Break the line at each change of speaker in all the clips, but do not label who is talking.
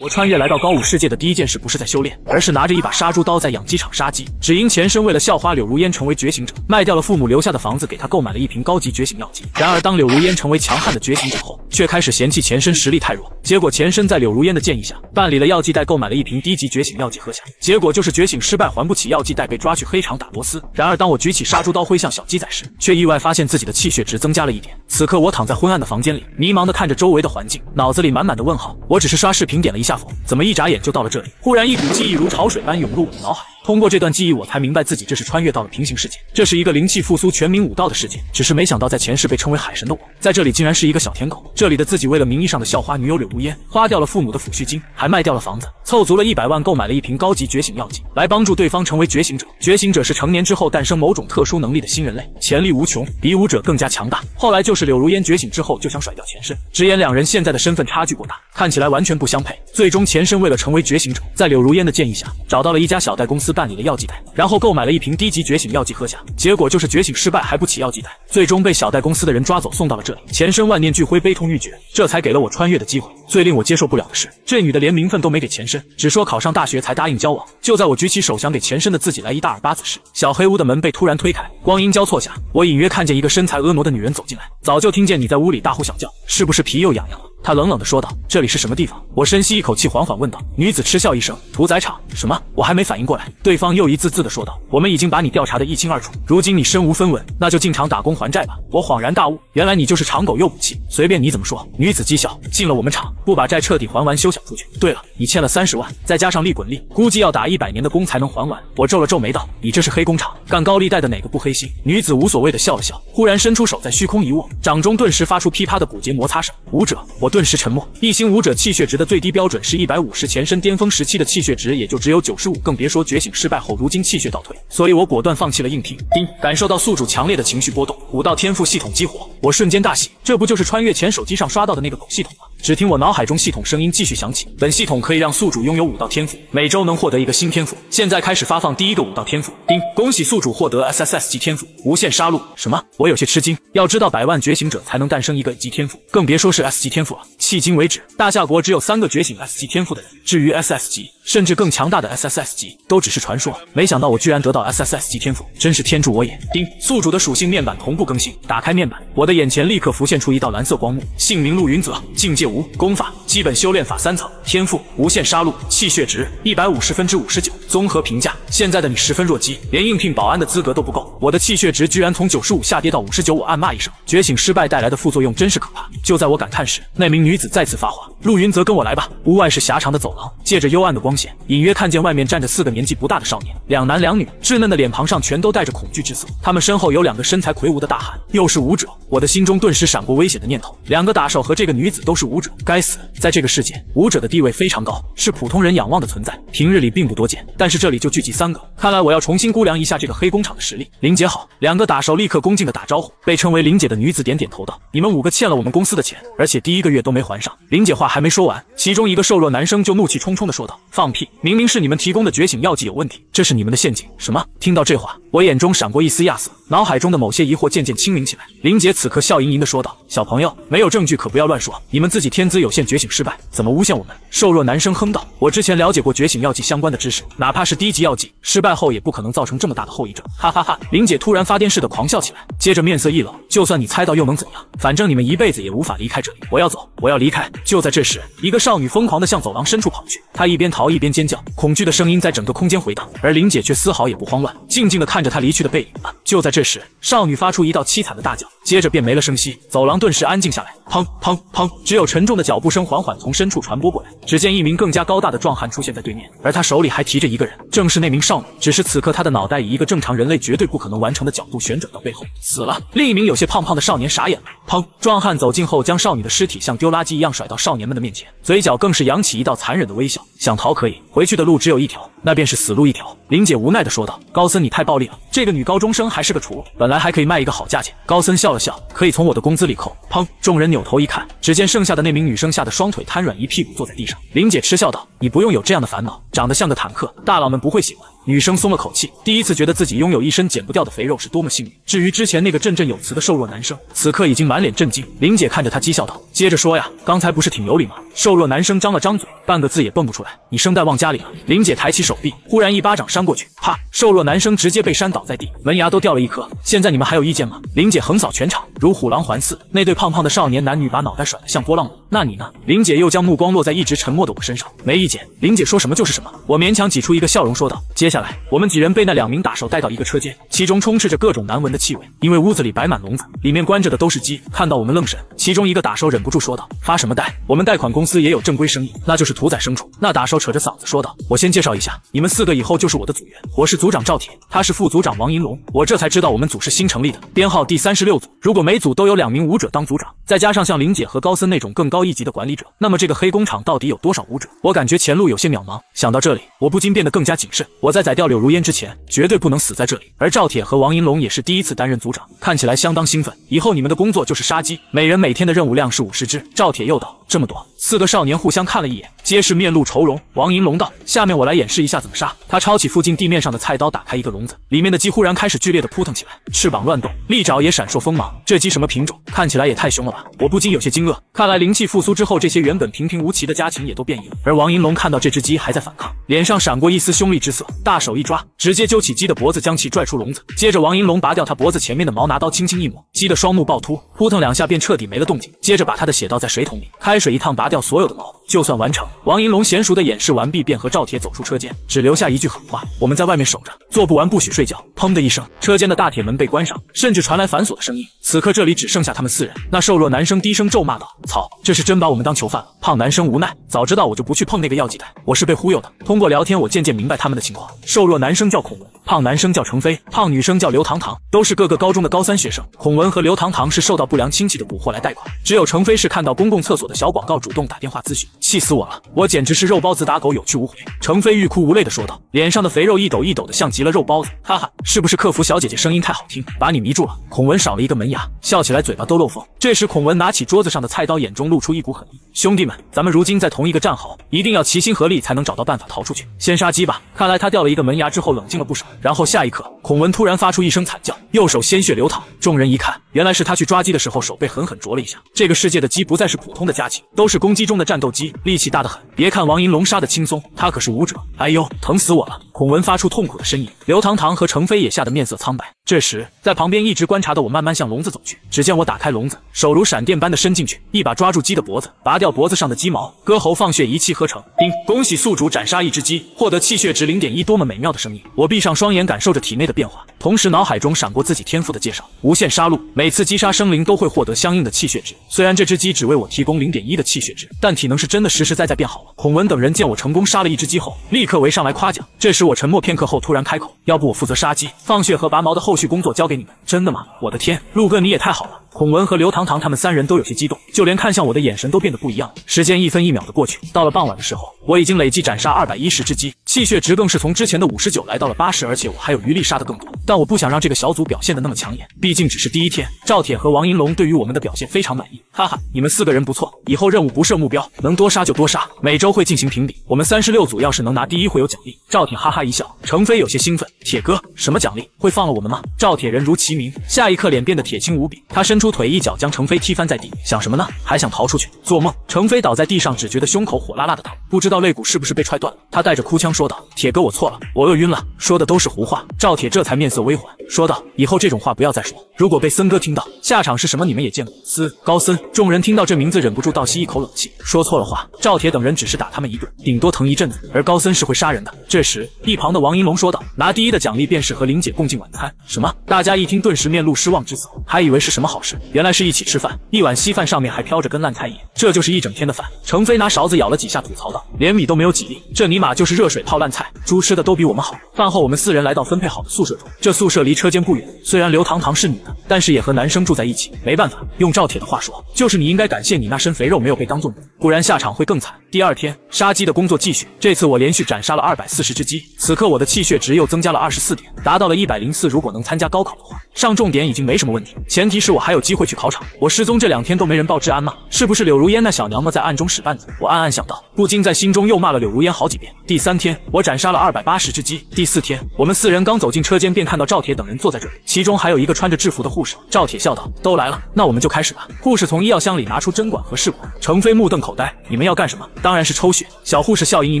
我穿越来到高武世界的第一件事不是在修炼，而是拿着一把杀猪刀在养鸡场杀鸡。只因前身为了校花柳如烟成为觉醒者，卖掉了父母留下的房子，给她购买了一瓶高级觉醒药剂。然而当柳如烟成为强悍的觉醒者后，却开始嫌弃前身实力太弱。结果前身在柳如烟的建议下，办理了药剂袋，购买了一瓶低级觉醒药剂喝下。结果就是觉醒失败，还不起药剂袋，被抓去黑场打螺丝。然而当我举起杀猪刀挥向小鸡仔时，却意外发现自己的气血值增加了一点。此刻我躺在昏暗的房间里，迷茫的看着周围的环境，脑子里满满的问号。我只是刷视频点了一下。下怎么一眨眼就到了这里？忽然一股记忆如潮水般涌入我的脑海。通过这段记忆，我才明白自己这是穿越到了平行世界。这是一个灵气复苏、全民武道的世界。只是没想到，在前世被称为海神的我，在这里竟然是一个小舔狗。这里的自己为了名义上的校花女友柳如烟，花掉了父母的抚恤金，还卖掉了房子，凑足了一百万购买了一瓶高级觉醒药剂，来帮助对方成为觉醒者。觉醒者是成年之后诞生某种特殊能力的新人类，潜力无穷，比武者更加强大。后来就是柳如烟觉醒之后，就想甩掉前身，直言两人现在的身份差距过大，看起来完全不相配。最终前身为了成为觉醒者，在柳如烟的建议下，找到了一家小贷公司办理了药剂贷，然后购买了一瓶低级觉醒药剂喝下，结果就是觉醒失败还不起药剂贷，最终被小贷公司的人抓走送到了这里。前身万念俱灰，悲痛欲绝，这才给了我穿越的机会。最令我接受不了的是，这女的连名分都没给前身，只说考上大学才答应交往。就在我举起手想给前身的自己来一大耳巴子时，小黑屋的门被突然推开，光阴交错下，我隐约看见一个身材婀娜的女人走进来。早就听见你在屋里大呼小叫，是不是皮又痒痒了？她冷冷地说道。这里是什么地方？我深吸。一口气缓缓问道：“女子嗤笑一声，屠宰场什么？我还没反应过来。”对方又一字字的说道：“我们已经把你调查的一清二楚，如今你身无分文，那就进厂打工还债吧。”我恍然大悟，原来你就是长狗又武器。随便你怎么说。女子讥笑：“进了我们厂，不把债彻底还完，休想出去。”对了，你欠了三十万，再加上利滚利，估计要打一百年的工才能还完。”我皱了皱眉道：“你这是黑工厂，干高利贷的哪个不黑心？”女子无所谓的笑了笑，忽然伸出手，在虚空一握，掌中顿时发出噼啪的骨节摩擦声。武者，我顿时沉默。一星武者气血值的最低标。准。准是一百五十，前身巅峰时期的气血值也就只有九十五，更别说觉醒失败后，如今气血倒退，所以我果断放弃了硬拼。叮，感受到宿主强烈的情绪波动，武道天赋系统激活，我瞬间大喜，这不就是穿越前手机上刷到的那个狗系统吗？只听我脑海中系统声音继续响起，本系统可以让宿主拥有武道天赋，每周能获得一个新天赋。现在开始发放第一个武道天赋。叮，恭喜宿主获得 SSS 级天赋无限杀戮。什么？我有些吃惊。要知道，百万觉醒者才能诞生一个级天赋，更别说是 S 级天赋了。迄今为止，大夏国只有三个觉醒 S 级天赋的人，至于 SSS 级。甚至更强大的 SSS 级都只是传说，没想到我居然得到 SSS 级天赋，真是天助我也！叮，宿主的属性面板同步更新，打开面板，我的眼前立刻浮现出一道蓝色光幕，姓名陆云泽，境界无，功法基本修炼法三层，天赋无限杀戮，气血值一百五十分之五十九，综合评价：现在的你十分弱鸡，连应聘保安的资格都不够。我的气血值居然从九十五下跌到五十九，我暗骂一声，觉醒失败带来的副作用真是可怕。就在我感叹时，那名女子再次发话：“陆云泽，跟我来吧。”屋外是狭长的走廊，借着幽暗的光。隐约看见外面站着四个年纪不大的少年，两男两女，稚嫩的脸庞上全都带着恐惧之色。他们身后有两个身材魁梧的大汉，又是武者。我的心中顿时闪过危险的念头。两个打手和这个女子都是武者，该死，在这个世界，武者的地位非常高，是普通人仰望的存在，平日里并不多见。但是这里就聚集三个，看来我要重新估量一下这个黑工厂的实力。林姐好，两个打手立刻恭敬的打招呼。被称为林姐的女子点点头道：“你们五个欠了我们公司的钱，而且第一个月都没还上。”林姐话还没说完，其中一个瘦弱男生就怒气冲冲的说道：“放！”屁！明明是你们提供的觉醒药剂有问题，这是你们的陷阱！什么？听到这话。我眼中闪过一丝亚瑟，脑海中的某些疑惑渐渐清明起来。林姐此刻笑盈盈地说道：“小朋友，没有证据可不要乱说。你们自己天资有限，觉醒失败，怎么诬陷我们？”瘦弱男生哼道：“我之前了解过觉醒药剂相关的知识，哪怕是低级药剂失败后，也不可能造成这么大的后遗症。”哈哈哈！林姐突然发癫似的狂笑起来，接着面色一冷：“就算你猜到又能怎样？反正你们一辈子也无法离开这里。我要走，我要离开！”就在这时，一个少女疯狂地向走廊深处跑去，她一边逃一边尖叫，恐惧的声音在整个空间回荡。而林姐却丝毫也不慌乱，静静地看看着他离去的背影了。就在这时，少女发出一道凄惨的大叫。接着便没了声息，走廊顿时安静下来。砰砰砰，只有沉重的脚步声缓缓从深处传播过来。只见一名更加高大的壮汉出现在对面，而他手里还提着一个人，正是那名少女。只是此刻他的脑袋以一个正常人类绝对不可能完成的角度旋转到背后，死了。另一名有些胖胖的少年傻眼了。砰！壮汉走近后，将少女的尸体像丢垃圾一样甩到少年们的面前，嘴角更是扬起一道残忍的微笑。想逃可以，回去的路只有一条，那便是死路一条。林姐无奈的说道：“高森，你太暴力了，这个女高中生还是个雏，本来还可以卖一个好价钱。”高森笑。笑了笑，可以从我的工资里扣。砰！众人扭头一看，只见剩下的那名女生吓得双腿瘫软，一屁股坐在地上。林姐嗤笑道：“你不用有这样的烦恼，长得像个坦克，大佬们不会喜欢。”女生松了口气，第一次觉得自己拥有一身减不掉的肥肉是多么幸运。至于之前那个振振有词的瘦弱男生，此刻已经满脸震惊。林姐看着他讥笑道：“接着说呀，刚才不是挺有理吗？”瘦弱男生张了张嘴，半个字也蹦不出来。你声带忘家里了？林姐抬起手臂，忽然一巴掌扇过去，啪！瘦弱男生直接被扇倒在地，门牙都掉了一颗。现在你们还有意见吗？林姐横扫全场，如虎狼环伺。那对胖胖的少年男女把脑袋甩得像波浪鼓。那你呢？林姐又将目光落在一直沉默的我身上。没意见，林姐说什么就是什么。我勉强挤出一个笑容说道：“接下来。”来，我们几人被那两名打手带到一个车间，其中充斥着各种难闻的气味，因为屋子里摆满笼子，里面关着的都是鸡。看到我们愣神，其中一个打手忍不住说道：“发什么呆？我们贷款公司也有正规生意，那就是屠宰牲畜。”那打手扯着嗓子说道：“我先介绍一下，你们四个以后就是我的组员，我是组长赵铁，他是副组长王银龙。”我这才知道我们组是新成立的，编号第三十六组。如果每组都有两名武者当组长，再加上像林姐和高森那种更高一级的管理者，那么这个黑工厂到底有多少武者？我感觉前路有些渺茫。想到这里，我不禁变得更加谨慎。我在。在宰掉柳如烟之前，绝对不能死在这里。而赵铁和王银龙也是第一次担任组长，看起来相当兴奋。以后你们的工作就是杀鸡，每人每天的任务量是五十只。赵铁又道：“这么多。”四个少年互相看了一眼，皆是面露愁容。王银龙道：“下面我来演示一下怎么杀。”他抄起附近地面上的菜刀，打开一个笼子，里面的鸡忽然开始剧烈的扑腾起来，翅膀乱动，利爪也闪烁锋芒。这鸡什么品种？看起来也太凶了吧！我不禁有些惊愕。看来灵气复苏之后，这些原本平平无奇的家禽也都变异了。而王银龙看到这只鸡还在反抗，脸上闪过一丝凶厉之色。大手一抓，直接揪起鸡的脖子，将其拽出笼子。接着，王银龙拔掉他脖子前面的毛，拿刀轻轻一抹，鸡的双目暴突，扑腾两下便彻底没了动静。接着，把他的血倒在水桶里，开水一烫，拔掉所有的毛，就算完成。王银龙娴熟的演示完毕，便和赵铁走出车间，只留下一句狠话：“我们在外面守着，做不完不许睡觉。”砰的一声，车间的大铁门被关上，甚至传来反锁的声音。此刻，这里只剩下他们四人。那瘦弱男生低声咒骂道：“操，这是真把我们当囚犯了。”胖男生无奈：“早知道我就不去碰那个药剂袋，我是被忽悠的。”通过聊天，我渐渐明白他们的情况。瘦弱男生叫孔文，胖男生叫程飞，胖女生叫刘糖糖，都是各个高中的高三学生。孔文和刘糖糖是受到不良亲戚的蛊惑来贷款，只有程飞是看到公共厕所的小广告主动打电话咨询。气死我了！我简直是肉包子打狗，有去无回。程飞欲哭无泪的说道，脸上的肥肉一抖一抖的，像极了肉包子。哈哈，是不是客服小姐姐声音太好听，把你迷住了？孔文少了一个门牙，笑起来嘴巴都漏风。这时孔文拿起桌子上的菜刀，眼中露出一股狠意。兄弟们，咱们如今在同一个战壕，一定要齐心合力才能找到办法逃出去。先杀鸡吧，看来他掉了。一个门牙之后冷静了不少，然后下一刻，孔文突然发出一声惨叫，右手鲜血流淌。众人一看，原来是他去抓鸡的时候手被狠狠啄了一下。这个世界的鸡不再是普通的家禽，都是公鸡中的战斗机，力气大得很。别看王银龙杀的轻松，他可是武者。哎呦，疼死我了！孔文发出痛苦的呻吟。刘糖糖和程飞也吓得面色苍白。这时，在旁边一直观察的我慢慢向笼子走去。只见我打开笼子，手如闪电般的伸进去，一把抓住鸡的脖子，拔掉脖子上的鸡毛，割喉放血，一气呵成。叮，恭喜宿主斩杀一只鸡，获得气血值零点一多。么美妙的声音，我闭上双眼，感受着体内的变化，同时脑海中闪过自己天赋的介绍：无限杀戮，每次击杀生灵都会获得相应的气血值。虽然这只鸡只为我提供零点一的气血值，但体能是真的实实在在变好了。孔文等人见我成功杀了一只鸡后，立刻围上来夸奖。这时我沉默片刻后突然开口：“要不我负责杀鸡、放血和拔毛的后续工作交给你们？真的吗？我的天，陆哥你也太好了！”孔文和刘糖糖他们三人都有些激动，就连看向我的眼神都变得不一样。时间一分一秒的过去，到了傍晚的时候，我已经累计斩杀二百一十只鸡，气血值更是从之前的五十九来到了八十，而且我还有余力杀的更多。但我不想让这个小组表现的那么抢眼，毕竟只是第一天。赵铁和王银龙对于我们的表现非常满意，哈哈，你们四个人不错，以后任务不设目标，能多杀就多杀，每周会进行评比，我们三十六组要是能拿第一会有奖励。赵铁哈哈一笑，程飞有些兴奋，铁哥，什么奖励？会放了我们吗？赵铁人如其名，下一刻脸变得铁青无比，他身。出腿一脚将程飞踢翻在地，想什么呢？还想逃出去？做梦！程飞倒在地上，只觉得胸口火辣辣的疼，不知道肋骨是不是被踹断了。他带着哭腔说道：“铁哥，我错了，我饿晕了，说的都是胡话。”赵铁这才面色微缓，说道：“以后这种话不要再说，如果被森哥听到，下场是什么你们也见过。”斯高森，众人听到这名字忍不住倒吸一口冷气，说错了话。赵铁等人只是打他们一顿，顶多疼一阵子，而高森是会杀人的。这时，一旁的王银龙说道：“拿第一的奖励便是和林姐共进晚餐。”什么？大家一听顿时面露失望之色，还以为是什么好事。原来是一起吃饭，一碗稀饭上面还飘着根烂菜叶，这就是一整天的饭。程飞拿勺子咬了几下，吐槽道：“连米都没有几粒，这尼玛就是热水泡烂菜，猪吃的都比我们好。”饭后，我们四人来到分配好的宿舍中。这宿舍离车间不远。虽然刘糖糖是女的，但是也和男生住在一起。没办法，用赵铁的话说，就是你应该感谢你那身肥肉没有被当做奴，不然下场会更惨。第二天，杀鸡的工作继续。这次我连续斩杀了二百四十只鸡，此刻我的气血值又增加了二十四点，达到了一百零四。如果能参加高考的话，上重点已经没什么问题。前提是我还有。机会去考场，我失踪这两天都没人报治安吗？是不是柳如烟那小娘们在暗中使绊子？我暗暗想到，不禁在心中又骂了柳如烟好几遍。第三天，我斩杀了二百八十只鸡。第四天，我们四人刚走进车间，便看到赵铁等人坐在这里，其中还有一个穿着制服的护士。赵铁笑道：“都来了，那我们就开始吧。”护士从医药箱里拿出针管和试管。程飞目瞪口呆：“你们要干什么？”“当然是抽血。”小护士笑盈盈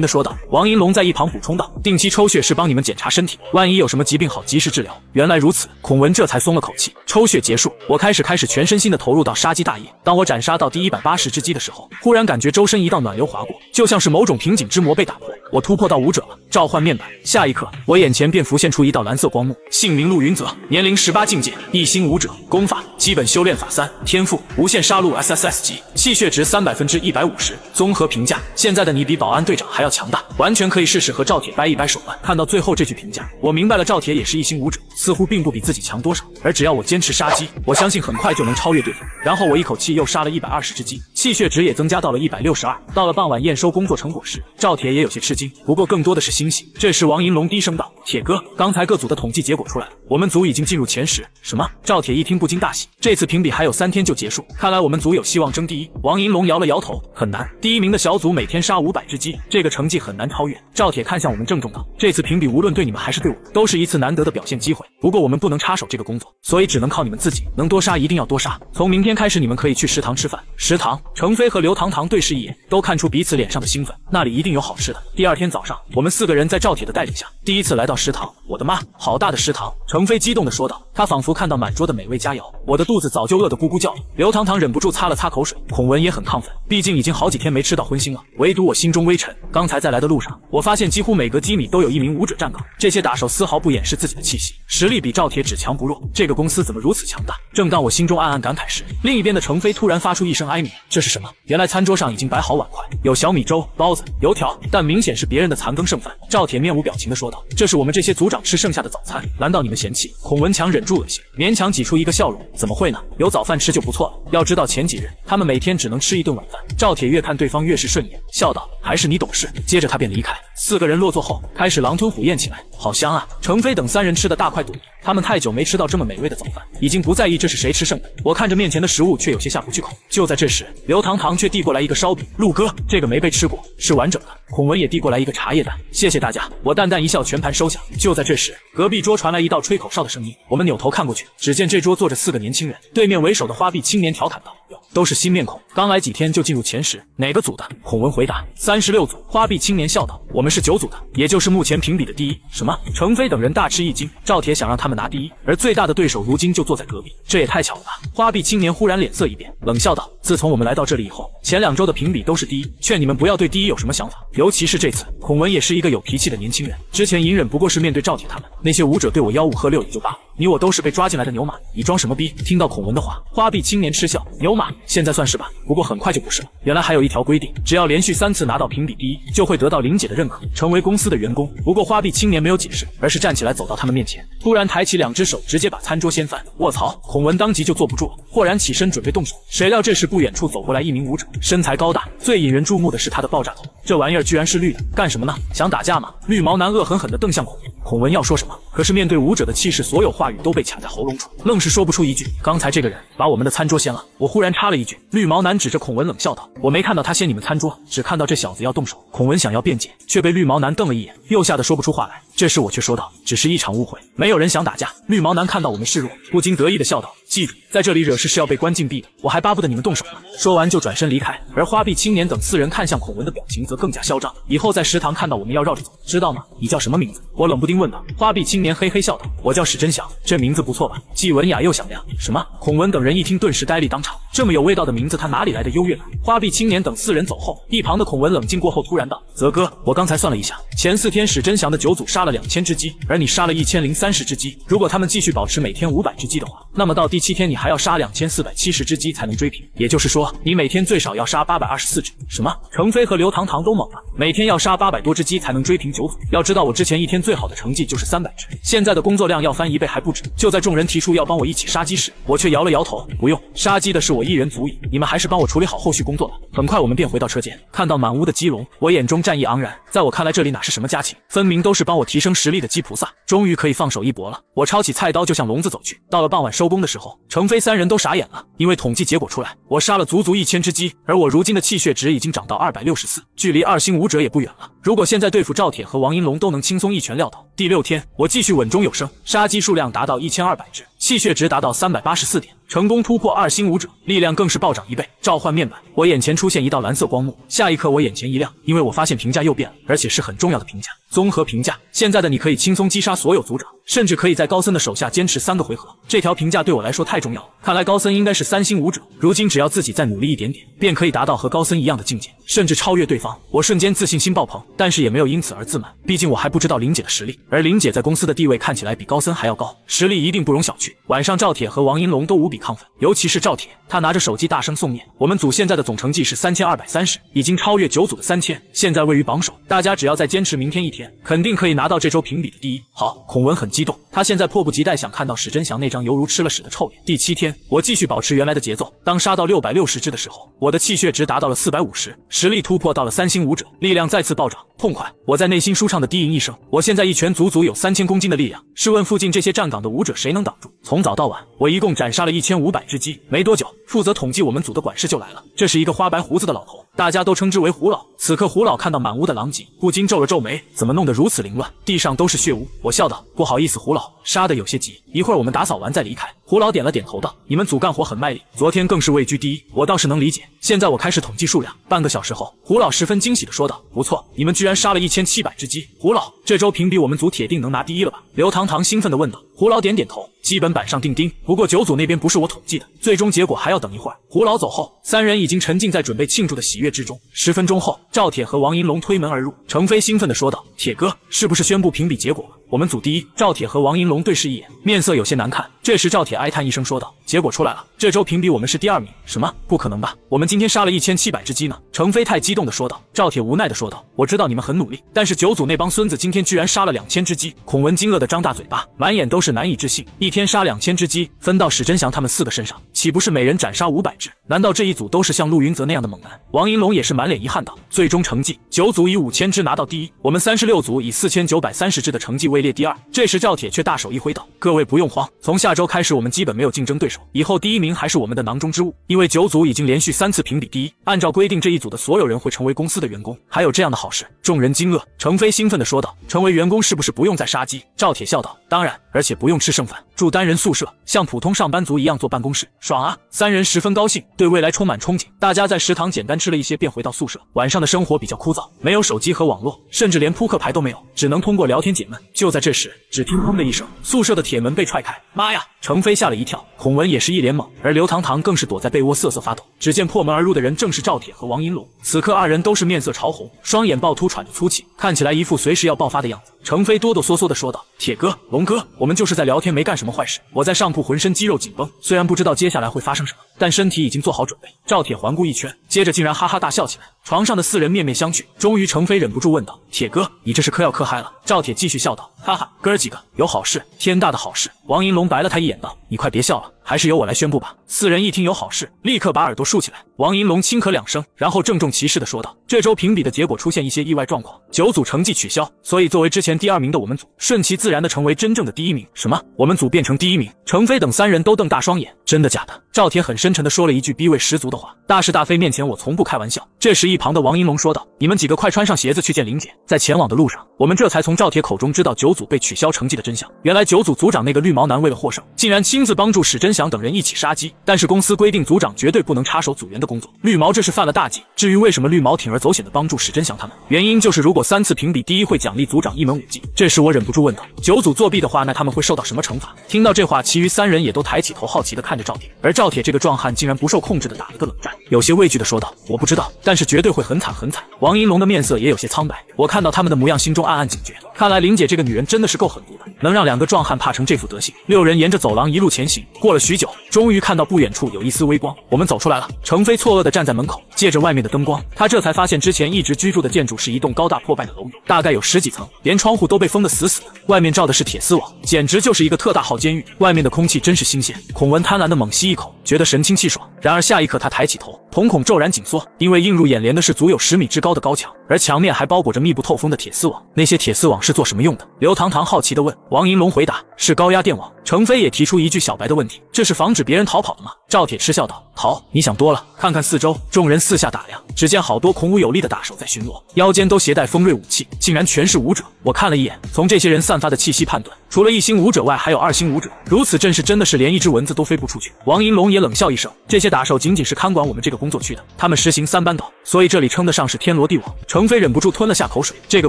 地说道。王银龙在一旁补充道：“定期抽血是帮你们检查身体，万一有什么疾病，好及时治疗。”原来如此，孔文这才松了口气。抽血结束，我开始看。开始全身心的投入到杀鸡大业。当我斩杀到第一百八十只鸡的时候，忽然感觉周身一道暖流划过，就像是某种瓶颈之魔被打破，我突破到武者了。召唤面板，下一刻我眼前便浮现出一道蓝色光幕，姓名陆云泽，年龄十八，境界一星武者，功法基本修炼法三，天赋无限杀戮 S S S 级，气血值三百分之一百五十，综合评价，现在的你比保安队长还要强大，完全可以试试和赵铁掰一掰手腕。看到最后这句评价，我明白了，赵铁也是一星武者，似乎并不比自己强多少。而只要我坚持杀鸡，我相信很。快就能超越对方，然后我一口气又杀了一百二十只鸡。气血值也增加到了一百六十二。到了傍晚验收工作成果时，赵铁也有些吃惊，不过更多的是欣喜。这时，王银龙低声道：“铁哥，刚才各组的统计结果出来了，我们组已经进入前十。”什么？赵铁一听不禁大喜。这次评比还有三天就结束，看来我们组有希望争第一。王银龙摇了摇头：“很难，第一名的小组每天杀五百只鸡，这个成绩很难超越。”赵铁看向我们，郑重道：“这次评比无论对你们还是对我，都是一次难得的表现机会。不过我们不能插手这个工作，所以只能靠你们自己。能多杀一定要多杀。从明天开始，你们可以去食堂吃饭。食堂。”程飞和刘糖糖对视一眼，都看出彼此脸上的兴奋，那里一定有好吃的。第二天早上，我们四个人在赵铁的带领下，第一次来到食堂。我的妈，好大的食堂！程飞激动地说道，他仿佛看到满桌的美味佳肴，我的肚子早就饿得咕咕叫了。刘糖糖忍不住擦了擦口水，孔文也很亢奋，毕竟已经好几天没吃到荤腥了。唯独我心中微沉，刚才在来的路上，我发现几乎每隔几米都有一名武者站岗，这些打手丝毫不掩饰自己的气息，实力比赵铁只强不弱。这个公司怎么如此强大？正当我心中暗暗感慨时，另一边的程飞突然发出一声哀鸣。这这是什么？原来餐桌上已经摆好碗筷，有小米粥、包子、油条，但明显是别人的残羹剩饭。赵铁面无表情地说道：“这是我们这些族长吃剩下的早餐，难道你们嫌弃？”孔文强忍住恶心，勉强挤出一个笑容：“怎么会呢？有早饭吃就不错了。要知道前几日他们每天只能吃一顿晚饭。”赵铁越看对方越是顺眼，笑道：“还是你懂事。”接着他便离开。四个人落座后，开始狼吞虎咽起来，好香啊！程飞等三人吃的大快朵颐。他们太久没吃到这么美味的早饭，已经不在意这是谁吃剩的。我看着面前的食物，却有些下不去口。就在这时，刘糖糖却递过来一个烧饼，陆哥，这个没被吃过，是完整的。孔文也递过来一个茶叶蛋，谢谢大家。我淡淡一笑，全盘收下。就在这时，隔壁桌传来一道吹口哨的声音。我们扭头看过去，只见这桌坐着四个年轻人，对面为首的花臂青年调侃道。都是新面孔，刚来几天就进入前十，哪个组的？孔文回答，三十六组。花臂青年笑道，我们是九组的，也就是目前评比的第一。什么？程飞等人大吃一惊。赵铁想让他们拿第一，而最大的对手如今就坐在隔壁，这也太巧了吧？花臂青年忽然脸色一变，冷笑道，自从我们来到这里以后，前两周的评比都是第一，劝你们不要对第一有什么想法，尤其是这次。孔文也是一个有脾气的年轻人，之前隐忍不过，是面对赵铁他们那些武者对我吆五喝六也就罢了。你我都是被抓进来的牛马，你装什么逼？听到孔文的话，花臂青年嗤笑：“牛马现在算是吧，不过很快就不是了。原来还有一条规定，只要连续三次拿到评比第一，就会得到玲姐的认可，成为公司的员工。”不过花臂青年没有解释，而是站起来走到他们面前，突然抬起两只手，直接把餐桌掀翻。卧槽！孔文当即就坐不住了，豁然起身准备动手，谁料这时不远处走过来一名舞者，身材高大，最引人注目的是他的爆炸头，这玩意儿居然是绿的。干什么呢？想打架吗？绿毛男恶狠狠地瞪向孔孔文，要说什么？可是面对舞者的气势，所有话。都被卡在喉咙处，愣是说不出一句。刚才这个人把我们的餐桌掀了。我忽然插了一句。绿毛男指着孔文冷笑道：“我没看到他掀你们餐桌，只看到这小子要动手。”孔文想要辩解，却被绿毛男瞪了一眼，又吓得说不出话来。这时我却说道：“只是一场误会，没有人想打架。”绿毛男看到我们示弱，不禁得意的笑道：“记住，在这里惹事是要被关禁闭的。我还巴不得你们动手呢。”说完就转身离开。而花臂青年等四人看向孔文的表情则更加嚣张。以后在食堂看到我们要绕着走，知道吗？你叫什么名字？我冷不丁问道。花臂青年嘿嘿笑道：“我叫史真祥。”这名字不错吧，既文雅又响亮。什么？孔文等人一听，顿时呆立当场。这么有味道的名字，他哪里来的优越感？花臂青年等四人走后，一旁的孔文冷静过后，突然道：“泽哥，我刚才算了一下，前四天史真祥的九组杀了两千只鸡，而你杀了一千零三十只鸡。如果他们继续保持每天五百只鸡的话，那么到第七天你还要杀两千四百七十只鸡才能追平。也就是说，你每天最少要杀八百二十四只。”什么？程飞和刘唐唐都懵了，每天要杀八百多只鸡才能追平九组。要知道，我之前一天最好的成绩就是三百只，现在的工作量要翻一倍还。不止，就在众人提出要帮我一起杀鸡时，我却摇了摇头，不用，杀鸡的是我一人足矣，你们还是帮我处理好后续工作吧。很快，我们便回到车间，看到满屋的鸡笼，我眼中战意盎然。在我看来，这里哪是什么家禽，分明都是帮我提升实力的鸡菩萨。终于可以放手一搏了，我抄起菜刀就向笼子走去。到了傍晚收工的时候，程飞三人都傻眼了，因为统计结果出来，我杀了足足一千只鸡，而我如今的气血值已经涨到二百六十四，距离二星武者也不远了。如果现在对付赵铁和王银龙，都能轻松一拳撂倒。第六天，我继续稳中有升，杀鸡数量。达到一千二百只。气血值达到三百八十四点，成功突破二星武者，力量更是暴涨一倍。召唤面板，我眼前出现一道蓝色光幕。下一刻，我眼前一亮，因为我发现评价又变了，而且是很重要的评价。综合评价，现在的你可以轻松击杀所有族长，甚至可以在高森的手下坚持三个回合。这条评价对我来说太重要了，看来高森应该是三星武者。如今只要自己再努力一点点，便可以达到和高森一样的境界，甚至超越对方。我瞬间自信心爆棚，但是也没有因此而自满，毕竟我还不知道玲姐的实力，而玲姐在公司的地位看起来比高森还要高，实力一定不容小觑。晚上，赵铁和王银龙都无比亢奋，尤其是赵铁，他拿着手机大声诵念：“我们组现在的总成绩是三千二百三十，已经超越九组的三千，现在位于榜首。大家只要再坚持明天一天，肯定可以拿到这周评比的第一。”好，孔文很激动。他现在迫不及待想看到史真祥那张犹如吃了屎的臭脸。第七天，我继续保持原来的节奏。当杀到六百六十只的时候，我的气血值达到了四百五十，实力突破到了三星武者，力量再次暴涨，痛快！我在内心舒畅的低吟一声：“我现在一拳足足有三千公斤的力量，试问附近这些站岗的武者谁能挡住？”从早到晚，我一共斩杀了一千五百只鸡。没多久，负责统计我们组的管事就来了，这是一个花白胡子的老头，大家都称之为胡老。此刻胡老看到满屋的狼藉，不禁皱了皱眉：“怎么弄得如此凌乱？地上都是血污。”我笑道：“不好意思，胡老。”杀的有些急，一会儿我们打扫完再离开。胡老点了点头，道：“你们组干活很卖力，昨天更是位居第一，我倒是能理解。现在我开始统计数量。”半个小时后，胡老十分惊喜的说道：“不错，你们居然杀了一千七百只鸡。”胡老，这周评比我们组铁定能拿第一了吧？刘堂堂兴奋的问道。胡老点点头，基本板上钉钉。不过九组那边不是我统计的，最终结果还要等一会儿。胡老走后，三人已经沉浸在准备庆祝的喜悦之中。十分钟后，赵铁和王银龙推门而入，程飞兴奋地说道：“铁哥，是不是宣布评比结果？了？我们组第一。”赵铁和王银龙对视一眼，面色有些难看。这时，赵铁哀叹一声说道。结果出来了，这周评比我们是第二名。什么？不可能吧！我们今天杀了一千七百只鸡呢。程飞太激动地说道。赵铁无奈地说道：“我知道你们很努力，但是九组那帮孙子今天居然杀了两千只鸡。”孔文惊愕地张大嘴巴，满眼都是难以置信。一天杀两千只鸡，分到史真祥他们四个身上。岂不是每人斩杀五百只？难道这一组都是像陆云泽那样的猛男？王银龙也是满脸遗憾道：“最终成绩，九组以五千只拿到第一，我们三十六组以四千九百三十只的成绩位列第二。”这时赵铁却大手一挥道：“各位不用慌，从下周开始我们基本没有竞争对手，以后第一名还是我们的囊中之物。因为九组已经连续三次评比第一，按照规定这一组的所有人会成为公司的员工。”还有这样的好事？众人惊愕。程飞兴奋的说道：“成为员工是不是不用再杀鸡？”赵铁笑道：“当然。”而且不用吃剩饭，住单人宿舍，像普通上班族一样坐办公室，爽啊！三人十分高兴，对未来充满憧憬。大家在食堂简单吃了一些，便回到宿舍。晚上的生活比较枯燥，没有手机和网络，甚至连扑克牌都没有，只能通过聊天解闷。就在这时，只听砰的一声，宿舍的铁门被踹开。妈呀！程飞吓了一跳，孔文也是一脸懵，而刘糖糖更是躲在被窝瑟瑟发抖。只见破门而入的人正是赵铁和王银龙，此刻二人都是面色潮红，双眼暴突，喘着粗气，看起来一副随时要爆发的样子。程飞哆哆嗦嗦地说道：“铁哥，龙哥。”我们就是在聊天，没干什么坏事。我在上铺，浑身肌肉紧绷，虽然不知道接下来会发生什么，但身体已经做好准备。赵铁环顾一圈，接着竟然哈哈大笑起来。床上的四人面面相觑，终于程飞忍不住问道：“铁哥，你这是嗑药嗑嗨了？”赵铁继续笑道：“哈哈，哥儿几个有好事，天大的好事！”王银龙白了他一眼道：“你快别笑了，还是由我来宣布吧。”四人一听有好事，立刻把耳朵竖起来。王银龙轻咳两声，然后郑重其事地说道：“这周评比的结果出现一些意外状况，九组成绩取消，所以作为之前第二名的我们组，顺其自然的成为真正的第一名。”什么？我们组变成第一名？程飞等三人都瞪大双眼，真的假的？赵铁很深沉地说了一句逼味十足的话：“大是大非面前，我从不开玩笑。”这时。一旁的王银龙说道：“你们几个快穿上鞋子去见林姐。”在前往的路上，我们这才从赵铁口中知道九组被取消成绩的真相。原来九组组长那个绿毛男为了获胜，竟然亲自帮助史真祥等人一起杀鸡。但是公司规定组长绝对不能插手组员的工作，绿毛这是犯了大忌。至于为什么绿毛铤而走险的帮助史真祥他们，原因就是如果三次评比第一会奖励组长一门武技。这时我忍不住问道：“九组作弊的话，那他们会受到什么惩罚？”听到这话，其余三人也都抬起头，好奇的看着赵铁。而赵铁这个壮汉竟然不受控制的打了个冷战，有些畏惧的说道：“我不知道，但是绝。”绝对会很惨很惨！王银龙的面色也有些苍白。我看到他们的模样，心中暗暗警觉。看来玲姐这个女人真的是够狠毒的，能让两个壮汉怕成这副德行。六人沿着走廊一路前行，过了许久，终于看到不远处有一丝微光。我们走出来了。程飞错愕地站在门口，借着外面的灯光，他这才发现之前一直居住的建筑是一栋高大破败的楼宇，大概有十几层，连窗户都被封得死死的。外面罩的是铁丝网，简直就是一个特大号监狱。外面的空气真是新鲜，孔文贪婪地猛吸一口，觉得神清气爽。然而下一刻，他抬起头，瞳孔骤然紧缩，因为映入眼帘。的是足有十米之高的高墙，而墙面还包裹着密不透风的铁丝网。那些铁丝网是做什么用的？刘堂堂好奇地问。王银龙回答：是高压电网。程飞也提出一句小白的问题：“这是防止别人逃跑的吗？”赵铁嗤笑道：“逃？你想多了。看看四周，众人四下打量，只见好多孔武有力的打手在巡逻，腰间都携带锋锐武器，竟然全是武者。我看了一眼，从这些人散发的气息判断，除了一星武者外，还有二星武者。如此，阵势真的是连一只蚊子都飞不出去。”王银龙也冷笑一声：“这些打手仅仅是看管我们这个工作区的，他们实行三班倒，所以这里称得上是天罗地网。”程飞忍不住吞了下口水，这个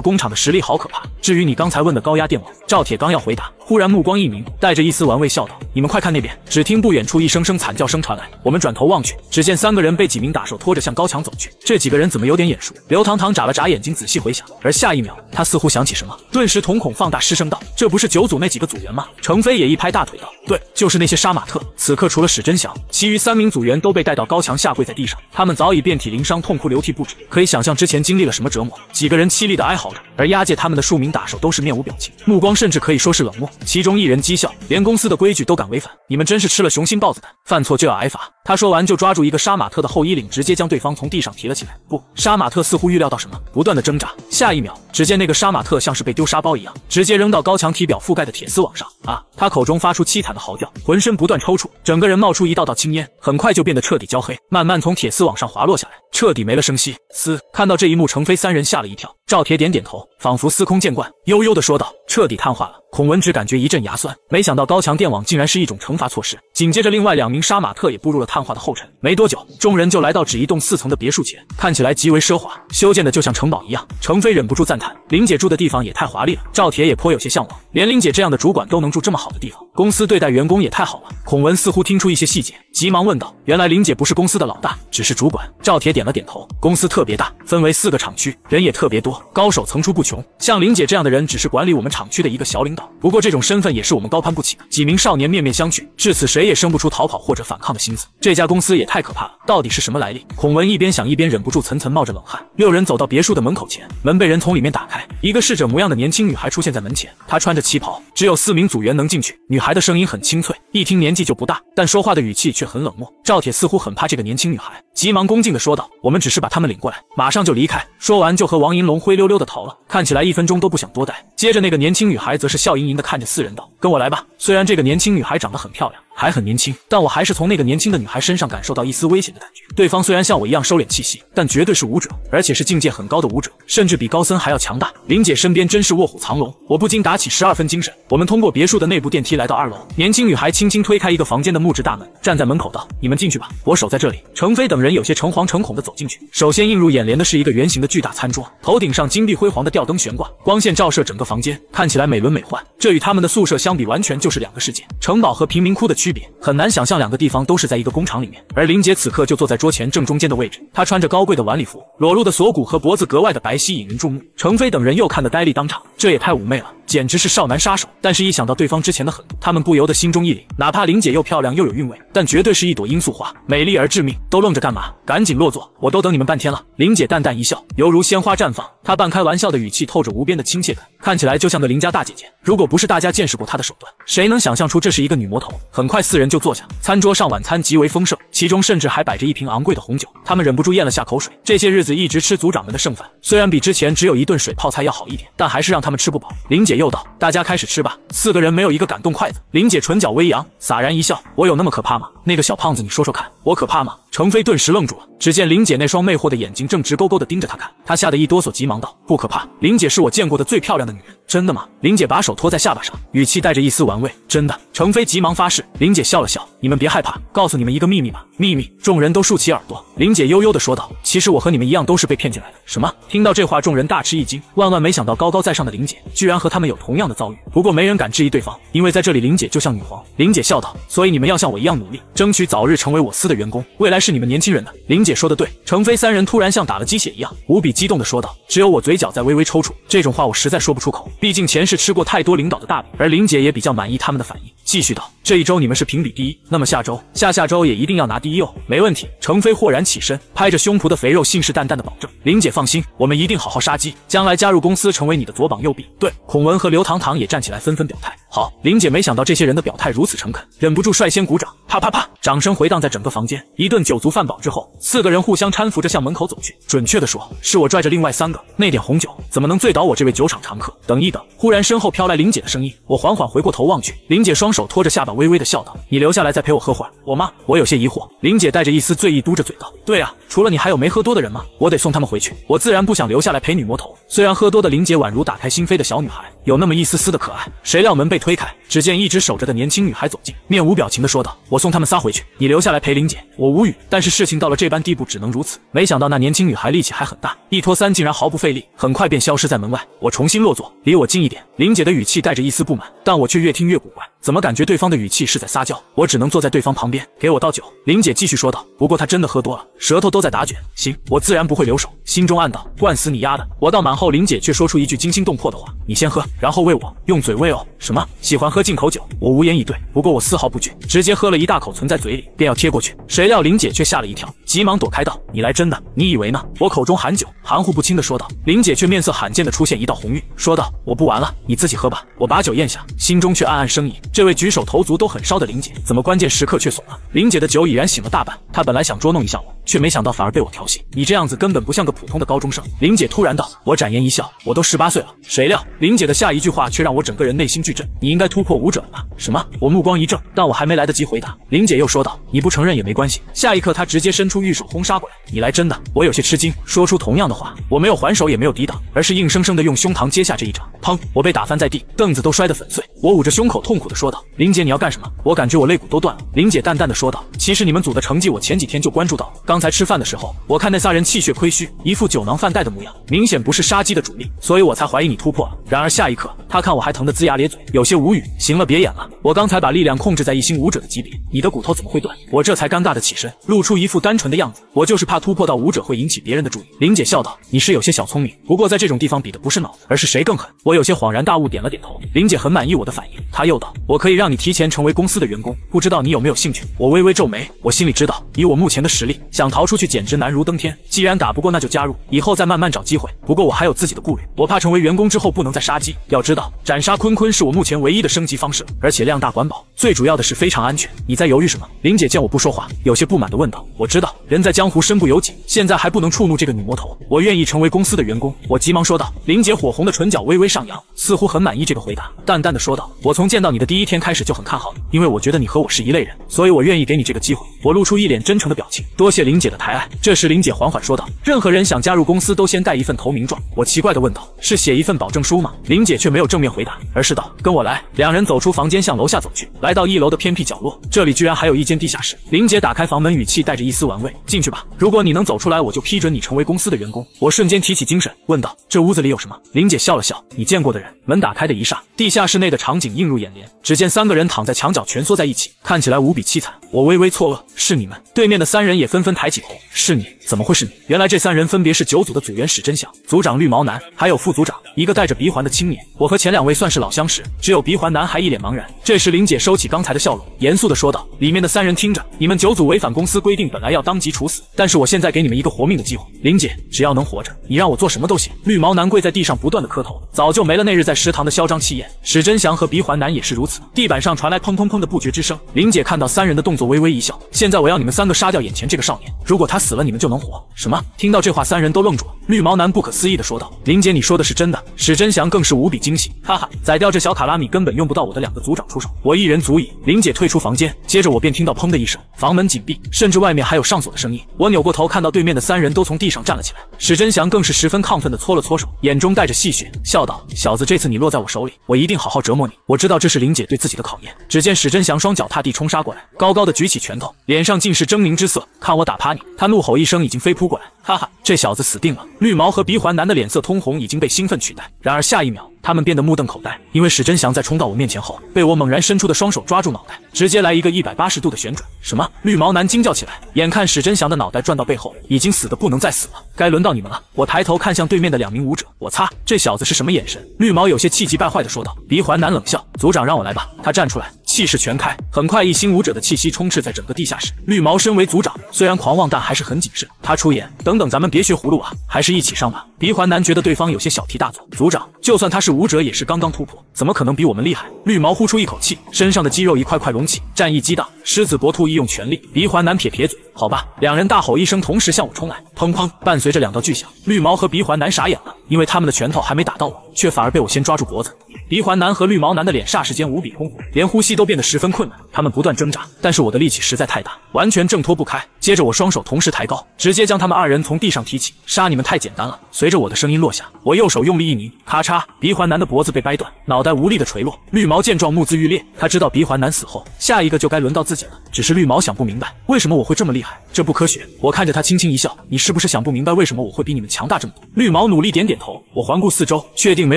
工厂的实力好可怕。至于你刚才问的高压电网，赵铁刚要回答，忽然目光一凝，带着。一丝玩味笑道：“你们快看那边！”只听不远处一声声惨叫声传来，我们转头望去，只见三个人被几名打手拖着向高墙走去。这几个人怎么有点眼熟？刘堂堂眨了眨眼睛，仔细回想，而下一秒，他似乎想起什么，顿时瞳孔放大，失声道：“这不是九组那几个组员吗？”程飞也一拍大腿道：“对，就是那些杀马特！”此刻除了史真祥，其余三名组员都被带到高墙下跪在地上，他们早已遍体鳞伤，痛哭流涕不止，可以想象之前经历了什么折磨。几个人凄厉的哀嚎着，而押解他们的数名打手都是面无表情，目光甚至可以说是冷漠。其中一人讥笑。连公司的规矩都敢违反，你们真是吃了雄心豹子胆！犯错就要挨罚。他说完就抓住一个杀马特的后衣领，直接将对方从地上提了起来。不，杀马特似乎预料到什么，不断的挣扎。下一秒，只见那个杀马特像是被丢沙包一样，直接扔到高墙体表覆盖的铁丝网上。啊！他口中发出凄惨的嚎叫，浑身不断抽搐，整个人冒出一道道青烟，很快就变得彻底焦黑，慢慢从铁丝网上滑落下来。彻底没了声息，嘶！看到这一幕，程飞三人吓了一跳。赵铁点点头，仿佛司空见惯，悠悠的说道：“彻底碳化了。”孔文只感觉一阵牙酸，没想到高强电网竟然是一种惩罚措施。紧接着，另外两名杀马特也步入了碳化的后尘。没多久，众人就来到只一栋四层的别墅前，看起来极为奢华，修建的就像城堡一样。程飞忍不住赞叹：“林姐住的地方也太华丽了。”赵铁也颇有些向往，连林姐这样的主管都能住这么好的地方，公司对待员工也太好了。孔文似乎听出一些细节。急忙问道：“原来林姐不是公司的老大，只是主管。”赵铁点了点头。公司特别大，分为四个厂区，人也特别多，高手层出不穷。像林姐这样的人，只是管理我们厂区的一个小领导。不过这种身份也是我们高攀不起的。几名少年面面相觑，至此谁也生不出逃跑或者反抗的心思。这家公司也太可怕了，到底是什么来历？孔文一边想，一边忍不住层层冒着冷汗。六人走到别墅的门口前，门被人从里面打开，一个侍者模样的年轻女孩出现在门前。她穿着旗袍，只有四名组员能进去。女孩的声音很清脆，一听年纪就不大，但说话的语气却。却很冷漠，赵铁似乎很怕这个年轻女孩，急忙恭敬的说道：“我们只是把他们领过来，马上就离开。”说完就和王银龙灰溜溜的逃了，看起来一分钟都不想多待。接着那个年轻女孩则是笑盈盈的看着四人道：“跟我来吧。”虽然这个年轻女孩长得很漂亮。还很年轻，但我还是从那个年轻的女孩身上感受到一丝危险的感觉。对方虽然像我一样收敛气息，但绝对是武者，而且是境界很高的武者，甚至比高森还要强大。玲姐身边真是卧虎藏龙，我不禁打起十二分精神。我们通过别墅的内部电梯来到二楼，年轻女孩轻轻推开一个房间的木质大门，站在门口道：“你们进去吧，我守在这里。”程飞等人有些诚惶诚恐地走进去。首先映入眼帘的是一个圆形的巨大餐桌，头顶上金碧辉煌的吊灯悬挂，光线照射整个房间，看起来美轮美奂。这与他们的宿舍相比，完全就是两个世界，城堡和平民窟的。区别很难想象，两个地方都是在一个工厂里面，而林杰此刻就坐在桌前正中间的位置，他穿着高贵的晚礼服，裸露的锁骨和脖子格外的白皙，引人注目。程飞等人又看得呆立当场，这也太妩媚了。简直是少男杀手，但是，一想到对方之前的狠，他们不由得心中一凛。哪怕玲姐又漂亮又有韵味，但绝对是一朵罂粟花，美丽而致命。都愣着干嘛？赶紧落座，我都等你们半天了。玲姐淡淡一笑，犹如鲜花绽放。她半开玩笑的语气透着无边的亲切感，看起来就像个邻家大姐姐。如果不是大家见识过她的手段，谁能想象出这是一个女魔头？很快，四人就坐下，餐桌上晚餐极为丰盛，其中甚至还摆着一瓶昂贵的红酒。他们忍不住咽了下口水。这些日子一直吃族长们的剩饭，虽然比之前只有一顿水泡菜要好一点，但还是让他们吃不饱。玲姐。又。又道：“大家开始吃吧。”四个人没有一个敢动筷子。林姐唇角微扬，洒然一笑：“我有那么可怕吗？那个小胖子，你说说看，我可怕吗？”程飞顿时愣住了。只见林姐那双魅惑的眼睛正直勾勾地盯着他看，他吓得一哆嗦，急忙道：“不可怕，林姐是我见过的最漂亮的女人。”真的吗？林姐把手托在下巴上，语气带着一丝玩味。真的，程飞急忙发誓。林姐笑了笑，你们别害怕，告诉你们一个秘密吧。秘密？众人都竖起耳朵。林姐悠悠地说道，其实我和你们一样，都是被骗进来的。什么？听到这话，众人大吃一惊，万万没想到高高在上的林姐居然和他们有同样的遭遇。不过没人敢质疑对方，因为在这里，林姐就像女皇。林姐笑道，所以你们要像我一样努力，争取早日成为我司的员工，未来是你们年轻人的。林姐说的对，程飞三人突然像打了鸡血一样，无比激动地说道。只有我嘴角在微微抽搐，这种话我实在说不出口。毕竟前世吃过太多领导的大饼，而林姐也比较满意他们的反应，继续道：“这一周你们是评比第一，那么下周、下下周也一定要拿第一哦，没问题。”程飞豁然起身，拍着胸脯的肥肉，信誓旦旦的保证：“林姐放心，我们一定好好杀鸡，将来加入公司，成为你的左膀右臂。”对，孔文和刘糖糖也站起来，纷纷表态。好，林姐没想到这些人的表态如此诚恳，忍不住率先鼓掌，啪啪啪，掌声回荡在整个房间。一顿酒足饭饱之后，四个人互相搀扶着向门口走去。准确的说，是我拽着另外三个。那点红酒怎么能醉倒我这位酒场常客？等一等，忽然身后飘来林姐的声音。我缓缓回过头望去，林姐双手托着下巴，微微的笑道：“你留下来再陪我喝会儿，我吗？”我有些疑惑。林姐带着一丝醉意，嘟着嘴道：“对啊，除了你，还有没喝多的人吗？我得送他们回去。”我自然不想留下来陪女魔头。虽然喝多的林姐宛如打开心扉的小女孩，有那么一丝丝的可爱，谁料门被。推开，只见一直守着的年轻女孩走近，面无表情地说道：“我送他们仨回去，你留下来陪林姐。”我无语，但是事情到了这般地步，只能如此。没想到那年轻女孩力气还很大，一拖三竟然毫不费力，很快便消失在门外。我重新落座，离我近一点。林姐的语气带着一丝不满，但我却越听越古怪。怎么感觉对方的语气是在撒娇？我只能坐在对方旁边，给我倒酒。林姐继续说道：“不过她真的喝多了，舌头都在打卷。”行，我自然不会留手，心中暗道：灌死你丫的！我倒满后，林姐却说出一句惊心动魄的话：“你先喝，然后喂我，用嘴喂哦。”什么？喜欢喝进口酒？我无言以对。不过我丝毫不惧，直接喝了一大口，存在嘴里，便要贴过去。谁料林姐却吓了一跳，急忙躲开道：“你来真的？你以为呢？”我口中含酒，含糊不清的说道。林姐却面色罕见的出现一道红晕，说道：“我不玩了，你自己喝吧。”我把酒咽下，心中却暗暗生疑。这位举手投足都很烧的林姐，怎么关键时刻却怂了？林姐的酒已然醒了大半，她本来想捉弄一下我。却没想到反而被我调戏，你这样子根本不像个普通的高中生。林姐突然道，我展颜一笑，我都十八岁了。谁料林姐的下一句话却让我整个人内心巨震，你应该突破武者了吧？什么？我目光一怔，但我还没来得及回答，林姐又说道，你不承认也没关系。下一刻，她直接伸出玉手轰杀过来，你来真的？我有些吃惊，说出同样的话，我没有还手也没有抵挡，而是硬生生的用胸膛接下这一掌，砰！我被打翻在地，凳子都摔得粉碎。我捂着胸口痛苦的说道，林姐你要干什么？我感觉我肋骨都断了。林姐淡淡的说道，其实你们组的成绩我前几天就关注到了，刚。才吃饭的时候，我看那仨人气血亏虚，一副酒囊饭袋的模样，明显不是杀鸡的主力，所以我才怀疑你突破了。然而下一刻，他看我还疼得龇牙咧嘴，有些无语。行了，别演了，我刚才把力量控制在一星武者的级别，你的骨头怎么会断？我这才尴尬的起身，露出一副单纯的样子。我就是怕突破到武者会引起别人的注意。林姐笑道：“你是有些小聪明，不过在这种地方比的不是脑子，而是谁更狠。”我有些恍然大悟，点了点头。林姐很满意我的反应，她又道：“我可以让你提前成为公司的员工，不知道你有没有兴趣？”我微微皱眉，我心里知道，以我目前的实力，想。想逃出去简直难如登天。既然打不过，那就加入，以后再慢慢找机会。不过我还有自己的顾虑，我怕成为员工之后不能再杀鸡。要知道，斩杀坤坤是我目前唯一的升级方式，而且量大管饱，最主要的是非常安全。你在犹豫什么？林姐见我不说话，有些不满的问道。我知道人在江湖身不由己，现在还不能触怒这个女魔头。我愿意成为公司的员工。我急忙说道。林姐火红的唇角微微上扬，似乎很满意这个回答，淡淡的说道：“我从见到你的第一天开始就很看好你，因为我觉得你和我是一类人，所以我愿意给你这个机会。”我露出一脸真诚的表情，多谢林。玲姐的抬爱。这时，玲姐缓缓说道：“任何人想加入公司，都先带一份投名状。”我奇怪地问道：“是写一份保证书吗？”玲姐却没有正面回答，而是道：“跟我来。”两人走出房间，向楼下走去。来到一楼的偏僻角落，这里居然还有一间地下室。玲姐打开房门，语气带着一丝玩味：“进去吧，如果你能走出来，我就批准你成为公司的员工。”我瞬间提起精神，问道：“这屋子里有什么？”玲姐笑了笑：“你见过的人。”门打开的一霎，地下室内的场景映入眼帘。只见三个人躺在墙角，蜷缩在一起，看起来无比凄惨。我微微错愕：“是你们？”对面的三人也纷纷。抬。抬起头，是你？怎么会是你？原来这三人分别是九组的组员史真祥、组长绿毛男，还有副组长，一个戴着鼻环的青年。我和前两位算是老相识，只有鼻环男还一脸茫然。这时，林姐收起刚才的笑容，严肃地说道：“里面的三人听着，你们九组违反公司规定，本来要当即处死，但是我现在给你们一个活命的机会。林姐，只要能活着，你让我做什么都行。”绿毛男跪在地上，不断地磕头，早就没了那日在食堂的嚣张气焰。史真祥和鼻环男也是如此。地板上传来砰砰砰的不绝之声。林姐看到三人的动作，微微一笑：“现在我要你们三个杀掉眼前这个少年。”如果他死了，你们就能活。什么？听到这话，三人都愣住了。绿毛男不可思议的说道：“林姐，你说的是真的？”史真祥更是无比惊喜。哈哈，宰掉这小卡拉米根本用不到我的两个族长出手，我一人足矣。林姐退出房间，接着我便听到砰的一声，房门紧闭，甚至外面还有上锁的声音。我扭过头，看到对面的三人都从地上站了起来。史真祥更是十分亢奋的搓了搓手，眼中带着戏谑，笑道：“小子，这次你落在我手里，我一定好好折磨你。”我知道这是林姐对自己的考验。只见史真祥双脚踏地冲杀过来，高高的举起拳头，脸上尽是狰狞之色，看我打的。你！他怒吼一声，已经飞扑过来。哈哈，这小子死定了！绿毛和鼻环男的脸色通红，已经被兴奋取代。然而下一秒，他们变得目瞪口呆，因为史真祥在冲到我面前后，被我猛然伸出的双手抓住脑袋，直接来一个一百八十度的旋转。什么？绿毛男惊叫起来，眼看史真祥的脑袋转到背后，已经死的不能再死了。该轮到你们了。我抬头看向对面的两名舞者，我擦，这小子是什么眼神？绿毛有些气急败坏的说道。鼻环男冷笑：“组长让我来吧。”他站出来。气势全开，很快，一星武者的气息充斥在整个地下室。绿毛身为族长，虽然狂妄，但还是很谨慎。他出言：“等等，咱们别学葫芦娃，还是一起上吧。”鼻环男觉得对方有些小题大做。族长，就算他是武者，也是刚刚突破，怎么可能比我们厉害？绿毛呼出一口气，身上的肌肉一块块隆起，战意激荡。狮子搏兔一用全力。鼻环男撇撇嘴：“好吧。”两人大吼一声，同时向我冲来。砰砰！伴随着两道巨响，绿毛和鼻环男傻眼了，因为他们的拳头还没打到我，却反而被我先抓住脖子。鼻环男和绿毛男的脸霎时间无比通红，连呼吸都。都变得十分困难，他们不断挣扎，但是我的力气实在太大，完全挣脱不开。接着我双手同时抬高，直接将他们二人从地上提起。杀你们太简单了。随着我的声音落下，我右手用力一拧，咔嚓，鼻环男的脖子被掰断，脑袋无力的垂落。绿毛见状目眦欲裂，他知道鼻环男死后，下一个就该轮到自己了。只是绿毛想不明白，为什么我会这么厉害，这不科学。我看着他轻轻一笑，你是不是想不明白为什么我会比你们强大这么多？绿毛努力点点头。我环顾四周，确定没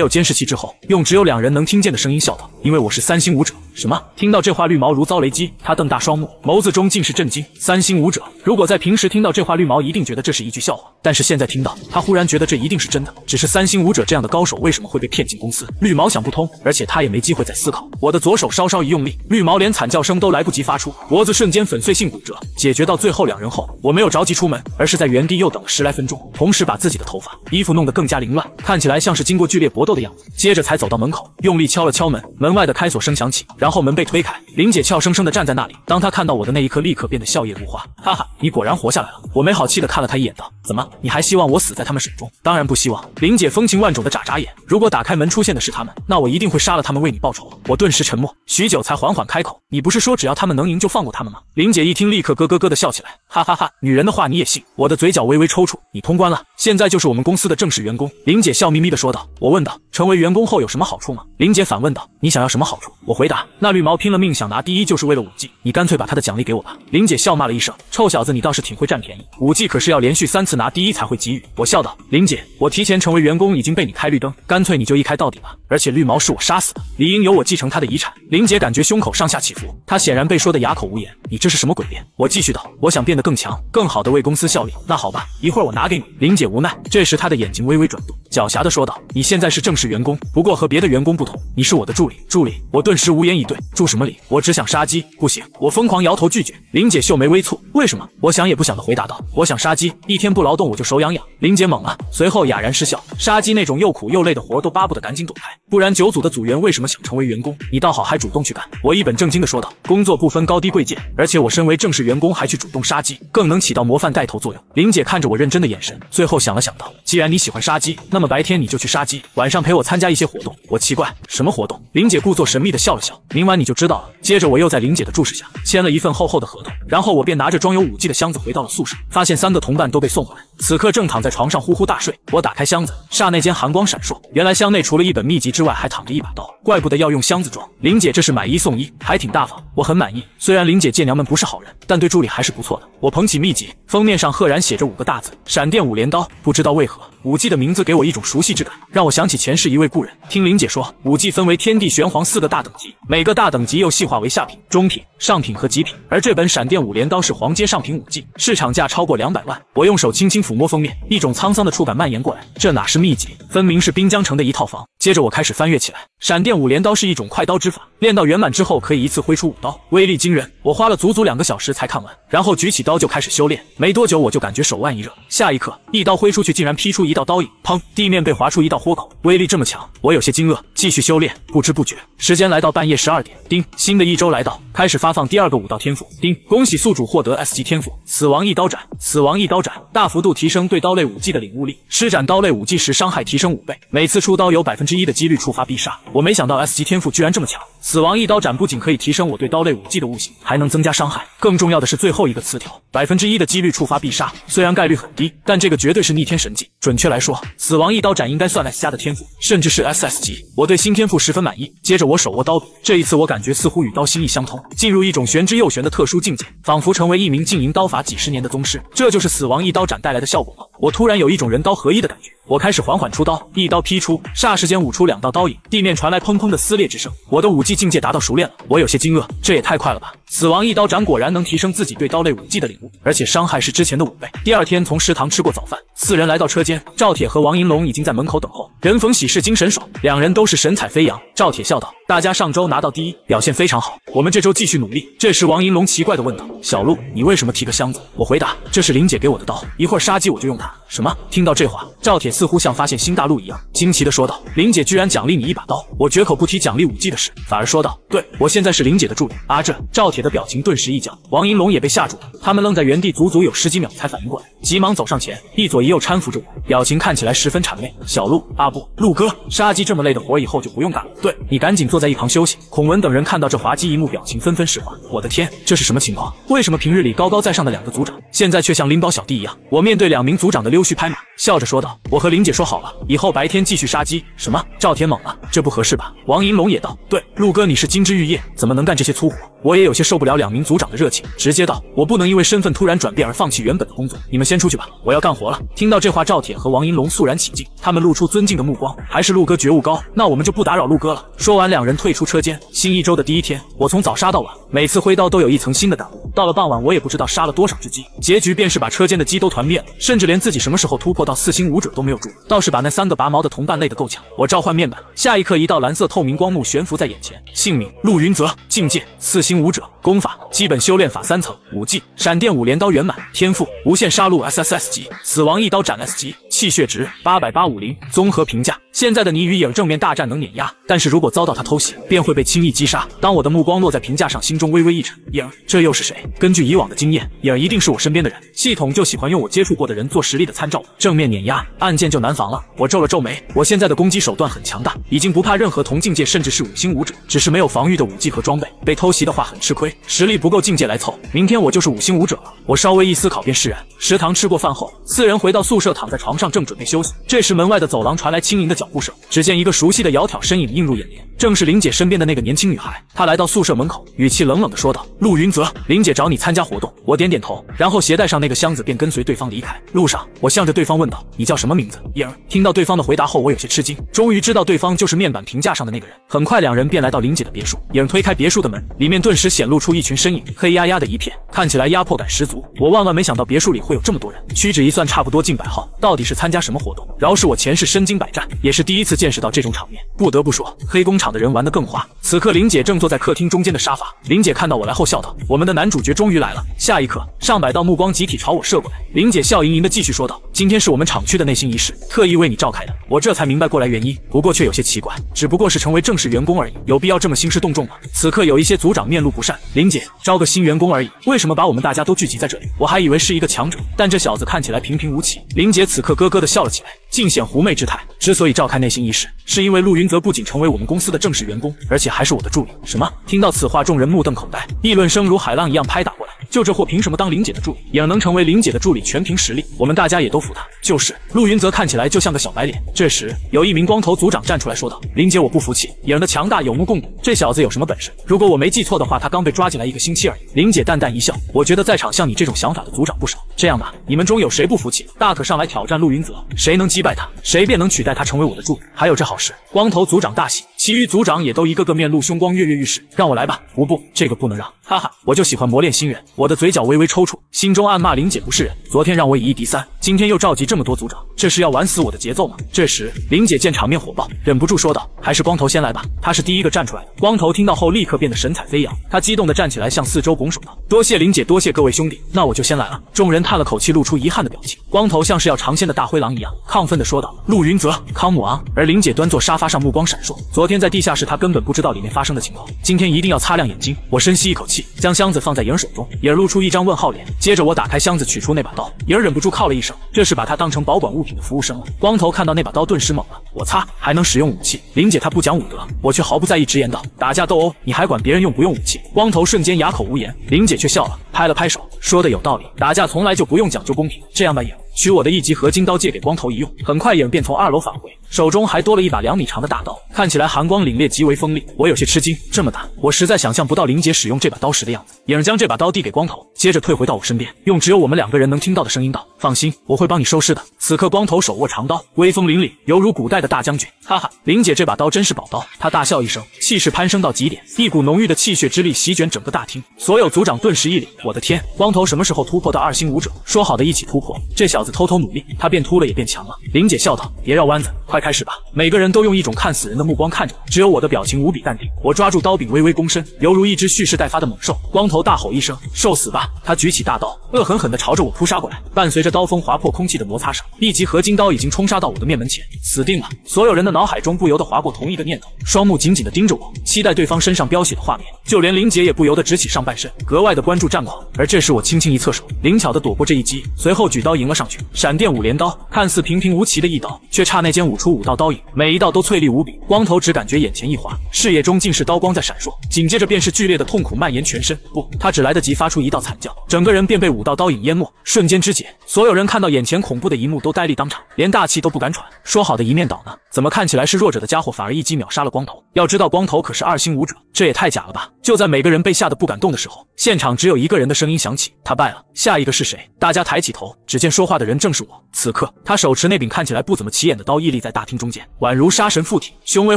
有监视器之后，用只有两人能听见的声音笑道：因为我是三星武者。什么？听到这话，绿毛如遭雷击，他瞪大双目，眸子中尽是震惊。三星武者，如果在平时听到这话，绿毛一定觉得这是一句笑话。但是现在听到，他忽然觉得这一定是真的。只是三星武者这样的高手，为什么会被骗进公司？绿毛想不通，而且他也没机会再思考。我的左手稍稍一用力，绿毛连惨叫声都来不及发出，脖子瞬间粉碎性骨折。解决到最后两人后，我没有着急出门，而是在原地又等了十来分钟，同时把自己的头发、衣服弄得更加凌乱，看起来像是经过剧烈搏斗的样子。接着才走到门口，用力敲了敲门，门外的开锁声响起，然后门被。推开林姐俏生生的站在那里，当她看到我的那一刻，立刻变得笑靥如花。哈哈，你果然活下来了。我没好气的看了她一眼，道：“怎么，你还希望我死在他们手中？”当然不希望。林姐风情万种的眨眨眼，如果打开门出现的是他们，那我一定会杀了他们，为你报仇。我顿时沉默，许久才缓缓开口：“你不是说只要他们能赢就放过他们吗？”林姐一听，立刻咯咯咯的笑起来，哈哈哈，女人的话你也信？我的嘴角微微抽搐。你通关了，现在就是我们公司的正式员工。林姐笑眯眯的说道。我问道：“成为员工后有什么好处吗？”林姐反问道：“你想要什么好处？”我回答：“那绿毛。”拼了命想拿第一，就是为了武技。你干脆把他的奖励给我吧。林姐笑骂了一声：“臭小子，你倒是挺会占便宜。武技可是要连续三次拿第一才会给予。”我笑道：“林姐，我提前成为员工已经被你开绿灯，干脆你就一开到底吧。而且绿毛是我杀死的，理应由我继承他的遗产。”林姐感觉胸口上下起伏，她显然被说的哑口无言。你这是什么鬼辩？我继续道：“我想变得更强，更好的为公司效力。那好吧，一会儿我拿给你。”林姐无奈。这时她的眼睛微微转动，狡黠的说道：“你现在是正式员工，不过和别的员工不同，你是我的助理。助理。”我顿时无言以对。助。什么礼？我只想杀鸡，不行！我疯狂摇头拒绝。林姐秀眉微蹙，为什么？我想也不想的回答道：“我想杀鸡，一天不劳动我就手痒痒。”林姐懵了，随后哑然失笑。杀鸡那种又苦又累的活都巴不得赶紧躲开，不然九组的组员为什么想成为员工？你倒好，还主动去干。我一本正经的说道：“工作不分高低贵贱，而且我身为正式员工还去主动杀鸡，更能起到模范带头作用。”林姐看着我认真的眼神，最后想了想道：“既然你喜欢杀鸡，那么白天你就去杀鸡，晚上陪我参加一些活动。”我奇怪，什么活动？林姐故作神秘的笑了笑：“明晚你就。”知道了。接着，我又在玲姐的注视下签了一份厚厚的合同，然后我便拿着装有武器的箱子回到了宿舍，发现三个同伴都被送回来，此刻正躺在床上呼呼大睡。我打开箱子，刹那间寒光闪烁，原来箱内除了一本秘籍之外，还躺着一把刀，怪不得要用箱子装。玲姐这是买一送一，还挺大方，我很满意。虽然玲姐贱娘们不是好人，但对助理还是不错的。我捧起秘籍，封面上赫然写着五个大字：闪电五连刀。不知道为何。武技的名字给我一种熟悉之感，让我想起前世一位故人。听林姐说，武技分为天地玄黄四个大等级，每个大等级又细化为下品、中品、上品和极品。而这本《闪电五镰刀》是黄阶上品武技，市场价超过两百万。我用手轻轻抚摸封面，一种沧桑的触感蔓延过来。这哪是秘籍，分明是滨江城的一套房。接着我开始翻阅起来。《闪电五镰刀》是一种快刀之法，练到圆满之后可以一次挥出五刀，威力惊人。我花了足足两个小时才看完，然后举起刀就开始修炼。没多久我就感觉手腕一热，下一刻一刀挥出去，竟然劈出一。道刀影，砰！地面被划出一道豁口，威力这么强，我有些惊愕。继续修炼，不知不觉，时间来到半夜十二点。叮，新的一周来到，开始发放第二个武道天赋。叮，恭喜宿主获得 S 级天赋，死亡一刀斩。死亡一刀斩，大幅度提升对刀类武技的领悟力，施展刀类武技时伤害提升五倍，每次出刀有百分之一的几率触发必杀。我没想到 S 级天赋居然这么强。死亡一刀斩不仅可以提升我对刀类武技的悟性，还能增加伤害。更重要的是，最后一个词条，百分之一的几率触发必杀。虽然概率很低，但这个绝对是逆天神技。准确来说，死亡一刀斩应该算 S 加的天赋，甚至是 SS 级。我对新天赋十分满意。接着我手握刀柄，这一次我感觉似乎与刀心意相通，进入一种玄之又玄的特殊境界，仿佛成为一名静营刀法几十年的宗师。这就是死亡一刀斩带来的效果吗？我突然有一种人刀合一的感觉。我开始缓缓出刀，一刀劈出，霎时间舞出两道刀影，地面传来砰砰的撕裂之声。我的武技境界达到熟练了，我有些惊愕，这也太快了吧！死亡一刀斩果然能提升自己对刀类武技的领悟，而且伤害是之前的五倍。第二天从食堂吃过早饭，四人来到车间，赵铁和王银龙已经在门口等候。人逢喜事精神爽，两人都是神采飞扬。赵铁笑道：“大家上周拿到第一，表现非常好，我们这周继续努力。”这时王银龙奇怪地问道：“小鹿，你为什么提个箱子？”我回答：“这是林姐给我的刀，一会儿杀鸡我就用它。”什么？听到这话，赵铁。似乎像发现新大陆一样惊奇地说道：“林姐居然奖励你一把刀，我绝口不提奖励武器的事，反而说道：‘对我现在是林姐的助理。’”阿振、赵铁的表情顿时一僵，王银龙也被吓住了，他们愣在原地，足足有十几秒才反应过来，急忙走上前，一左一右搀扶着我，表情看起来十分谄媚。小陆，阿布，陆哥，杀鸡这么累的活以后就不用干了，对你赶紧坐在一旁休息。孔文等人看到这滑稽一幕，表情纷纷石化。我的天，这是什么情况？为什么平日里高高在上的两个组长，现在却像拎包小弟一样？我面对两名组长的溜须拍马，笑着说道：“我和。”和玲姐说好了，以后白天继续杀鸡。什么？赵铁猛了，这不合适吧？王银龙也道：“对，陆哥，你是金枝玉叶，怎么能干这些粗活？”我也有些受不了两名组长的热情，直接道：“我不能因为身份突然转变而放弃原本的工作。”你们先出去吧，我要干活了。听到这话，赵铁和王银龙肃然起敬，他们露出尊敬的目光。还是陆哥觉悟高，那我们就不打扰陆哥了。说完，两人退出车间。新一周的第一天，我从早杀到晚，每次挥刀都有一层新的感悟。到了傍晚，我也不知道杀了多少只鸡，结局便是把车间的鸡都团灭了，甚至连自己什么时候突破到四星武者都没有。倒是把那三个拔毛的同伴累得够呛。我召唤面板，下一刻一道蓝色透明光幕悬浮在眼前。姓名：陆云泽，境界：四星武者，功法：基本修炼法三层，武技：闪电五镰刀圆满，天赋：无限杀戮 SSS 级，死亡一刀斩 S 级。气血值八百八五零，综合评价，现在的你与影正面大战能碾压，但是如果遭到他偷袭，便会被轻易击杀。当我的目光落在评价上，心中微微一沉。影，这又是谁？根据以往的经验，影一定是我身边的人。系统就喜欢用我接触过的人做实力的参照。正面碾压，暗件就难防了。我皱了皱眉，我现在的攻击手段很强大，已经不怕任何同境界，甚至是五星武者。只是没有防御的武技和装备，被偷袭的话很吃亏。实力不够，境界来凑。明天我就是五星武者了。我稍微一思考便释然。食堂吃过饭后，四人回到宿舍，躺在床上。正准备休息，这时门外的走廊传来轻盈的脚步声。只见一个熟悉的窈窕身影映入眼帘。正是玲姐身边的那个年轻女孩。她来到宿舍门口，语气冷冷地说道：“陆云泽，玲姐找你参加活动。”我点点头，然后携带上那个箱子，便跟随对方离开。路上，我向着对方问道：“你叫什么名字？”颖听到对方的回答后，我有些吃惊，终于知道对方就是面板评价上的那个人。很快，两人便来到玲姐的别墅。颖推开别墅的门，里面顿时显露出一群身影，黑压压的一片，看起来压迫感十足。我万万没想到别墅里会有这么多人，屈指一算，差不多近百号。到底是参加什么活动？饶是我前世身经百战，也是第一次见识到这种场面。不得不说，黑工厂。场的人玩得更花。此刻，林姐正坐在客厅中间的沙发。林姐看到我来后，笑道：“我们的男主角终于来了。”下一刻，上百道目光集体朝我射过来。林姐笑盈盈地继续说道：“今天是我们厂区的内心仪式，特意为你召开的。”我这才明白过来原因，不过却有些奇怪，只不过是成为正式员工而已，有必要这么兴师动众吗？此刻有一些组长面露不善。林姐招个新员工而已，为什么把我们大家都聚集在这里？我还以为是一个强者，但这小子看起来平平无奇。林姐此刻咯咯地笑了起来。尽显狐媚之态。之所以召开内心仪式，是因为陆云泽不仅成为我们公司的正式员工，而且还是我的助理。什么？听到此话，众人目瞪口呆，议论声如海浪一样拍打过来。就这货凭什么当玲姐的助理？儿能成为玲姐的助理全凭实力，我们大家也都服他。就是。陆云泽看起来就像个小白脸。这时，有一名光头组长站出来说道：“玲姐，我不服气，儿的强大有目共睹，这小子有什么本事？如果我没记错的话，他刚被抓进来一个星期而已。”玲姐淡淡一笑：“我觉得在场像你这种想法的组长不少。这样吧，你们中有谁不服气，大可上来挑战陆云泽，谁能击败他，谁便能取代他成为我的助。理。还有这好事，光头组长大喜。”其余族长也都一个个面露凶光，跃跃欲试。让我来吧！不不，这个不能让！哈哈，我就喜欢磨练新人。我的嘴角微微抽搐，心中暗骂林姐不是人。昨天让我以一敌三，今天又召集这么多族长，这是要玩死我的节奏吗？这时，林姐见场面火爆，忍不住说道：“还是光头先来吧，他是第一个站出来的。”光头听到后，立刻变得神采飞扬，他激动地站起来，向四周拱手道：“多谢林姐，多谢各位兄弟，那我就先来了。”众人叹了口气，露出遗憾的表情。光头像是要尝鲜的大灰狼一样，亢奋地说道：“陆云泽，康姆昂。”而林姐端坐沙发上，目光闪烁。昨天。在地下室，他根本不知道里面发生的情况。今天一定要擦亮眼睛。我深吸一口气，将箱子放在颖儿手中，颖儿露出一张问号脸。接着我打开箱子，取出那把刀，颖儿忍不住靠了一声：“这是把他当成保管物品的服务生了。”光头看到那把刀，顿时懵了：“我擦，还能使用武器？”林姐她不讲武德，我却毫不在意，直言道：“打架斗殴，你还管别人用不用武器？”光头瞬间哑口无言。林姐却笑了，拍了拍手，说的有道理，打架从来就不用讲究公平。这样吧，颖。取我的一级合金刀借给光头一用，很快影便从二楼返回，手中还多了一把两米长的大刀，看起来寒光凛冽，极为锋利。我有些吃惊，这么大，我实在想象不到林姐使用这把刀时的样子。影将这把刀递给光头，接着退回到我身边，用只有我们两个人能听到的声音道：“放心，我会帮你收尸的。”此刻，光头手握长刀，威风凛凛，犹如古代的大将军。哈哈，林姐这把刀真是宝刀！他大笑一声，气势攀升到极点，一股浓郁的气血之力席卷整个大厅，所有族长顿时一凛。我的天，光头什么时候突破到二星武者？说好的一起突破，这小子！偷偷努力，他变秃了也变强了。林姐笑道：“别绕弯子，快开始吧！”每个人都用一种看死人的目光看着我，只有我的表情无比淡定。我抓住刀柄，微微躬身，犹如一只蓄势待发的猛兽。光头大吼一声：“受死吧！”他举起大刀，恶狠狠地朝着我扑杀过来。伴随着刀锋划破空气的摩擦声，一截合金刀已经冲杀到我的面门前，死定了！所有人的脑海中不由得划过同一个念头，双目紧紧地盯着我，期待对方身上飙血的画面。就连林姐也不由得直起上半身，格外的关注战况。而这时，我轻轻一侧手，灵巧地躲过这一击，随后举刀迎了上去。闪电五镰刀，看似平平无奇的一刀，却刹那间舞出五道刀影，每一道都翠绿无比。光头只感觉眼前一花，视野中尽是刀光在闪烁，紧接着便是剧烈的痛苦蔓延全身。不，他只来得及发出一道惨叫，整个人便被五道刀影淹没，瞬间肢解。所有人看到眼前恐怖的一幕，都呆立当场，连大气都不敢喘。说好的一面倒呢？怎么看起来是弱者的家伙，反而一击秒杀了光头？要知道，光头可是二星武者，这也太假了吧！就在每个人被吓得不敢动的时候，现场只有一个人的声音响起：“他败了，下一个是谁？”大家抬起头，只见说话的人正是我。此刻，他手持那柄看起来不怎么起眼的刀，屹立在大厅中间，宛如杀神附体，雄威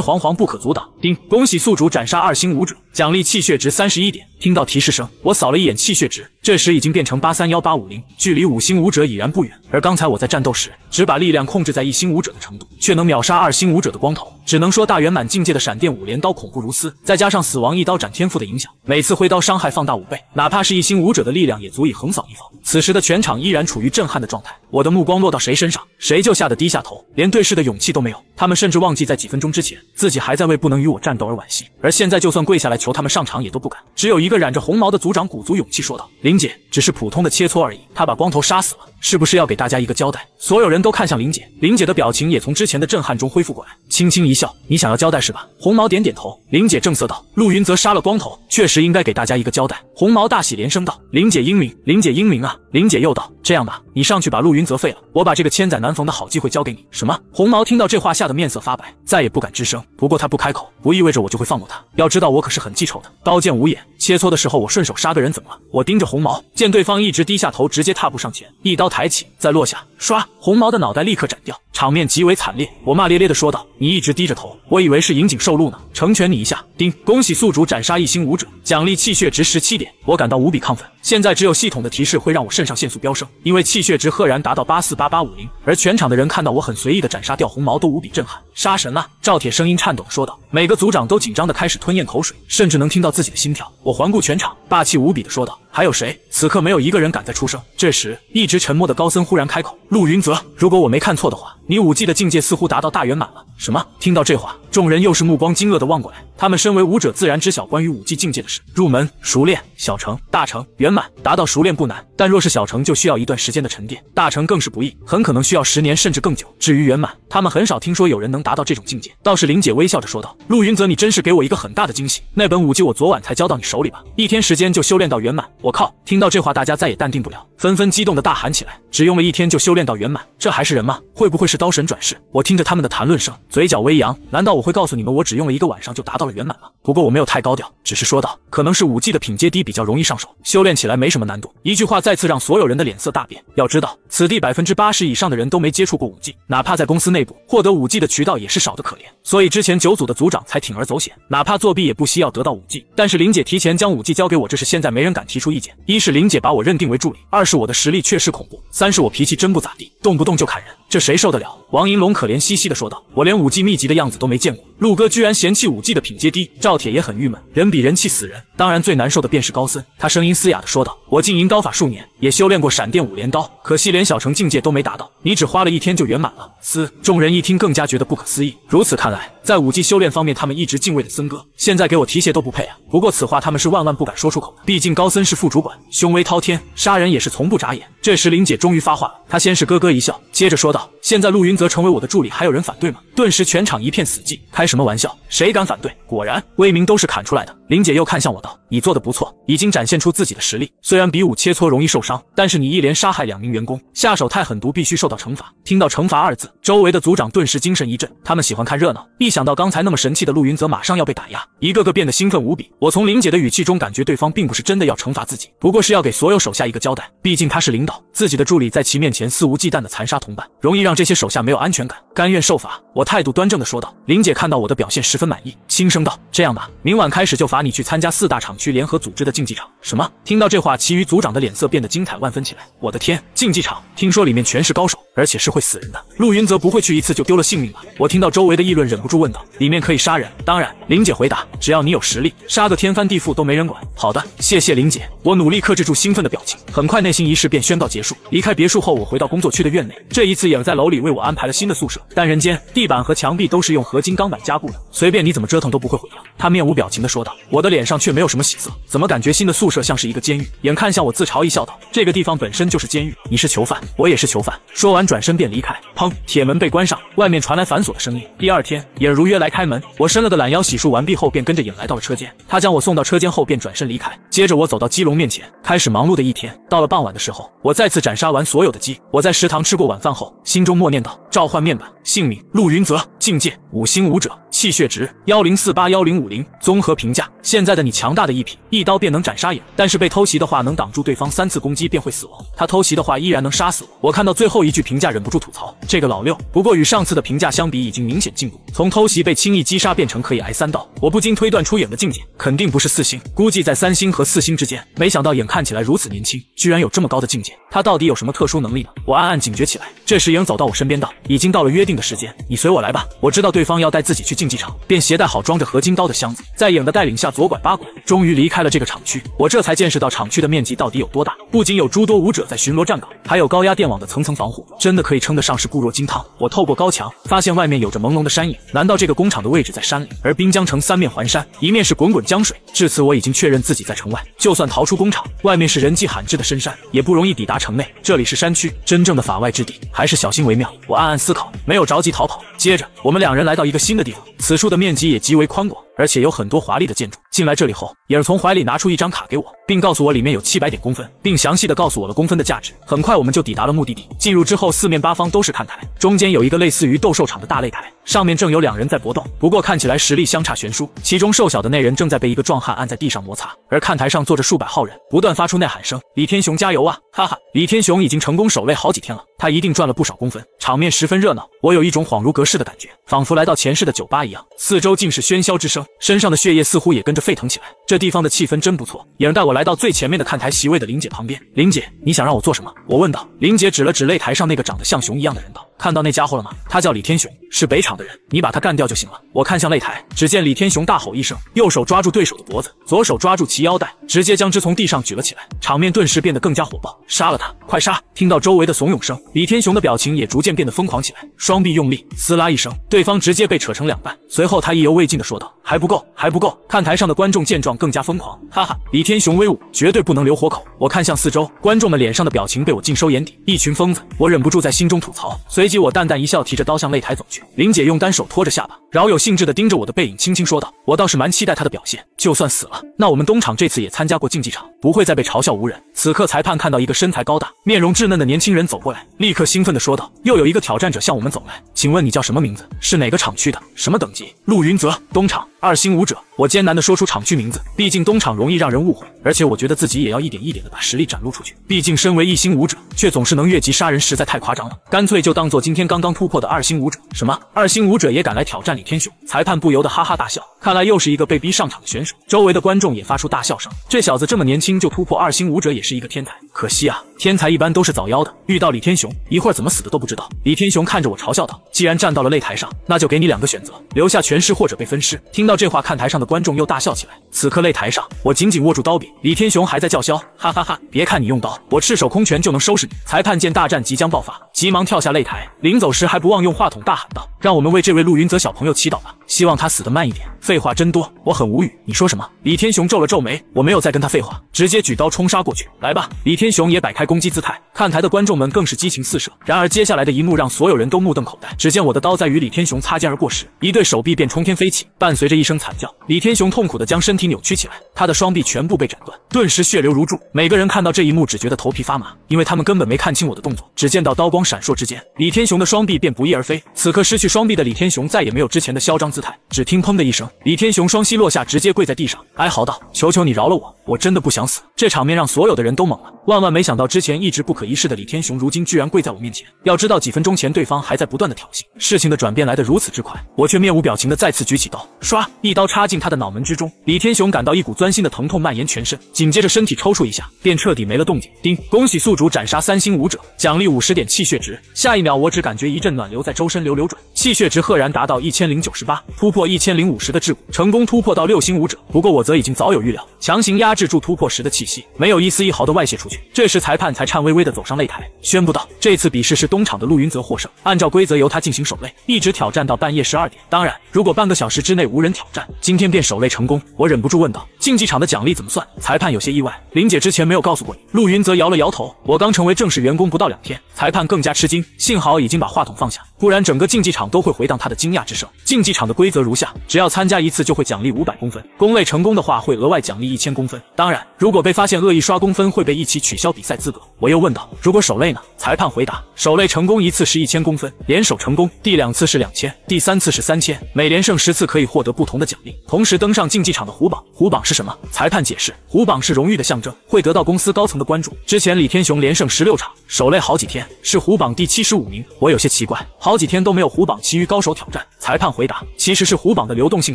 煌煌，不可阻挡。丁，恭喜宿主斩杀二星武者，奖励气血值三十一点。听到提示声，我扫了一眼气血值。这时已经变成八三幺八五零，距离五星武者已然不远。而刚才我在战斗时，只把力量控制在一星武者的程度，却能秒杀二星武者的光头，只能说大圆满境界的闪电五镰刀恐怖如斯。再加上死亡一刀斩天赋的影响，每次挥刀伤害放大五倍，哪怕是一星武者的力量也足以横扫一方。此时的全场依然处于震撼的状态。我的目光落到谁身上，谁就吓得低下头，连对视的勇气都没有。他们甚至忘记在几分钟之前自己还在为不能与我战斗而惋惜，而现在就算跪下来求他们上场也都不敢。只有一个染着红毛的族长鼓足勇气说道：“林姐，只是普通的切磋而已。”他把光头杀死了。是不是要给大家一个交代？所有人都看向林姐，林姐的表情也从之前的震撼中恢复过来，轻轻一笑：“你想要交代是吧？”红毛点点头。林姐正色道：“陆云泽杀了光头，确实应该给大家一个交代。”红毛大喜，连声道：“林姐英明，林姐英明啊！”林姐又道：“这样吧，你上去把陆云泽废了，我把这个千载难逢的好机会交给你。”什么？红毛听到这话，吓得面色发白，再也不敢吱声。不过他不开口，不意味着我就会放过他。要知道，我可是很记仇的。刀剑无眼，切磋的时候我顺手杀个人怎么了？我盯着红毛，见对方一直低下头，直接踏步上前，一刀。抬起，再落下，唰！红毛的脑袋立刻斩掉，场面极为惨烈。我骂咧咧的说道：“你一直低着头，我以为是引颈受戮呢，成全你一下。”叮，恭喜宿主斩杀一星武者，奖励气血值十七点。我感到无比亢奋，现在只有系统的提示会让我肾上腺素飙升，因为气血值赫然达到八四八八五零。而全场的人看到我很随意的斩杀掉红毛，都无比震撼。杀神了！赵铁声音颤抖的说道。每个组长都紧张的开始吞咽口水，甚至能听到自己的心跳。我环顾全场，霸气无比的说道。还有谁？此刻没有一个人敢再出声。这时，一直沉默的高僧忽然开口：“陆云泽，如果我没看错的话，你武技的境界似乎达到大圆满了。”什么？听到这话，众人又是目光惊愕的望过来。他们身为武者，自然知晓关于武技境界的事。入门、熟练、小成、大成、圆满，达到熟练不难，但若是小成，就需要一段时间的沉淀；大成更是不易，很可能需要十年甚至更久。至于圆满，他们很少听说有人能达到这种境界。倒是林姐微笑着说道：“陆云泽，你真是给我一个很大的惊喜。那本武技我昨晚才交到你手里吧，一天时间就修炼到圆满，我靠！”听到这话，大家再也淡定不了，纷纷激动的大喊起来：“只用了一天就修炼到圆满，这还是人吗？会不会是刀神转世？”我听着他们的谈论声。嘴角微扬，难道我会告诉你们，我只用了一个晚上就达到了圆满吗？不过我没有太高调，只是说道，可能是五技的品阶低，比较容易上手，修炼起来没什么难度。一句话再次让所有人的脸色大变。要知道，此地百分之八十以上的人都没接触过五技，哪怕在公司内部获得五技的渠道也是少得可怜，所以之前九组的组长才铤而走险，哪怕作弊也不惜要得到五技。但是林姐提前将五技交给我，这是现在没人敢提出意见。一是林姐把我认定为助理，二是我的实力确实恐怖，三是我脾气真不咋地，动不动就砍人。这谁受得了？王银龙可怜兮兮的说道：“我连武技秘籍的样子都没见过，陆哥居然嫌弃武技的品阶低。”赵铁也很郁闷，人比人气，死人。当然，最难受的便是高僧。他声音嘶哑的说道：“我静研高法数年。”也修炼过闪电五连刀，可惜连小成境界都没达到。你只花了一天就圆满了。嘶！众人一听更加觉得不可思议。如此看来，在武技修炼方面，他们一直敬畏的森哥，现在给我提鞋都不配啊！不过此话他们是万万不敢说出口的，毕竟高森是副主管，凶威滔天，杀人也是从不眨眼。这时，林姐终于发话了，她先是咯咯一笑，接着说道：“现在陆云泽成为我的助理，还有人反对吗？”顿时全场一片死寂。开什么玩笑？谁敢反对？果然，威名都是砍出来的。林姐又看向我道：“你做的不错，已经展现出自己的实力。虽然比武切磋容易受伤。”但是你一连杀害两名员工，下手太狠毒，必须受到惩罚。听到“惩罚”二字，周围的组长顿时精神一振。他们喜欢看热闹，一想到刚才那么神气的陆云泽马上要被打压，一个个变得兴奋无比。我从林姐的语气中感觉对方并不是真的要惩罚自己，不过是要给所有手下一个交代。毕竟他是领导，自己的助理在其面前肆无忌惮的残杀同伴，容易让这些手下没有安全感，甘愿受罚。我态度端正的说道。林姐看到我的表现十分满意，轻声道：“这样吧，明晚开始就罚你去参加四大厂区联合组织的竞技场。”什么？听到这话，其余组长的脸色变得惊。精彩万分起来！我的天，竞技场，听说里面全是高手。而且是会死人的。陆云泽不会去一次就丢了性命吧？我听到周围的议论，忍不住问道：“里面可以杀人？”当然，林姐回答：“只要你有实力，杀个天翻地覆都没人管。”好的，谢谢林姐。我努力克制住兴奋的表情。很快，内心仪式便宣告结束。离开别墅后，我回到工作区的院内。这一次，影在楼里为我安排了新的宿舍，单人间，地板和墙壁都是用合金钢板加固的，随便你怎么折腾都不会毁掉。他面无表情地说道，我的脸上却没有什么喜色。怎么感觉新的宿舍像是一个监狱？眼看向我，自嘲一笑，道：“这个地方本身就是监狱，你是囚犯，我也是囚犯。”说完。转身便离开，砰！铁门被关上，外面传来反锁的声音。第二天也如约来开门。我伸了个懒腰，洗漱完毕后便跟着影来到了车间。他将我送到车间后便转身离开。接着我走到鸡笼面前，开始忙碌的一天。到了傍晚的时候，我再次斩杀完所有的鸡。我在食堂吃过晚饭后，心中默念道：“召唤面板，姓名陆云泽，境界。”五星武者，气血值幺零四八幺零五零，综合评价：现在的你强大的一品，一刀便能斩杀影。但是被偷袭的话，能挡住对方三次攻击便会死亡。他偷袭的话，依然能杀死我。我看到最后一句评价，忍不住吐槽：这个老六。不过与上次的评价相比，已经明显进步，从偷袭被轻易击杀变成可以挨三刀。我不禁推断出影的境界，肯定不是四星，估计在三星和四星之间。没想到影看起来如此年轻，居然有这么高的境界。他到底有什么特殊能力呢？我暗暗警觉起来。这时影走到我身边，道：已经到了约定的时间，你随我来吧。我知道对。对方要带自己去竞技场，便携带好装着合金刀的箱子，在影的带领下左拐八拐，终于离开了这个厂区。我这才见识到厂区的面积到底有多大，不仅有诸多舞者在巡逻站岗，还有高压电网的层层防护，真的可以称得上是固若金汤。我透过高墙，发现外面有着朦胧的山影，难道这个工厂的位置在山里？而滨江城三面环山，一面是滚滚江水。至此，我已经确认自己在城外，就算逃出工厂，外面是人迹罕至的深山，也不容易抵达城内。这里是山区，真正的法外之地，还是小心为妙。我暗暗思考，没有着急逃跑。接着，我们两人来。来到一个新的地方，此处的面积也极为宽广。而且有很多华丽的建筑。进来这里后，影从怀里拿出一张卡给我，并告诉我里面有七百点公分，并详细的告诉我了公分的价值。很快我们就抵达了目的地。进入之后，四面八方都是看台，中间有一个类似于斗兽场的大擂台，上面正有两人在搏斗，不过看起来实力相差悬殊。其中瘦小的那人正在被一个壮汉按在地上摩擦，而看台上坐着数百号人，不断发出呐喊声：“李天雄加油啊！”哈哈，李天雄已经成功守擂好几天了，他一定赚了不少公分。场面十分热闹，我有一种恍如隔世的感觉，仿佛来到前世的酒吧一样，四周尽是喧嚣之声。身上的血液似乎也跟着沸腾起来。这地方的气氛真不错。影带我来到最前面的看台席位的林姐旁边。林姐，你想让我做什么？我问道。林姐指了指擂台上那个长得像熊一样的人，道：“看到那家伙了吗？他叫李天雄，是北场的人。你把他干掉就行了。”我看向擂台，只见李天雄大吼一声，右手抓住对手的脖子，左手抓住其腰带，直接将之从地上举了起来。场面顿时变得更加火爆。杀了他，快杀！听到周围的怂恿声，李天雄的表情也逐渐变得疯狂起来。双臂用力，撕拉一声，对方直接被扯成两半。随后他意犹未尽地说道。还不够，还不够！看台上的观众见状更加疯狂，哈哈！李天雄威武，绝对不能留活口。我看向四周，观众们脸上的表情被我尽收眼底，一群疯子！我忍不住在心中吐槽。随即我淡淡一笑，提着刀向擂台走去。林姐用单手托着下巴，饶有兴致地盯着我的背影，轻轻说道：“我倒是蛮期待他的表现，就算死了，那我们东厂这次也参加过竞技场，不会再被嘲笑无人。”此刻裁判看到一个身材高大、面容稚嫩的年轻人走过来，立刻兴奋地说道：“又有一个挑战者向我们走来，请问你叫什么名字？是哪个厂区的？什么等级？”陆云泽，东厂二星武者。我艰难地说出厂区名字，毕竟东厂容易让人误会，而且我觉得自己也要一点一点地把实力展露出去。毕竟身为一星武者，却总是能越级杀人，实在太夸张了，干脆就当做今天刚刚突破的二星武者。什么？二星武者也敢来挑战李天雄？裁判不由得哈哈大笑，看来又是一个被逼上场的选手。周围的观众也发出大笑声。这小子这么年轻就突破二星武者，也是。是一个天才，可惜啊。天才一般都是早夭的，遇到李天雄一会儿怎么死的都不知道。李天雄看着我嘲笑道：“既然站到了擂台上，那就给你两个选择，留下全尸或者被分尸。”听到这话，看台上的观众又大笑起来。此刻擂台上，我紧紧握住刀柄，李天雄还在叫嚣：“哈哈哈，别看你用刀，我赤手空拳就能收拾你。”裁判见大战即将爆发，急忙跳下擂台，临走时还不忘用话筒大喊道：“让我们为这位陆云泽小朋友祈祷吧，希望他死得慢一点。”废话真多，我很无语。你说什么？李天雄皱了皱眉，我没有再跟他废话，直接举刀冲杀过去。来吧，李天雄也摆开。攻击姿态，看台的观众们更是激情四射。然而接下来的一幕让所有人都目瞪口呆。只见我的刀在与李天雄擦肩而过时，一对手臂便冲天飞起，伴随着一声惨叫，李天雄痛苦的将身体扭曲起来，他的双臂全部被斩断，顿时血流如注。每个人看到这一幕，只觉得头皮发麻，因为他们根本没看清我的动作，只见到刀光闪烁之间，李天雄的双臂便不翼而飞。此刻失去双臂的李天雄再也没有之前的嚣张姿态，只听砰的一声，李天雄双膝落下，直接跪在地上，哀嚎道：“求求你饶了我！”我真的不想死，这场面让所有的人都懵了。万万没想到，之前一直不可一世的李天雄，如今居然跪在我面前。要知道，几分钟前对方还在不断的挑衅，事情的转变来得如此之快，我却面无表情的再次举起刀，唰，一刀插进他的脑门之中。李天雄感到一股钻心的疼痛蔓延全身，紧接着身体抽搐一下，便彻底没了动静。丁，恭喜宿主斩杀三星武者，奖励五十点气血值。下一秒，我只感觉一阵暖流在周身流流转，气血值赫然达到一千零九十八，突破一千零五十的桎梏，成功突破到六星武者。不过我则已经早有预料，强行压制。制住突破时的气息，没有一丝一毫的外泄出去。这时裁判才颤巍巍地走上擂台，宣布道：“这次比试是东厂的陆云泽获胜，按照规则由他进行守擂，一直挑战到半夜十二点。当然，如果半个小时之内无人挑战，今天便守擂成功。”我忍不住问道：“竞技场的奖励怎么算？”裁判有些意外，林姐之前没有告诉过你。陆云泽摇了摇头：“我刚成为正式员工不到两天。”裁判更加吃惊，幸好已经把话筒放下，不然整个竞技场都会回荡他的惊讶之声。竞技场的规则如下：只要参加一次就会奖励五百公分，攻擂成功的话会额外奖励一千公分。当然，如果被发现恶意刷公分，会被一起取消比赛资格。我又问道：“如果守擂呢？”裁判回答：“守擂成功一次是一千公分，联手成功，第两次是两千，第三次是三千，每连胜十次可以获得不同的奖励，同时登上竞技场的虎榜。虎榜是什么？”裁判解释：“虎榜是荣誉的象征，会得到公司高层的关注。之前李天雄连胜十六场，守擂好几天，是虎榜第七十五名。我有些奇怪，好几天都没有虎榜其余高手挑战。裁判回答：“其实是虎榜的流动性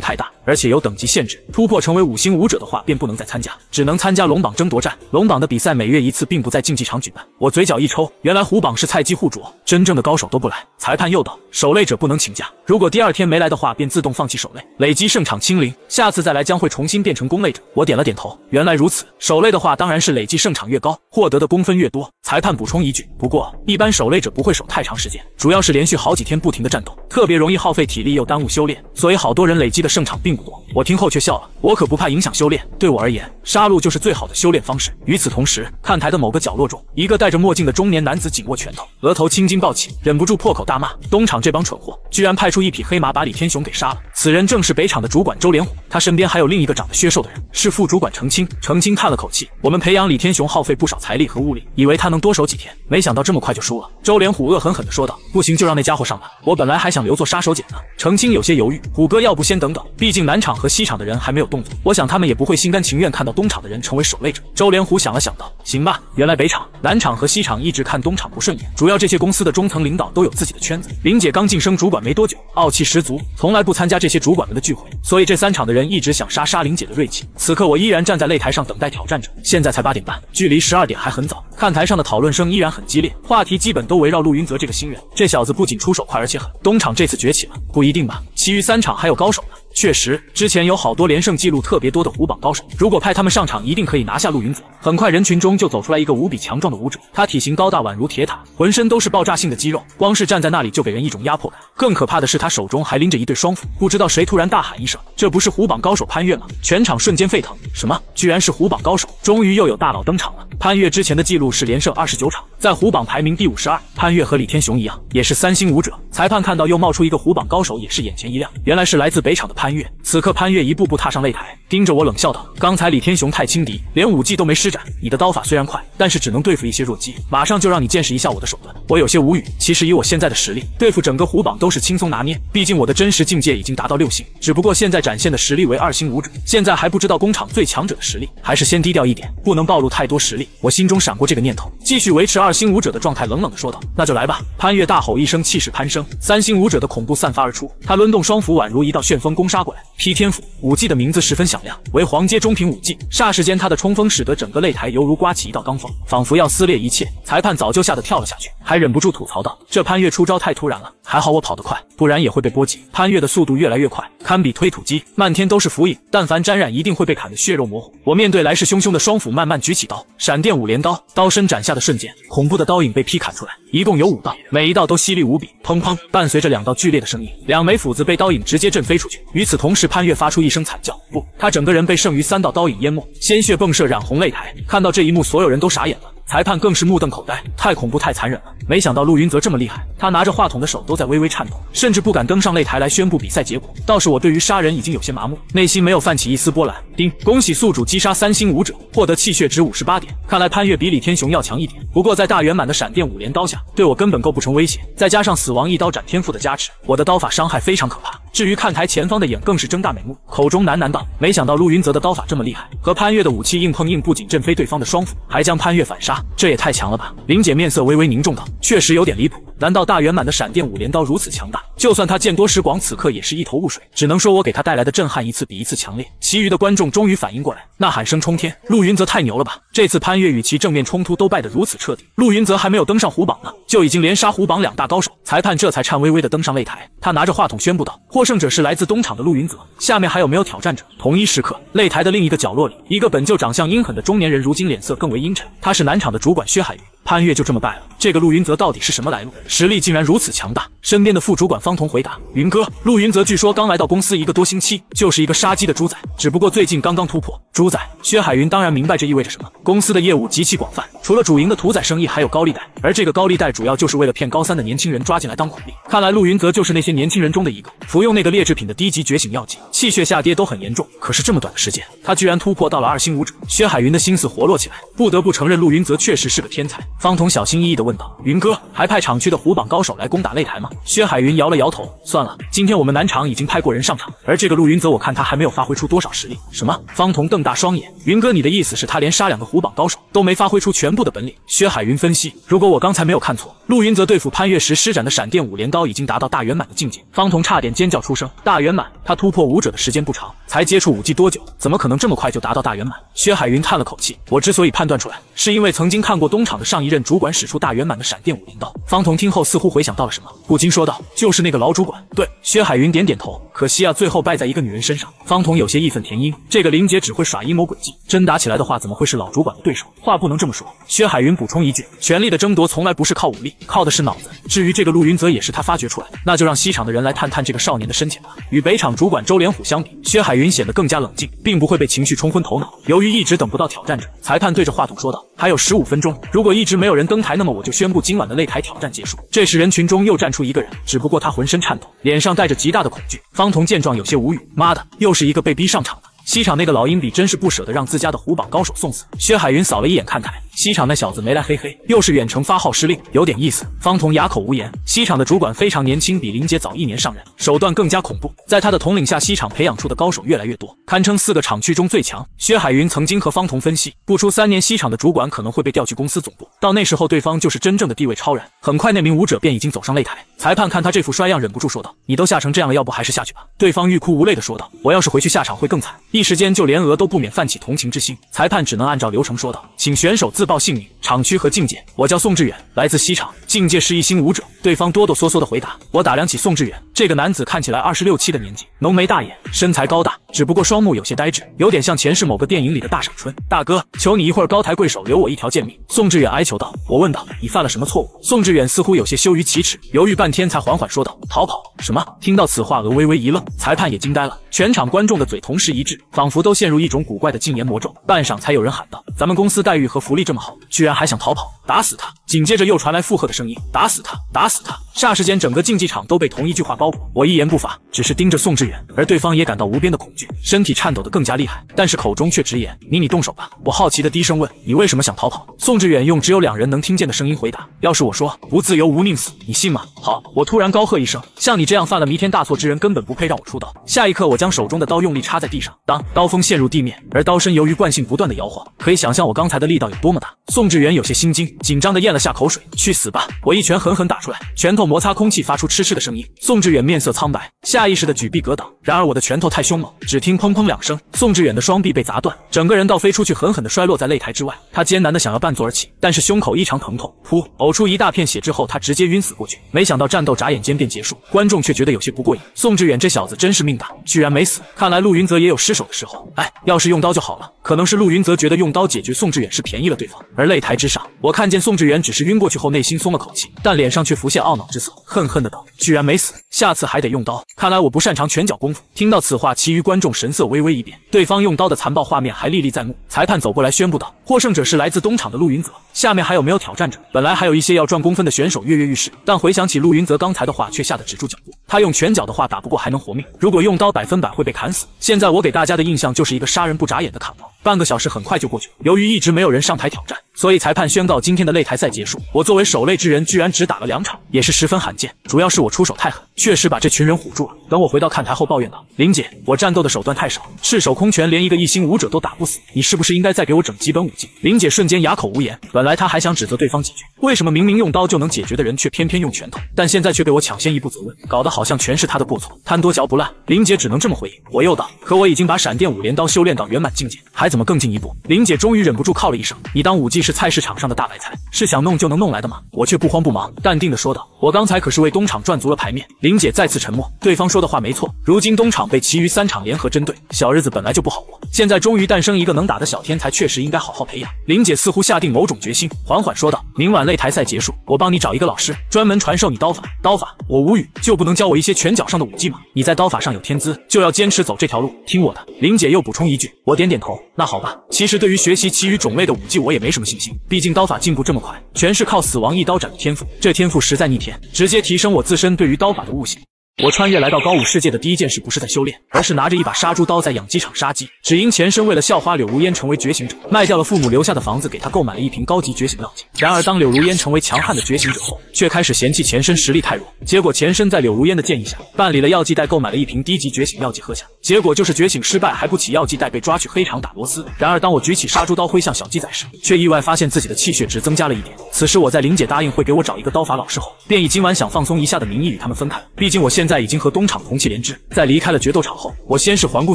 太大，而且有等级限制，突破成为五星武者的话，便不能再参加。”只能参加龙榜争夺战。龙榜的比赛每月一次，并不在竞技场举办。我嘴角一抽，原来虎榜是菜鸡互啄，真正的高手都不来。裁判又道，守擂者不能请假，如果第二天没来的话，便自动放弃守擂，累积胜场清零，下次再来将会重新变成攻擂者。我点了点头，原来如此，守擂的话当然是累计胜场越高，获得的功分越多。裁判补充一句，不过一般守擂者不会守太长时间，主要是连续好几天不停的战斗，特别容易耗费体力又耽误修炼，所以好多人累积的胜场并不多。我听后却笑了，我可不怕影响修炼，对我而言。杀戮就是最好的修炼方式。与此同时，看台的某个角落中，一个戴着墨镜的中年男子紧握拳头，额头青筋暴起，忍不住破口大骂：“东厂这帮蠢货，居然派出一匹黑马把李天雄给杀了！”此人正是北厂的主管周连虎，他身边还有另一个长得削瘦的人，是副主管程青。程青叹了口气：“我们培养李天雄耗费不少财力和物力，以为他能多守几天，没想到这么快就输了。”周连虎恶狠狠地说道：“不行，就让那家伙上吧！我本来还想留做杀手锏呢。”程青有些犹豫：“虎哥，要不先等等？毕竟南厂和西厂的人还没有动作，我想他们也不会心甘情愿看到。”东厂的人成为守擂者。周连虎想了想，道：“行吧，原来北厂、南厂和西厂一直看东厂不顺眼，主要这些公司的中层领导都有自己的圈子。玲姐刚晋升主管没多久，傲气十足，从来不参加这些主管们的聚会，所以这三厂的人一直想杀杀玲姐的锐气。此刻我依然站在擂台上等待挑战者。现在才八点半，距离十二点还很早。看台上的讨论声依然很激烈，话题基本都围绕陆云泽这个新人。这小子不仅出手快，而且狠。东厂这次崛起了，不一定吧？”其余三场还有高手呢。确实，之前有好多连胜记录特别多的虎榜高手，如果派他们上场，一定可以拿下陆云泽。很快，人群中就走出来一个无比强壮的武者，他体型高大宛如铁塔，浑身都是爆炸性的肌肉，光是站在那里就给人一种压迫感。更可怕的是，他手中还拎着一对双斧。不知道谁突然大喊一声：“这不是虎榜高手潘越吗？”全场瞬间沸腾。什么？居然是虎榜高手！终于又有大佬登场了。潘越之前的记录是连胜二十九场。在虎榜排名第五十二，潘越和李天雄一样，也是三星武者。裁判看到又冒出一个虎榜高手，也是眼前一亮，原来是来自北场的潘越。此刻，潘越一步步踏上擂台，盯着我冷笑道：“刚才李天雄太轻敌，连武技都没施展。你的刀法虽然快，但是只能对付一些弱鸡。马上就让你见识一下我的手段。”我有些无语。其实以我现在的实力，对付整个虎榜都是轻松拿捏。毕竟我的真实境界已经达到六星，只不过现在展现的实力为二星武者。现在还不知道工厂最强者的实力，还是先低调一点，不能暴露太多实力。我心中闪过这个念头，继续维持二。星武者的状态冷冷的说道：“那就来吧！”潘越大吼一声，气势攀升，三星武者的恐怖散发而出。他抡动双斧，宛如一道旋风攻杀过来。劈天斧，武技的名字十分响亮，为黄阶中品武技。霎时间，他的冲锋使得整个擂台犹如刮起一道罡风，仿佛要撕裂一切。裁判早就吓得跳了下去，还忍不住吐槽道：“这潘越出招太突然了，还好我跑得快，不然也会被波及。”潘越的速度越来越快，堪比推土机，漫天都是斧影，但凡沾染一定会被砍得血肉模糊。我面对来势汹汹的双斧，慢慢举起刀，闪电五连刀，刀身斩下的瞬间。恐怖的刀影被劈砍出来，一共有五道，每一道都犀利无比。砰砰！伴随着两道剧烈的声音，两枚斧子被刀影直接震飞出去。与此同时，潘越发出一声惨叫，不，他整个人被剩余三道刀影淹没，鲜血迸射，染红擂台。看到这一幕，所有人都傻眼了。裁判更是目瞪口呆，太恐怖，太残忍了！没想到陆云泽这么厉害，他拿着话筒的手都在微微颤抖，甚至不敢登上擂台来宣布比赛结果。倒是我对于杀人已经有些麻木，内心没有泛起一丝波澜。丁，恭喜宿主击杀三星武者，获得气血值五十八点。看来潘越比李天雄要强一点，不过在大圆满的闪电五连刀下，对我根本构不成威胁。再加上死亡一刀斩天赋的加持，我的刀法伤害非常可怕。至于看台前方的眼更是睁大美目，口中喃喃道：“没想到陆云泽的刀法这么厉害，和潘越的武器硬碰硬，不仅震飞对方的双斧，还将潘越反杀。”这也太强了吧！玲姐面色微微凝重道：“确实有点离谱。难道大圆满的闪电五连刀如此强大？就算他见多识广，此刻也是一头雾水。只能说我给他带来的震撼一次比一次强烈。”其余的观众终于反应过来，呐喊声冲天。陆云泽太牛了吧！这次潘越与其正面冲突都败得如此彻底，陆云泽还没有登上虎榜呢，就已经连杀虎榜两大高手。裁判这才颤巍巍地登上擂台，他拿着话筒宣布道：“获胜者是来自东厂的陆云泽。下面还有没有挑战者？”同一时刻，擂台的另一个角落里，一个本就长相阴狠的中年人，如今脸色更为阴沉。他是南厂。场的主管薛海云。潘越就这么败了。这个陆云泽到底是什么来路？实力竟然如此强大！身边的副主管方彤回答：“云哥，陆云泽据说刚来到公司一个多星期，就是一个杀鸡的猪仔。只不过最近刚刚突破猪仔。”薛海云当然明白这意味着什么。公司的业务极其广泛，除了主营的屠宰生意，还有高利贷。而这个高利贷主要就是为了骗高三的年轻人抓进来当苦力。看来陆云泽就是那些年轻人中的一个。服用那个劣质品的低级觉醒药剂，气血下跌都很严重。可是这么短的时间，他居然突破到了二星武者。薛海云的心思活络起来，不得不承认陆云泽确实是个天才。方同小心翼翼地问道：“云哥，还派厂区的虎榜高手来攻打擂台吗？”薛海云摇了摇头：“算了，今天我们南厂已经派过人上场，而这个陆云泽，我看他还没有发挥出多少实力。”什么？方同瞪大双眼：“云哥，你的意思是，他连杀两个虎榜高手都没发挥出全部的本领？”薛海云分析：“如果我刚才没有看错，陆云泽对付潘月时施展的闪电五连刀已经达到大圆满的境界。”方同差点尖叫出声：“大圆满！他突破武者的时间不长。”才接触武技多久？怎么可能这么快就达到大圆满？薛海云叹了口气，我之所以判断出来，是因为曾经看过东厂的上一任主管使出大圆满的闪电武林刀。方同听后似乎回想到了什么，不禁说道：“就是那个老主管。”对，薛海云点点头。可惜啊，最后败在一个女人身上。方同有些义愤填膺：“这个林杰只会耍阴谋诡计，真打起来的话，怎么会是老主管的对手？”话不能这么说，薛海云补充一句：“权力的争夺从来不是靠武力，靠的是脑子。至于这个陆云泽，也是他发掘出来的。那就让西厂的人来探探这个少年的深浅吧。与北厂主管周连虎相比，薛海云。”显得更加冷静，并不会被情绪冲昏头脑。由于一直等不到挑战者，裁判对着话筒说道：“还有十五分钟，如果一直没有人登台，那么我就宣布今晚的擂台挑战结束。”这时，人群中又站出一个人，只不过他浑身颤抖，脸上带着极大的恐惧。方彤见状有些无语：“妈的，又是一个被逼上场的。西场那个老鹰比真是不舍得让自家的虎榜高手送死。”薛海云扫了一眼看台。西厂那小子没来，嘿嘿，又是远程发号施令，有点意思。方彤哑口无言。西厂的主管非常年轻，比林杰早一年上任，手段更加恐怖。在他的统领下，西厂培养出的高手越来越多，堪称四个厂区中最强。薛海云曾经和方彤分析，不出三年，西厂的主管可能会被调去公司总部，到那时候，对方就是真正的地位超然。很快，那名武者便已经走上擂台，裁判看他这副衰样，忍不住说道：“你都吓成这样了，要不还是下去吧。”对方欲哭无泪的说道：“我要是回去，下场会更惨。”一时间，就连鹅都不免泛起同情之心。裁判只能按照流程说道：“请选手自。”报姓名、厂区和境界。我叫宋志远，来自西厂，境界是一星武者。对方哆哆嗦嗦地回答。我打量起宋志远，这个男子看起来二十六七的年纪，浓眉大眼，身材高大，只不过双目有些呆滞，有点像前世某个电影里的大赏春。大哥，求你一会儿高抬贵手，留我一条贱命。宋志远哀求道。我问道：“你犯了什么错误？”宋志远似乎有些羞于启齿，犹豫半天才缓缓说道：“逃跑。”什么？听到此话，额微微一愣，裁判也惊呆了，全场观众的嘴同时一致，仿佛都陷入一种古怪的禁言魔咒。半晌，才有人喊道：“咱们公司待遇和福利这么……”居然还想逃跑！打死他！紧接着又传来附和的声音：“打死他！打死他！”霎时间，整个竞技场都被同一句话包裹。我一言不发，只是盯着宋志远，而对方也感到无边的恐惧，身体颤抖得更加厉害，但是口中却直言：“你，你动手吧。”我好奇的低声问：“你为什么想逃跑？”宋志远用只有两人能听见的声音回答：“要是我说不自由，无宁死，你信吗？”好，我突然高喝一声：“像你这样犯了弥天大错之人，根本不配让我出刀。”下一刻，我将手中的刀用力插在地上，当刀锋陷入地面，而刀身由于惯性不断的摇晃，可以想象我刚才的力道有多么大。宋志远有些心惊，紧张的咽了下口水：“去死吧！”我一拳狠狠打出来，拳头。摩擦空气发出嗤嗤的声音，宋志远面色苍白，下意识的举臂格挡，然而我的拳头太凶猛，只听砰砰两声，宋志远的双臂被砸断，整个人倒飞出去，狠狠的摔落在擂台之外。他艰难的想要半坐而起，但是胸口异常疼痛，噗，呕出一大片血之后，他直接晕死过去。没想到战斗眨眼间便结束，观众却觉得有些不过瘾。宋志远这小子真是命大，居然没死，看来陆云泽也有失手的时候。哎，要是用刀就好了。可能是陆云泽觉得用刀解决宋志远是便宜了对方。而擂台之上，我看见宋志远只是晕过去后，内心松了口气，但脸上却浮现懊恼。恨恨的道：“居然没死，下次还得用刀。看来我不擅长拳脚功夫。”听到此话，其余观众神色微微一变，对方用刀的残暴画面还历历在目。裁判走过来宣布道：“获胜者是来自东厂的陆云泽。下面还有没有挑战者？”本来还有一些要赚工分的选手跃跃欲试，但回想起陆云泽刚才的话，却吓得止住脚步。他用拳脚的话打不过还能活命，如果用刀百分百会被砍死。现在我给大家的印象就是一个杀人不眨眼的砍刀。半个小时很快就过去。了。由于一直没有人上台挑战，所以裁判宣告今天的擂台赛结束。我作为守擂之人，居然只打了两场，也是十分罕见。主要是我出手太狠，确实把这群人唬住了。等我回到看台后，抱怨道：“林姐，我战斗的手段太少，赤手空拳连一个一星武者都打不死，你是不是应该再给我整几本武技？”林姐瞬间哑口无言。本来她还想指责对方几句，为什么明明用刀就能解决的人，却偏偏用拳头？但现在却被我抢先一步责问，搞得好像全是她的过错。贪多嚼不烂，林姐只能这么回应。我又道：“可我已经把闪电五连刀修炼到圆满境界，还怎？”怎么更进一步？林姐终于忍不住靠了一声：“你当武技是菜市场上的大白菜，是想弄就能弄来的吗？”我却不慌不忙，淡定地说道：“我刚才可是为东厂赚足了牌面。”林姐再次沉默。对方说的话没错，如今东厂被其余三厂联合针对，小日子本来就不好过，现在终于诞生一个能打的小天才，确实应该好好培养。林姐似乎下定某种决心，缓缓说道：“明晚擂台赛结束，我帮你找一个老师，专门传授你刀法。刀法，我无语，就不能教我一些拳脚上的武技吗？你在刀法上有天资，就要坚持走这条路，听我的。”林姐又补充一句。我点点头。那。好吧，其实对于学习其余种类的武技，我也没什么信心。毕竟刀法进步这么快，全是靠死亡一刀斩的天赋，这天赋实在逆天，直接提升我自身对于刀法的悟性。我穿越来到高武世界的第一件事不是在修炼，而是拿着一把杀猪刀在养鸡场杀鸡。只因前身为了校花柳如烟成为觉醒者，卖掉了父母留下的房子，给她购买了一瓶高级觉醒药剂。然而当柳如烟成为强悍的觉醒者后，却开始嫌弃前身实力太弱。结果前身在柳如烟的建议下，办理了药剂袋，购买了一瓶低级觉醒药剂喝下，结果就是觉醒失败，还不起药剂袋，被抓去黑场打螺丝。然而当我举起杀猪刀挥向小鸡仔时，却意外发现自己的气血值增加了一点。此时我在玲姐答应会给我找一个刀法老师后，便以今晚想放松一下的名义与他们分开。毕竟我现现在已经和东厂同气连枝。在离开了决斗场后，我先是环顾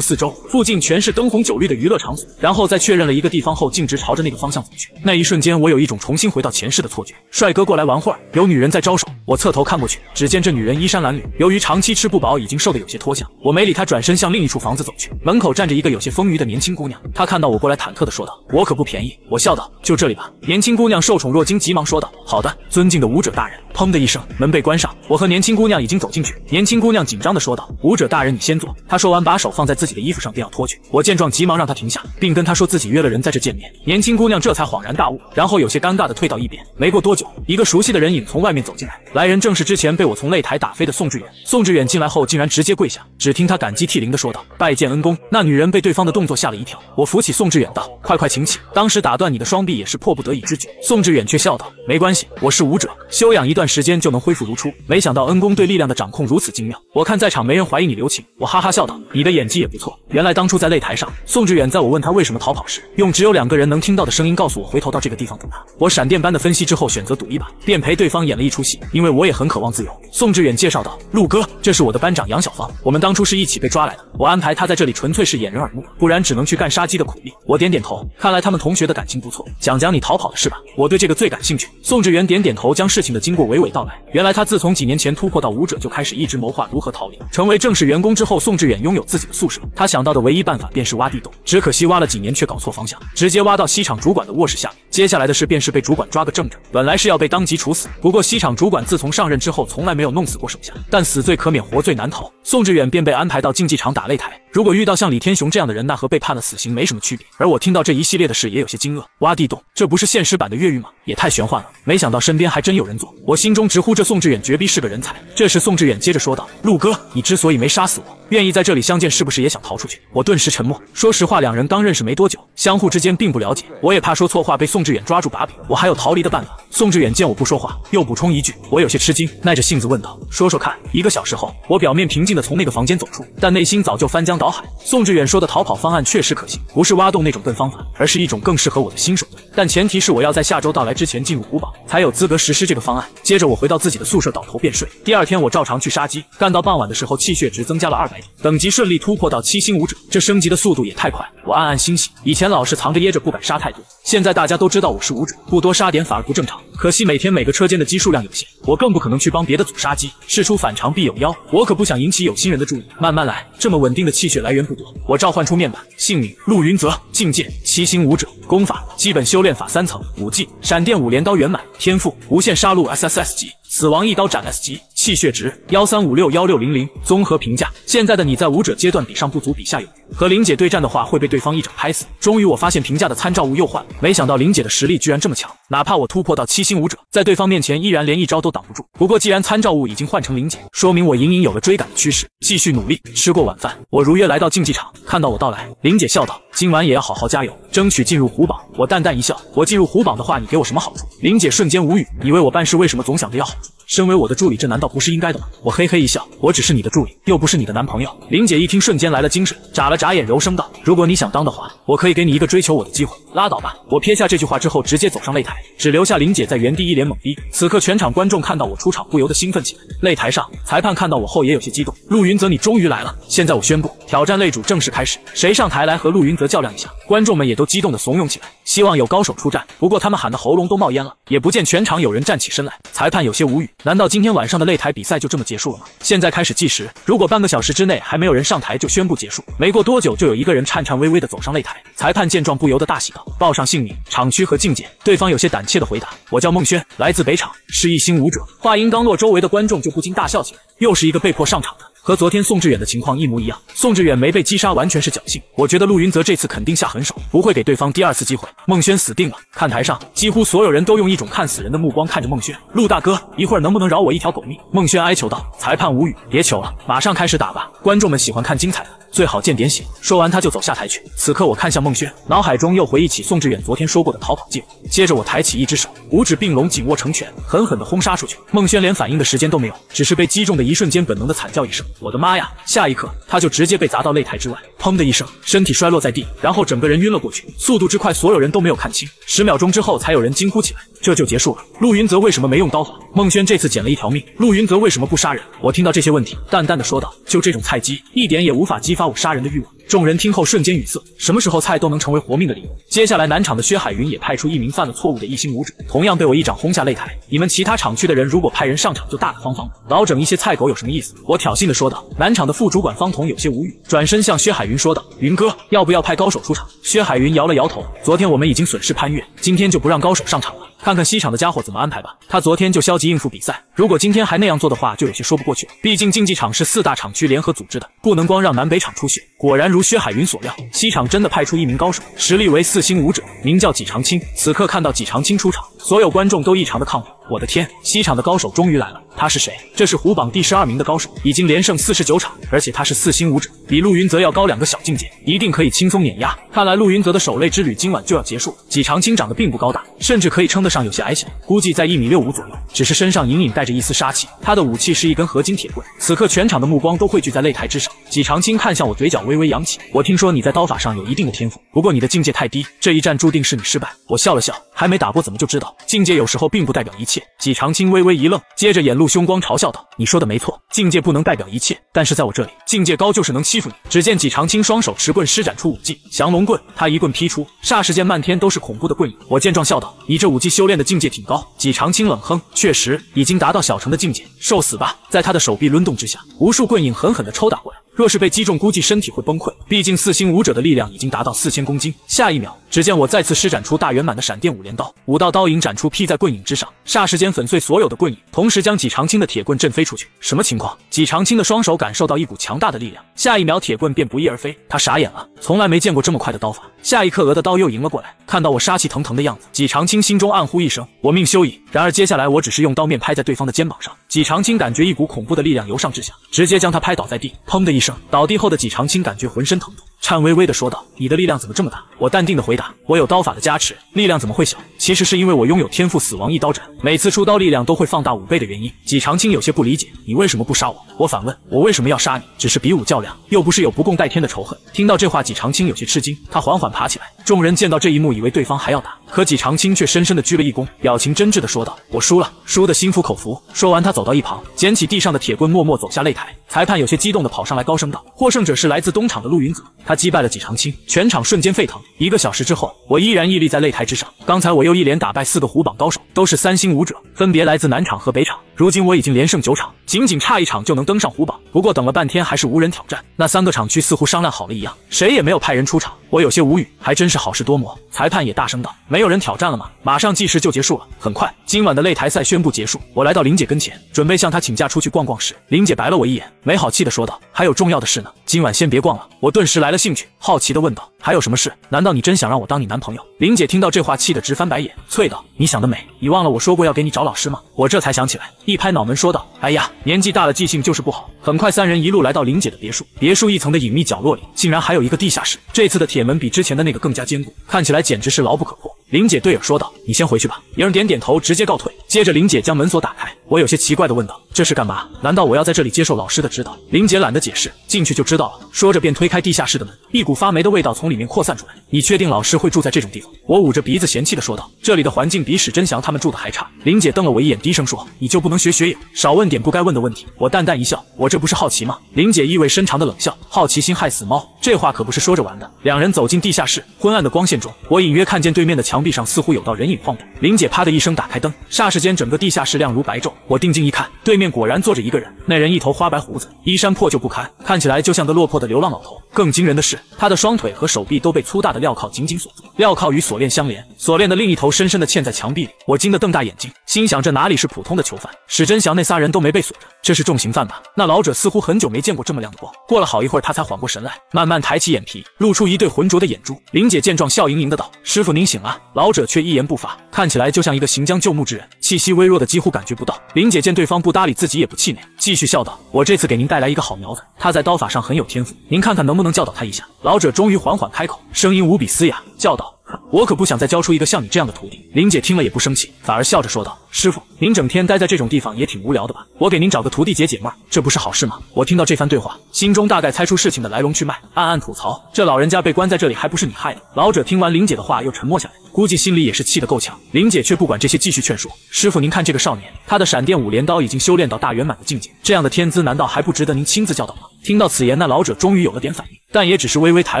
四周，附近全是灯红酒绿的娱乐场所。然后在确认了一个地方后，径直朝着那个方向走去。那一瞬间，我有一种重新回到前世的错觉。帅哥，过来玩会儿。有女人在招手，我侧头看过去，只见这女人衣衫褴褛，由于长期吃不饱，已经瘦得有些脱相。我没理她，转身向另一处房子走去。门口站着一个有些丰腴的年轻姑娘，她看到我过来，忐忑地说道：“我可不便宜。”我笑道：“就这里吧。”年轻姑娘受宠若惊，急忙说道：“好的，尊敬的武者大人。”砰的一声，门被关上。我和年轻姑娘已经走进去。年。年轻姑娘紧张的说道：“武者大人，你先坐。”她说完，把手放在自己的衣服上，便要脱去。我见状，急忙让她停下，并跟她说自己约了人在这见面。年轻姑娘这才恍然大悟，然后有些尴尬的退到一边。没过多久，一个熟悉的人影从外面走进来，来人正是之前被我从擂台打飞的宋志远。宋志远进来后，竟然直接跪下，只听他感激涕零的说道：“拜见恩公！”那女人被对方的动作吓了一跳，我扶起宋志远道：“快快请起，当时打断你的双臂也是迫不得已之举。”宋志远却笑道：“没关系，我是武者，修养一段时间就能恢复如初。”没想到恩公对力量的掌控如此。精妙，我看在场没人怀疑你留情，我哈哈笑道：“你的演技也不错。”原来当初在擂台上，宋志远在我问他为什么逃跑时，用只有两个人能听到的声音告诉我：“回头到这个地方等他。”我闪电般的分析之后，选择赌一把，便陪对方演了一出戏，因为我也很渴望自由。宋志远介绍道：“陆哥，这是我的班长杨小芳，我们当初是一起被抓来的。我安排他在这里，纯粹是掩人耳目，不然只能去干杀鸡的苦力。”我点点头，看来他们同学的感情不错。讲讲你逃跑的事吧，我对这个最感兴趣。宋志远点点头，将事情的经过娓娓道来。原来他自从几年前突破到武者就开始一直。谋划如何逃离，成为正式员工之后，宋志远拥有自己的宿舍。他想到的唯一办法便是挖地洞，只可惜挖了几年却搞错方向，直接挖到西厂主管的卧室下。面。接下来的事便是被主管抓个正着，本来是要被当即处死，不过西厂主管自从上任之后，从来没有弄死过手下，但死罪可免，活罪难逃。宋志远便被安排到竞技场打擂台，如果遇到像李天雄这样的人，那和被判了死刑没什么区别。而我听到这一系列的事也有些惊愕，挖地洞，这不是现实版的越狱吗？也太玄幻了。没想到身边还真有人做，我心中直呼这宋志远绝逼是个人才。这时宋志远接着。说道：“陆哥，你之所以没杀死我，愿意在这里相见，是不是也想逃出去？”我顿时沉默。说实话，两人刚认识没多久，相互之间并不了解。我也怕说错话被宋志远抓住把柄。我还有逃离的办法。宋志远见我不说话，又补充一句。我有些吃惊，耐着性子问道：“说说看。”一个小时后，我表面平静的从那个房间走出，但内心早就翻江倒海。宋志远说的逃跑方案确实可行，不是挖洞那种笨方法，而是一种更适合我的新手段。但前提是我要在下周到来之前进入古堡，才有资格实施这个方案。接着我回到自己的宿舍，倒头便睡。第二天我照常去杀。鸡。干到傍晚的时候，气血值增加了二百点，等级顺利突破到七星武者。这升级的速度也太快，我暗暗欣喜。以前老是藏着掖着不敢杀太多，现在大家都知道我是武者，不多杀点反而不正常。可惜每天每个车间的鸡数量有限，我更不可能去帮别的组杀鸡。事出反常必有妖，我可不想引起有心人的注意。慢慢来，这么稳定的气血来源不多。我召唤出面板，姓名：陆云泽，境界：七星武者，功法：基本修炼法三层，武技：闪电五镰刀圆满，天赋：无限杀戮 S S S 级，死亡一刀斩 S 级。气血值幺三五六幺六零零，综合评价：现在的你在武者阶段，比上不足，比下有余。和玲姐对战的话会被对方一掌拍死。终于我发现评价的参照物又换了，没想到玲姐的实力居然这么强，哪怕我突破到七星武者，在对方面前依然连一招都挡不住。不过既然参照物已经换成玲姐，说明我隐隐有了追赶的趋势，继续努力。吃过晚饭，我如约来到竞技场，看到我到来，玲姐笑道：“今晚也要好好加油，争取进入虎榜。”我淡淡一笑：“我进入虎榜的话，你给我什么好处？”玲姐瞬间无语，以为我办事为什么总想着要好处？身为我的助理，这难道不是应该的吗？我嘿嘿一笑：“我只是你的助理，又不是你的男朋友。”玲姐一听，瞬间来了精神，眨了。眨眼，柔声道：“如果你想当的话，我可以给你一个追求我的机会。”拉倒吧！我撇下这句话之后，直接走上擂台，只留下林姐在原地一脸懵逼。此刻，全场观众看到我出场，不由得兴奋起来。擂台上，裁判看到我后也有些激动：“陆云泽，你终于来了！现在我宣布，挑战擂主正式开始，谁上台来和陆云泽较量一下？”观众们也都激动地怂恿起来，希望有高手出战。不过他们喊的喉咙都冒烟了，也不见全场有人站起身来。裁判有些无语：“难道今天晚上的擂台比赛就这么结束了吗？”现在开始计时，如果半个小时之内还没有人上台，就宣布结束。没过多。多久就有一个人颤颤巍巍的走上擂台，裁判见状不由得大喜道：“报上姓名、场区和境界。”对方有些胆怯的回答：“我叫孟轩，来自北场，是一星武者。”话音刚落，周围的观众就不禁大笑起来。又是一个被迫上场的，和昨天宋志远的情况一模一样。宋志远没被击杀完全是侥幸，我觉得陆云泽这次肯定下狠手，不会给对方第二次机会。孟轩死定了！看台上几乎所有人都用一种看死人的目光看着孟轩。陆大哥，一会儿能不能饶我一条狗命？孟轩哀求道。裁判无语，别求了，马上开始打吧。观众们喜欢看精彩的。最好见点血。说完，他就走下台去。此刻，我看向孟轩，脑海中又回忆起宋志远昨天说过的逃跑计划。接着，我抬起一只手，五指并拢，紧握成拳，狠狠地轰杀出去。孟轩连反应的时间都没有，只是被击中的一瞬间，本能地惨叫一声：“我的妈呀！”下一刻，他就直接被砸到擂台之外，砰的一声，身体摔落在地，然后整个人晕了过去。速度之快，所有人都没有看清。十秒钟之后，才有人惊呼起来：“这就结束了。”陆云泽为什么没用刀法？孟轩这次捡了一条命。陆云泽为什么不杀人？我听到这些问题，淡淡的说道：“就这种菜鸡，一点也无法激发。”杀我杀人的欲望。众人听后瞬间语塞。什么时候菜都能成为活命的理由？接下来南场的薛海云也派出一名犯了错误的一星武者，同样被我一掌轰下擂台。你们其他厂区的人如果派人上场，就大大方方，的，老整一些菜狗有什么意思？我挑衅的说道。南场的副主管方彤有些无语，转身向薛海云说道：“云哥，要不要派高手出场？”薛海云摇了摇头。昨天我们已经损失潘越，今天就不让高手上场了。看看西厂的家伙怎么安排吧。他昨天就消极应付比赛，如果今天还那样做的话，就有些说不过去了。毕竟竞技场是四大厂区联合组织的，不能光让南北厂出血。果然如薛海云所料，西厂真的派出一名高手，实力为四星武者，名叫纪长青。此刻看到纪长青出场，所有观众都异常的亢奋。我的天，西厂的高手终于来了！他是谁？这是虎榜第十二名的高手，已经连胜四十九场，而且他是四星武者，比陆云泽要高两个小境界，一定可以轻松碾压。看来陆云泽的守擂之旅今晚就要结束。了。纪长青长得并不高大，甚至可以称得上有些矮小，估计在一米六五左右，只是身上隐隐带着一丝杀气。他的武器是一根合金铁棍。此刻全场的目光都汇聚在擂台之上。纪长青看向我，嘴角微微扬起。我听说你在刀法上有一定的天赋，不过你的境界太低，这一战注定是你失败。我笑了笑，还没打过怎么就知道境界？有时候并不代表一切。纪长青微微一愣，接着眼露凶光，嘲笑道：“你说的没错，境界不能代表一切，但是在我这里，境界高就是能欺负你。”只见纪长青双手持棍，施展出武技降龙棍，他一棍劈出，霎时间漫天都是恐怖的棍影。我见状笑道：“你这武技修炼的境界挺高。”纪长青冷哼：“确实，已经达到小成的境界，受死吧！”在他的手臂抡动之下，无数棍影狠狠的抽打过来。若是被击中，估计身体会崩溃。毕竟四星武者的力量已经达到四千公斤。下一秒，只见我再次施展出大圆满的闪电五连刀，五道刀影斩出劈在棍影之上，霎时间粉碎所有的棍影，同时将纪长青的铁棍震飞出去。什么情况？纪长青的双手感受到一股强大的力量，下一秒铁棍便不翼而飞。他傻眼了，从来没见过这么快的刀法。下一刻，鹅的刀又迎了过来，看到我杀气腾腾的样子，纪长青心中暗呼一声：“我命休矣。”然而接下来，我只是用刀面拍在对方的肩膀上，纪长青感觉一股恐怖的力量由上至下，直接将他拍倒在地。砰的一。倒地后的纪长青感觉浑身疼痛。颤巍巍地说道：“你的力量怎么这么大？”我淡定地回答：“我有刀法的加持，力量怎么会小？其实是因为我拥有天赋死亡一刀斩，每次出刀力量都会放大五倍的原因。”纪长青有些不理解：“你为什么不杀我？”我反问：“我为什么要杀你？只是比武较量，又不是有不共戴天的仇恨。”听到这话，纪长青有些吃惊，他缓缓爬起来。众人见到这一幕，以为对方还要打，可纪长青却深深地鞠了一躬，表情真挚地说道：“我输了，输得心服口服。”说完，他走到一旁，捡起地上的铁棍，默默走下擂台。裁判有些激动地跑上来，高声道：“获胜者是来自东厂的陆云泽。”他击败了几长青，全场瞬间沸腾。一个小时之后，我依然屹立在擂台之上。刚才我又一连打败四个虎榜高手，都是三星武者，分别来自南场和北场。如今我已经连胜九场，仅仅差一场就能登上虎榜。不过等了半天，还是无人挑战。那三个厂区似乎商量好了一样，谁也没有派人出场。我有些无语，还真是好事多磨。裁判也大声道：“没有人挑战了吗？马上计时就结束了。”很快，今晚的擂台赛宣布结束。我来到玲姐跟前，准备向她请假出去逛逛时，玲姐白了我一眼，没好气的说道：“还有重要的事呢，今晚先别逛了。”我顿时来了兴趣，好奇的问道。还有什么事？难道你真想让我当你男朋友？玲姐听到这话，气得直翻白眼，啐道：“你想得美！你忘了我说过要给你找老师吗？”我这才想起来，一拍脑门说道：“哎呀，年纪大了，记性就是不好。”很快，三人一路来到玲姐的别墅。别墅一层的隐秘角落里，竟然还有一个地下室。这次的铁门比之前的那个更加坚固，看起来简直是牢不可破。玲姐对友说道：“你先回去吧。”影儿点点头，直接告退。接着，玲姐将门锁打开。我有些奇怪地问道：“这是干嘛？难道我要在这里接受老师的指导？”玲姐懒得解释，进去就知道了。说着便推开地下室的门，一股发霉的味道从。里面扩散出来。你确定老师会住在这种地方？我捂着鼻子嫌弃的说道：“这里的环境比史真祥他们住的还差。”林姐瞪了我一眼，低声说：“你就不能学学影，少问点不该问的问题。”我淡淡一笑：“我这不是好奇吗？”林姐意味深长的冷笑：“好奇心害死猫，这话可不是说着玩的。”两人走进地下室，昏暗的光线中，我隐约看见对面的墙壁上似乎有道人影晃动。林姐啪的一声打开灯，霎时间整个地下室亮如白昼。我定睛一看，对面果然坐着一个人。那人一头花白胡子，衣衫破旧不堪，看起来就像个落魄的流浪老头。更惊人的是，他的双腿和手。手臂都被粗大的镣铐紧紧锁住，镣铐与锁链相连，锁链的另一头深深的嵌在墙壁里。我惊得瞪大眼睛，心想这哪里是普通的囚犯？史真祥那仨人都没被锁着，这是重刑犯吧？那老者似乎很久没见过这么亮的光，过了好一会儿，他才缓过神来，慢慢抬起眼皮，露出一对浑浊的眼珠。玲姐见状，笑盈盈的道：“师傅，您醒了。”老者却一言不发，看起来就像一个行将就木之人。气息微弱的几乎感觉不到。林姐见对方不搭理自己，也不气馁，继续笑道：“我这次给您带来一个好苗子，他在刀法上很有天赋，您看看能不能教导他一下。”老者终于缓缓开口，声音无比嘶哑，叫道。我可不想再教出一个像你这样的徒弟。玲姐听了也不生气，反而笑着说道：“师傅，您整天待在这种地方也挺无聊的吧？我给您找个徒弟解解闷，这不是好事吗？”我听到这番对话，心中大概猜出事情的来龙去脉，暗暗吐槽：这老人家被关在这里，还不是你害的？老者听完玲姐的话，又沉默下来，估计心里也是气得够呛。玲姐却不管这些，继续劝说：“师傅，您看这个少年，他的闪电五连刀已经修炼到大圆满的境界，这样的天资，难道还不值得您亲自教导吗？”听到此言，那老者终于有了点反应，但也只是微微抬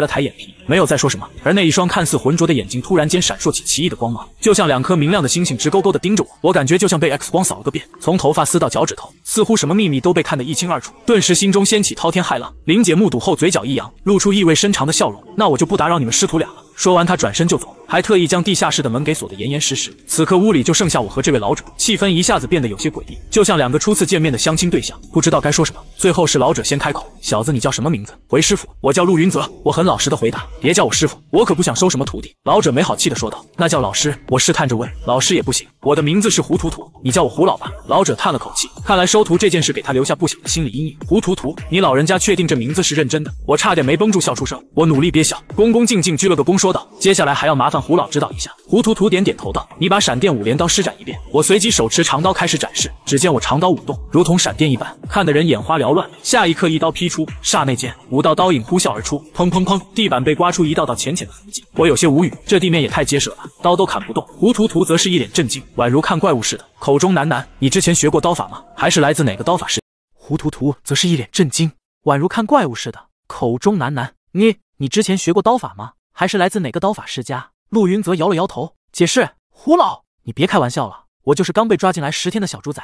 了抬眼皮，没有再说什么。而那一双看似浑浊的眼睛突然间闪烁起奇异的光芒，就像两颗明亮的星星，直勾勾地盯着我。我感觉就像被 X 光扫了个遍，从头发丝到脚趾头，似乎什么秘密都被看得一清二楚。顿时心中掀起滔天骇浪。玲姐目睹后，嘴角一扬，露出意味深长的笑容。那我就不打扰你们师徒俩了。说完，他转身就走，还特意将地下室的门给锁得严严实实。此刻屋里就剩下我和这位老者，气氛一下子变得有些诡异，就像两个初次见面的相亲对象，不知道该说什么。最后是老者先开口：“小子，你叫什么名字？”“回师傅，我叫陆云泽。”我很老实的回答。“别叫我师傅，我可不想收什么徒弟。”老者没好气的说道。“那叫老师。”我试探着问。“老师也不行，我的名字是胡图图，你叫我胡老吧。”老者叹了口气，看来收徒这件事给他留下不小的心理阴影。“胡图图，你老人家确定这名字是认真的？”我差点没绷住笑出声，我努力憋笑，恭恭敬敬鞠了个躬。说道：“接下来还要麻烦胡老指导一下。”胡图图点点头道：“你把闪电五连刀施展一遍。”我随即手持长刀开始展示。只见我长刀舞动，如同闪电一般，看得人眼花缭乱。下一刻，一刀劈出，刹那间五道刀影呼啸而出，砰砰砰，地板被刮出一道道浅浅的痕迹。我有些无语，这地面也太结实了，刀都砍不动。胡图图则是一脸震惊，宛如看怪物似的，口中喃喃：“你之前学过刀法吗？还是来自哪个刀法师？”胡图图则是一脸震惊，宛如看怪物似的，口中喃喃：“你你之前学过刀法吗？”还是来自哪个刀法世家？陆云泽摇了摇头，解释：“胡老，你别开玩笑了，我就是刚被抓进来十天的小猪仔。”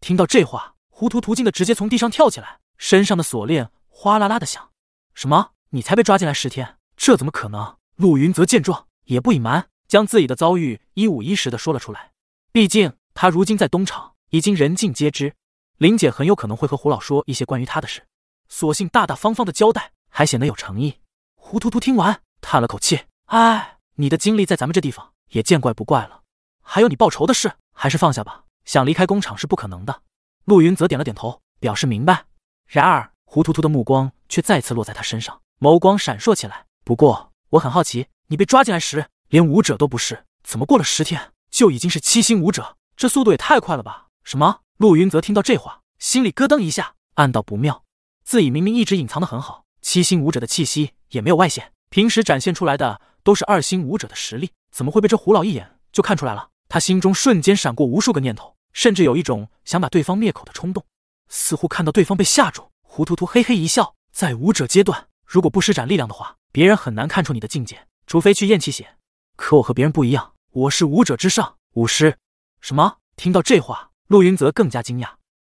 听到这话，胡图图惊得直接从地上跳起来，身上的锁链哗啦啦的响。什么？你才被抓进来十天？这怎么可能？陆云泽见状也不隐瞒，将自己的遭遇一五一十的说了出来。毕竟他如今在东厂已经人尽皆知，林姐很有可能会和胡老说一些关于他的事，索性大大方方的交代，还显得有诚意。胡图图听完。叹了口气，哎，你的经历在咱们这地方也见怪不怪了。还有你报仇的事，还是放下吧。想离开工厂是不可能的。陆云则点了点头，表示明白。然而，胡图图的目光却再次落在他身上，眸光闪烁起来。不过，我很好奇，你被抓进来时连武者都不是，怎么过了十天就已经是七星武者？这速度也太快了吧！什么？陆云则听到这话，心里咯噔一下，暗道不妙。自己明明一直隐藏的很好，七星武者的气息也没有外泄。平时展现出来的都是二星武者的实力，怎么会被这胡老一眼就看出来了？他心中瞬间闪过无数个念头，甚至有一种想把对方灭口的冲动。似乎看到对方被吓住，胡图图嘿嘿一笑：“在武者阶段，如果不施展力量的话，别人很难看出你的境界，除非去验气血。可我和别人不一样，我是武者之上，武师。”什么？听到这话，陆云泽更加惊讶，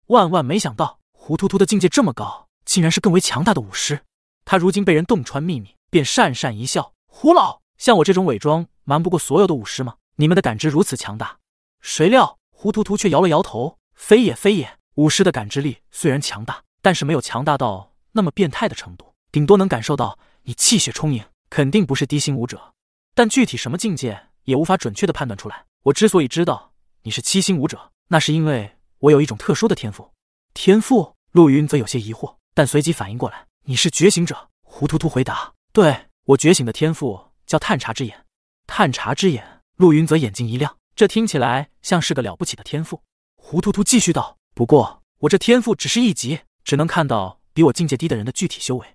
万万没想到胡图图的境界这么高，竟然是更为强大的武师。他如今被人洞穿秘密。便讪讪一笑，胡老，像我这种伪装瞒不过所有的武师吗？你们的感知如此强大。谁料胡图图却摇了摇头：“非也，非也，武师的感知力虽然强大，但是没有强大到那么变态的程度，顶多能感受到你气血充盈，肯定不是低星武者，但具体什么境界也无法准确的判断出来。我之所以知道你是七星武者，那是因为我有一种特殊的天赋。”天赋。陆云则有些疑惑，但随即反应过来：“你是觉醒者。”胡图图回答。对我觉醒的天赋叫探查之眼，探查之眼。陆云泽眼睛一亮，这听起来像是个了不起的天赋。胡秃秃继续道：“不过我这天赋只是一级，只能看到比我境界低的人的具体修为。”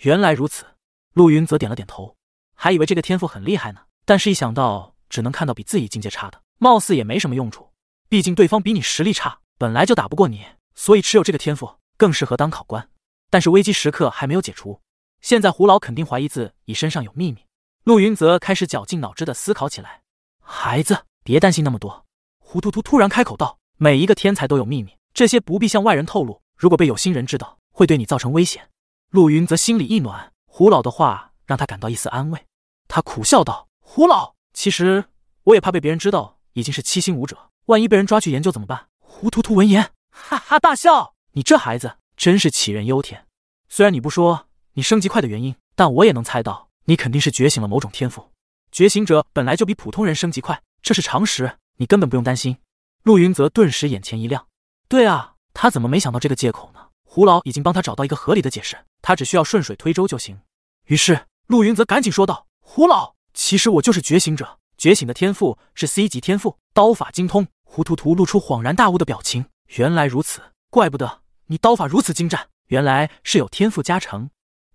原来如此，陆云泽点了点头，还以为这个天赋很厉害呢。但是一想到只能看到比自己境界差的，貌似也没什么用处。毕竟对方比你实力差，本来就打不过你，所以持有这个天赋更适合当考官。但是危机时刻还没有解除。现在胡老肯定怀疑自己身上有秘密，陆云泽开始绞尽脑汁的思考起来。孩子，别担心那么多。胡图图突然开口道：“每一个天才都有秘密，这些不必向外人透露。如果被有心人知道，会对你造成危险。”陆云泽心里一暖，胡老的话让他感到一丝安慰。他苦笑道：“胡老，其实我也怕被别人知道已经是七星武者，万一被人抓去研究怎么办？”胡图图闻言，哈哈大笑：“你这孩子真是杞人忧天。虽然你不说。”你升级快的原因，但我也能猜到，你肯定是觉醒了某种天赋。觉醒者本来就比普通人升级快，这是常识，你根本不用担心。陆云泽顿时眼前一亮，对啊，他怎么没想到这个借口呢？胡老已经帮他找到一个合理的解释，他只需要顺水推舟就行。于是陆云泽赶紧说道：“胡老，其实我就是觉醒者，觉醒的天赋是 C 级天赋，刀法精通。”胡图图露出恍然大悟的表情，原来如此，怪不得你刀法如此精湛，原来是有天赋加成。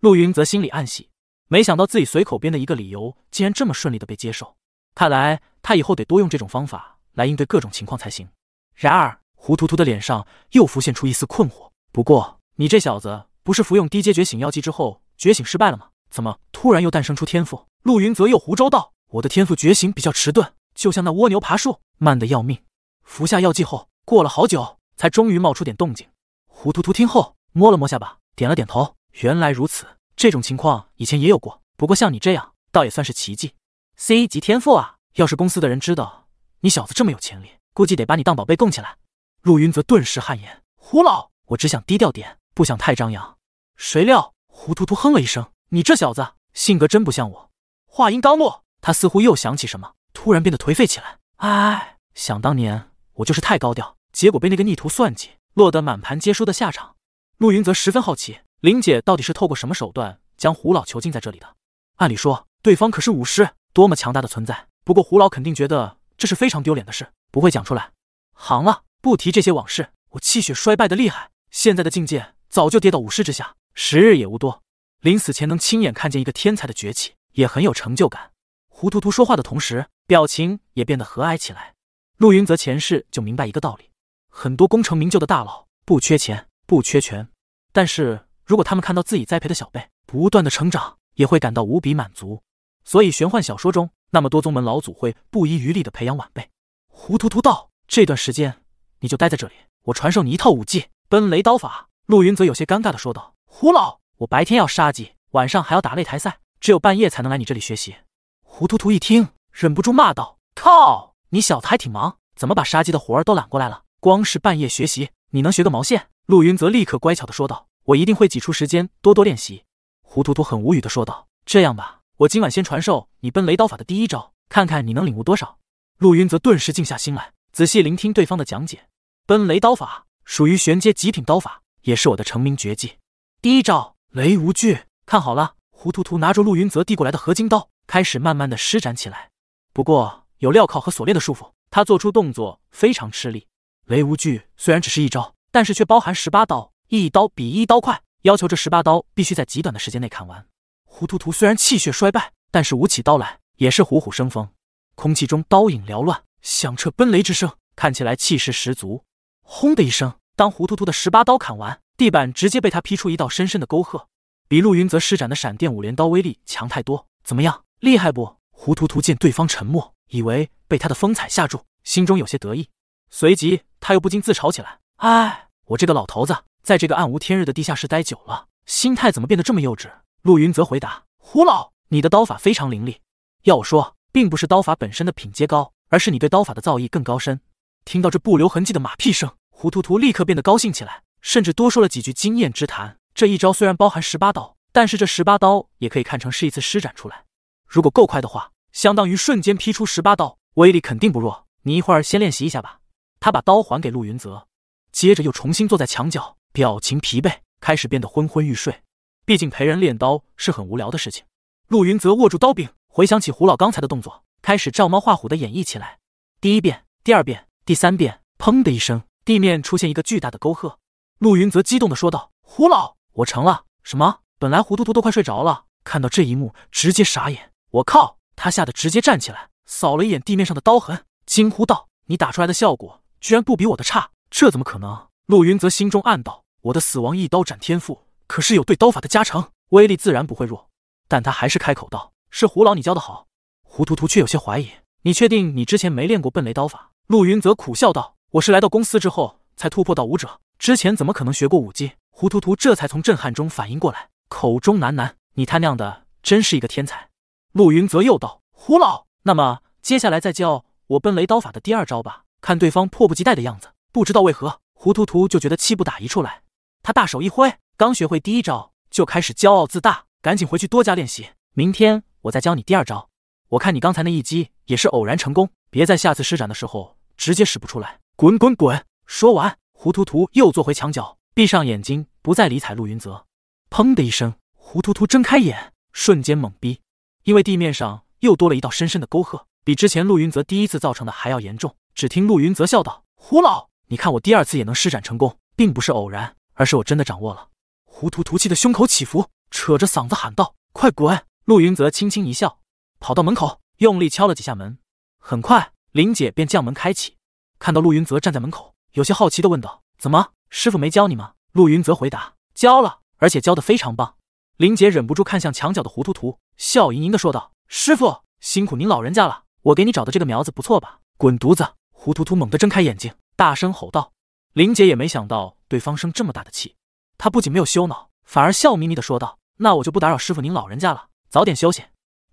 陆云则心里暗喜，没想到自己随口编的一个理由竟然这么顺利的被接受，看来他以后得多用这种方法来应对各种情况才行。然而，胡图图的脸上又浮现出一丝困惑。不过，你这小子不是服用低阶觉醒药剂之后觉醒失败了吗？怎么突然又诞生出天赋？陆云则又胡诌道：“我的天赋觉醒比较迟钝，就像那蜗牛爬树，慢得要命。服下药剂后，过了好久，才终于冒出点动静。”胡图图听后，摸了摸下巴，点了点头。原来如此，这种情况以前也有过，不过像你这样，倒也算是奇迹。C 级天赋啊！要是公司的人知道你小子这么有潜力，估计得把你当宝贝供起来。陆云泽顿时汗颜。胡老，我只想低调点，不想太张扬。谁料胡突突哼了一声：“你这小子性格真不像我。”话音刚落，他似乎又想起什么，突然变得颓废起来。哎，想当年我就是太高调，结果被那个逆徒算计，落得满盘皆输的下场。陆云泽十分好奇。林姐到底是透过什么手段将胡老囚禁在这里的？按理说，对方可是武师，多么强大的存在。不过胡老肯定觉得这是非常丢脸的事，不会讲出来。行了，不提这些往事，我气血衰败的厉害，现在的境界早就跌到武师之下，时日也无多。临死前能亲眼看见一个天才的崛起，也很有成就感。胡图图说话的同时，表情也变得和蔼起来。陆云泽前世就明白一个道理：很多功成名就的大佬不缺钱，不缺权，但是。如果他们看到自己栽培的小辈不断的成长，也会感到无比满足。所以玄幻小说中那么多宗门老祖会不遗余力的培养晚辈。胡图图道：“这段时间你就待在这里，我传授你一套武技——奔雷刀法。”陆云则有些尴尬的说道：“胡老，我白天要杀鸡，晚上还要打擂台赛，只有半夜才能来你这里学习。”胡图图一听，忍不住骂道：“靠，你小子还挺忙，怎么把杀鸡的活儿都揽过来了？光是半夜学习，你能学个毛线？”陆云则立刻乖巧的说道。我一定会挤出时间多多练习。”胡图图很无语的说道。“这样吧，我今晚先传授你奔雷刀法的第一招，看看你能领悟多少。”陆云则顿时静下心来，仔细聆听对方的讲解。奔雷刀法属于玄阶极品刀法，也是我的成名绝技。第一招雷无惧，看好了。”胡图图拿着陆云泽递过来的合金刀，开始慢慢的施展起来。不过有镣铐和锁链的束缚，他做出动作非常吃力。雷无惧虽然只是一招，但是却包含十八刀。一刀比一刀快，要求这十八刀必须在极短的时间内砍完。胡图图虽然气血衰败，但是舞起刀来也是虎虎生风。空气中刀影缭乱，响彻奔雷之声，看起来气势十足。轰的一声，当胡图图的十八刀砍完，地板直接被他劈出一道深深的沟壑，比陆云泽施展的闪电五连刀威力强太多。怎么样，厉害不？胡图图见对方沉默，以为被他的风采吓住，心中有些得意，随即他又不禁自嘲起来：“哎，我这个老头子。”在这个暗无天日的地下室待久了，心态怎么变得这么幼稚？陆云则回答：“胡老，你的刀法非常凌厉。要我说，并不是刀法本身的品阶高，而是你对刀法的造诣更高深。”听到这不留痕迹的马屁声，胡图图立刻变得高兴起来，甚至多说了几句经验之谈。这一招虽然包含十八刀，但是这十八刀也可以看成是一次施展出来。如果够快的话，相当于瞬间劈出十八刀，威力肯定不弱。你一会儿先练习一下吧。他把刀还给陆云泽，接着又重新坐在墙角。表情疲惫，开始变得昏昏欲睡。毕竟陪人练刀是很无聊的事情。陆云泽握住刀柄，回想起胡老刚才的动作，开始照猫画虎的演绎起来。第一遍，第二遍，第三遍，砰的一声，地面出现一个巨大的沟壑。陆云泽激动的说道：“胡老，我成了什么？”本来糊涂涂都快睡着了，看到这一幕，直接傻眼。我靠！他吓得直接站起来，扫了一眼地面上的刀痕，惊呼道：“你打出来的效果居然不比我的差，这怎么可能？”陆云泽心中暗道。我的死亡一刀斩天赋可是有对刀法的加成，威力自然不会弱。但他还是开口道：“是胡老你教的好。”胡图图却有些怀疑：“你确定你之前没练过奔雷刀法？”陆云则苦笑道：“我是来到公司之后才突破到武者，之前怎么可能学过武技？”胡图图这才从震撼中反应过来，口中喃喃：“你他娘的真是一个天才。”陆云则又道：“胡老，那么接下来再教我奔雷刀法的第二招吧。”看对方迫不及待的样子，不知道为何胡图图就觉得气不打一处来。他大手一挥，刚学会第一招就开始骄傲自大，赶紧回去多加练习。明天我再教你第二招。我看你刚才那一击也是偶然成功，别在下次施展的时候直接使不出来。滚滚滚！说完，胡图图又坐回墙角，闭上眼睛，不再理睬陆云泽。砰的一声，胡图图睁开眼，瞬间懵逼，因为地面上又多了一道深深的沟壑，比之前陆云泽第一次造成的还要严重。只听陆云泽笑道：“胡老，你看我第二次也能施展成功，并不是偶然。”而是我真的掌握了。胡图图气得胸口起伏，扯着嗓子喊道：“快滚！”陆云泽轻轻一笑，跑到门口，用力敲了几下门。很快，林姐便将门开启，看到陆云泽站在门口，有些好奇的问道：“怎么，师傅没教你吗？”陆云泽回答：“教了，而且教的非常棒。”林姐忍不住看向墙角的胡图图，笑盈盈的说道：“师傅辛苦您老人家了，我给你找的这个苗子不错吧？”滚犊子！胡图图猛地睁开眼睛，大声吼道。林姐也没想到。对方生这么大的气，他不仅没有羞恼，反而笑眯眯的说道：“那我就不打扰师傅您老人家了，早点休息。”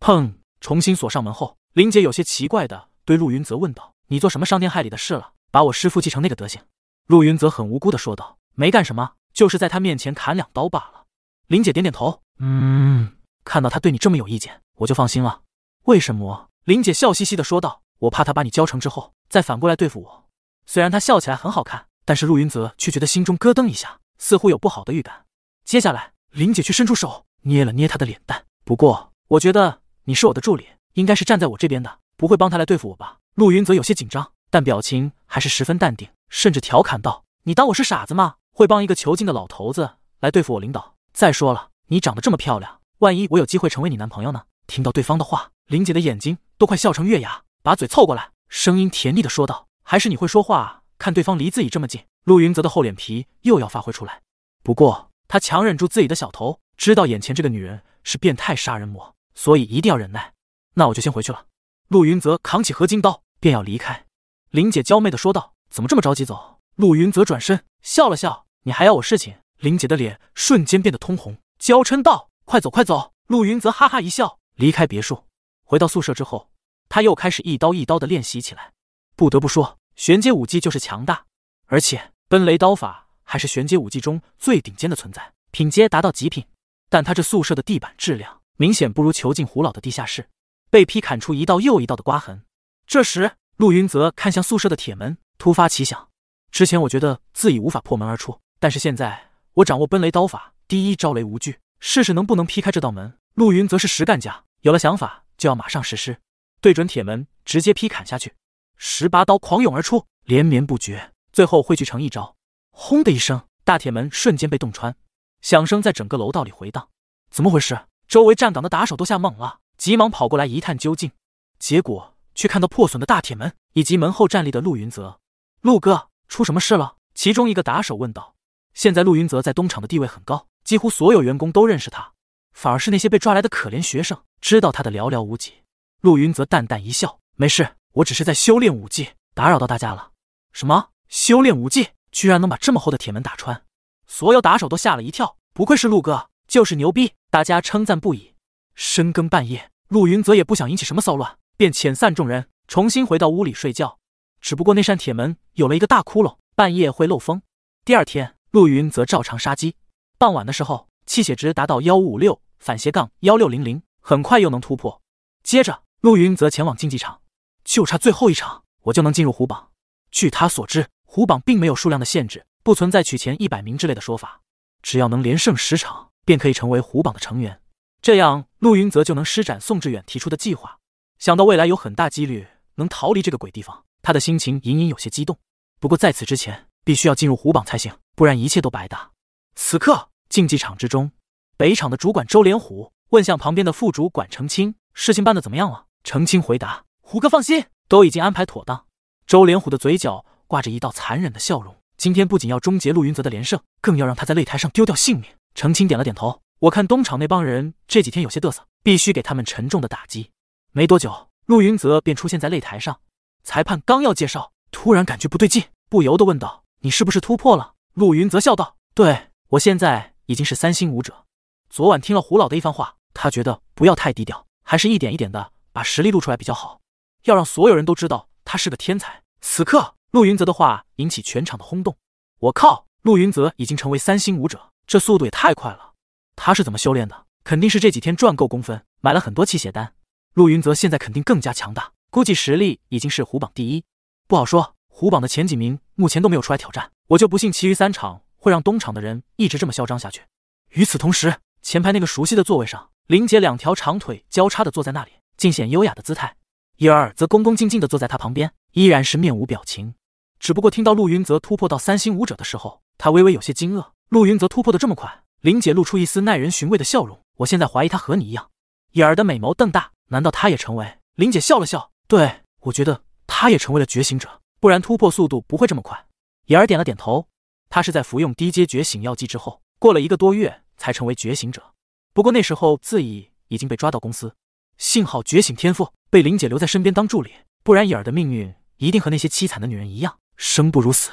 砰！重新锁上门后，林姐有些奇怪的对陆云泽问道：“你做什么伤天害理的事了，把我师傅气成那个德行？”陆云泽很无辜的说道：“没干什么，就是在他面前砍两刀罢了。”林姐点点头：“嗯，看到他对你这么有意见，我就放心了。”为什么？林姐笑嘻嘻的说道：“我怕他把你教成之后，再反过来对付我。虽然他笑起来很好看。”但是陆云泽却觉得心中咯噔一下，似乎有不好的预感。接下来，林姐却伸出手捏了捏他的脸蛋。不过，我觉得你是我的助理，应该是站在我这边的，不会帮他来对付我吧？陆云泽有些紧张，但表情还是十分淡定，甚至调侃道：“你当我是傻子吗？会帮一个囚禁的老头子来对付我领导？再说了，你长得这么漂亮，万一我有机会成为你男朋友呢？”听到对方的话，林姐的眼睛都快笑成月牙，把嘴凑过来，声音甜腻的说道：“还是你会说话。”看对方离自己这么近，陆云泽的厚脸皮又要发挥出来。不过他强忍住自己的小头，知道眼前这个女人是变态杀人魔，所以一定要忍耐。那我就先回去了。陆云泽扛起合金刀便要离开，林姐娇媚的说道：“怎么这么着急走？”陆云泽转身笑了笑：“你还要我事情？”林姐的脸瞬间变得通红，娇嗔道：“快走快走！”陆云泽哈哈一笑，离开别墅，回到宿舍之后，他又开始一刀一刀的练习起来。不得不说。玄阶武技就是强大，而且奔雷刀法还是玄阶武技中最顶尖的存在，品阶达到极品。但他这宿舍的地板质量明显不如囚禁胡老的地下室，被劈砍出一道又一道的刮痕。这时，陆云泽看向宿舍的铁门，突发奇想：之前我觉得自己无法破门而出，但是现在我掌握奔雷刀法，第一招雷无惧，试试能不能劈开这道门。陆云泽是实干家，有了想法就要马上实施，对准铁门直接劈砍下去。十八刀狂涌而出，连绵不绝，最后汇聚成一招。轰的一声，大铁门瞬间被洞穿，响声在整个楼道里回荡。怎么回事？周围站岗的打手都吓懵了，急忙跑过来一探究竟。结果却看到破损的大铁门以及门后站立的陆云泽。陆哥，出什么事了？其中一个打手问道。现在陆云泽在东厂的地位很高，几乎所有员工都认识他，反而是那些被抓来的可怜学生，知道他的寥寥无几。陆云泽淡淡一笑：“没事。”我只是在修炼武技，打扰到大家了。什么修炼武技，居然能把这么厚的铁门打穿？所有打手都吓了一跳。不愧是陆哥，就是牛逼！大家称赞不已。深更半夜，陆云泽也不想引起什么骚乱，便遣散众人，重新回到屋里睡觉。只不过那扇铁门有了一个大窟窿，半夜会漏风。第二天，陆云则照常杀鸡。傍晚的时候，气血值达到幺五五六反斜杠幺六零零，很快又能突破。接着，陆云则前往竞技场。就差最后一场，我就能进入虎榜。据他所知，虎榜并没有数量的限制，不存在取前一百名之类的说法。只要能连胜十场，便可以成为虎榜的成员。这样，陆云泽就能施展宋志远提出的计划。想到未来有很大几率能逃离这个鬼地方，他的心情隐隐有些激动。不过在此之前，必须要进入虎榜才行，不然一切都白搭。此刻，竞技场之中，北场的主管周连虎问向旁边的副主管澄清：“事情办的怎么样了？”澄清回答。虎哥放心，都已经安排妥当。周连虎的嘴角挂着一道残忍的笑容。今天不仅要终结陆云泽的连胜，更要让他在擂台上丢掉性命。程青点了点头，我看东厂那帮人这几天有些嘚瑟，必须给他们沉重的打击。没多久，陆云泽便出现在擂台上。裁判刚要介绍，突然感觉不对劲，不由得问道：“你是不是突破了？”陆云泽笑道：“对，我现在已经是三星武者。昨晚听了胡老的一番话，他觉得不要太低调，还是一点一点的把实力露出来比较好。”要让所有人都知道他是个天才。此刻，陆云泽的话引起全场的轰动。我靠，陆云泽已经成为三星武者，这速度也太快了！他是怎么修炼的？肯定是这几天赚够工分，买了很多气血丹。陆云泽现在肯定更加强大，估计实力已经是虎榜第一。不好说，虎榜的前几名目前都没有出来挑战，我就不信其余三场会让东厂的人一直这么嚣张下去。与此同时，前排那个熟悉的座位上，林杰两条长腿交叉的坐在那里，尽显优雅的姿态。眼儿则恭恭敬敬地坐在他旁边，依然是面无表情。只不过听到陆云泽突破到三星武者的时候，他微微有些惊愕。陆云泽突破的这么快，林姐露出一丝耐人寻味的笑容。我现在怀疑他和你一样。眼儿的美眸瞪大，难道他也成为？林姐笑了笑，对我觉得他也成为了觉醒者，不然突破速度不会这么快。眼儿点了点头，他是在服用低阶觉醒药剂之后，过了一个多月才成为觉醒者。不过那时候自己已经被抓到公司，幸好觉醒天赋。被林姐留在身边当助理，不然伊儿的命运一定和那些凄惨的女人一样，生不如死。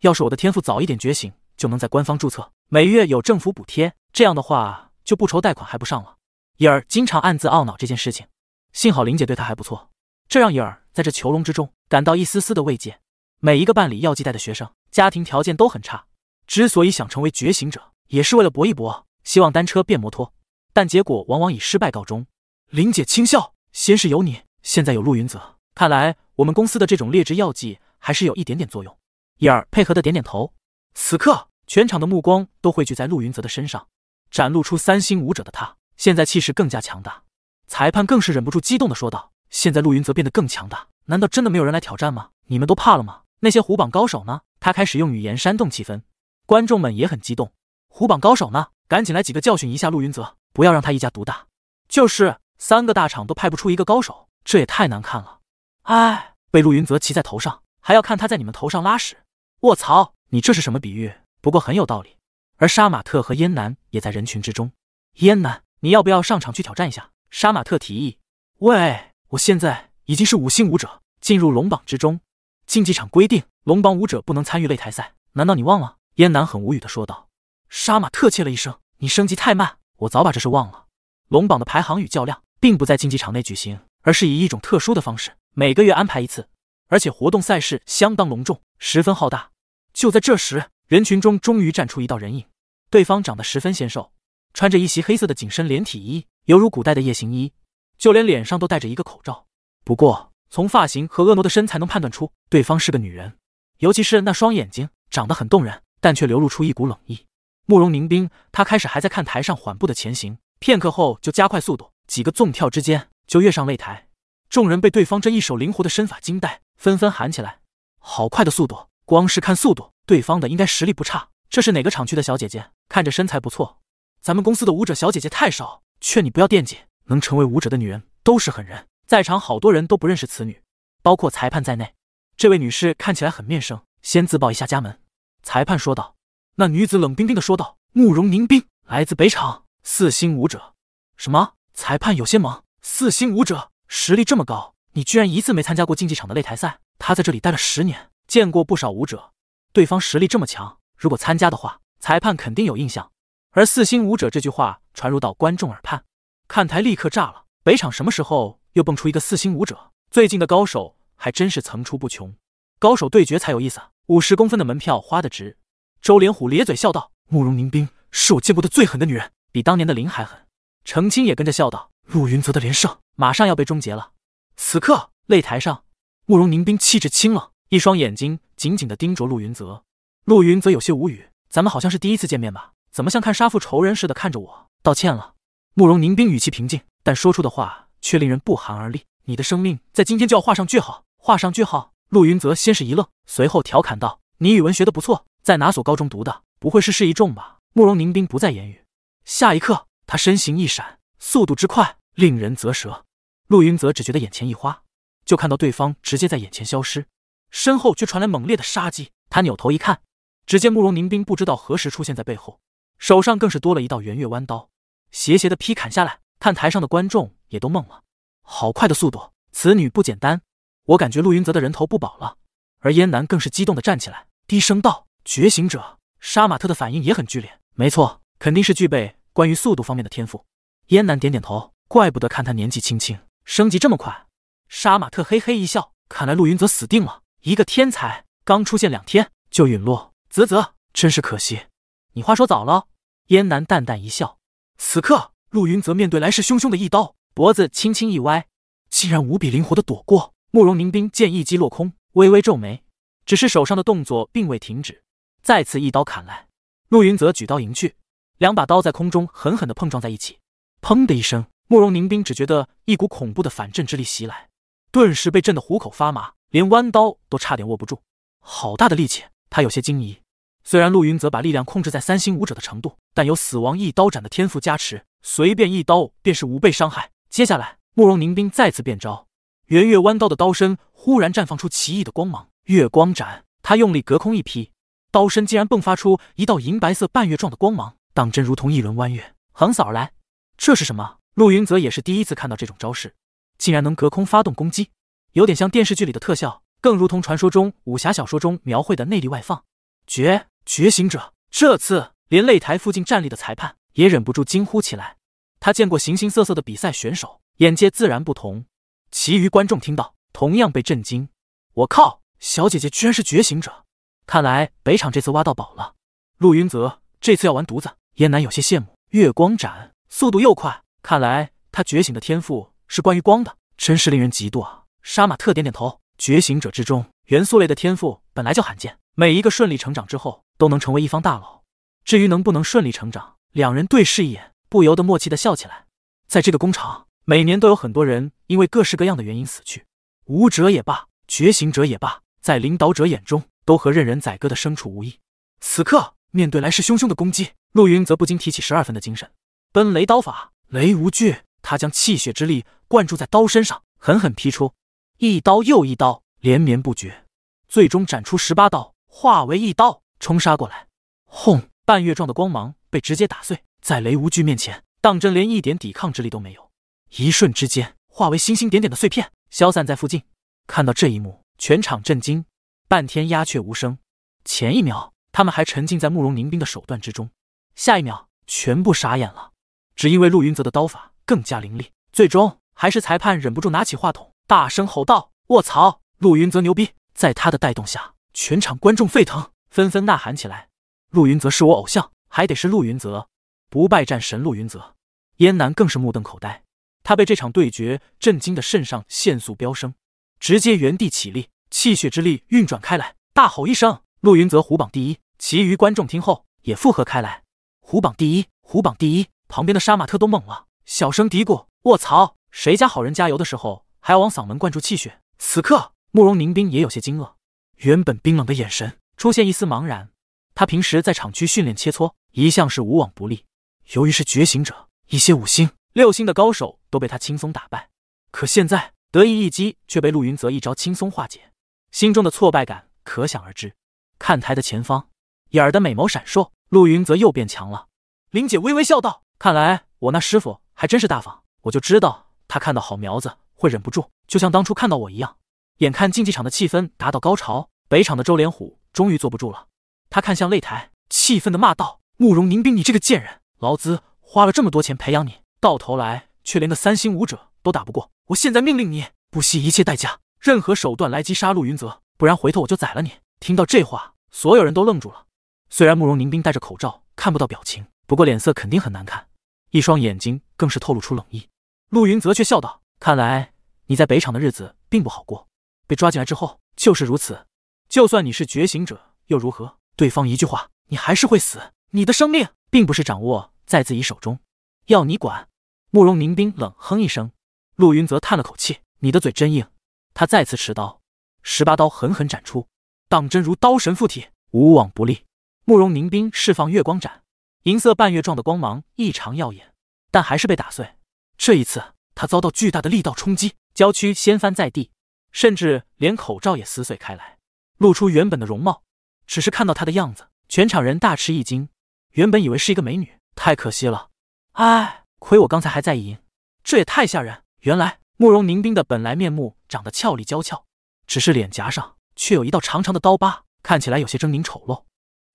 要是我的天赋早一点觉醒，就能在官方注册，每月有政府补贴，这样的话就不愁贷款还不上了。伊儿经常暗自懊恼这件事情，幸好林姐对她还不错，这让伊儿在这囚笼之中感到一丝丝的慰藉。每一个办理药剂贷的学生，家庭条件都很差，之所以想成为觉醒者，也是为了搏一搏，希望单车变摩托，但结果往往以失败告终。林姐轻笑。先是有你，现在有陆云泽，看来我们公司的这种劣质药剂还是有一点点作用。叶儿配合的点点头。此刻，全场的目光都汇聚在陆云泽的身上，展露出三星武者的他，现在气势更加强大。裁判更是忍不住激动的说道：“现在陆云泽变得更强大，难道真的没有人来挑战吗？你们都怕了吗？那些虎榜高手呢？”他开始用语言煽动气氛，观众们也很激动。虎榜高手呢？赶紧来几个教训一下陆云泽，不要让他一家独大。就是。三个大厂都派不出一个高手，这也太难看了。哎，被陆云泽骑在头上，还要看他在你们头上拉屎。卧槽，你这是什么比喻？不过很有道理。而杀马特和燕南也在人群之中。燕南，你要不要上场去挑战一下？杀马特提议。喂，我现在已经是五星武者，进入龙榜之中。竞技场规定，龙榜武者不能参与擂台赛，难道你忘了？燕南很无语的说道。杀马特切了一声：“你升级太慢，我早把这事忘了。”龙榜的排行与较量。并不在竞技场内举行，而是以一种特殊的方式，每个月安排一次，而且活动赛事相当隆重，十分浩大。就在这时，人群中终于站出一道人影，对方长得十分纤瘦，穿着一袭黑色的紧身连体衣，犹如古代的夜行衣，就连脸上都戴着一个口罩。不过，从发型和婀娜的身材能判断出，对方是个女人，尤其是那双眼睛，长得很动人，但却流露出一股冷意。慕容凝冰，他开始还在看台上缓步的前行，片刻后就加快速度。几个纵跳之间就跃上擂台，众人被对方这一手灵活的身法惊呆，纷纷喊起来：“好快的速度！光是看速度，对方的应该实力不差。”这是哪个厂区的小姐姐？看着身材不错，咱们公司的舞者小姐姐太少，劝你不要惦记。能成为舞者的女人都是狠人。在场好多人都不认识此女，包括裁判在内。这位女士看起来很面生，先自报一下家门。裁判说道。那女子冷冰冰的说道：“慕容凝冰，来自北厂，四星舞者。”什么？裁判有些懵，四星武者实力这么高，你居然一次没参加过竞技场的擂台赛？他在这里待了十年，见过不少武者。对方实力这么强，如果参加的话，裁判肯定有印象。而四星武者这句话传入到观众耳畔，看台立刻炸了。北场什么时候又蹦出一个四星武者？最近的高手还真是层出不穷，高手对决才有意思。五十公分的门票花得值。周连虎咧嘴笑道：“慕容凝冰是我见过的最狠的女人，比当年的林还狠。”程青也跟着笑道：“陆云泽的连胜马上要被终结了。”此刻擂台上，慕容凝冰气质清冷，一双眼睛紧紧地盯着陆云泽。陆云泽有些无语：“咱们好像是第一次见面吧？怎么像看杀父仇人似的看着我？”道歉了。慕容凝冰语气平静，但说出的话却令人不寒而栗：“你的生命在今天就要画上句号！”画上句号。陆云泽先是一愣，随后调侃道：“你语文学得不错，在哪所高中读的？不会是市一中吧？”慕容凝冰不再言语。下一刻。他身形一闪，速度之快令人啧舌。陆云泽只觉得眼前一花，就看到对方直接在眼前消失，身后却传来猛烈的杀机。他扭头一看，只见慕容凝冰不知道何时出现在背后，手上更是多了一道圆月弯刀，斜斜的劈砍下来。看台上的观众也都懵了：好快的速度，此女不简单。我感觉陆云泽的人头不保了。而燕南更是激动的站起来，低声道：“觉醒者杀马特的反应也很剧烈，没错，肯定是具备。”关于速度方面的天赋，燕南点点头，怪不得看他年纪轻轻升级这么快。杀马特嘿嘿一笑，看来陆云泽死定了，一个天才刚出现两天就陨落，啧啧，真是可惜。你话说早了。燕南淡淡一笑。此刻，陆云泽面对来势汹汹的一刀，脖子轻轻一歪，竟然无比灵活的躲过。慕容凝冰见一击落空，微微皱眉，只是手上的动作并未停止，再次一刀砍来。陆云泽举刀迎去。两把刀在空中狠狠地碰撞在一起，砰的一声，慕容凝冰只觉得一股恐怖的反震之力袭来，顿时被震得虎口发麻，连弯刀都差点握不住。好大的力气！他有些惊疑。虽然陆云泽把力量控制在三星武者的程度，但有死亡一刀斩的天赋加持，随便一刀便是无倍伤害。接下来，慕容凝冰再次变招，圆月弯刀的刀身忽然绽放出奇异的光芒，月光斩。他用力隔空一劈，刀身竟然迸发出一道银白色半月状的光芒。当真如同一轮弯月横扫而来，这是什么？陆云泽也是第一次看到这种招式，竟然能隔空发动攻击，有点像电视剧里的特效，更如同传说中武侠小说中描绘的内力外放。觉觉醒者，这次连擂台附近站立的裁判也忍不住惊呼起来。他见过形形色色的比赛选手，眼界自然不同。其余观众听到，同样被震惊。我靠，小姐姐居然是觉醒者，看来北场这次挖到宝了。陆云泽。这次要完犊子！燕南有些羡慕，月光斩速度又快，看来他觉醒的天赋是关于光的，真是令人嫉妒啊！杀马特点点头，觉醒者之中，元素类的天赋本来就罕见，每一个顺利成长之后都能成为一方大佬。至于能不能顺利成长，两人对视一眼，不由得默契的笑起来。在这个工厂，每年都有很多人因为各式各样的原因死去，武者也罢，觉醒者也罢，在领导者眼中都和任人宰割的牲畜无异。此刻。面对来势汹汹的攻击，陆云则不禁提起十二分的精神，奔雷刀法，雷无惧。他将气血之力灌注在刀身上，狠狠劈出一刀又一刀，连绵不绝，最终斩出十八刀，化为一刀冲杀过来。轰！半月状的光芒被直接打碎，在雷无惧面前，当真连一点抵抗之力都没有。一瞬之间，化为星星点点的碎片，消散在附近。看到这一幕，全场震惊，半天鸦雀无声。前一秒。他们还沉浸在慕容凝冰的手段之中，下一秒全部傻眼了，只因为陆云泽的刀法更加凌厉。最终还是裁判忍不住拿起话筒，大声吼道：“卧槽，陆云泽牛逼！”在他的带动下，全场观众沸腾，纷纷呐喊起来：“陆云泽是我偶像，还得是陆云泽，不败战神陆云泽！”燕南更是目瞪口呆，他被这场对决震惊的肾上腺素飙升，直接原地起立，气血之力运转开来，大吼一声。陆云泽虎榜第一，其余观众听后也附和开来。虎榜第一，虎榜第一。旁边的杀马特都懵了，小声嘀咕：“卧槽，谁家好人加油的时候还要往嗓门灌注气血？”此刻，慕容凝冰也有些惊愕，原本冰冷的眼神出现一丝茫然。他平时在厂区训练切磋，一向是无往不利。由于是觉醒者，一些五星、六星的高手都被他轻松打败。可现在得意一击却被陆云泽一招轻松化解，心中的挫败感可想而知。看台的前方，眼儿的美眸闪烁。陆云则又变强了。林姐微微笑道：“看来我那师傅还真是大方，我就知道他看到好苗子会忍不住，就像当初看到我一样。”眼看竞技场的气氛达到高潮，北场的周连虎终于坐不住了。他看向擂台，气愤的骂道：“慕容凝冰，你这个贱人！劳资花了这么多钱培养你，到头来却连个三星武者都打不过。我现在命令你，不惜一切代价，任何手段来击杀陆云泽，不然回头我就宰了你！”听到这话，所有人都愣住了。虽然慕容凝冰戴着口罩，看不到表情，不过脸色肯定很难看，一双眼睛更是透露出冷意。陆云泽却笑道：“看来你在北厂的日子并不好过，被抓进来之后就是如此。就算你是觉醒者，又如何？对方一句话，你还是会死。你的生命并不是掌握在自己手中，要你管。”慕容凝冰冷哼一声，陆云泽叹了口气：“你的嘴真硬。”他再次持刀，十八刀狠狠斩出。当真如刀神附体，无往不利。慕容凝冰释放月光斩，银色半月状的光芒异常耀眼，但还是被打碎。这一次，他遭到巨大的力道冲击，娇躯掀翻在地，甚至连口罩也撕碎开来，露出原本的容貌。只是看到他的样子，全场人大吃一惊。原本以为是一个美女，太可惜了。唉，亏我刚才还在意这也太吓人。原来慕容凝冰的本来面目长得俏丽娇俏，只是脸颊上……却有一道长长的刀疤，看起来有些狰狞丑陋，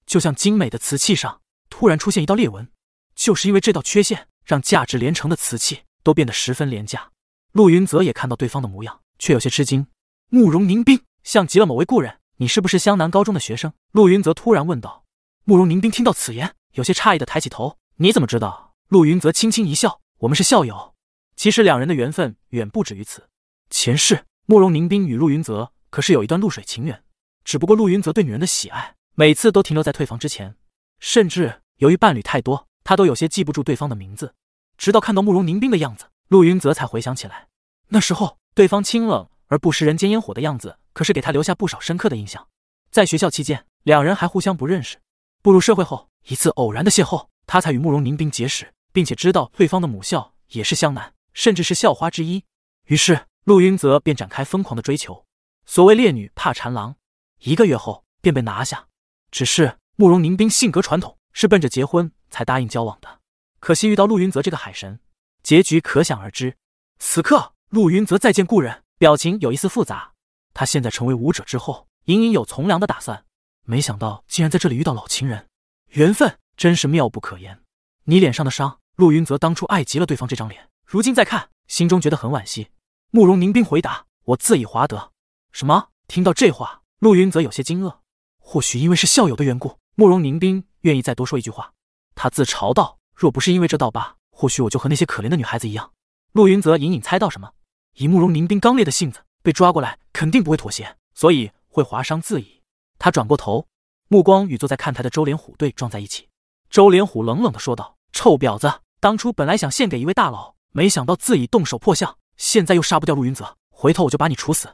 就像精美的瓷器上突然出现一道裂纹。就是因为这道缺陷，让价值连城的瓷器都变得十分廉价。陆云泽也看到对方的模样，却有些吃惊。慕容凝冰像极了某位故人，你是不是湘南高中的学生？陆云泽突然问道。慕容凝冰听到此言，有些诧异的抬起头：“你怎么知道？”陆云泽轻轻一笑：“我们是校友。”其实两人的缘分远不止于此。前世，慕容凝冰与陆云泽。可是有一段露水情缘，只不过陆云泽对女人的喜爱每次都停留在退房之前，甚至由于伴侣太多，他都有些记不住对方的名字。直到看到慕容凝冰的样子，陆云泽才回想起来，那时候对方清冷而不食人间烟火的样子，可是给他留下不少深刻的印象。在学校期间，两人还互相不认识，步入社会后一次偶然的邂逅，他才与慕容凝冰结识，并且知道对方的母校也是湘南，甚至是校花之一。于是陆云泽便展开疯狂的追求。所谓烈女怕缠郎，一个月后便被拿下。只是慕容凝冰性格传统，是奔着结婚才答应交往的。可惜遇到陆云泽这个海神，结局可想而知。此刻陆云泽再见故人，表情有一丝复杂。他现在成为武者之后，隐隐有从良的打算。没想到竟然在这里遇到老情人，缘分真是妙不可言。你脸上的伤，陆云泽当初爱极了对方这张脸，如今再看，心中觉得很惋惜。慕容凝冰回答：“我自以华德。”什么？听到这话，陆云泽有些惊愕。或许因为是校友的缘故，慕容凝冰愿意再多说一句话。他自嘲道：“若不是因为这道疤，或许我就和那些可怜的女孩子一样。”陆云泽隐隐猜到什么。以慕容凝冰刚烈的性子，被抓过来肯定不会妥协，所以会划伤自己。他转过头，目光与坐在看台的周连虎对撞在一起。周连虎冷冷地说道：“臭婊子，当初本来想献给一位大佬，没想到自己动手破相，现在又杀不掉陆云泽，回头我就把你处死。”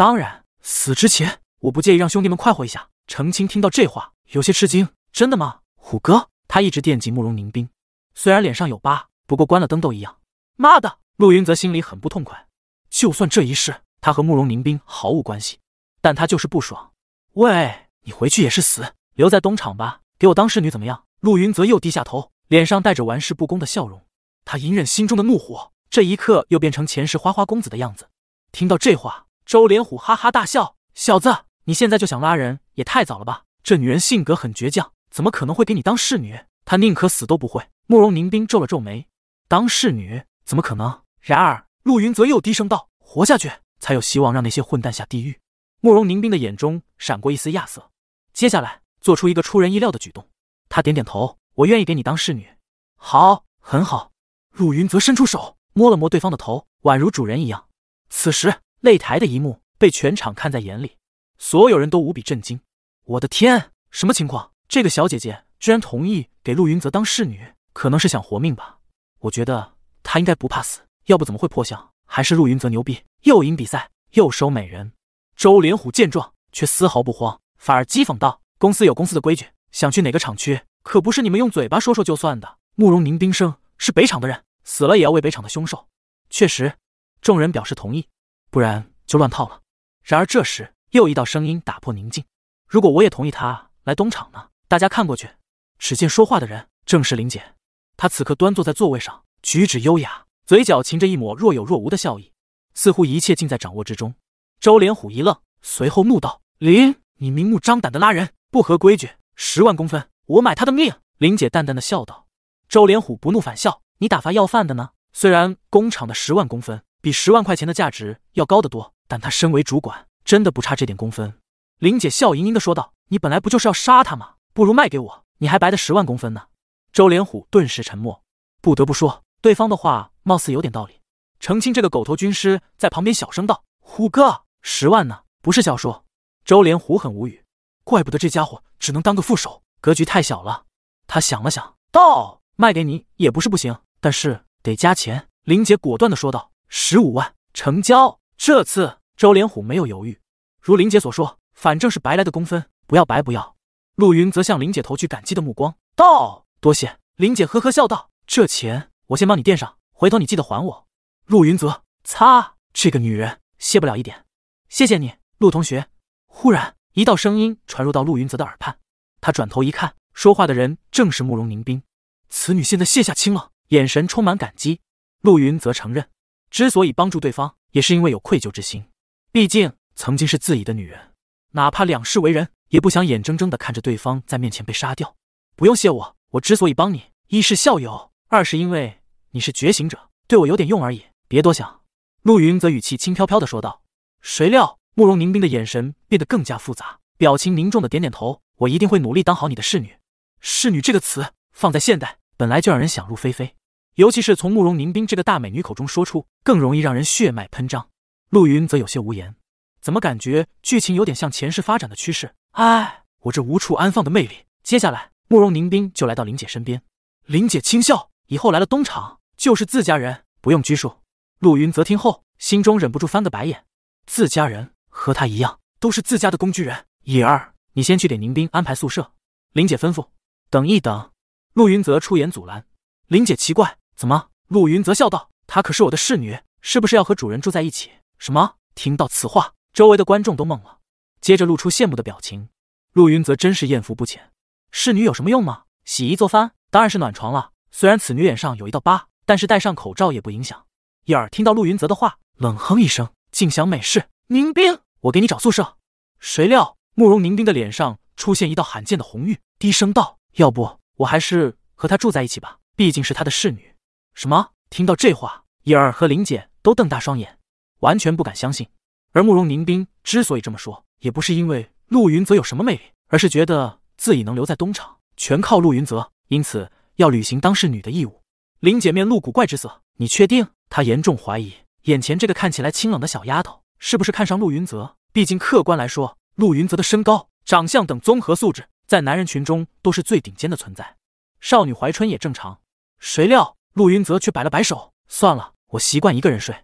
当然，死之前我不介意让兄弟们快活一下。程青听到这话，有些吃惊：“真的吗？”虎哥，他一直惦记慕容凝冰，虽然脸上有疤，不过关了灯都一样。妈的！陆云泽心里很不痛快。就算这一世他和慕容凝冰毫无关系，但他就是不爽。喂，你回去也是死，留在东厂吧，给我当侍女怎么样？陆云泽又低下头，脸上带着玩世不恭的笑容。他隐忍心中的怒火，这一刻又变成前世花花公子的样子。听到这话。周连虎哈哈大笑：“小子，你现在就想拉人，也太早了吧！这女人性格很倔强，怎么可能会给你当侍女？她宁可死都不会。”慕容凝冰皱了皱眉：“当侍女怎么可能？”然而，陆云泽又低声道：“活下去，才有希望让那些混蛋下地狱。”慕容凝冰的眼中闪过一丝亚色，接下来做出一个出人意料的举动。他点点头：“我愿意给你当侍女。”好，很好。陆云泽伸出手，摸了摸对方的头，宛如主人一样。此时。擂台的一幕被全场看在眼里，所有人都无比震惊。我的天，什么情况？这个小姐姐居然同意给陆云泽当侍女，可能是想活命吧。我觉得她应该不怕死，要不怎么会破相？还是陆云泽牛逼，又赢比赛又收美人。周连虎见状却丝毫不慌，反而讥讽道：“公司有公司的规矩，想去哪个厂区可不是你们用嘴巴说说就算的。”慕容凝冰生是北厂的人，死了也要为北厂的凶手。”确实，众人表示同意。不然就乱套了。然而这时，又一道声音打破宁静：“如果我也同意他来东厂呢？”大家看过去，只见说话的人正是林姐。她此刻端坐在座位上，举止优雅，嘴角噙着一抹若有若无的笑意，似乎一切尽在掌握之中。周连虎一愣，随后怒道：“林，你明目张胆的拉人，不合规矩！十万公分，我买他的命！”林姐淡淡的笑道：“周连虎，不怒反笑，你打发要饭的呢？虽然工厂的十万公分。”比十万块钱的价值要高得多，但他身为主管，真的不差这点工分。林姐笑盈盈地说道：“你本来不就是要杀他吗？不如卖给我，你还白的十万工分呢。”周连虎顿时沉默。不得不说，对方的话貌似有点道理。澄清这个狗头军师在旁边小声道：“虎哥，十万呢，不是小数。”周连虎很无语，怪不得这家伙只能当个副手，格局太小了。他想了想，道：“卖给你也不是不行，但是得加钱。”林姐果断地说道。十五万成交，这次周连虎没有犹豫。如林姐所说，反正是白来的工分，不要白不要。陆云则向林姐投去感激的目光，到多谢林姐。呵呵笑道：“这钱我先帮你垫上，回头你记得还我。”陆云则擦，这个女人谢不了一点。谢谢你，陆同学。忽然一道声音传入到陆云泽的耳畔，他转头一看，说话的人正是慕容凝冰。此女现在卸下轻了，眼神充满感激。陆云泽承认。之所以帮助对方，也是因为有愧疚之心，毕竟曾经是自己的女人，哪怕两世为人，也不想眼睁睁的看着对方在面前被杀掉。不用谢我，我之所以帮你，一是校友，二是因为你是觉醒者，对我有点用而已，别多想。陆云则语气轻飘飘的说道。谁料慕容凝冰的眼神变得更加复杂，表情凝重的点点头：“我一定会努力当好你的侍女。”侍女这个词放在现代，本来就让人想入非非。尤其是从慕容凝冰这个大美女口中说出，更容易让人血脉喷张。陆云则有些无言，怎么感觉剧情有点像前世发展的趋势？哎，我这无处安放的魅力。接下来，慕容凝冰就来到林姐身边，林姐轻笑：“以后来了东厂就是自家人，不用拘束。”陆云则听后，心中忍不住翻个白眼，自家人和他一样，都是自家的工具人。野儿，你先去给凝冰安排宿舍。林姐吩咐。等一等，陆云则出言阻拦。林姐奇怪。怎么？陆云则笑道：“她可是我的侍女，是不是要和主人住在一起？”什么？听到此话，周围的观众都懵了，接着露出羡慕的表情。陆云则真是艳福不浅，侍女有什么用吗？洗衣做饭，当然是暖床了。虽然此女脸上有一道疤，但是戴上口罩也不影响。燕儿听到陆云泽的话，冷哼一声，竟想美事。宁冰，我给你找宿舍。谁料，慕容凝冰的脸上出现一道罕见的红晕，低声道：“要不我还是和她住在一起吧，毕竟是她的侍女。”什么？听到这话，叶儿和林姐都瞪大双眼，完全不敢相信。而慕容凝冰之所以这么说，也不是因为陆云泽有什么魅力，而是觉得自己能留在东厂，全靠陆云泽，因此要履行当侍女的义务。林姐面露古怪之色：“你确定？”她严重怀疑眼前这个看起来清冷的小丫头是不是看上陆云泽。毕竟客观来说，陆云泽的身高、长相等综合素质在男人群中都是最顶尖的存在，少女怀春也正常。谁料？陆云泽却摆了摆手，算了，我习惯一个人睡，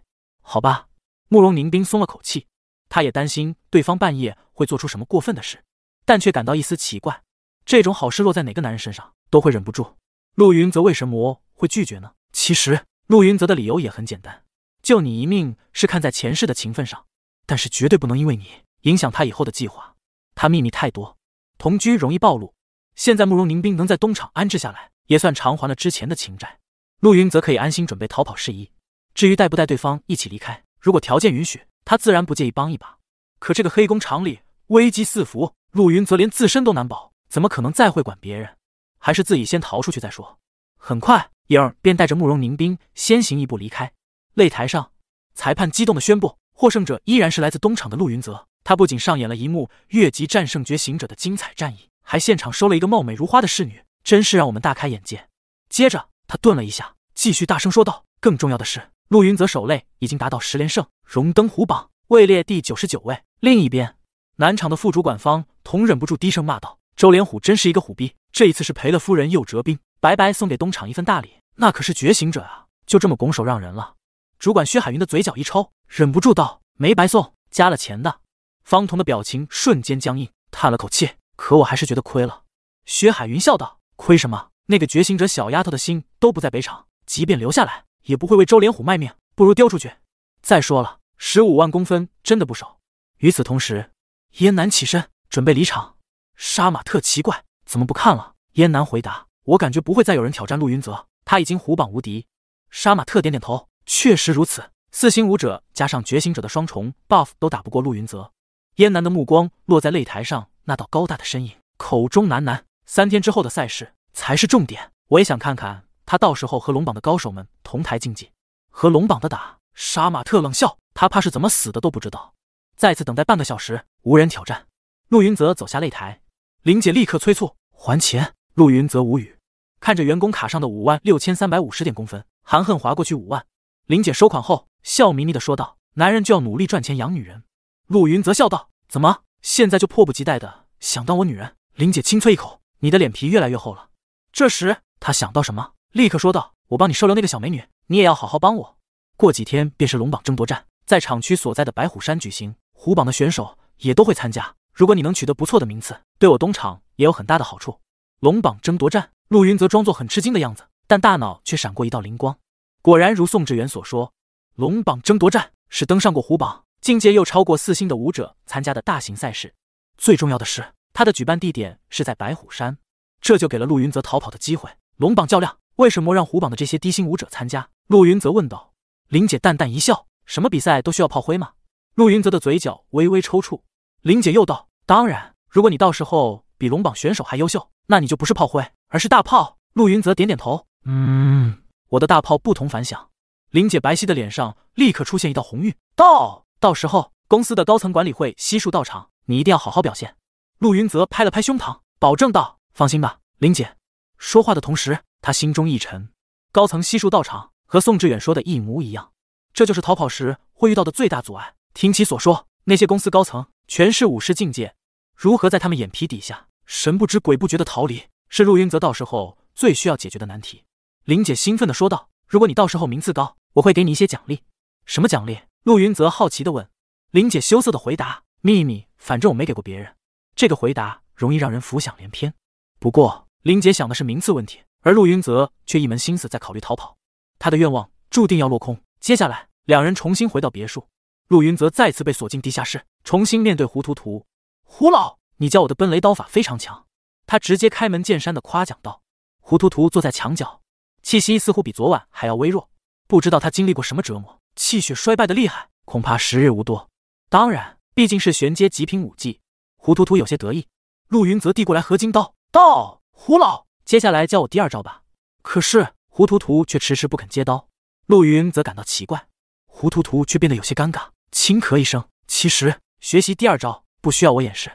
好吧。慕容凝冰松了口气，他也担心对方半夜会做出什么过分的事，但却感到一丝奇怪，这种好事落在哪个男人身上都会忍不住。陆云泽为什么会拒绝呢？其实陆云泽的理由也很简单，救你一命是看在前世的情分上，但是绝对不能因为你影响他以后的计划。他秘密太多，同居容易暴露。现在慕容凝冰能在东厂安置下来，也算偿还了之前的情债。陆云则可以安心准备逃跑事宜，至于带不带对方一起离开，如果条件允许，他自然不介意帮一把。可这个黑工厂里危机四伏，陆云则连自身都难保，怎么可能再会管别人？还是自己先逃出去再说。很快，影儿便带着慕容凝冰先行一步离开擂台上。裁判激动的宣布，获胜者依然是来自东厂的陆云泽。他不仅上演了一幕越级战胜觉醒者的精彩战役，还现场收了一个貌美如花的侍女，真是让我们大开眼界。接着。他顿了一下，继续大声说道：“更重要的是，陆云泽守擂已经达到十连胜，荣登虎榜，位列第九十九位。”另一边，南厂的副主管方同忍不住低声骂道：“周连虎真是一个虎逼！这一次是赔了夫人又折兵，白白送给东厂一份大礼，那可是觉醒者啊，就这么拱手让人了。”主管薛海云的嘴角一抽，忍不住道：“没白送，加了钱的。”方同的表情瞬间僵硬，叹了口气：“可我还是觉得亏了。”薛海云笑道：“亏什么？”那个觉醒者小丫头的心都不在北场，即便留下来也不会为周连虎卖命，不如丢出去。再说了，十五万公分真的不少。与此同时，燕南起身准备离场。杀马特奇怪，怎么不看了？燕南回答：“我感觉不会再有人挑战陆云泽，他已经虎榜无敌。”杀马特点点头，确实如此。四星武者加上觉醒者的双重 buff 都打不过陆云泽。燕南的目光落在擂台上那道高大的身影，口中喃喃：“三天之后的赛事。”才是重点，我也想看看他到时候和龙榜的高手们同台竞技，和龙榜的打杀马特冷笑，他怕是怎么死的都不知道。再次等待半个小时，无人挑战。陆云泽走下擂台，林姐立刻催促还钱。陆云泽无语，看着员工卡上的五万六千三百五十点工分，含恨划过去五万。林姐收款后，笑眯眯的说道：“男人就要努力赚钱养女人。”陆云泽笑道：“怎么现在就迫不及待的想当我女人？”林姐轻啐一口：“你的脸皮越来越厚了。”这时，他想到什么，立刻说道：“我帮你收留那个小美女，你也要好好帮我。过几天便是龙榜争夺战，在厂区所在的白虎山举行，虎榜的选手也都会参加。如果你能取得不错的名次，对我东厂也有很大的好处。”龙榜争夺战，陆云则装作很吃惊的样子，但大脑却闪过一道灵光。果然如宋志远所说，龙榜争夺战是登上过虎榜境界又超过四星的武者参加的大型赛事。最重要的是，它的举办地点是在白虎山。这就给了陆云泽逃跑的机会。龙榜较量，为什么让虎榜的这些低星舞者参加？陆云泽问道。林姐淡淡一笑：“什么比赛都需要炮灰吗？”陆云泽的嘴角微微抽搐。林姐又道：“当然，如果你到时候比龙榜选手还优秀，那你就不是炮灰，而是大炮。”陆云泽点点头：“嗯，我的大炮不同凡响。”林姐白皙的脸上立刻出现一道红晕：“到到时候，公司的高层管理会悉数到场，你一定要好好表现。”陆云泽拍了拍胸膛，保证道。放心吧，林姐。说话的同时，他心中一沉。高层悉数到场，和宋志远说的一模一样。这就是逃跑时会遇到的最大阻碍。听其所说，那些公司高层全是武士境界，如何在他们眼皮底下神不知鬼不觉的逃离，是陆云泽到时候最需要解决的难题。林姐兴奋地说道：“如果你到时候名次高，我会给你一些奖励。”什么奖励？陆云泽好奇地问。林姐羞涩地回答：“秘密，反正我没给过别人。”这个回答容易让人浮想联翩。不过，林杰想的是名次问题，而陆云泽却一门心思在考虑逃跑。他的愿望注定要落空。接下来，两人重新回到别墅，陆云泽再次被锁进地下室，重新面对胡图图。胡老，你教我的奔雷刀法非常强。他直接开门见山的夸奖道。胡图图坐在墙角，气息似乎比昨晚还要微弱，不知道他经历过什么折磨，气血衰败的厉害，恐怕时日无多。当然，毕竟是玄阶极品武技。胡图图有些得意。陆云泽递过来合金刀。到胡老，接下来教我第二招吧。可是胡图图却迟迟不肯接刀，陆云则感到奇怪，胡图图却变得有些尴尬，轻咳一声。其实学习第二招不需要我演示。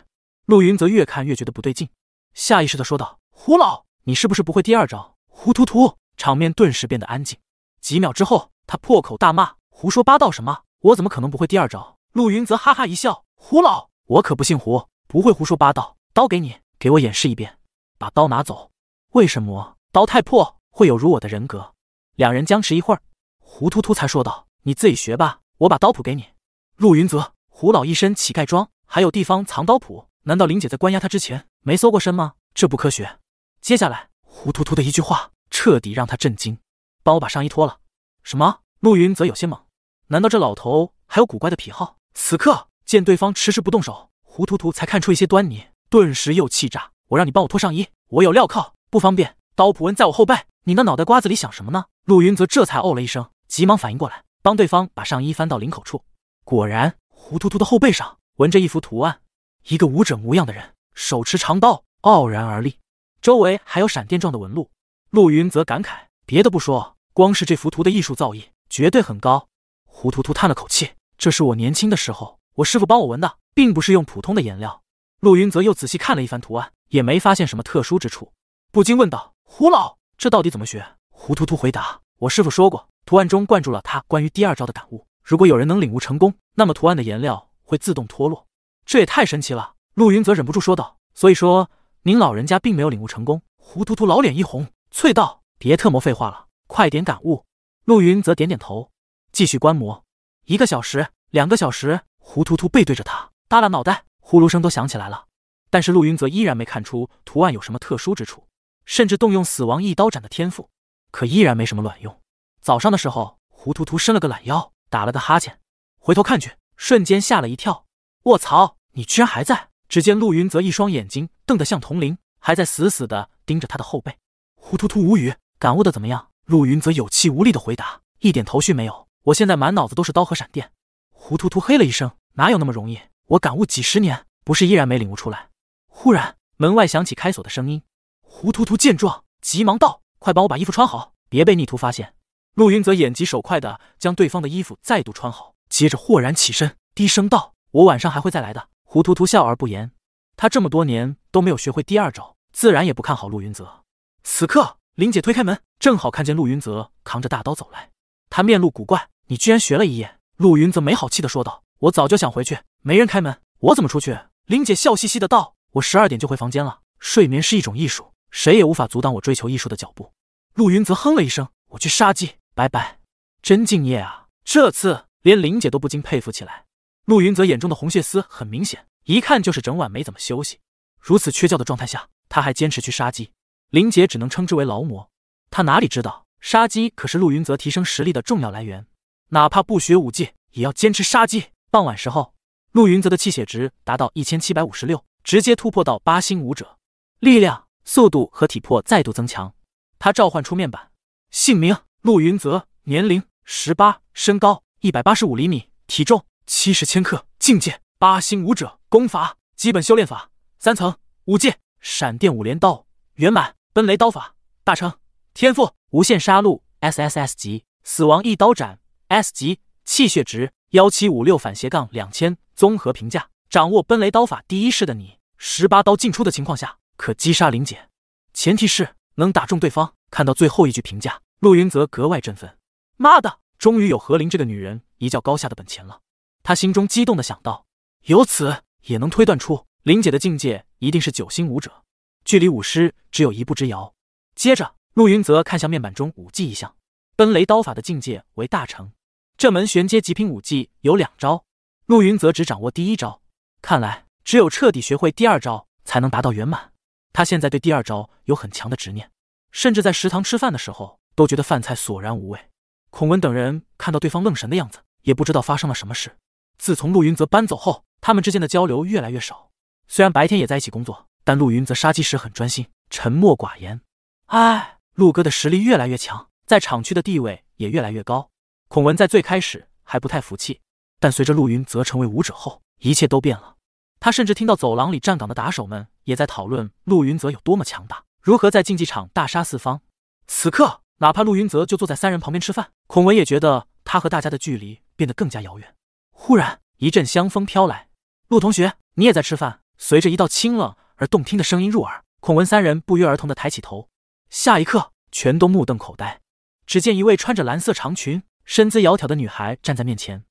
陆云则越看越觉得不对劲，下意识的说道：“胡老，你是不是不会第二招？”胡图图，场面顿时变得安静。几秒之后，他破口大骂：“胡说八道什么？我怎么可能不会第二招？”陆云则哈哈一笑：“胡老，我可不姓胡，不会胡说八道。刀给你，给我演示一遍。”把刀拿走，为什么刀太破会有如我的人格？两人僵持一会儿，胡突突才说道：“你自己学吧，我把刀谱给你。”陆云泽，胡老一身乞丐装，还有地方藏刀谱？难道林姐在关押他之前没搜过身吗？这不科学。接下来，胡突突的一句话彻底让他震惊：“帮我把上衣脱了。”什么？陆云泽有些懵，难道这老头还有古怪的癖好？此刻见对方迟迟不动手，胡突突才看出一些端倪，顿时又气炸。我让你帮我脱上衣，我有镣铐，不方便。刀谱纹在我后背，你那脑袋瓜子里想什么呢？陆云泽这才哦了一声，急忙反应过来，帮对方把上衣翻到领口处。果然，胡图图的后背上纹着一幅图案，一个武者模样的人手持长刀，傲然而立，周围还有闪电状的纹路。陆云泽感慨，别的不说，光是这幅图的艺术造诣绝对很高。胡图图叹了口气，这是我年轻的时候，我师傅帮我纹的，并不是用普通的颜料。陆云泽又仔细看了一番图案，也没发现什么特殊之处，不禁问道：“胡老，这到底怎么学？”胡图图回答：“我师傅说过，图案中灌注了他关于第二招的感悟。如果有人能领悟成功，那么图案的颜料会自动脱落。”这也太神奇了，陆云泽忍不住说道：“所以说，您老人家并没有领悟成功。”胡图图老脸一红，啐道：“别特么废话了，快点感悟！”陆云泽点点头，继续观摩。一个小时，两个小时，胡图图背对着他，耷拉脑袋。呼噜声都响起来了，但是陆云泽依然没看出图案有什么特殊之处，甚至动用死亡一刀斩的天赋，可依然没什么卵用。早上的时候，胡图图伸了个懒腰，打了个哈欠，回头看去，瞬间吓了一跳：“卧槽，你居然还在！”只见陆云泽一双眼睛瞪得像铜铃，还在死死的盯着他的后背。胡图图无语：“感悟的怎么样？”陆云泽有气无力的回答：“一点头绪没有，我现在满脑子都是刀和闪电。”胡图图嘿了一声：“哪有那么容易？”我感悟几十年，不是依然没领悟出来。忽然，门外响起开锁的声音。胡图图见状，急忙道：“快帮我把衣服穿好，别被逆徒发现。”陆云则眼疾手快的将对方的衣服再度穿好，接着豁然起身，低声道：“我晚上还会再来的。”胡图图笑而不言。他这么多年都没有学会第二招，自然也不看好陆云泽。此刻，林姐推开门，正好看见陆云泽扛着大刀走来，他面露古怪：“你居然学了一夜？”陆云泽没好气的说道：“我早就想回去。”没人开门，我怎么出去？林姐笑嘻嘻的道：“我十二点就回房间了。睡眠是一种艺术，谁也无法阻挡我追求艺术的脚步。”陆云泽哼了一声：“我去杀鸡，拜拜，真敬业啊！”这次连林姐都不禁佩服起来。陆云泽眼中的红血丝很明显，一看就是整晚没怎么休息。如此缺觉的状态下，他还坚持去杀鸡，林姐只能称之为劳模。他哪里知道，杀鸡可是陆云泽提升实力的重要来源，哪怕不学武技，也要坚持杀鸡。傍晚时候。陆云泽的气血值达到一千七百五十六，直接突破到八星武者，力量、速度和体魄再度增强。他召唤出面板，姓名：陆云泽，年龄：十八，身高：一百八十五厘米，体重：七十千克，境界：八星武者，功法：基本修炼法三层，五界：闪电五镰刀圆满，奔雷刀法大成，天赋：无限杀戮 SSS 级，死亡一刀斩 S 级，气血值：幺七五六反斜杠两千。综合评价，掌握奔雷刀法第一式的你，十八刀进出的情况下，可击杀林姐，前提是能打中对方。看到最后一句评价，陆云泽格外振奋。妈的，终于有和林这个女人一较高下的本钱了，他心中激动的想到。由此也能推断出，林姐的境界一定是九星武者，距离武师只有一步之遥。接着，陆云泽看向面板中武技一项，奔雷刀法的境界为大成，这门玄阶极品武技有两招。陆云泽只掌握第一招，看来只有彻底学会第二招，才能达到圆满。他现在对第二招有很强的执念，甚至在食堂吃饭的时候都觉得饭菜索然无味。孔文等人看到对方愣神的样子，也不知道发生了什么事。自从陆云泽搬走后，他们之间的交流越来越少。虽然白天也在一起工作，但陆云泽杀鸡时很专心，沉默寡言。唉，陆哥的实力越来越强，在厂区的地位也越来越高。孔文在最开始还不太服气。但随着陆云泽成为武者后，一切都变了。他甚至听到走廊里站岗的打手们也在讨论陆云泽有多么强大，如何在竞技场大杀四方。此刻，哪怕陆云泽就坐在三人旁边吃饭，孔文也觉得他和大家的距离变得更加遥远。忽然，一阵香风飘来，陆同学，你也在吃饭？随着一道清冷而动听的声音入耳，孔文三人不约而同的抬起头。下一刻，全都目瞪口呆，只见一位穿着蓝色长裙、身姿窈窕的女孩站在面前。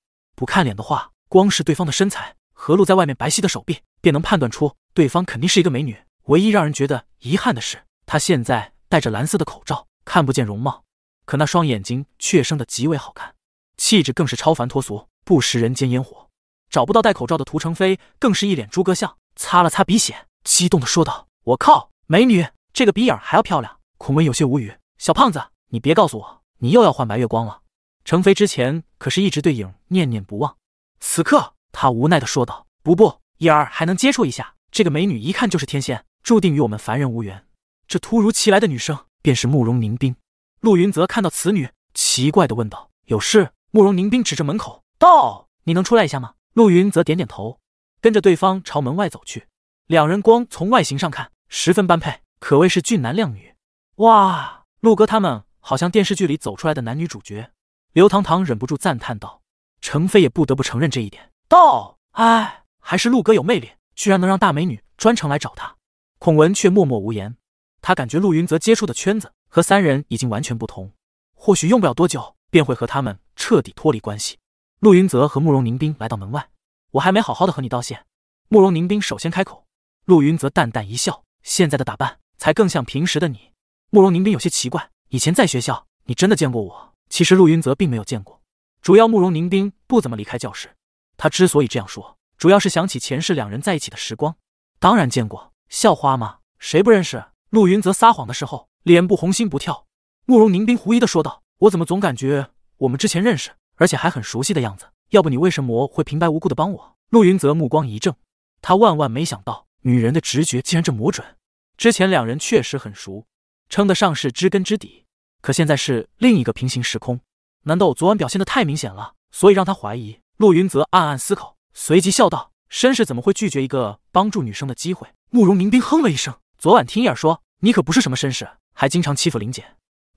不看脸的话，光是对方的身材，和露在外面白皙的手臂，便能判断出对方肯定是一个美女。唯一让人觉得遗憾的是，她现在戴着蓝色的口罩，看不见容貌，可那双眼睛却生得极为好看，气质更是超凡脱俗，不食人间烟火。找不到戴口罩的涂成飞，更是一脸猪哥相，擦了擦鼻血，激动地说道：“我靠，美女，这个比眼还要漂亮！”孔文有些无语：“小胖子，你别告诉我你又要换白月光了。”成飞之前可是一直对影念念不忘，此刻他无奈的说道：“不不，影儿还能接触一下。这个美女一看就是天仙，注定与我们凡人无缘。”这突如其来的女生便是慕容凝冰。陆云泽看到此女，奇怪的问道：“有事？”慕容凝冰指着门口道：“你能出来一下吗？”陆云泽点点头，跟着对方朝门外走去。两人光从外形上看十分般配，可谓是俊男靓女。哇，陆哥他们好像电视剧里走出来的男女主角。刘唐唐忍不住赞叹道：“程飞也不得不承认这一点。到哎，还是陆哥有魅力，居然能让大美女专程来找他。”孔文却默默无言，他感觉陆云泽接触的圈子和三人已经完全不同，或许用不了多久便会和他们彻底脱离关系。陆云泽和慕容凝冰来到门外，我还没好好的和你道谢。慕容凝冰首先开口，陆云泽淡淡一笑：“现在的打扮才更像平时的你。”慕容凝冰有些奇怪：“以前在学校，你真的见过我？”其实陆云泽并没有见过，主要慕容凝冰不怎么离开教室。他之所以这样说，主要是想起前世两人在一起的时光。当然见过，校花嘛，谁不认识？陆云泽撒谎的时候，脸不红心不跳。慕容凝冰狐疑的说道：“我怎么总感觉我们之前认识，而且还很熟悉的样子？要不你为什么会平白无故的帮我？”陆云泽目光一怔，他万万没想到女人的直觉竟然这么准。之前两人确实很熟，称得上是知根知底。可现在是另一个平行时空，难道我昨晚表现的太明显了，所以让他怀疑？陆云泽暗暗思考，随即笑道：“绅士怎么会拒绝一个帮助女生的机会？”慕容凝冰哼了一声：“昨晚听燕儿说，你可不是什么绅士，还经常欺负林姐。”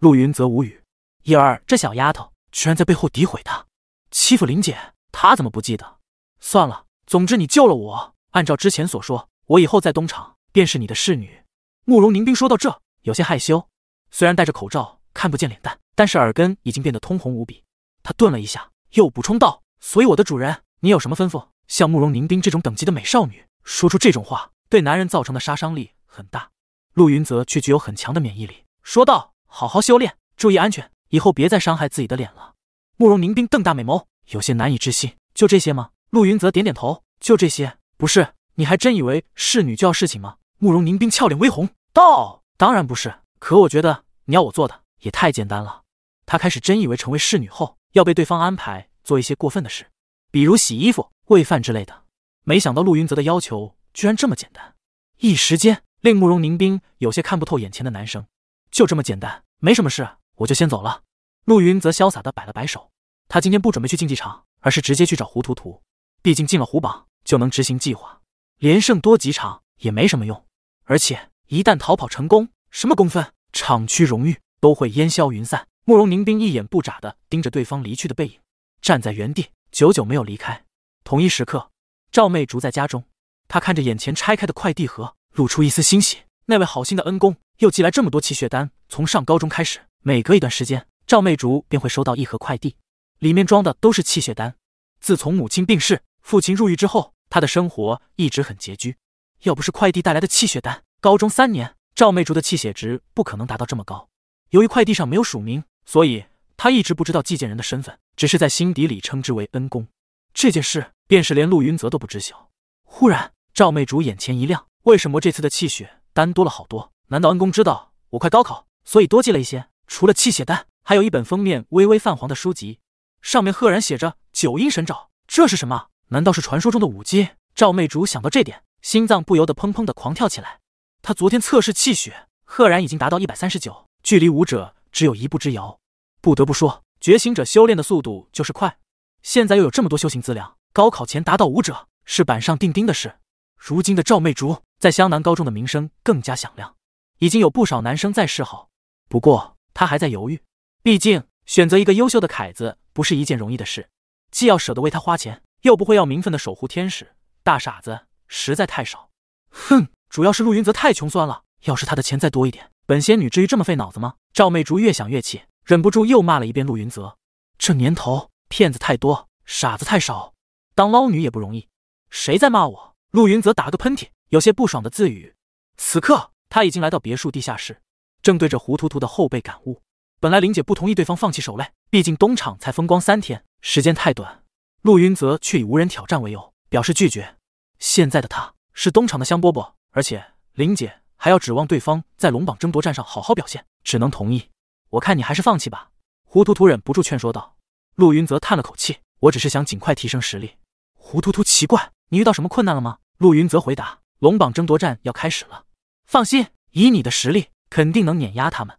陆云泽无语：“燕儿这小丫头居然在背后诋毁他，欺负林姐，他怎么不记得？”算了，总之你救了我。按照之前所说，我以后在东厂便是你的侍女。”慕容凝冰说到这，有些害羞，虽然戴着口罩。看不见脸蛋，但是耳根已经变得通红无比。他顿了一下，又补充道：“所以我的主人，你有什么吩咐？”像慕容凝冰这种等级的美少女，说出这种话，对男人造成的杀伤力很大。陆云泽却具有很强的免疫力，说道：“好好修炼，注意安全，以后别再伤害自己的脸了。”慕容凝冰瞪大美眸，有些难以置信：“就这些吗？”陆云泽点点头：“就这些。不是，你还真以为侍女就要侍寝吗？”慕容凝冰俏脸微红，道：“当然不是，可我觉得你要我做的。”也太简单了，他开始真以为成为侍女后要被对方安排做一些过分的事，比如洗衣服、喂饭之类的。没想到陆云泽的要求居然这么简单，一时间令慕容凝冰有些看不透眼前的男生。就这么简单，没什么事，我就先走了。陆云泽潇洒的摆了摆手，他今天不准备去竞技场，而是直接去找胡图图。毕竟进了虎榜就能执行计划，连胜多几场也没什么用。而且一旦逃跑成功，什么公分、厂区荣誉。都会烟消云散。慕容凝冰一眼不眨地盯着对方离去的背影，站在原地久久没有离开。同一时刻，赵媚竹在家中，她看着眼前拆开的快递盒，露出一丝欣喜。那位好心的恩公又寄来这么多气血丹。从上高中开始，每隔一段时间，赵媚竹便会收到一盒快递，里面装的都是气血丹。自从母亲病逝、父亲入狱之后，她的生活一直很拮据。要不是快递带来的气血丹，高中三年，赵媚竹的气血值不可能达到这么高。由于快递上没有署名，所以他一直不知道寄件人的身份，只是在心底里称之为恩公。这件事便是连陆云泽都不知晓。忽然，赵媚竹眼前一亮：“为什么这次的气血丹多了好多？难道恩公知道我快高考，所以多寄了一些？”除了气血丹，还有一本封面微微泛黄的书籍，上面赫然写着《九阴神爪》，这是什么？难道是传说中的武技？赵媚竹想到这点，心脏不由得砰砰的狂跳起来。他昨天测试气血，赫然已经达到一百三十九。距离武者只有一步之遥，不得不说，觉醒者修炼的速度就是快。现在又有这么多修行资料，高考前达到武者是板上钉钉的事。如今的赵媚竹在湘南高中的名声更加响亮，已经有不少男生在示好。不过他还在犹豫，毕竟选择一个优秀的凯子不是一件容易的事，既要舍得为他花钱，又不会要名分的守护天使大傻子实在太少。哼，主要是陆云泽太穷酸了，要是他的钱再多一点。本仙女至于这么费脑子吗？赵媚竹越想越气，忍不住又骂了一遍陆云泽。这年头骗子太多，傻子太少，当捞女也不容易。谁在骂我？陆云泽打个喷嚏，有些不爽的自语。此刻他已经来到别墅地下室，正对着胡图图的后背感悟。本来林姐不同意对方放弃手雷，毕竟东厂才风光三天，时间太短。陆云泽却以无人挑战为由表示拒绝。现在的他，是东厂的香饽饽，而且林姐。还要指望对方在龙榜争夺战上好好表现，只能同意。我看你还是放弃吧。”胡图图忍不住劝说道。陆云泽叹了口气：“我只是想尽快提升实力。”胡图图奇怪：“你遇到什么困难了吗？”陆云泽回答：“龙榜争夺战要开始了，放心，以你的实力，肯定能碾压他们。”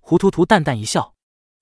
胡图图淡淡一笑。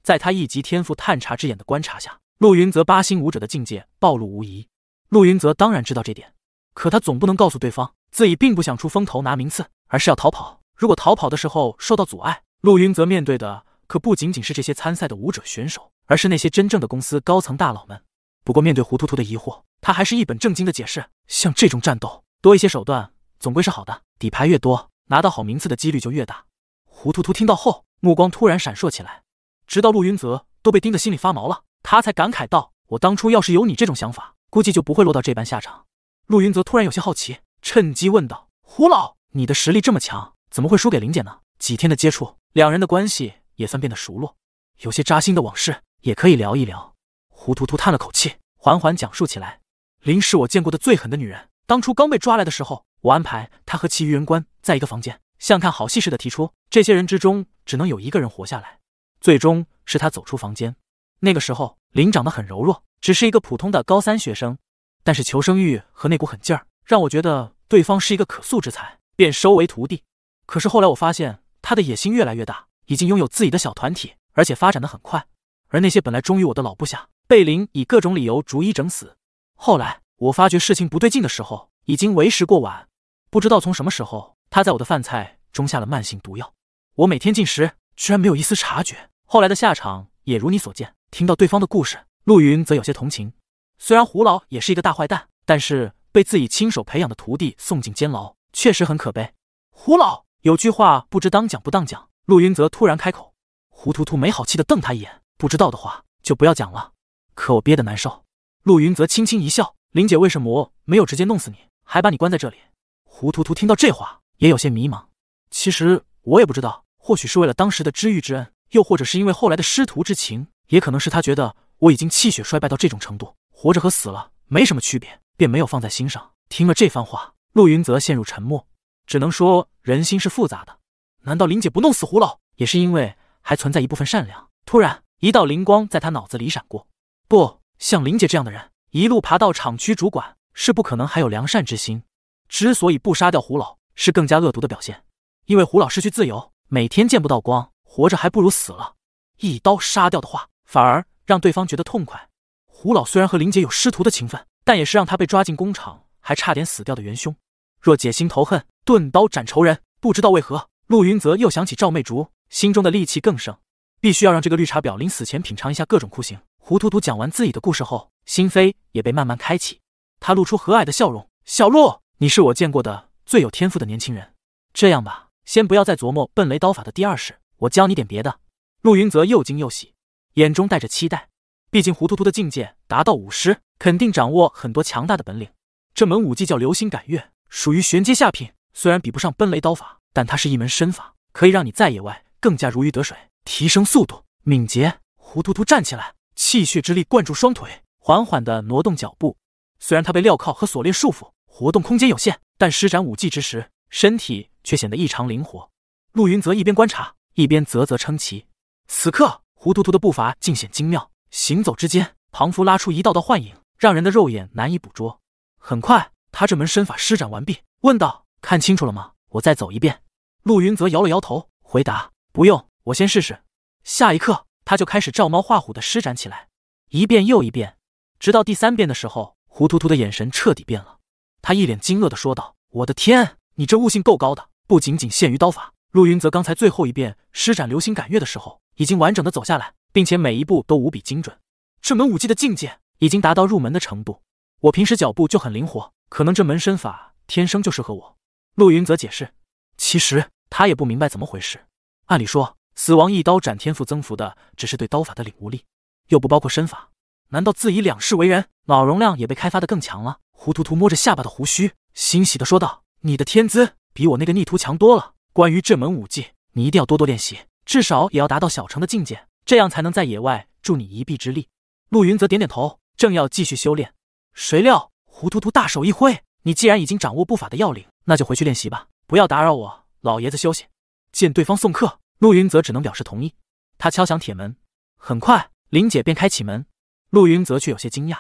在他一级天赋探查之眼的观察下，陆云泽八星武者的境界暴露无遗。陆云泽当然知道这点，可他总不能告诉对方自己并不想出风头拿名次。而是要逃跑。如果逃跑的时候受到阻碍，陆云泽面对的可不仅仅是这些参赛的舞者选手，而是那些真正的公司高层大佬们。不过，面对胡图图的疑惑，他还是一本正经的解释：像这种战斗，多一些手段总归是好的。底牌越多，拿到好名次的几率就越大。胡图图听到后，目光突然闪烁起来。直到陆云泽都被盯得心里发毛了，他才感慨道：“我当初要是有你这种想法，估计就不会落到这般下场。”陆云泽突然有些好奇，趁机问道：“胡老？”你的实力这么强，怎么会输给林姐呢？几天的接触，两人的关系也算变得熟络，有些扎心的往事也可以聊一聊。胡图图叹了口气，缓缓讲述起来：“林是我见过的最狠的女人。当初刚被抓来的时候，我安排她和其余人关在一个房间，像看好戏似的提出，这些人之中只能有一个人活下来。最终是她走出房间。那个时候，林长得很柔弱，只是一个普通的高三学生，但是求生欲和那股狠劲儿，让我觉得对方是一个可塑之才。”便收为徒弟，可是后来我发现他的野心越来越大，已经拥有自己的小团体，而且发展的很快。而那些本来忠于我的老部下，被林以各种理由逐一整死。后来我发觉事情不对劲的时候，已经为时过晚。不知道从什么时候，他在我的饭菜中下了慢性毒药，我每天进食居然没有一丝察觉。后来的下场也如你所见。听到对方的故事，陆云则有些同情。虽然胡老也是一个大坏蛋，但是被自己亲手培养的徒弟送进监牢。确实很可悲，胡老有句话不知当讲不当讲。陆云泽突然开口，胡图图没好气的瞪他一眼，不知道的话就不要讲了。可我憋得难受。陆云泽轻轻一笑，林姐为什么没有直接弄死你，还把你关在这里？胡图图听到这话也有些迷茫。其实我也不知道，或许是为了当时的知遇之恩，又或者是因为后来的师徒之情，也可能是他觉得我已经气血衰败到这种程度，活着和死了没什么区别，便没有放在心上。听了这番话。陆云则陷入沉默，只能说人心是复杂的。难道林姐不弄死胡老，也是因为还存在一部分善良？突然，一道灵光在他脑子里闪过。不像林姐这样的人，一路爬到厂区主管，是不可能还有良善之心。之所以不杀掉胡老，是更加恶毒的表现。因为胡老失去自由，每天见不到光，活着还不如死了。一刀杀掉的话，反而让对方觉得痛快。胡老虽然和林姐有师徒的情分，但也是让他被抓进工厂，还差点死掉的元凶。若解心头恨，钝刀斩仇人。不知道为何，陆云泽又想起赵媚竹，心中的戾气更盛，必须要让这个绿茶婊临死前品尝一下各种酷刑。胡图图讲完自己的故事后，心扉也被慢慢开启，他露出和蔼的笑容：“小陆，你是我见过的最有天赋的年轻人。这样吧，先不要再琢磨奔雷刀法的第二式，我教你点别的。”陆云泽又惊又喜，眼中带着期待。毕竟胡图图的境界达到武师，肯定掌握很多强大的本领。这门武技叫流星赶月。属于玄阶下品，虽然比不上奔雷刀法，但它是一门身法，可以让你在野外更加如鱼得水，提升速度敏捷。胡图图站起来，气血之力灌注双腿，缓缓的挪动脚步。虽然他被镣铐和锁链束缚，活动空间有限，但施展武技之时，身体却显得异常灵活。陆云泽一边观察，一边啧啧称奇。此刻，胡图图的步伐尽显精妙，行走之间，庞幅拉出一道道幻影，让人的肉眼难以捕捉。很快。他这门身法施展完毕，问道：“看清楚了吗？我再走一遍。”陆云泽摇了摇头，回答：“不用，我先试试。”下一刻，他就开始照猫画虎的施展起来，一遍又一遍，直到第三遍的时候，胡图图的眼神彻底变了，他一脸惊愕的说道：“我的天，你这悟性够高的，不仅仅限于刀法。”陆云泽刚才最后一遍施展流星赶月的时候，已经完整的走下来，并且每一步都无比精准，这门武技的境界已经达到入门的程度。我平时脚步就很灵活，可能这门身法天生就适合我。陆云则解释，其实他也不明白怎么回事。按理说，死亡一刀斩天赋增幅的只是对刀法的领悟力，又不包括身法。难道自以两世为人，脑容量也被开发的更强了？胡图图摸着下巴的胡须，欣喜的说道：“你的天资比我那个逆徒强多了。关于这门武技，你一定要多多练习，至少也要达到小成的境界，这样才能在野外助你一臂之力。”陆云则点点头，正要继续修炼。谁料，胡图图大手一挥：“你既然已经掌握步法的要领，那就回去练习吧，不要打扰我老爷子休息。”见对方送客，陆云泽只能表示同意。他敲响铁门，很快，林姐便开启门。陆云泽却有些惊讶，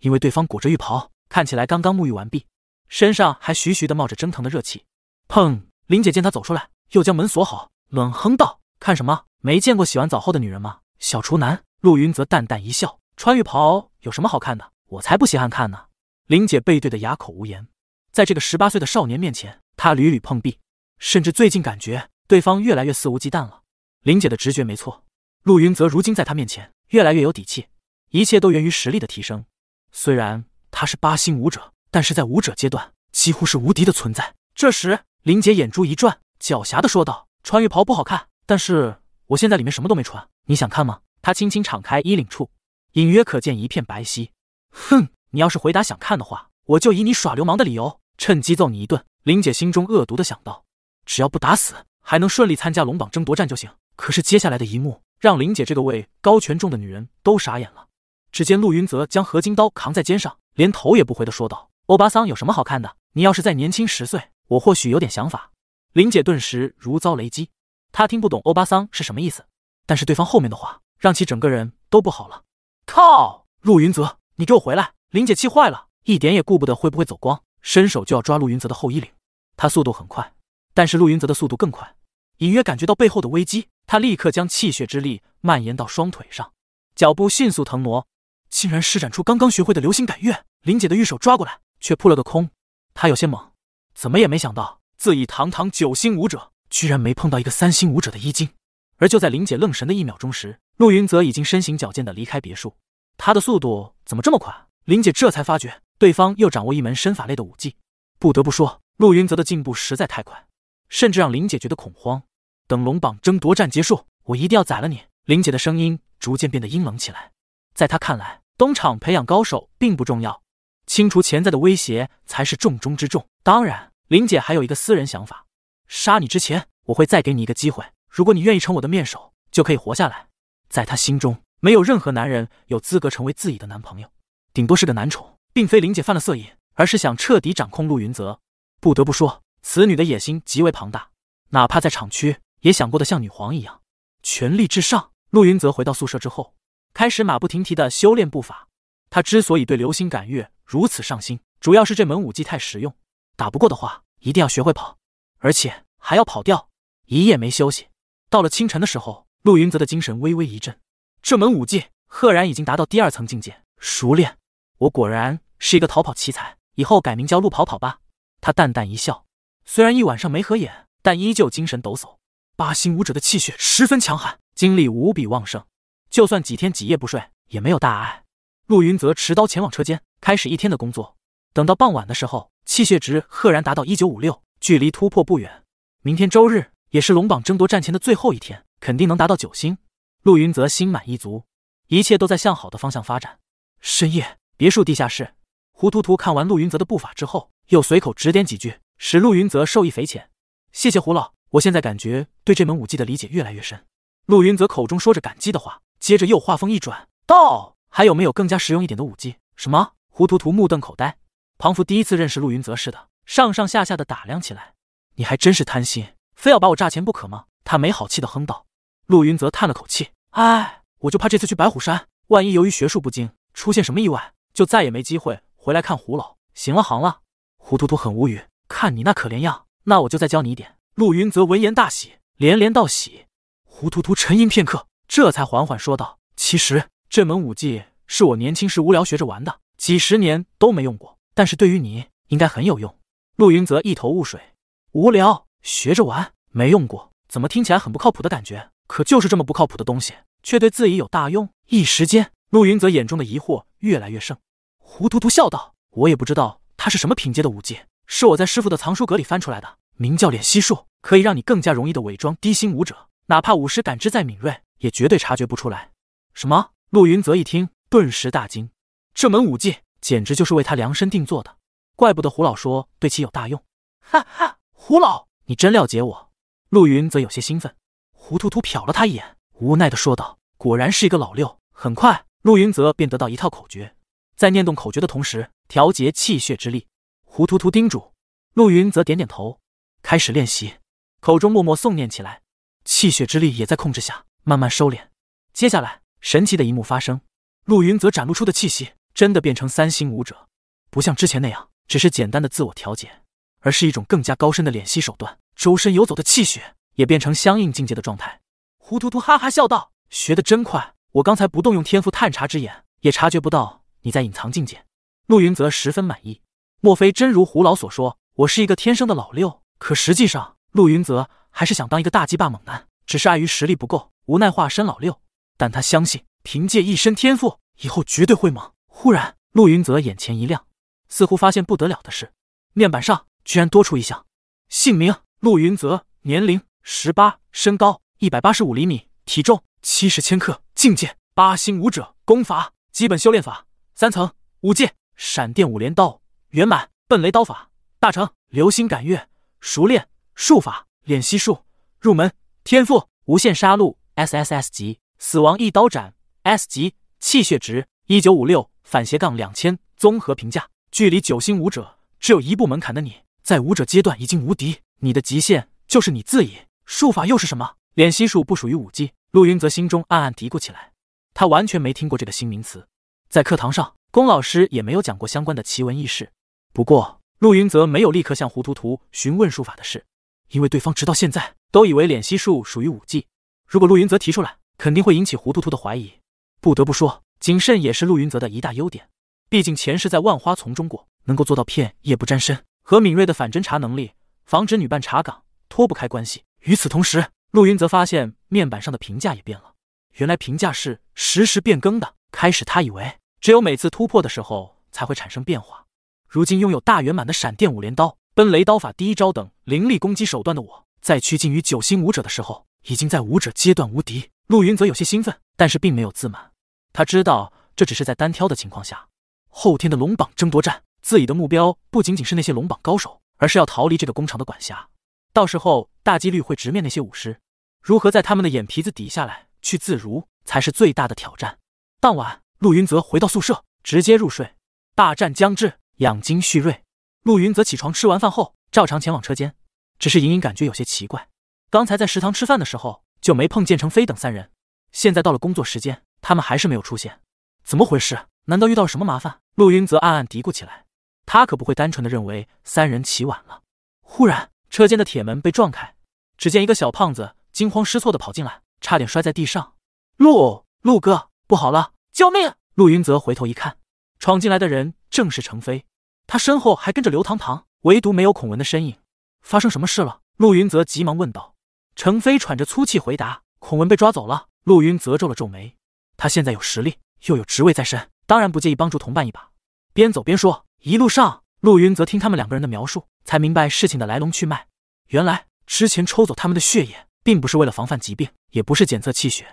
因为对方裹着浴袍，看起来刚刚沐浴完毕，身上还徐徐的冒着蒸腾的热气。砰！林姐见他走出来，又将门锁好，冷哼道：“看什么？没见过洗完澡后的女人吗？”小厨男，陆云泽淡淡一笑：“穿浴袍有什么好看的？”我才不稀罕看呢！林姐背对的哑口无言，在这个十八岁的少年面前，她屡屡碰壁，甚至最近感觉对方越来越肆无忌惮了。林姐的直觉没错，陆云泽如今在她面前越来越有底气，一切都源于实力的提升。虽然他是八星武者，但是在武者阶段几乎是无敌的存在。这时，林姐眼珠一转，狡黠的说道：“穿浴袍不好看，但是我现在里面什么都没穿，你想看吗？”她轻轻敞开衣领处，隐约可见一片白皙。哼，你要是回答想看的话，我就以你耍流氓的理由，趁机揍你一顿。林姐心中恶毒的想到，只要不打死，还能顺利参加龙榜争夺战就行。可是接下来的一幕，让林姐这个位高权重的女人都傻眼了。只见陆云泽将合金刀扛在肩上，连头也不回的说道：“欧巴桑有什么好看的？你要是再年轻十岁，我或许有点想法。”林姐顿时如遭雷击，她听不懂欧巴桑是什么意思，但是对方后面的话让其整个人都不好了。靠，陆云泽！你给我回来！林姐气坏了，一点也顾不得会不会走光，伸手就要抓陆云泽的后衣领。她速度很快，但是陆云泽的速度更快。隐约感觉到背后的危机，他立刻将气血之力蔓延到双腿上，脚步迅速腾挪，竟然施展出刚刚学会的流星赶月。林姐的玉手抓过来，却扑了个空。她有些懵，怎么也没想到，自己堂堂九星武者，居然没碰到一个三星武者的衣襟。而就在林姐愣神的一秒钟时，陆云泽已经身形矫健的离开别墅。他的速度怎么这么快？林姐这才发觉，对方又掌握一门身法类的武技。不得不说，陆云泽的进步实在太快，甚至让林姐觉得恐慌。等龙榜争夺战结束，我一定要宰了你！林姐的声音逐渐变得阴冷起来。在她看来，东厂培养高手并不重要，清除潜在的威胁才是重中之重。当然，林姐还有一个私人想法：杀你之前，我会再给你一个机会。如果你愿意成我的面首，就可以活下来。在她心中。没有任何男人有资格成为自己的男朋友，顶多是个男宠，并非玲姐犯了色瘾，而是想彻底掌控陆云泽。不得不说，此女的野心极为庞大，哪怕在厂区也想过得像女皇一样，权力至上。陆云泽回到宿舍之后，开始马不停蹄的修炼步伐。他之所以对流星赶月如此上心，主要是这门武技太实用，打不过的话一定要学会跑，而且还要跑掉。一夜没休息，到了清晨的时候，陆云泽的精神微微一振。这门武技赫然已经达到第二层境界，熟练。我果然是一个逃跑奇才，以后改名叫陆跑跑吧。他淡淡一笑，虽然一晚上没合眼，但依旧精神抖擞。八星武者的气血十分强悍，精力无比旺盛，就算几天几夜不睡也没有大碍。陆云泽持刀前往车间，开始一天的工作。等到傍晚的时候，气血值赫然达到一九五六，距离突破不远。明天周日也是龙榜争夺战前的最后一天，肯定能达到九星。陆云泽心满意足，一切都在向好的方向发展。深夜，别墅地下室，胡图图看完陆云泽的步伐之后，又随口指点几句，使陆云泽受益匪浅。谢谢胡老，我现在感觉对这门武技的理解越来越深。陆云泽口中说着感激的话，接着又话锋一转，道：“还有没有更加实用一点的武技？”什么？胡图图目瞪口呆。庞福第一次认识陆云泽似的，上上下下的打量起来。“你还真是贪心，非要把我炸钱不可吗？”他没好气的哼道。陆云则叹了口气：“哎，我就怕这次去白虎山，万一由于学术不精出现什么意外，就再也没机会回来看胡老。”行了，行了。胡图图很无语：“看你那可怜样，那我就再教你一点。”陆云则闻言大喜，连连道喜。胡图图沉吟片刻，这才缓缓说道：“其实这门武技是我年轻时无聊学着玩的，几十年都没用过。但是对于你，应该很有用。”陆云则一头雾水：“无聊学着玩，没用过，怎么听起来很不靠谱的感觉？”可就是这么不靠谱的东西，却对自己有大用。一时间，陆云泽眼中的疑惑越来越盛。胡图图笑道：“我也不知道它是什么品阶的武技，是我在师傅的藏书阁里翻出来的，名叫敛息术，可以让你更加容易的伪装低星武者，哪怕武师感知再敏锐，也绝对察觉不出来。”什么？陆云泽一听，顿时大惊，这门武技简直就是为他量身定做的，怪不得胡老说对其有大用。哈哈，胡老，你真了解我。陆云泽有些兴奋。胡图图瞟了他一眼，无奈的说道：“果然是一个老六。”很快，陆云泽便得到一套口诀，在念动口诀的同时，调节气血之力。胡图图叮嘱陆云泽点点头，开始练习，口中默默诵念起来，气血之力也在控制下慢慢收敛。接下来，神奇的一幕发生，陆云泽展露出的气息真的变成三星武者，不像之前那样只是简单的自我调节，而是一种更加高深的练习手段，周身游走的气血。也变成相应境界的状态。胡图图哈哈笑道：“学得真快！我刚才不动用天赋探查之眼，也察觉不到你在隐藏境界。”陆云泽十分满意。莫非真如胡老所说，我是一个天生的老六？可实际上，陆云泽还是想当一个大鸡巴猛男，只是碍于实力不够，无奈化身老六。但他相信，凭借一身天赋，以后绝对会猛。忽然，陆云泽眼前一亮，似乎发现不得了的事。面板上居然多出一项：姓名陆云泽，年龄。十八，身高一百八十五厘米，体重七十千克，境界八星武者，功法基本修炼法三层，五界闪电五连刀圆满，奔雷刀法大成，流星赶月熟练，术法炼息术入门，天赋无限杀戮 S S S 级，死亡一刀斩 S 级，气血值一九五六反斜杠两千，综合评价，距离九星武者只有一步门槛的你，在武者阶段已经无敌，你的极限就是你自己。术法又是什么？敛息术不属于武技。陆云泽心中暗暗嘀咕起来，他完全没听过这个新名词，在课堂上，龚老师也没有讲过相关的奇闻异事。不过，陆云泽没有立刻向胡图图询问术法的事，因为对方直到现在都以为敛息术属于武技。如果陆云泽提出来，肯定会引起胡图图的怀疑。不得不说，谨慎也是陆云泽的一大优点。毕竟前世在万花丛中过，能够做到片叶不沾身和敏锐的反侦查能力，防止女伴查岗，脱不开关系。与此同时，陆云则发现面板上的评价也变了。原来评价是实时变更的。开始他以为只有每次突破的时候才会产生变化。如今拥有大圆满的闪电五连刀、奔雷刀法第一招等凌厉攻击手段的我，在趋近于九星武者的时候，已经在武者阶段无敌。陆云则有些兴奋，但是并没有自满。他知道这只是在单挑的情况下。后天的龙榜争夺战，自己的目标不仅仅是那些龙榜高手，而是要逃离这个工厂的管辖。到时候大几率会直面那些武师，如何在他们的眼皮子底下来去自如才是最大的挑战。当晚，陆云泽回到宿舍，直接入睡。大战将至，养精蓄锐。陆云泽起床，吃完饭后，照常前往车间，只是隐隐感觉有些奇怪。刚才在食堂吃饭的时候就没碰见程飞等三人，现在到了工作时间，他们还是没有出现，怎么回事？难道遇到了什么麻烦？陆云泽暗暗嘀咕起来。他可不会单纯的认为三人起晚了。忽然。车间的铁门被撞开，只见一个小胖子惊慌失措地跑进来，差点摔在地上。陆陆哥，不好了，救命！陆云泽回头一看，闯进来的人正是程飞，他身后还跟着刘唐糖，唯独没有孔文的身影。发生什么事了？陆云泽急忙问道。程飞喘着粗气回答：“孔文被抓走了。”陆云泽皱了皱眉，他现在有实力，又有职位在身，当然不介意帮助同伴一把。边走边说，一路上，陆云泽听他们两个人的描述。才明白事情的来龙去脉。原来之前抽走他们的血液，并不是为了防范疾病，也不是检测气血，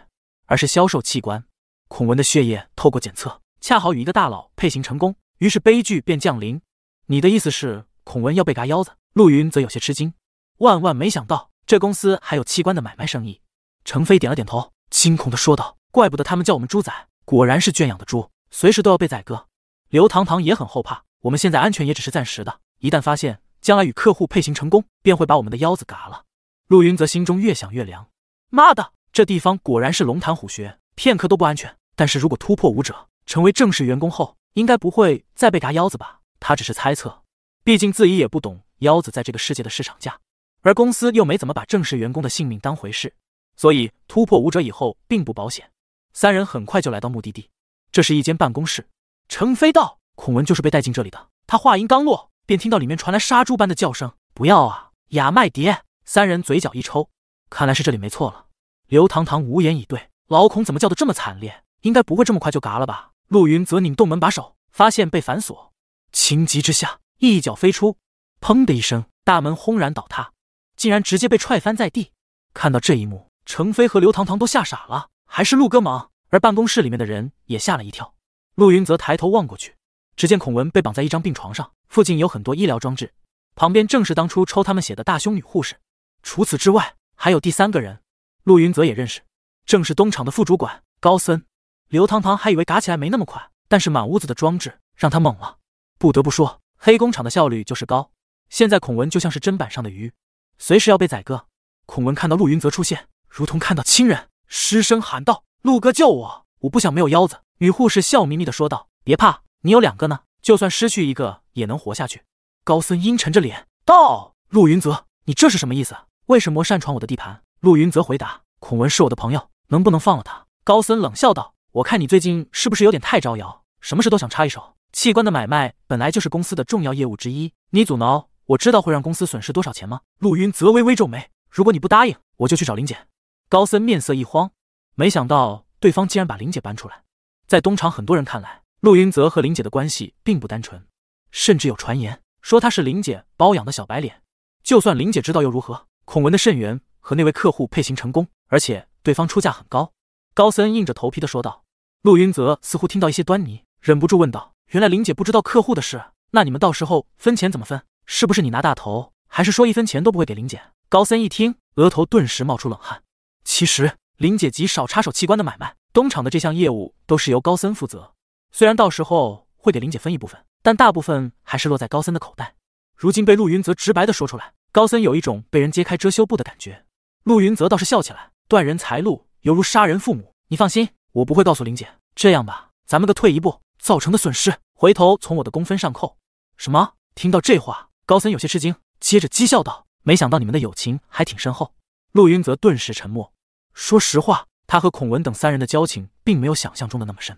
而是销售器官。孔文的血液透过检测，恰好与一个大佬配型成功，于是悲剧便降临。你的意思是，孔文要被嘎腰子？陆云则有些吃惊，万万没想到这公司还有器官的买卖生意。程飞点了点头，惊恐地说道：“怪不得他们叫我们猪仔，果然是圈养的猪，随时都要被宰割。”刘糖糖也很后怕，我们现在安全也只是暂时的，一旦发现。将来与客户配型成功，便会把我们的腰子嘎了。陆云则心中越想越凉，妈的，这地方果然是龙潭虎穴，片刻都不安全。但是如果突破武者，成为正式员工后，应该不会再被嘎腰子吧？他只是猜测，毕竟自己也不懂腰子在这个世界的市场价，而公司又没怎么把正式员工的性命当回事，所以突破武者以后并不保险。三人很快就来到目的地，这是一间办公室。程飞道：“孔文就是被带进这里的。”他话音刚落。便听到里面传来杀猪般的叫声，不要啊！雅麦蝶三人嘴角一抽，看来是这里没错了。刘糖糖无言以对，老孔怎么叫的这么惨烈？应该不会这么快就嘎了吧？陆云则拧动门把手，发现被反锁，情急之下一脚飞出，砰的一声，大门轰然倒塌，竟然直接被踹翻在地。看到这一幕，程飞和刘糖糖都吓傻了，还是陆哥猛。而办公室里面的人也吓了一跳。陆云则抬头望过去。只见孔文被绑在一张病床上，附近有很多医疗装置，旁边正是当初抽他们血的大胸女护士。除此之外，还有第三个人，陆云泽也认识，正是东厂的副主管高森。刘堂堂还以为嘎起来没那么快，但是满屋子的装置让他懵了。不得不说，黑工厂的效率就是高。现在孔文就像是砧板上的鱼，随时要被宰割。孔文看到陆云泽出现，如同看到亲人，失声喊道：“陆哥救我！我不想没有腰子。”女护士笑眯眯的说道：“别怕。”你有两个呢，就算失去一个也能活下去。高森阴沉着脸道：“陆云泽，你这是什么意思？为什么擅闯我的地盘？”陆云泽回答：“孔文是我的朋友，能不能放了他？”高森冷笑道：“我看你最近是不是有点太招摇，什么事都想插一手。器官的买卖本来就是公司的重要业务之一，你阻挠，我知道会让公司损失多少钱吗？”陆云泽微微皱眉：“如果你不答应，我就去找林姐。”高森面色一慌，没想到对方竟然把林姐搬出来，在东厂很多人看来。陆云泽和林姐的关系并不单纯，甚至有传言说他是林姐包养的小白脸。就算林姐知道又如何？孔文的肾源和那位客户配型成功，而且对方出价很高。高森硬着头皮的说道。陆云泽似乎听到一些端倪，忍不住问道：“原来林姐不知道客户的事，那你们到时候分钱怎么分？是不是你拿大头，还是说一分钱都不会给林姐？”高森一听，额头顿时冒出冷汗。其实林姐极少插手器官的买卖，东厂的这项业务都是由高森负责。虽然到时候会给林姐分一部分，但大部分还是落在高森的口袋。如今被陆云泽直白的说出来，高森有一种被人揭开遮羞布的感觉。陆云泽倒是笑起来，断人财路犹如杀人父母。你放心，我不会告诉林姐。这样吧，咱们都退一步，造成的损失回头从我的工分上扣。什么？听到这话，高森有些吃惊，接着讥笑道：“没想到你们的友情还挺深厚。”陆云泽顿时沉默。说实话，他和孔文等三人的交情并没有想象中的那么深。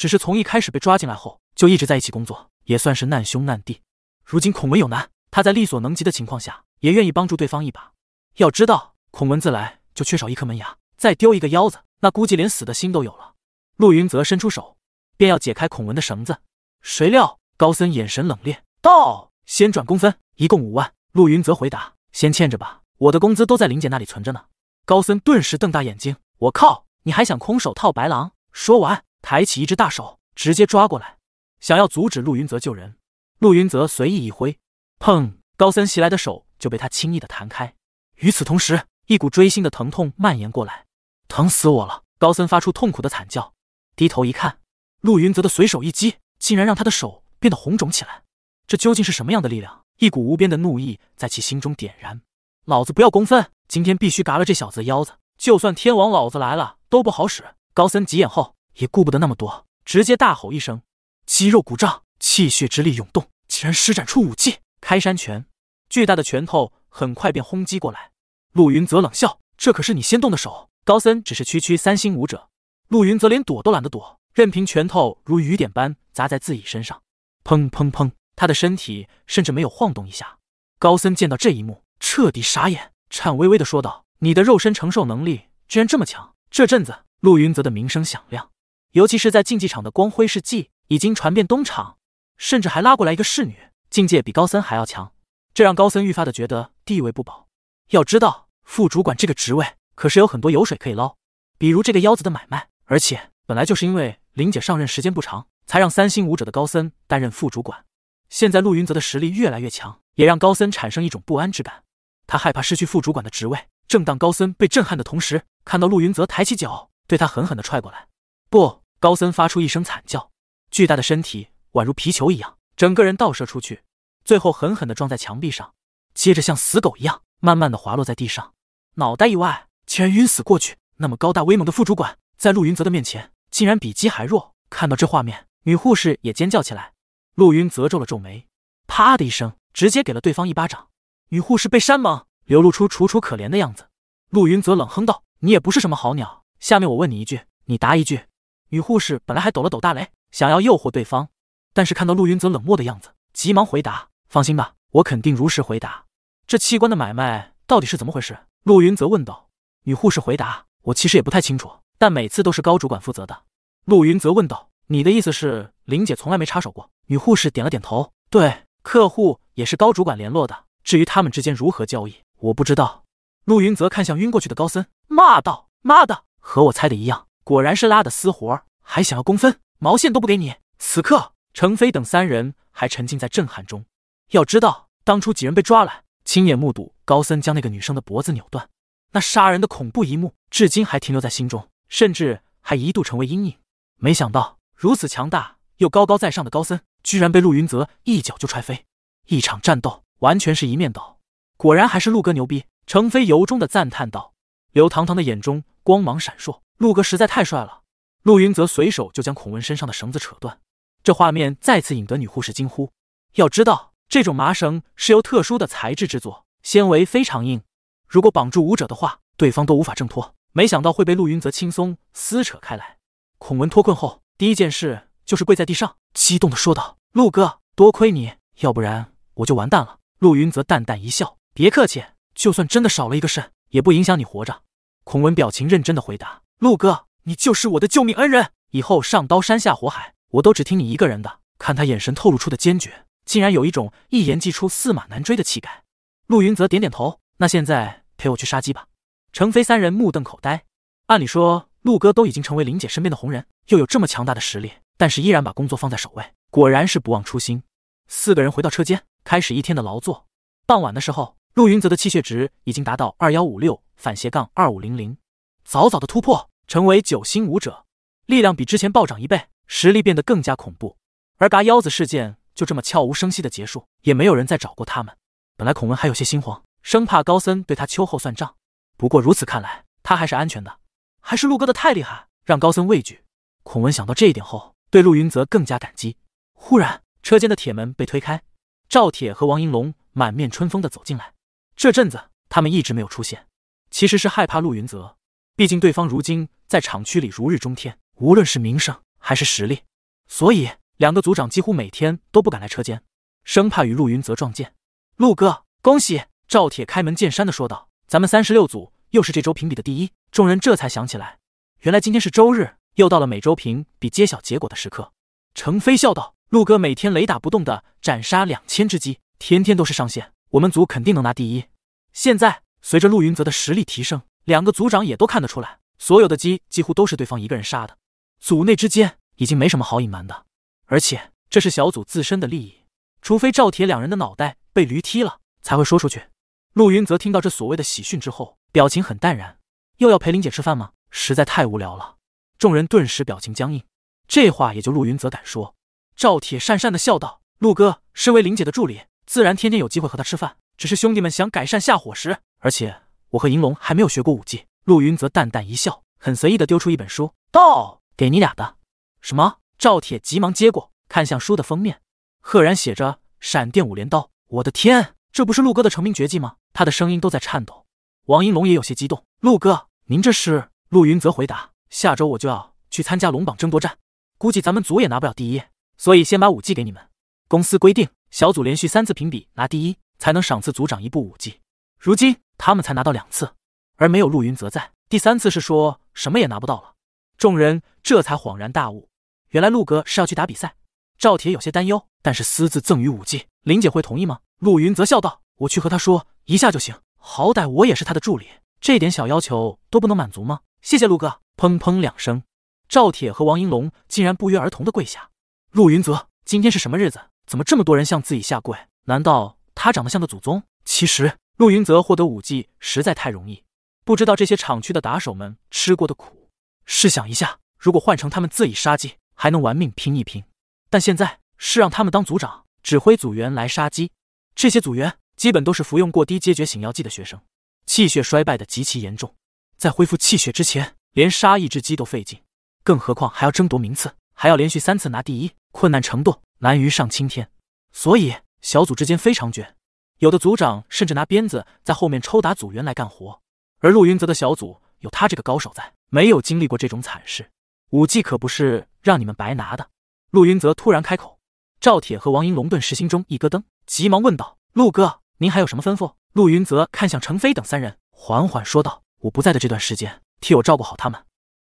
只是从一开始被抓进来后，就一直在一起工作，也算是难兄难弟。如今孔文有难，他在力所能及的情况下，也愿意帮助对方一把。要知道，孔文自来就缺少一颗门牙，再丢一个腰子，那估计连死的心都有了。陆云泽伸出手，便要解开孔文的绳子，谁料高森眼神冷冽，道：“先转公分，一共五万。”陆云泽回答：“先欠着吧，我的工资都在林姐那里存着呢。”高森顿时瞪大眼睛：“我靠，你还想空手套白狼？”说完。抬起一只大手，直接抓过来，想要阻止陆云泽救人。陆云泽随意一挥，砰！高森袭来的手就被他轻易的弹开。与此同时，一股锥心的疼痛蔓延过来，疼死我了！高森发出痛苦的惨叫，低头一看，陆云泽的随手一击竟然让他的手变得红肿起来。这究竟是什么样的力量？一股无边的怒意在其心中点燃。老子不要公分，今天必须嘎了这小子的腰子，就算天王老子来了都不好使！高森急眼后。也顾不得那么多，直接大吼一声，肌肉鼓胀，气血之力涌动，竟然施展出武技——开山拳。巨大的拳头很快便轰击过来。陆云泽冷笑：“这可是你先动的手。”高森只是区区三星武者，陆云泽连躲都懒得躲，任凭拳头如雨点般砸在自己身上。砰砰砰！他的身体甚至没有晃动一下。高森见到这一幕，彻底傻眼，颤巍巍地说道：“你的肉身承受能力居然这么强！”这阵子，陆云泽的名声响亮。尤其是在竞技场的光辉事迹已经传遍东厂，甚至还拉过来一个侍女，境界比高森还要强，这让高森愈发的觉得地位不保。要知道，副主管这个职位可是有很多油水可以捞，比如这个腰子的买卖。而且，本来就是因为林姐上任时间不长，才让三星武者的高森担任副主管。现在陆云泽的实力越来越强，也让高森产生一种不安之感。他害怕失去副主管的职位。正当高森被震撼的同时，看到陆云泽抬起脚，对他狠狠的踹过来，不。高森发出一声惨叫，巨大的身体宛如皮球一样，整个人倒射出去，最后狠狠的撞在墙壁上，接着像死狗一样，慢慢的滑落在地上，脑袋一歪，竟然晕死过去。那么高大威猛的副主管，在陆云泽的面前，竟然比鸡还弱。看到这画面，女护士也尖叫起来。陆云泽皱了皱眉，啪的一声，直接给了对方一巴掌。女护士被扇懵，流露出楚楚可怜的样子。陆云泽冷哼道：“你也不是什么好鸟。下面我问你一句，你答一句。”女护士本来还抖了抖大雷，想要诱惑对方，但是看到陆云泽冷漠的样子，急忙回答：“放心吧，我肯定如实回答。”这器官的买卖到底是怎么回事？陆云泽问道。女护士回答：“我其实也不太清楚，但每次都是高主管负责的。”陆云泽问道：“你的意思是，林姐从来没插手过？”女护士点了点头：“对，客户也是高主管联络的。至于他们之间如何交易，我不知道。”陆云泽看向晕过去的高森，骂道：“妈的，和我猜的一样。”果然是拉的私活还想要工分，毛线都不给你！此刻，程飞等三人还沉浸在震撼中。要知道，当初几人被抓来，亲眼目睹高森将那个女生的脖子扭断，那杀人的恐怖一幕，至今还停留在心中，甚至还一度成为阴影。没想到，如此强大又高高在上的高森，居然被陆云泽一脚就踹飞。一场战斗完全是一面倒。果然还是陆哥牛逼！程飞由衷的赞叹道。刘堂堂的眼中光芒闪烁。陆哥实在太帅了，陆云则随手就将孔文身上的绳子扯断，这画面再次引得女护士惊呼。要知道，这种麻绳是由特殊的材质制作，纤维非常硬，如果绑住舞者的话，对方都无法挣脱。没想到会被陆云泽轻松撕扯开来。孔文脱困后，第一件事就是跪在地上，激动地说道：“陆哥，多亏你，要不然我就完蛋了。”陆云泽淡淡一笑：“别客气，就算真的少了一个肾，也不影响你活着。”孔文表情认真地回答。陆哥，你就是我的救命恩人，以后上刀山下火海，我都只听你一个人的。看他眼神透露出的坚决，竟然有一种一言既出驷马难追的气概。陆云泽点点头，那现在陪我去杀鸡吧。程飞三人目瞪口呆。按理说，陆哥都已经成为林姐身边的红人，又有这么强大的实力，但是依然把工作放在首位，果然是不忘初心。四个人回到车间，开始一天的劳作。傍晚的时候，陆云泽的气血值已经达到二幺五六反斜杠二五零零，早早的突破。成为九星武者，力量比之前暴涨一倍，实力变得更加恐怖。而嘎腰子事件就这么悄无声息的结束，也没有人再找过他们。本来孔文还有些心慌，生怕高森对他秋后算账。不过如此看来，他还是安全的。还是陆哥的太厉害，让高森畏惧。孔文想到这一点后，对陆云泽更加感激。忽然，车间的铁门被推开，赵铁和王银龙满面春风的走进来。这阵子他们一直没有出现，其实是害怕陆云泽。毕竟对方如今在厂区里如日中天，无论是名声还是实力，所以两个组长几乎每天都不敢来车间，生怕与陆云泽撞见。陆哥，恭喜！赵铁开门见山的说道：“咱们三十六组又是这周评比的第一。”众人这才想起来，原来今天是周日，又到了每周评比揭晓结果的时刻。程飞笑道：“陆哥每天雷打不动的斩杀两千只鸡，天天都是上限，我们组肯定能拿第一。”现在随着陆云泽的实力提升。两个组长也都看得出来，所有的鸡几乎都是对方一个人杀的。组内之间已经没什么好隐瞒的，而且这是小组自身的利益，除非赵铁两人的脑袋被驴踢了才会说出去。陆云泽听到这所谓的喜讯之后，表情很淡然：“又要陪林姐吃饭吗？实在太无聊了。”众人顿时表情僵硬。这话也就陆云泽敢说。赵铁讪讪的笑道：“陆哥，身为林姐的助理，自然天天有机会和她吃饭。只是兄弟们想改善下伙食，而且……”我和银龙还没有学过武技，陆云则淡淡一笑，很随意的丢出一本书，道：“给你俩的。”什么？赵铁急忙接过，看向书的封面，赫然写着《闪电五连刀》。我的天，这不是陆哥的成名绝技吗？他的声音都在颤抖。王银龙也有些激动：“陆哥，您这是……”陆云则回答：“下周我就要去参加龙榜争夺战，估计咱们组也拿不了第一，所以先把武技给你们。公司规定，小组连续三次评比拿第一，才能赏赐组长一部武技。”如今他们才拿到两次，而没有陆云泽在第三次是说什么也拿不到了。众人这才恍然大悟，原来陆哥是要去打比赛。赵铁有些担忧，但是私自赠予武技，林姐会同意吗？陆云泽笑道：“我去和他说一下就行，好歹我也是他的助理，这点小要求都不能满足吗？”谢谢陆哥。砰砰两声，赵铁和王银龙竟然不约而同的跪下。陆云泽，今天是什么日子？怎么这么多人向自己下跪？难道他长得像个祖宗？其实。陆云泽获得武技实在太容易，不知道这些厂区的打手们吃过的苦。试想一下，如果换成他们自己杀鸡，还能玩命拼一拼。但现在是让他们当组长，指挥组员来杀鸡。这些组员基本都是服用过低阶觉醒药剂的学生，气血衰败的极其严重，在恢复气血之前，连杀一只鸡都费劲，更何况还要争夺名次，还要连续三次拿第一，困难程度难于上青天。所以小组之间非常卷。有的组长甚至拿鞭子在后面抽打组员来干活，而陆云泽的小组有他这个高手在，没有经历过这种惨事。武器可不是让你们白拿的。陆云泽突然开口，赵铁和王银龙顿时心中一咯噔，急忙问道：“陆哥，您还有什么吩咐？”陆云泽看向程飞等三人，缓缓说道：“我不在的这段时间，替我照顾好他们。”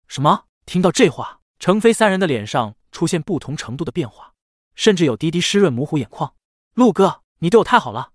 什么？听到这话，程飞三人的脸上出现不同程度的变化，甚至有滴滴湿润模糊眼眶。陆哥，你对我太好了。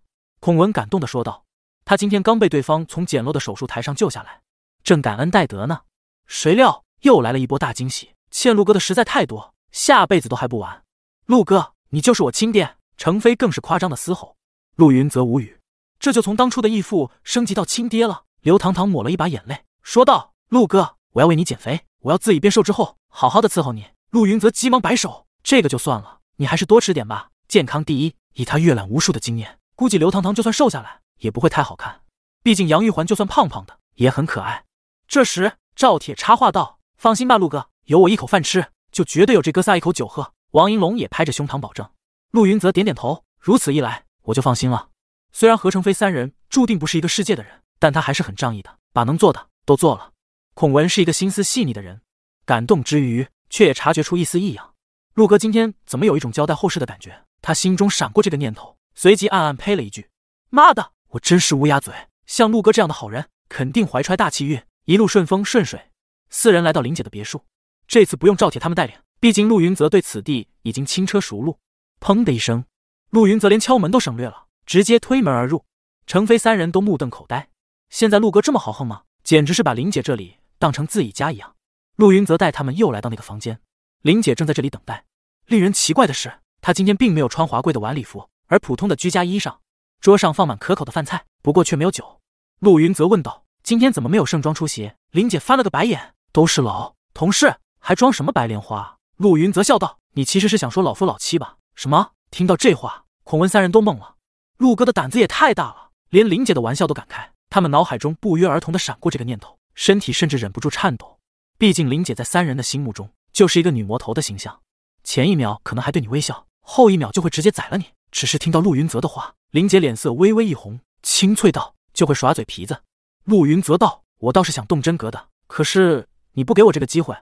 孔文感动的说道：“他今天刚被对方从简陋的手术台上救下来，正感恩戴德呢，谁料又来了一波大惊喜。欠陆哥的实在太多，下辈子都还不完。陆哥，你就是我亲爹！”程飞更是夸张的嘶吼。陆云则无语，这就从当初的义父升级到亲爹了。刘糖糖抹了一把眼泪，说道：“陆哥，我要为你减肥，我要自己变瘦之后好好的伺候你。”陆云则急忙摆手：“这个就算了，你还是多吃点吧，健康第一。”以他阅览无数的经验。估计刘糖糖就算瘦下来也不会太好看，毕竟杨玉环就算胖胖的也很可爱。这时赵铁插话道：“放心吧，陆哥，有我一口饭吃，就绝对有这哥仨一口酒喝。”王银龙也拍着胸膛保证。陆云泽点点头：“如此一来，我就放心了。”虽然何成飞三人注定不是一个世界的人，但他还是很仗义的，把能做的都做了。孔文是一个心思细腻的人，感动之余，却也察觉出一丝异样。陆哥今天怎么有一种交代后事的感觉？他心中闪过这个念头。随即暗暗呸了一句：“妈的，我真是乌鸦嘴！像陆哥这样的好人，肯定怀揣大气运，一路顺风顺水。”四人来到林姐的别墅，这次不用赵铁他们带领，毕竟陆云泽对此地已经轻车熟路。砰的一声，陆云泽连敲门都省略了，直接推门而入。程飞三人都目瞪口呆：现在陆哥这么豪横吗？简直是把林姐这里当成自己家一样。陆云泽带他们又来到那个房间，林姐正在这里等待。令人奇怪的是，她今天并没有穿华贵的晚礼服。而普通的居家衣裳，桌上放满可口的饭菜，不过却没有酒。陆云则问道：“今天怎么没有盛装出席？”林姐翻了个白眼：“都是老同事，还装什么白莲花？”陆云则笑道：“你其实是想说老夫老妻吧？”什么？听到这话，孔文三人都懵了。陆哥的胆子也太大了，连林姐的玩笑都敢开。他们脑海中不约而同的闪过这个念头，身体甚至忍不住颤抖。毕竟林姐在三人的心目中就是一个女魔头的形象，前一秒可能还对你微笑，后一秒就会直接宰了你。只是听到陆云泽的话，林姐脸色微微一红，清脆道：“就会耍嘴皮子。”陆云泽道：“我倒是想动真格的，可是你不给我这个机会。”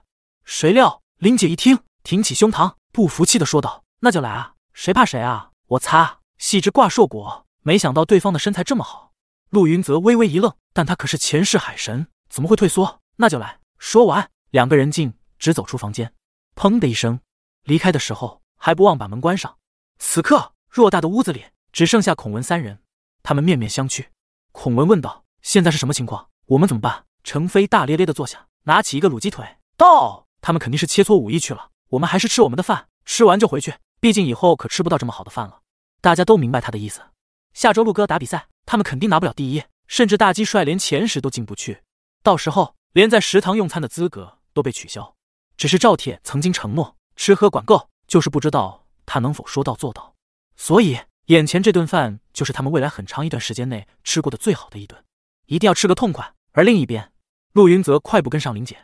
谁料林姐一听，挺起胸膛，不服气的说道：“那就来啊，谁怕谁啊！”我擦，细枝挂硕果，没想到对方的身材这么好。陆云泽微微一愣，但他可是前世海神，怎么会退缩？那就来。说完，两个人径直走出房间。砰的一声，离开的时候还不忘把门关上。此刻。偌大的屋子里只剩下孔文三人，他们面面相觑。孔文问道：“现在是什么情况？我们怎么办？”程飞大咧咧地坐下，拿起一个卤鸡腿，道：“他们肯定是切磋武艺去了，我们还是吃我们的饭，吃完就回去。毕竟以后可吃不到这么好的饭了。”大家都明白他的意思。下周陆哥打比赛，他们肯定拿不了第一，甚至大鸡帅连前十都进不去，到时候连在食堂用餐的资格都被取消。只是赵铁曾经承诺吃喝管够，就是不知道他能否说到做到。所以，眼前这顿饭就是他们未来很长一段时间内吃过的最好的一顿，一定要吃个痛快。而另一边，陆云泽快步跟上林姐，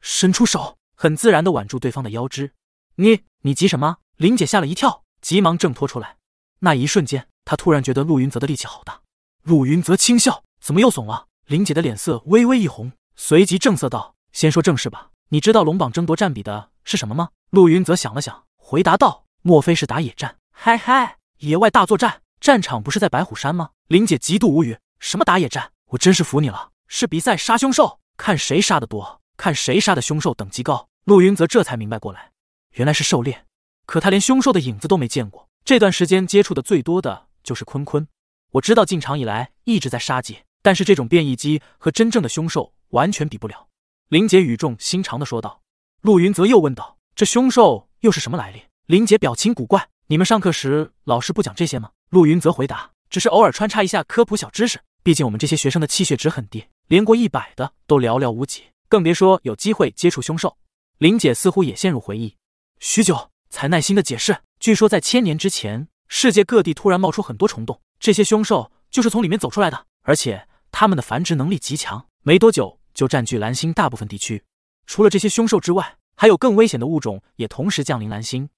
伸出手，很自然的挽住对方的腰肢。你你急什么？林姐吓了一跳，急忙挣脱出来。那一瞬间，她突然觉得陆云泽的力气好大。陆云泽轻笑：“怎么又怂了？”林姐的脸色微微一红，随即正色道：“先说正事吧，你知道龙榜争夺占比的是什么吗？”陆云泽想了想，回答道：“莫非是打野战？”嗨嗨！野外大作战，战场不是在白虎山吗？林姐极度无语，什么打野战，我真是服你了。是比赛杀凶兽，看谁杀的多，看谁杀的凶兽等级高。陆云泽这才明白过来，原来是狩猎。可他连凶兽的影子都没见过，这段时间接触的最多的就是坤坤。我知道进场以来一直在杀鸡，但是这种变异鸡和真正的凶兽完全比不了。林姐语重心长的说道。陆云泽又问道：“这凶兽又是什么来历？”林姐表情古怪。你们上课时老师不讲这些吗？陆云则回答：“只是偶尔穿插一下科普小知识，毕竟我们这些学生的气血值很低，连过一百的都寥寥无几，更别说有机会接触凶兽。”林姐似乎也陷入回忆，许久才耐心的解释：“据说在千年之前，世界各地突然冒出很多虫洞，这些凶兽就是从里面走出来的，而且它们的繁殖能力极强，没多久就占据蓝星大部分地区。除了这些凶兽之外，还有更危险的物种也同时降临蓝星。”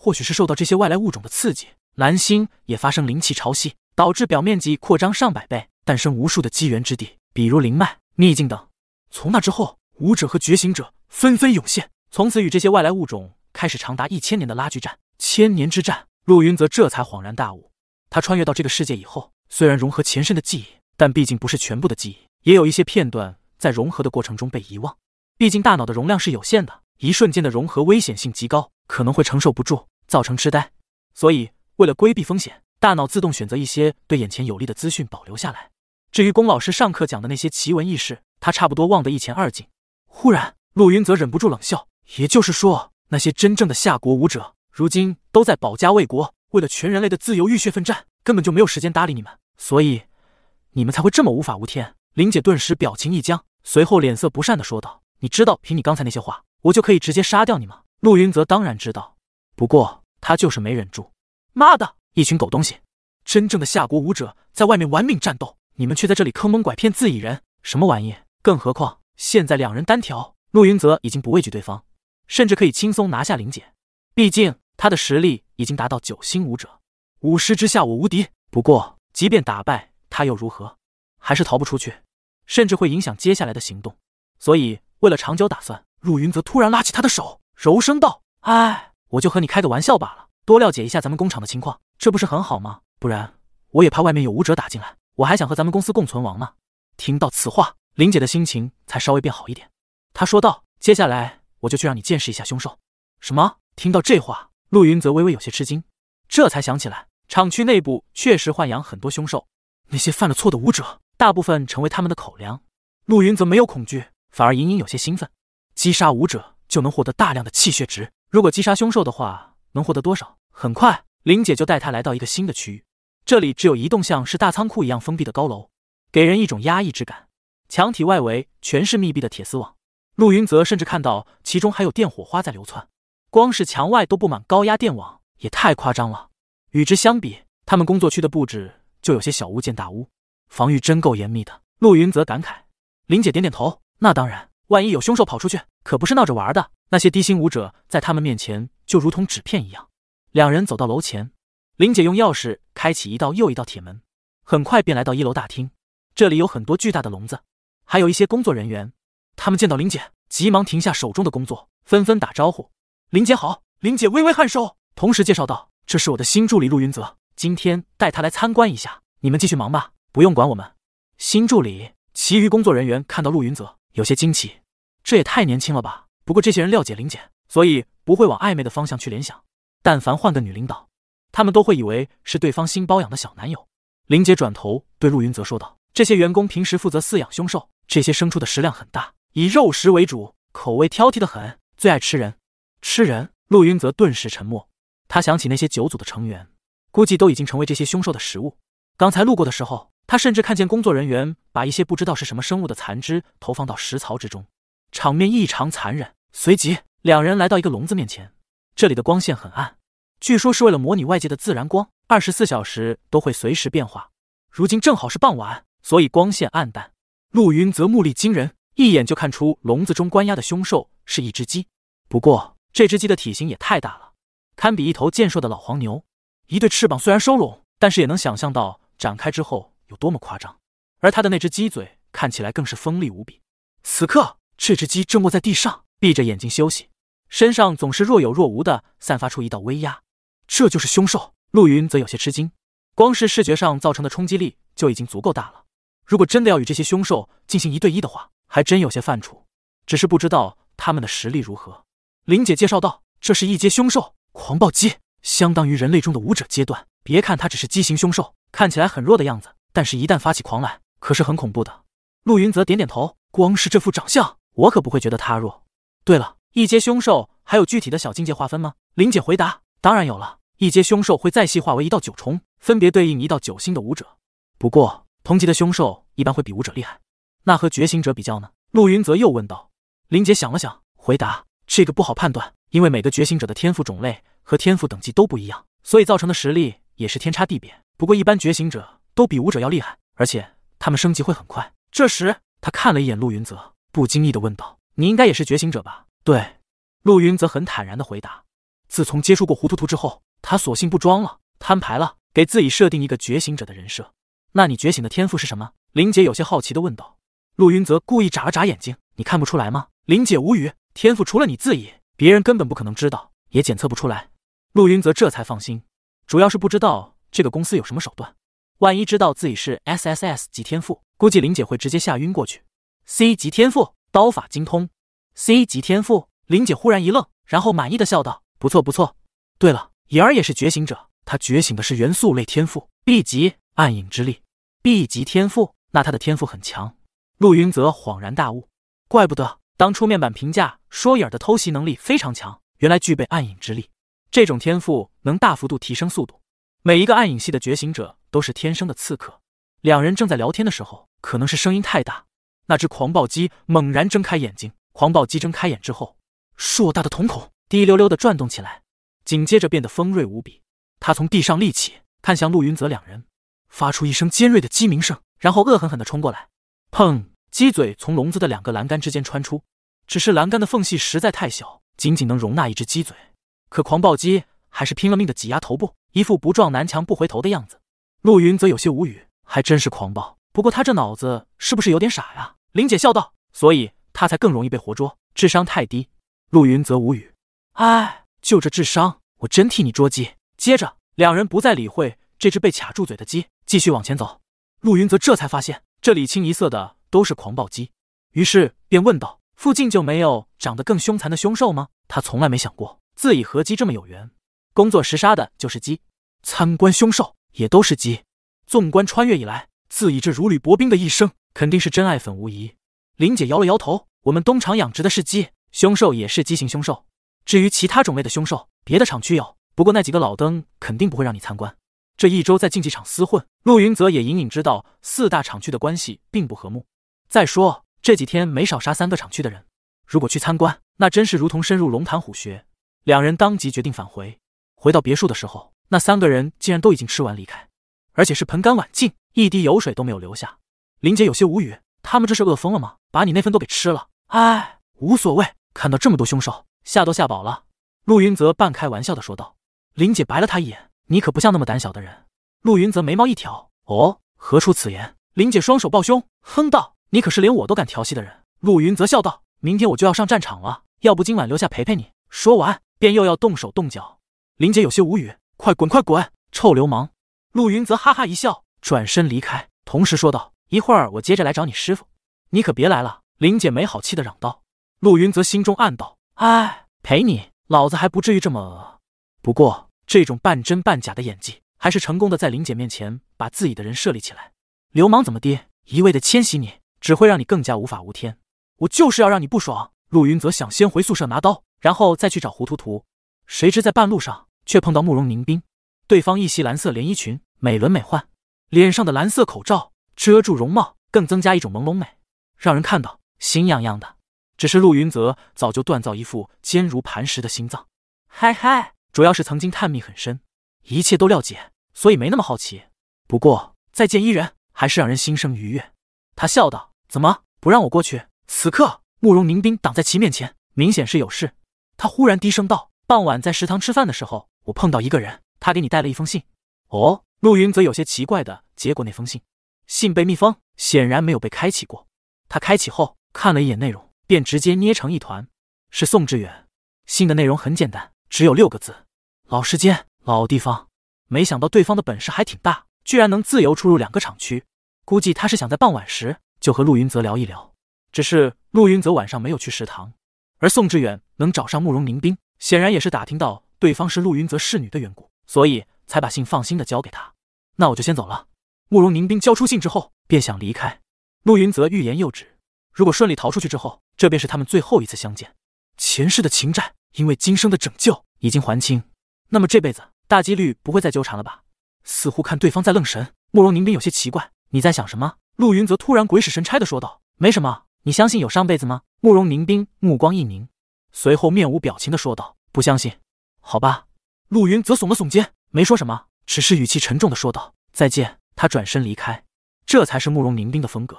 或许是受到这些外来物种的刺激，蓝星也发生灵气潮汐，导致表面积扩张上百倍，诞生无数的机缘之地，比如灵脉、秘境等。从那之后，武者和觉醒者纷纷涌现，从此与这些外来物种开始长达一千年的拉锯战——千年之战。陆云泽这才恍然大悟：他穿越到这个世界以后，虽然融合前身的记忆，但毕竟不是全部的记忆，也有一些片段在融合的过程中被遗忘。毕竟大脑的容量是有限的。一瞬间的融合危险性极高，可能会承受不住，造成痴呆。所以，为了规避风险，大脑自动选择一些对眼前有利的资讯保留下来。至于龚老师上课讲的那些奇闻异事，他差不多忘得一干二净。忽然，陆云泽忍不住冷笑：“也就是说，那些真正的夏国武者，如今都在保家卫国，为了全人类的自由浴血奋战，根本就没有时间搭理你们。所以，你们才会这么无法无天。”林姐顿时表情一僵，随后脸色不善的说道：“你知道，凭你刚才那些话。”我就可以直接杀掉你吗？陆云泽当然知道，不过他就是没忍住。妈的，一群狗东西！真正的夏国武者在外面玩命战斗，你们却在这里坑蒙拐骗自己人，什么玩意？更何况现在两人单挑，陆云泽已经不畏惧对方，甚至可以轻松拿下林姐。毕竟他的实力已经达到九星武者，武师之下我无敌。不过，即便打败他又如何？还是逃不出去，甚至会影响接下来的行动。所以，为了长久打算。陆云则突然拉起他的手，柔声道：“哎，我就和你开个玩笑罢了。多了解一下咱们工厂的情况，这不是很好吗？不然我也怕外面有武者打进来，我还想和咱们公司共存亡呢。”听到此话，林姐的心情才稍微变好一点。她说道：“接下来我就去让你见识一下凶兽。”什么？听到这话，陆云则微微有些吃惊，这才想起来厂区内部确实豢养很多凶兽，那些犯了错的武者，大部分成为他们的口粮。陆云则没有恐惧，反而隐隐有些兴奋。击杀武者就能获得大量的气血值。如果击杀凶兽的话，能获得多少？很快，林姐就带他来到一个新的区域。这里只有一栋像是大仓库一样封闭的高楼，给人一种压抑之感。墙体外围全是密闭的铁丝网，陆云泽甚至看到其中还有电火花在流窜。光是墙外都布满高压电网，也太夸张了。与之相比，他们工作区的布置就有些小巫见大巫，防御真够严密的。陆云泽感慨。林姐点点头：“那当然。”万一有凶兽跑出去，可不是闹着玩的。那些低星舞者在他们面前就如同纸片一样。两人走到楼前，林姐用钥匙开启一道又一道铁门，很快便来到一楼大厅。这里有很多巨大的笼子，还有一些工作人员。他们见到林姐，急忙停下手中的工作，纷纷打招呼：“林姐好！”林姐微微颔首，同时介绍道：“这是我的新助理陆云泽，今天带他来参观一下。你们继续忙吧，不用管我们。”新助理，其余工作人员看到陆云泽。有些惊奇，这也太年轻了吧。不过这些人料解林姐，所以不会往暧昧的方向去联想。但凡换个女领导，他们都会以为是对方新包养的小男友。林姐转头对陆云泽说道：“这些员工平时负责饲养凶兽，这些牲畜的食量很大，以肉食为主，口味挑剔的很，最爱吃人。吃人！”陆云泽顿时沉默。他想起那些九组的成员，估计都已经成为这些凶兽的食物。刚才路过的时候。他甚至看见工作人员把一些不知道是什么生物的残肢投放到食槽之中，场面异常残忍。随即，两人来到一个笼子面前，这里的光线很暗，据说是为了模拟外界的自然光，二十四小时都会随时变化。如今正好是傍晚，所以光线暗淡。陆云则目力惊人，一眼就看出笼子中关押的凶兽是一只鸡，不过这只鸡的体型也太大了，堪比一头健硕的老黄牛。一对翅膀虽然收拢，但是也能想象到展开之后。有多么夸张，而他的那只鸡嘴看起来更是锋利无比。此刻，这只鸡正卧在地上，闭着眼睛休息，身上总是若有若无的散发出一道威压。这就是凶兽。陆云则有些吃惊，光是视觉上造成的冲击力就已经足够大了。如果真的要与这些凶兽进行一对一的话，还真有些犯怵。只是不知道他们的实力如何。林姐介绍道：“这是一阶凶兽，狂暴鸡，相当于人类中的武者阶段。别看它只是畸形凶兽，看起来很弱的样子。”但是，一旦发起狂来，可是很恐怖的。陆云泽点点头，光是这副长相，我可不会觉得他弱。对了，一阶凶兽还有具体的小境界划分吗？林姐回答：“当然有了，一阶凶兽会再细化为一道九重，分别对应一道九星的武者。不过，同级的凶兽一般会比武者厉害。那和觉醒者比较呢？”陆云泽又问道。林姐想了想，回答：“这个不好判断，因为每个觉醒者的天赋种类和天赋等级都不一样，所以造成的实力也是天差地别。不过，一般觉醒者……”都比武者要厉害，而且他们升级会很快。这时，他看了一眼陆云泽，不经意的问道：“你应该也是觉醒者吧？”对，陆云泽很坦然的回答。自从接触过糊涂图之后，他索性不装了，摊牌了，给自己设定一个觉醒者的人设。那你觉醒的天赋是什么？林姐有些好奇的问道。陆云泽故意眨了眨眼睛：“你看不出来吗？”林姐无语。天赋除了你自己，别人根本不可能知道，也检测不出来。陆云泽这才放心，主要是不知道这个公司有什么手段。万一知道自己是 S S S 级天赋，估计林姐会直接吓晕过去。C 级天赋，刀法精通。C 级天赋，林姐忽然一愣，然后满意的笑道：“不错，不错。对了，影儿也是觉醒者，他觉醒的是元素类天赋 B 级暗影之力。B 级天赋，那他的天赋很强。”陆云泽恍然大悟，怪不得当初面板评价说影儿的偷袭能力非常强，原来具备暗影之力这种天赋能大幅度提升速度。每一个暗影系的觉醒者。都是天生的刺客。两人正在聊天的时候，可能是声音太大，那只狂暴鸡猛然睁开眼睛。狂暴鸡睁开眼之后，硕大的瞳孔滴溜溜的转动起来，紧接着变得锋锐无比。它从地上立起，看向陆云泽两人，发出一声尖锐的鸡鸣声，然后恶狠狠地冲过来。砰！鸡嘴从笼子的两个栏杆之间穿出，只是栏杆的缝隙实在太小，仅仅能容纳一只鸡嘴。可狂暴鸡还是拼了命的挤压头部，一副不撞南墙不回头的样子。陆云则有些无语，还真是狂暴。不过他这脑子是不是有点傻呀？林姐笑道：“所以他才更容易被活捉，智商太低。”陆云则无语，哎，就这智商，我真替你捉鸡。接着，两人不再理会这只被卡住嘴的鸡，继续往前走。陆云则这才发现，这里清一色的都是狂暴鸡，于是便问道：“附近就没有长得更凶残的凶兽吗？”他从来没想过自己和鸡这么有缘，工作时杀的就是鸡，参观凶兽。也都是鸡。纵观穿越以来，自己这如履薄冰的一生，肯定是真爱粉无疑。林姐摇了摇头：“我们东厂养殖的是鸡，凶兽也是鸡型凶兽。至于其他种类的凶兽，别的厂区有，不过那几个老登肯定不会让你参观。”这一周在竞技场厮混，陆云泽也隐隐知道四大厂区的关系并不和睦。再说这几天没少杀三个厂区的人，如果去参观，那真是如同深入龙潭虎穴。两人当即决定返回。回到别墅的时候。那三个人竟然都已经吃完离开，而且是盆干碗净，一滴油水都没有留下。林姐有些无语，他们这是饿疯了吗？把你那份都给吃了？哎，无所谓。看到这么多凶兽，吓都吓饱了。陆云泽半开玩笑的说道。林姐白了他一眼，你可不像那么胆小的人。陆云泽眉毛一挑，哦，何出此言？林姐双手抱胸，哼道，你可是连我都敢调戏的人。陆云泽笑道，明天我就要上战场了，要不今晚留下陪陪你？说完便又要动手动脚。林姐有些无语。快滚！快滚！臭流氓！陆云泽哈哈一笑，转身离开，同时说道：“一会儿我接着来找你师傅，你可别来了。”林姐没好气的嚷道。陆云泽心中暗道：“哎，陪你，老子还不至于这么不过，这种半真半假的演技，还是成功的在林姐面前把自己的人设立起来。流氓怎么滴？一味的迁徙你，只会让你更加无法无天。我就是要让你不爽。陆云泽想先回宿舍拿刀，然后再去找胡图图。谁知在半路上。却碰到慕容凝冰，对方一袭蓝色连衣裙，美轮美奂，脸上的蓝色口罩遮住容貌，更增加一种朦胧美，让人看到心痒痒的。只是陆云泽早就锻造一副坚如磐石的心脏，嗨嗨，主要是曾经探秘很深，一切都了解，所以没那么好奇。不过再见伊人，还是让人心生愉悦。他笑道：“怎么不让我过去？”此刻，慕容凝冰挡在其面前，明显是有事。他忽然低声道：“傍晚在食堂吃饭的时候。”我碰到一个人，他给你带了一封信。哦，陆云则有些奇怪的接过那封信，信被密封，显然没有被开启过。他开启后看了一眼内容，便直接捏成一团。是宋志远。信的内容很简单，只有六个字：老时间，老地方。没想到对方的本事还挺大，居然能自由出入两个厂区。估计他是想在傍晚时就和陆云泽聊一聊。只是陆云泽晚上没有去食堂，而宋志远能找上慕容凝冰，显然也是打听到。对方是陆云泽侍女的缘故，所以才把信放心的交给他。那我就先走了。慕容凝冰交出信之后，便想离开。陆云泽欲言又止。如果顺利逃出去之后，这便是他们最后一次相见。前世的情债，因为今生的拯救已经还清，那么这辈子大几率不会再纠缠了吧？似乎看对方在愣神，慕容凝冰有些奇怪：“你在想什么？”陆云泽突然鬼使神差的说道：“没什么，你相信有上辈子吗？”慕容凝冰目光一凝，随后面无表情的说道：“不相信。”好吧，陆云则耸了耸肩，没说什么，只是语气沉重的说道：“再见。”他转身离开，这才是慕容凝冰的风格，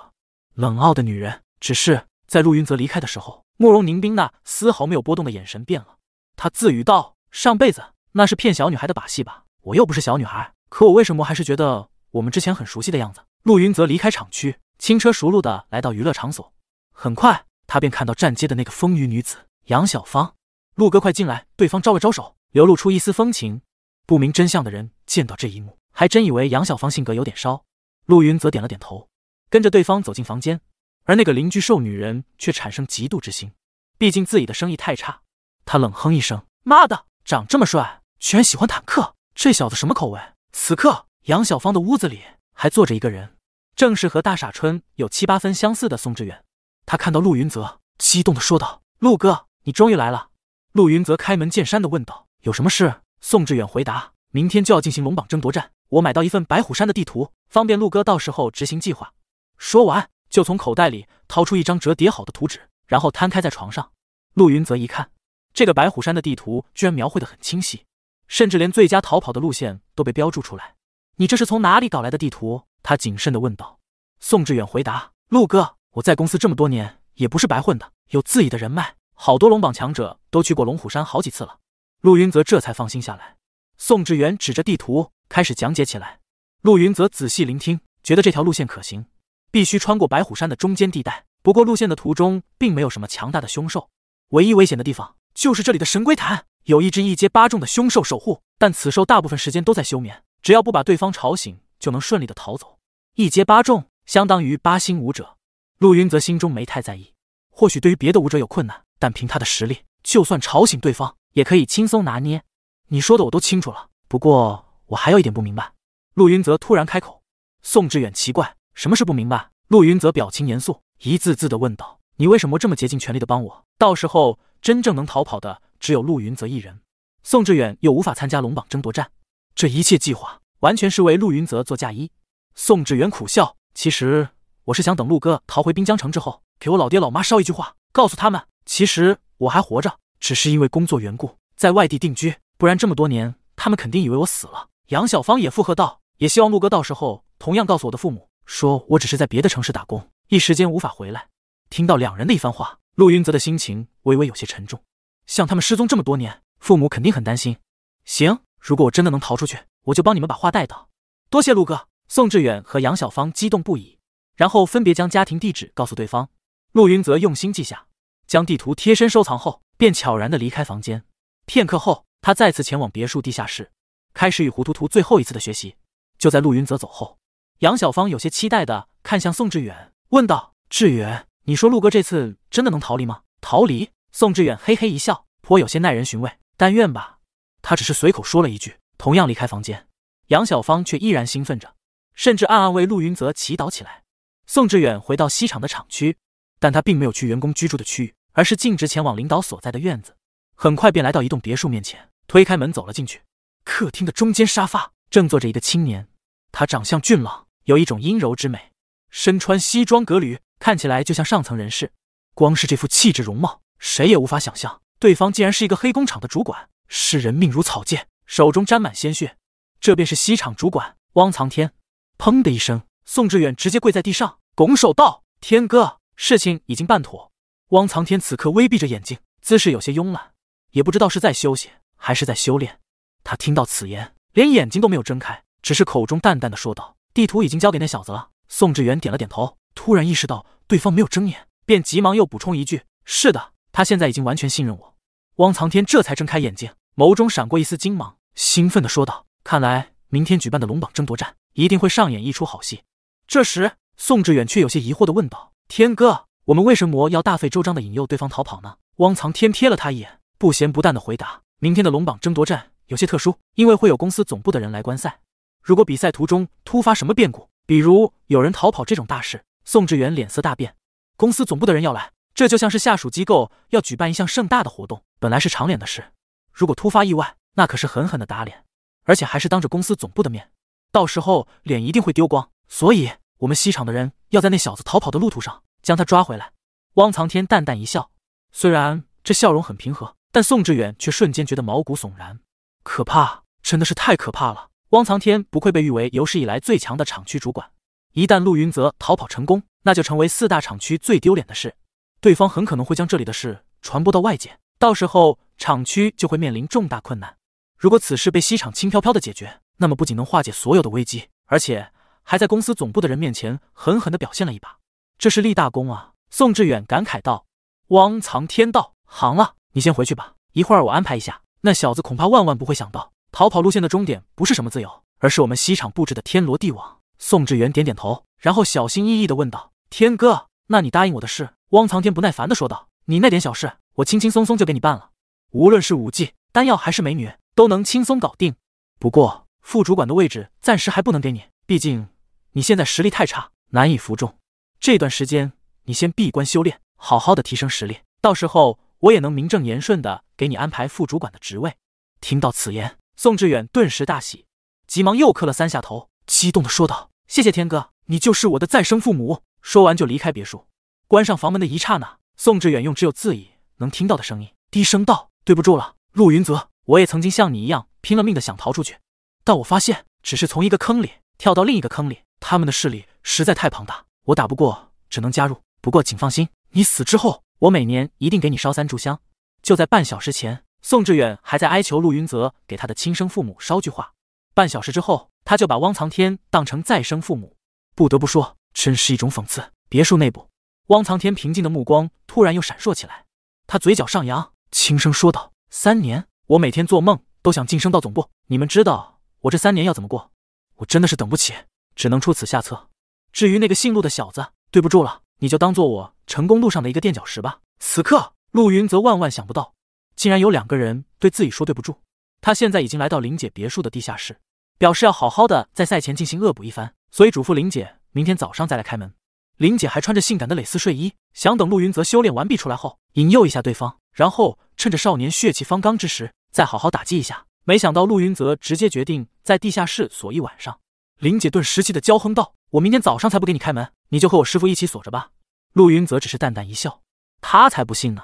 冷傲的女人。只是在陆云泽离开的时候，慕容凝冰那丝毫没有波动的眼神变了。他自语道：“上辈子那是骗小女孩的把戏吧？我又不是小女孩，可我为什么还是觉得我们之前很熟悉的样子？”陆云泽离开厂区，轻车熟路的来到娱乐场所。很快，他便看到站街的那个风雨女子杨小芳。陆哥，快进来！对方招了招手。流露出一丝风情，不明真相的人见到这一幕，还真以为杨小芳性格有点烧。陆云则点了点头，跟着对方走进房间，而那个邻居瘦女人却产生嫉妒之心，毕竟自己的生意太差。她冷哼一声：“妈的，长这么帅，居然喜欢坦克，这小子什么口味？”此刻，杨小芳的屋子里还坐着一个人，正是和大傻春有七八分相似的宋志远。他看到陆云泽，激动地说道：“陆哥，你终于来了。”陆云泽开门见山地问道。有什么事？宋志远回答：“明天就要进行龙榜争夺战，我买到一份白虎山的地图，方便陆哥到时候执行计划。”说完，就从口袋里掏出一张折叠好的图纸，然后摊开在床上。陆云泽一看，这个白虎山的地图居然描绘的很清晰，甚至连最佳逃跑的路线都被标注出来。“你这是从哪里搞来的地图？”他谨慎的问道。宋志远回答：“陆哥，我在公司这么多年也不是白混的，有自己的人脉，好多龙榜强者都去过龙虎山好几次了。”陆云泽这才放心下来。宋志远指着地图开始讲解起来，陆云泽仔细聆听，觉得这条路线可行。必须穿过白虎山的中间地带，不过路线的途中并没有什么强大的凶兽，唯一危险的地方就是这里的神龟潭，有一只一阶八重的凶兽守护，但此兽大部分时间都在休眠，只要不把对方吵醒，就能顺利的逃走。一阶八重相当于八星武者，陆云泽心中没太在意，或许对于别的武者有困难，但凭他的实力，就算吵醒对方。也可以轻松拿捏，你说的我都清楚了。不过我还有一点不明白。陆云泽突然开口，宋志远奇怪，什么是不明白？陆云泽表情严肃，一字字的问道：“你为什么这么竭尽全力的帮我？到时候真正能逃跑的只有陆云泽一人，宋志远又无法参加龙榜争夺战，这一切计划完全是为陆云泽做嫁衣。”宋志远苦笑：“其实我是想等陆哥逃回滨江城之后，给我老爹老妈捎一句话，告诉他们其实我还活着。”只是因为工作缘故，在外地定居，不然这么多年，他们肯定以为我死了。杨小芳也附和道：“也希望陆哥到时候同样告诉我的父母，说我只是在别的城市打工，一时间无法回来。”听到两人的一番话，陆云泽的心情微微有些沉重。像他们失踪这么多年，父母肯定很担心。行，如果我真的能逃出去，我就帮你们把话带到。多谢陆哥！宋志远和杨小芳激动不已，然后分别将家庭地址告诉对方，陆云泽用心记下。将地图贴身收藏后，便悄然的离开房间。片刻后，他再次前往别墅地下室，开始与胡图图最后一次的学习。就在陆云泽走后，杨小芳有些期待的看向宋志远，问道：“志远，你说陆哥这次真的能逃离吗？”“逃离。”宋志远嘿嘿一笑，颇有些耐人寻味。“但愿吧。”他只是随口说了一句，同样离开房间。杨小芳却依然兴奋着，甚至暗暗为陆云泽祈祷起来。宋志远回到西厂的厂区，但他并没有去员工居住的区域。而是径直前往领导所在的院子，很快便来到一栋别墅面前，推开门走了进去。客厅的中间沙发正坐着一个青年，他长相俊朗，有一种阴柔之美，身穿西装革履，看起来就像上层人士。光是这副气质容貌，谁也无法想象对方竟然是一个黑工厂的主管。视人命如草芥，手中沾满鲜血，这便是西厂主管汪藏天。砰的一声，宋志远直接跪在地上，拱手道：“天哥，事情已经办妥。”汪藏天此刻微闭着眼睛，姿势有些慵懒，也不知道是在休息还是在修炼。他听到此言，连眼睛都没有睁开，只是口中淡淡的说道：“地图已经交给那小子了。”宋志远点了点头，突然意识到对方没有睁眼，便急忙又补充一句：“是的，他现在已经完全信任我。”汪藏天这才睁开眼睛，眸中闪过一丝精芒，兴奋的说道：“看来明天举办的龙榜争夺战一定会上演一出好戏。”这时，宋志远却有些疑惑的问道：“天哥。”我们为什么要大费周章的引诱对方逃跑呢？汪藏天瞥了他一眼，不咸不淡的回答：“明天的龙榜争夺战有些特殊，因为会有公司总部的人来观赛。如果比赛途中突发什么变故，比如有人逃跑这种大事。”宋志远脸色大变：“公司总部的人要来，这就像是下属机构要举办一项盛大的活动，本来是长脸的事，如果突发意外，那可是狠狠的打脸，而且还是当着公司总部的面，到时候脸一定会丢光。所以，我们西厂的人要在那小子逃跑的路途上。”将他抓回来。汪藏天淡淡一笑，虽然这笑容很平和，但宋志远却瞬间觉得毛骨悚然。可怕，真的是太可怕了！汪藏天不愧被誉为有史以来最强的厂区主管。一旦陆云泽逃跑成功，那就成为四大厂区最丢脸的事。对方很可能会将这里的事传播到外界，到时候厂区就会面临重大困难。如果此事被西厂轻飘飘的解决，那么不仅能化解所有的危机，而且还在公司总部的人面前狠狠的表现了一把。这是立大功啊！宋志远感慨道。汪藏天道，行了，你先回去吧。一会儿我安排一下。那小子恐怕万万不会想到，逃跑路线的终点不是什么自由，而是我们西厂布置的天罗地网。宋志远点点头，然后小心翼翼的问道：“天哥，那你答应我的事？”汪藏天不耐烦的说道：“你那点小事，我轻轻松松就给你办了。无论是武技、丹药还是美女，都能轻松搞定。不过副主管的位置暂时还不能给你，毕竟你现在实力太差，难以服众。”这段时间你先闭关修炼，好好的提升实力，到时候我也能名正言顺的给你安排副主管的职位。听到此言，宋志远顿时大喜，急忙又磕了三下头，激动的说道：“谢谢天哥，你就是我的再生父母。”说完就离开别墅，关上房门的一刹那，宋志远用只有自己能听到的声音低声道：“对不住了，陆云泽，我也曾经像你一样拼了命的想逃出去，但我发现只是从一个坑里跳到另一个坑里，他们的势力实在太庞大。”我打不过，只能加入。不过请放心，你死之后，我每年一定给你烧三炷香。就在半小时前，宋志远还在哀求陆云泽给他的亲生父母捎句话。半小时之后，他就把汪藏天当成再生父母。不得不说，真是一种讽刺。别墅内部，汪藏天平静的目光突然又闪烁起来，他嘴角上扬，轻声说道：“三年，我每天做梦都想晋升到总部。你们知道我这三年要怎么过？我真的是等不起，只能出此下策。”至于那个姓陆的小子，对不住了，你就当做我成功路上的一个垫脚石吧。此刻，陆云则万万想不到，竟然有两个人对自己说对不住。他现在已经来到林姐别墅的地下室，表示要好好的在赛前进行恶补一番，所以嘱咐林姐明天早上再来开门。林姐还穿着性感的蕾丝睡衣，想等陆云泽修炼完毕出来后，引诱一下对方，然后趁着少年血气方刚之时，再好好打击一下。没想到陆云泽直接决定在地下室锁一晚上。林姐顿时气得娇哼道。我明天早上才不给你开门，你就和我师傅一起锁着吧。陆云泽只是淡淡一笑，他才不信呢。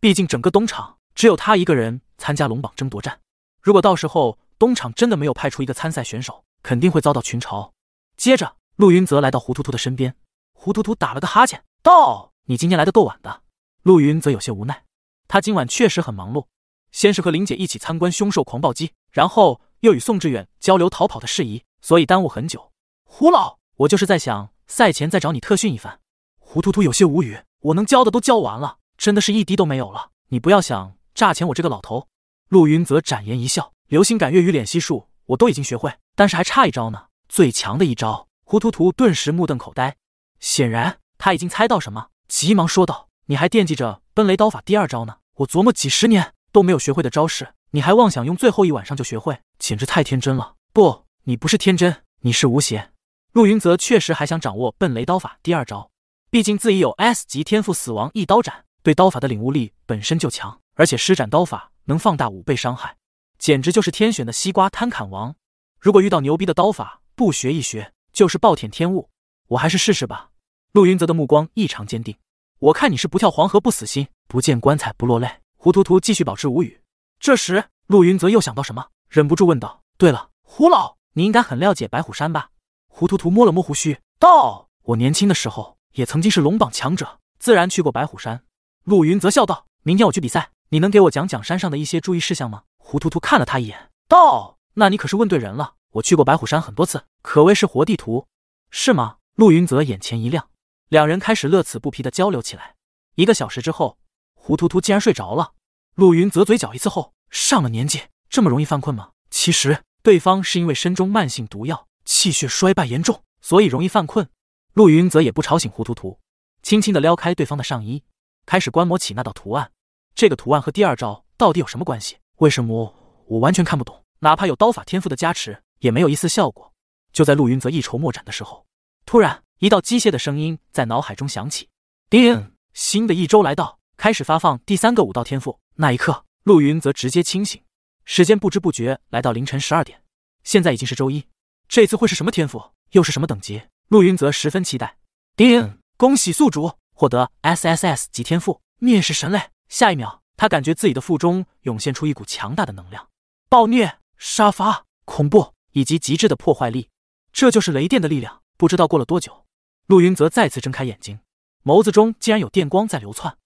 毕竟整个东厂只有他一个人参加龙榜争夺战，如果到时候东厂真的没有派出一个参赛选手，肯定会遭到群嘲。接着，陆云泽来到胡图图的身边，胡图图打了个哈欠，到你今天来的够晚的。陆云泽有些无奈，他今晚确实很忙碌，先是和林姐一起参观凶兽狂暴机，然后又与宋志远交流逃跑的事宜，所以耽误很久。胡老。我就是在想，赛前再找你特训一番。胡图图有些无语，我能教的都教完了，真的是一滴都没有了。你不要想诈钱，我这个老头。陆云泽展颜一笑，流星赶月与脸息术我都已经学会，但是还差一招呢，最强的一招。胡图图顿时目瞪口呆，显然他已经猜到什么，急忙说道：“你还惦记着奔雷刀法第二招呢？我琢磨几十年都没有学会的招式，你还妄想用最后一晚上就学会，简直太天真了。不，你不是天真，你是吴邪。”陆云泽确实还想掌握奔雷刀法第二招，毕竟自己有 S 级天赋“死亡一刀斩”，对刀法的领悟力本身就强，而且施展刀法能放大五倍伤害，简直就是天选的西瓜摊砍王。如果遇到牛逼的刀法，不学一学就是暴殄天物。我还是试试吧。陆云泽的目光异常坚定。我看你是不跳黄河不死心，不见棺材不落泪。胡图图继续保持无语。这时，陆云泽又想到什么，忍不住问道：“对了，胡老，你应该很了解白虎山吧？”胡图图摸了摸胡须，道：“我年轻的时候也曾经是龙榜强者，自然去过白虎山。”陆云则笑道：“明天我去比赛，你能给我讲讲山上的一些注意事项吗？”胡图图看了他一眼，道：“那你可是问对人了，我去过白虎山很多次，可谓是活地图，是吗？”陆云则眼前一亮，两人开始乐此不疲的交流起来。一个小时之后，胡图图竟然睡着了。陆云则嘴角一次后上了年纪这么容易犯困吗？其实对方是因为身中慢性毒药。气血衰败严重，所以容易犯困。陆云则也不吵醒胡图图，轻轻的撩开对方的上衣，开始观摩起那道图案。这个图案和第二招到底有什么关系？为什么我完全看不懂？哪怕有刀法天赋的加持，也没有一丝效果。就在陆云泽一筹莫展的时候，突然一道机械的声音在脑海中响起：“叮，新的一周来到，开始发放第三个武道天赋。”那一刻，陆云泽直接清醒。时间不知不觉来到凌晨十二点，现在已经是周一。这次会是什么天赋，又是什么等级？陆云泽十分期待。叮，恭喜宿主获得 S S S 级天赋灭世神雷。下一秒，他感觉自己的腹中涌现出一股强大的能量，暴虐、杀伐、恐怖以及极致的破坏力，这就是雷电的力量。不知道过了多久，陆云泽再次睁开眼睛，眸子中竟然有电光在流窜。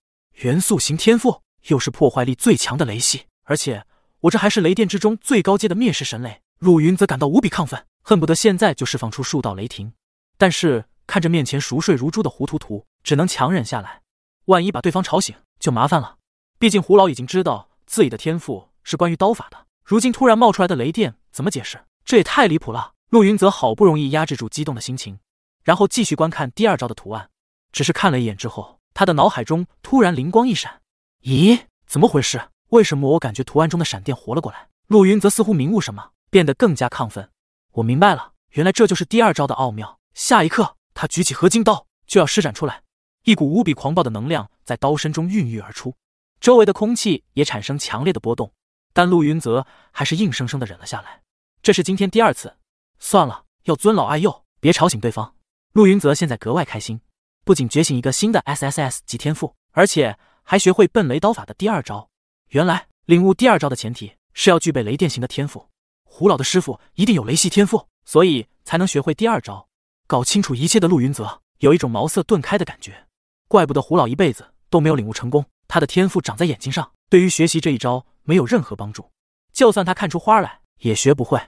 元素型天赋，又是破坏力最强的雷系，而且我这还是雷电之中最高阶的灭世神雷。陆云泽感到无比亢奋。恨不得现在就释放出数道雷霆，但是看着面前熟睡如猪的胡图图，只能强忍下来。万一把对方吵醒，就麻烦了。毕竟胡老已经知道自己的天赋是关于刀法的，如今突然冒出来的雷电怎么解释？这也太离谱了！陆云泽好不容易压制住激动的心情，然后继续观看第二招的图案。只是看了一眼之后，他的脑海中突然灵光一闪：“咦，怎么回事？为什么我感觉图案中的闪电活了过来？”陆云泽似乎明悟什么，变得更加亢奋。我明白了，原来这就是第二招的奥妙。下一刻，他举起合金刀，就要施展出来。一股无比狂暴的能量在刀身中孕育而出，周围的空气也产生强烈的波动。但陆云泽还是硬生生的忍了下来。这是今天第二次，算了，要尊老爱幼，别吵醒对方。陆云泽现在格外开心，不仅觉醒一个新的 S S S 级天赋，而且还学会笨雷刀法的第二招。原来领悟第二招的前提是要具备雷电型的天赋。胡老的师傅一定有雷系天赋，所以才能学会第二招。搞清楚一切的陆云泽有一种茅塞顿开的感觉，怪不得胡老一辈子都没有领悟成功。他的天赋长在眼睛上，对于学习这一招没有任何帮助。就算他看出花来，也学不会。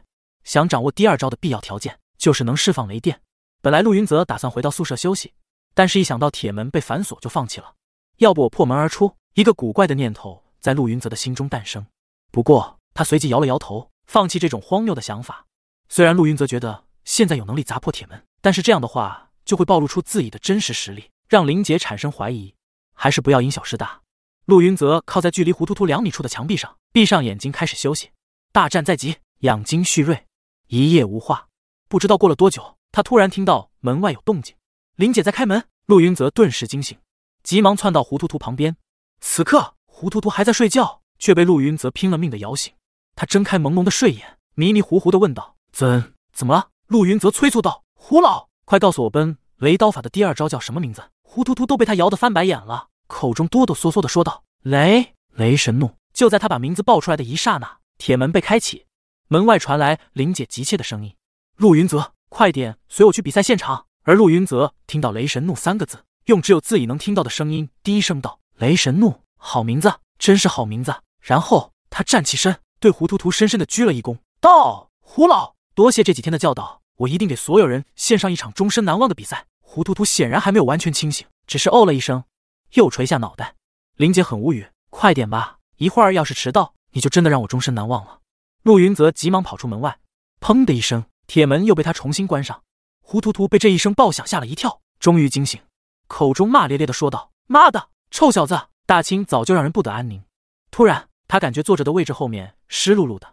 想掌握第二招的必要条件，就是能释放雷电。本来陆云泽打算回到宿舍休息，但是一想到铁门被反锁，就放弃了。要不我破门而出？一个古怪的念头在陆云泽的心中诞生。不过他随即摇了摇头。放弃这种荒谬的想法。虽然陆云泽觉得现在有能力砸破铁门，但是这样的话就会暴露出自己的真实实力，让林姐产生怀疑。还是不要因小失大。陆云泽靠在距离胡图图两米处的墙壁上，闭上眼睛开始休息。大战在即，养精蓄锐。一夜无话，不知道过了多久，他突然听到门外有动静。林姐在开门。陆云泽顿时惊醒，急忙窜到胡图图旁边。此刻胡图图还在睡觉，却被陆云泽拼了命的摇醒。他睁开朦胧的睡眼，迷迷糊糊的问道：“怎怎么了？”陆云泽催促道：“胡老，快告诉我，奔雷刀法的第二招叫什么名字？”胡秃秃都被他摇得翻白眼了，口中哆哆嗦嗦的说道：“雷雷神怒！”就在他把名字报出来的一刹那，铁门被开启，门外传来林姐急切的声音：“陆云泽，快点随我去比赛现场！”而陆云泽听到“雷神怒”三个字，用只有自己能听到的声音低声道：“雷神怒，好名字，真是好名字。”然后他站起身。对胡图图深深的鞠了一躬，道：“胡老，多谢这几天的教导，我一定给所有人献上一场终身难忘的比赛。”胡图图显然还没有完全清醒，只是哦了一声，又垂下脑袋。林姐很无语：“快点吧，一会儿要是迟到，你就真的让我终身难忘了。”陆云泽急忙跑出门外，砰的一声，铁门又被他重新关上。胡图图被这一声爆响吓了一跳，终于惊醒，口中骂咧咧的说道：“妈的，臭小子，大清早就让人不得安宁！”突然。他感觉坐着的位置后面湿漉漉的，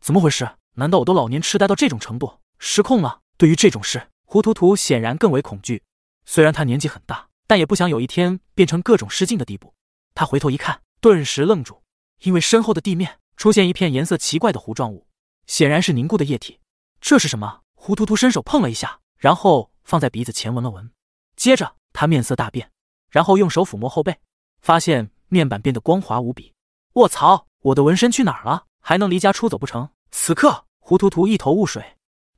怎么回事？难道我都老年痴呆到这种程度，失控了？对于这种事，胡图图显然更为恐惧。虽然他年纪很大，但也不想有一天变成各种失禁的地步。他回头一看，顿时愣住，因为身后的地面出现一片颜色奇怪的糊状物，显然是凝固的液体。这是什么？胡图图伸手碰了一下，然后放在鼻子前闻了闻，接着他面色大变，然后用手抚摸后背，发现面板变得光滑无比。我操！我的纹身去哪儿了？还能离家出走不成？此刻，胡图图一头雾水，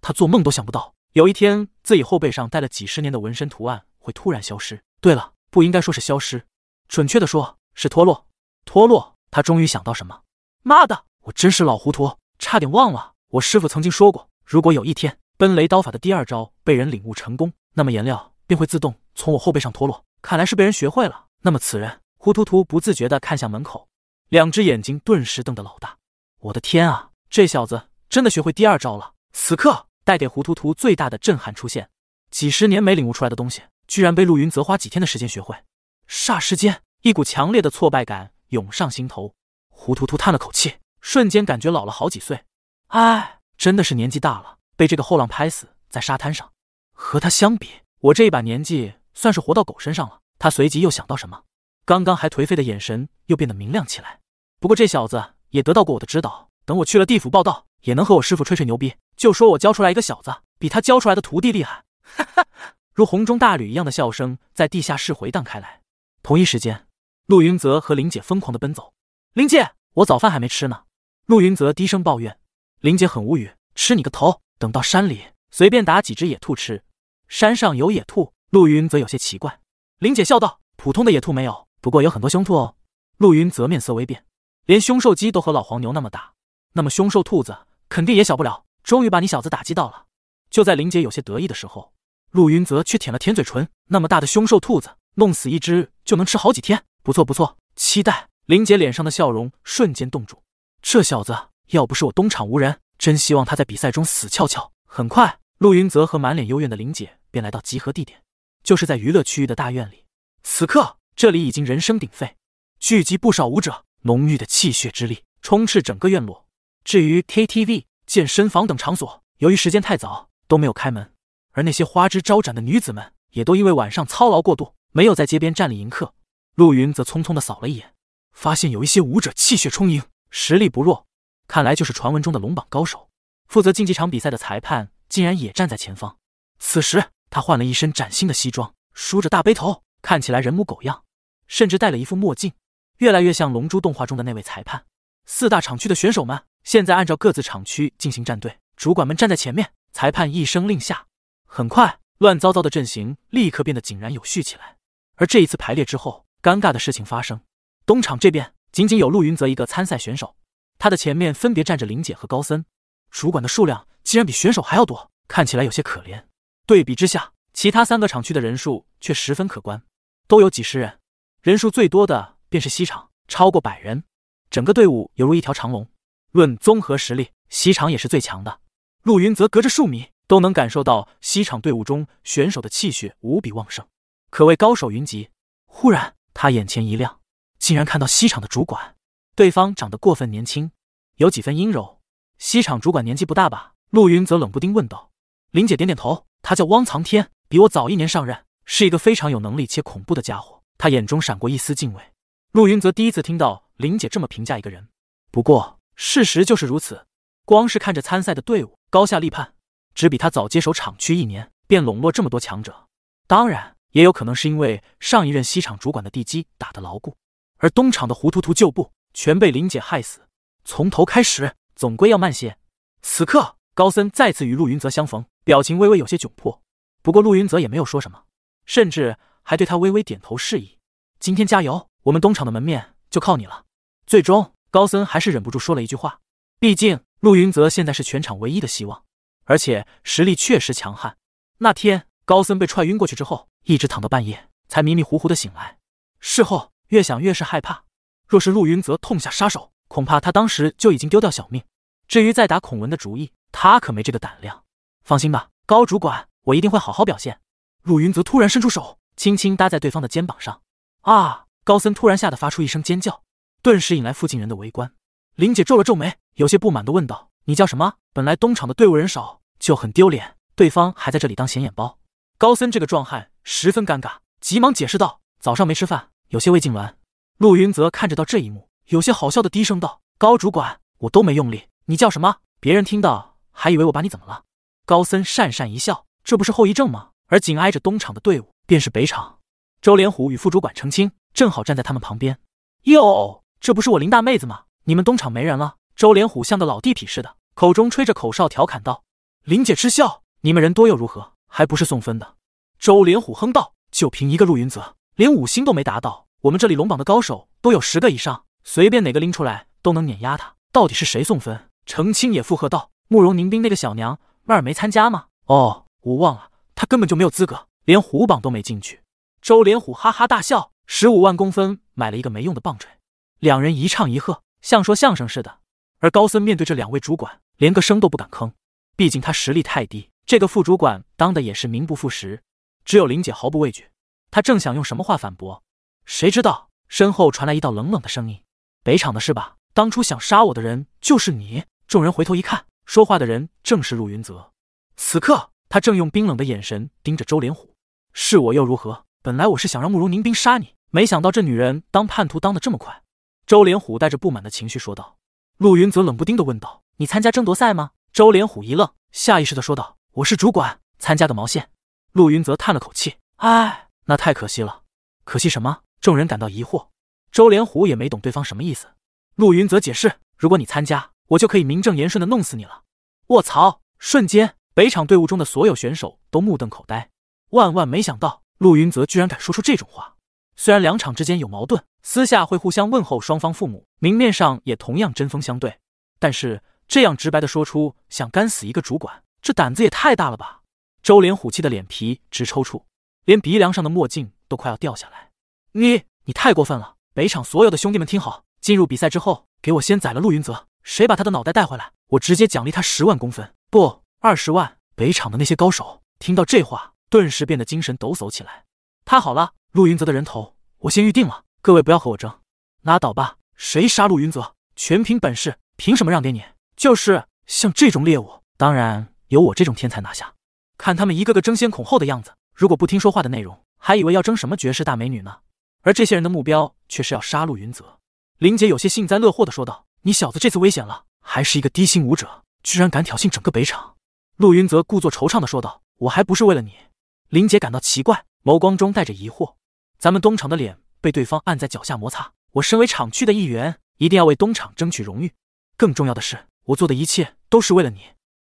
他做梦都想不到，有一天自己后背上带了几十年的纹身图案会突然消失。对了，不应该说是消失，准确的说是脱落。脱落！他终于想到什么。妈的，我真是老糊涂，差点忘了。我师傅曾经说过，如果有一天奔雷刀法的第二招被人领悟成功，那么颜料便会自动从我后背上脱落。看来是被人学会了。那么此人，胡图图不自觉的看向门口。两只眼睛顿时瞪得老大，我的天啊！这小子真的学会第二招了。此刻带给胡图图最大的震撼出现，几十年没领悟出来的东西，居然被陆云泽花几天的时间学会。霎时间，一股强烈的挫败感涌上心头。胡图图叹了口气，瞬间感觉老了好几岁。唉，真的是年纪大了，被这个后浪拍死在沙滩上。和他相比，我这一把年纪算是活到狗身上了。他随即又想到什么。刚刚还颓废的眼神又变得明亮起来。不过这小子也得到过我的指导，等我去了地府报道，也能和我师傅吹吹牛逼，就说我教出来一个小子比他教出来的徒弟厉害。哈哈，如洪钟大吕一样的笑声在地下室回荡开来。同一时间，陆云泽和林姐疯狂的奔走。林姐，我早饭还没吃呢。陆云泽低声抱怨。林姐很无语，吃你个头！等到山里随便打几只野兔吃。山上有野兔？陆云泽有些奇怪。林姐笑道：“普通的野兔没有。”不过有很多凶兔哦。陆云泽面色微变，连凶兽鸡都和老黄牛那么大，那么凶兽兔子肯定也小不了。终于把你小子打击到了。就在林姐有些得意的时候，陆云泽却舔了舔嘴唇。那么大的凶兽兔子，弄死一只就能吃好几天。不错不错，期待。林姐脸上的笑容瞬间冻住。这小子，要不是我东厂无人，真希望他在比赛中死翘翘。很快，陆云泽和满脸幽怨的林姐便来到集合地点，就是在娱乐区域的大院里。此刻。这里已经人声鼎沸，聚集不少舞者，浓郁的气血之力充斥整个院落。至于 KTV、健身房等场所，由于时间太早，都没有开门。而那些花枝招展的女子们，也都因为晚上操劳过度，没有在街边站立迎客。陆云则匆匆地扫了一眼，发现有一些舞者气血充盈，实力不弱，看来就是传闻中的龙榜高手。负责竞技场比赛的裁判竟然也站在前方。此时，他换了一身崭新的西装，梳着大背头，看起来人模狗样。甚至戴了一副墨镜，越来越像龙珠动画中的那位裁判。四大厂区的选手们现在按照各自厂区进行站队，主管们站在前面。裁判一声令下，很快乱糟糟的阵型立刻变得井然有序起来。而这一次排列之后，尴尬的事情发生：东厂这边仅仅有陆云泽一个参赛选手，他的前面分别站着林姐和高森，主管的数量竟然比选手还要多，看起来有些可怜。对比之下，其他三个厂区的人数却十分可观，都有几十人。人数最多的便是西厂，超过百人，整个队伍犹如一条长龙。论综合实力，西厂也是最强的。陆云则隔着数米都能感受到西厂队伍中选手的气血无比旺盛，可谓高手云集。忽然，他眼前一亮，竟然看到西厂的主管。对方长得过分年轻，有几分阴柔。西厂主管年纪不大吧？陆云则冷不丁问道。林姐点点头，他叫汪藏天，比我早一年上任，是一个非常有能力且恐怖的家伙。他眼中闪过一丝敬畏。陆云泽第一次听到林姐这么评价一个人，不过事实就是如此。光是看着参赛的队伍，高下立判。只比他早接手厂区一年，便笼络这么多强者，当然也有可能是因为上一任西厂主管的地基打得牢固，而东厂的胡图图旧部全被林姐害死，从头开始总归要慢些。此刻，高森再次与陆云泽相逢，表情微微有些窘迫。不过，陆云泽也没有说什么，甚至。还对他微微点头示意，今天加油，我们东厂的门面就靠你了。最终，高森还是忍不住说了一句话。毕竟陆云泽现在是全场唯一的希望，而且实力确实强悍。那天高森被踹晕过去之后，一直躺到半夜才迷迷糊糊的醒来。事后越想越是害怕，若是陆云泽痛下杀手，恐怕他当时就已经丢掉小命。至于再打孔文的主意，他可没这个胆量。放心吧，高主管，我一定会好好表现。陆云泽突然伸出手。轻轻搭在对方的肩膀上，啊！高森突然吓得发出一声尖叫，顿时引来附近人的围观。林姐皱了皱眉，有些不满的问道：“你叫什么？”本来东厂的队伍人少就很丢脸，对方还在这里当显眼包。高森这个壮汉十分尴尬，急忙解释道：“早上没吃饭，有些胃痉挛。”陆云泽看着到这一幕，有些好笑的低声道：“高主管，我都没用力，你叫什么？别人听到还以为我把你怎么了。”高森讪讪一笑：“这不是后遗症吗？”而紧挨着东厂的队伍。便是北厂，周连虎与副主管成清正好站在他们旁边。哟，这不是我林大妹子吗？你们东厂没人了？周连虎像个老地痞似的，口中吹着口哨调侃道：“林姐嗤笑，你们人多又如何？还不是送分的。”周连虎哼道：“就凭一个陆云泽，连五星都没达到。我们这里龙榜的高手都有十个以上，随便哪个拎出来都能碾压他。到底是谁送分？”成清也附和道：“慕容凝冰那个小娘们儿没参加吗？哦，我忘了，她根本就没有资格。”连虎榜都没进去，周连虎哈哈大笑：“十五万公分买了一个没用的棒槌。”两人一唱一和，像说相声似的。而高森面对这两位主管，连个声都不敢吭，毕竟他实力太低。这个副主管当的也是名不副实。只有林姐毫不畏惧，她正想用什么话反驳，谁知道身后传来一道冷冷的声音：“北厂的是吧？当初想杀我的人就是你。”众人回头一看，说话的人正是陆云泽。此刻，他正用冰冷的眼神盯着周连虎。是我又如何？本来我是想让慕容凝冰杀你，没想到这女人当叛徒当的这么快。”周连虎带着不满的情绪说道。陆云则冷不丁的问道：“你参加争夺赛吗？”周连虎一愣，下意识的说道：“我是主管，参加个毛线。”陆云则叹了口气：“哎，那太可惜了。可惜什么？”众人感到疑惑。周连虎也没懂对方什么意思。陆云则解释：“如果你参加，我就可以名正言顺的弄死你了。”卧槽！瞬间，北场队伍中的所有选手都目瞪口呆。万万没想到，陆云泽居然敢说出这种话。虽然两场之间有矛盾，私下会互相问候双方父母，明面上也同样针锋相对，但是这样直白的说出想干死一个主管，这胆子也太大了吧！周连虎气的脸皮直抽搐，连鼻梁上的墨镜都快要掉下来。你你太过分了！北场所有的兄弟们听好，进入比赛之后，给我先宰了陆云泽，谁把他的脑袋带回来，我直接奖励他十万公分，不，二十万！北场的那些高手听到这话。顿时变得精神抖擞起来。太好了，陆云泽的人头我先预定了，各位不要和我争，拉倒吧。谁杀陆云泽，全凭本事，凭什么让给你？就是像这种猎物，当然由我这种天才拿下。看他们一个个争先恐后的样子，如果不听说话的内容，还以为要争什么绝世大美女呢。而这些人的目标却是要杀陆云泽。林姐有些幸灾乐祸的说道：“你小子这次危险了，还是一个低星武者，居然敢挑衅整个北场。”陆云泽故作惆怅的说道：“我还不是为了你。”林姐感到奇怪，眸光中带着疑惑。咱们东厂的脸被对方按在脚下摩擦，我身为厂区的一员，一定要为东厂争取荣誉。更重要的是，我做的一切都是为了你。”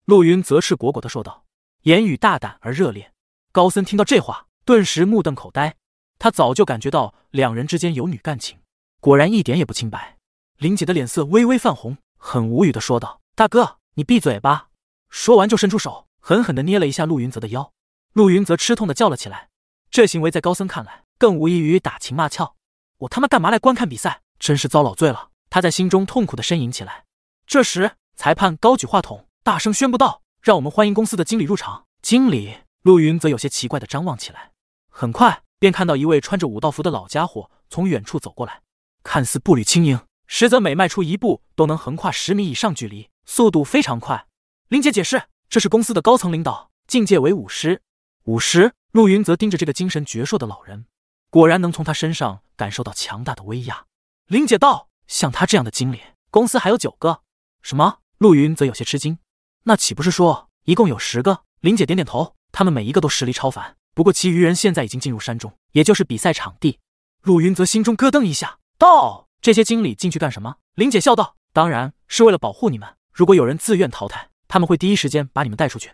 陆云泽赤果果的说道，言语大胆而热烈。高森听到这话，顿时目瞪口呆。他早就感觉到两人之间有女干情，果然一点也不清白。林姐的脸色微微泛红，很无语的说道：“大哥，你闭嘴吧！”说完就伸出手，狠狠的捏了一下陆云泽的腰。陆云则吃痛的叫了起来，这行为在高僧看来更无异于打情骂俏。我他妈干嘛来观看比赛？真是遭老罪了！他在心中痛苦的呻吟起来。这时，裁判高举话筒，大声宣布道：“让我们欢迎公司的经理入场。”经理陆云则有些奇怪的张望起来，很快便看到一位穿着武道服的老家伙从远处走过来，看似步履轻盈，实则每迈出一步都能横跨十米以上距离，速度非常快。林姐解释：“这是公司的高层领导，境界为武师。”五十，陆云则盯着这个精神矍铄的老人，果然能从他身上感受到强大的威压。林姐道：“像他这样的经理，公司还有九个。”什么？陆云则有些吃惊。那岂不是说一共有十个？林姐点点头：“他们每一个都实力超凡，不过其余人现在已经进入山中，也就是比赛场地。”陆云则心中咯噔一下：“到这些经理进去干什么？”林姐笑道：“当然是为了保护你们。如果有人自愿淘汰，他们会第一时间把你们带出去。”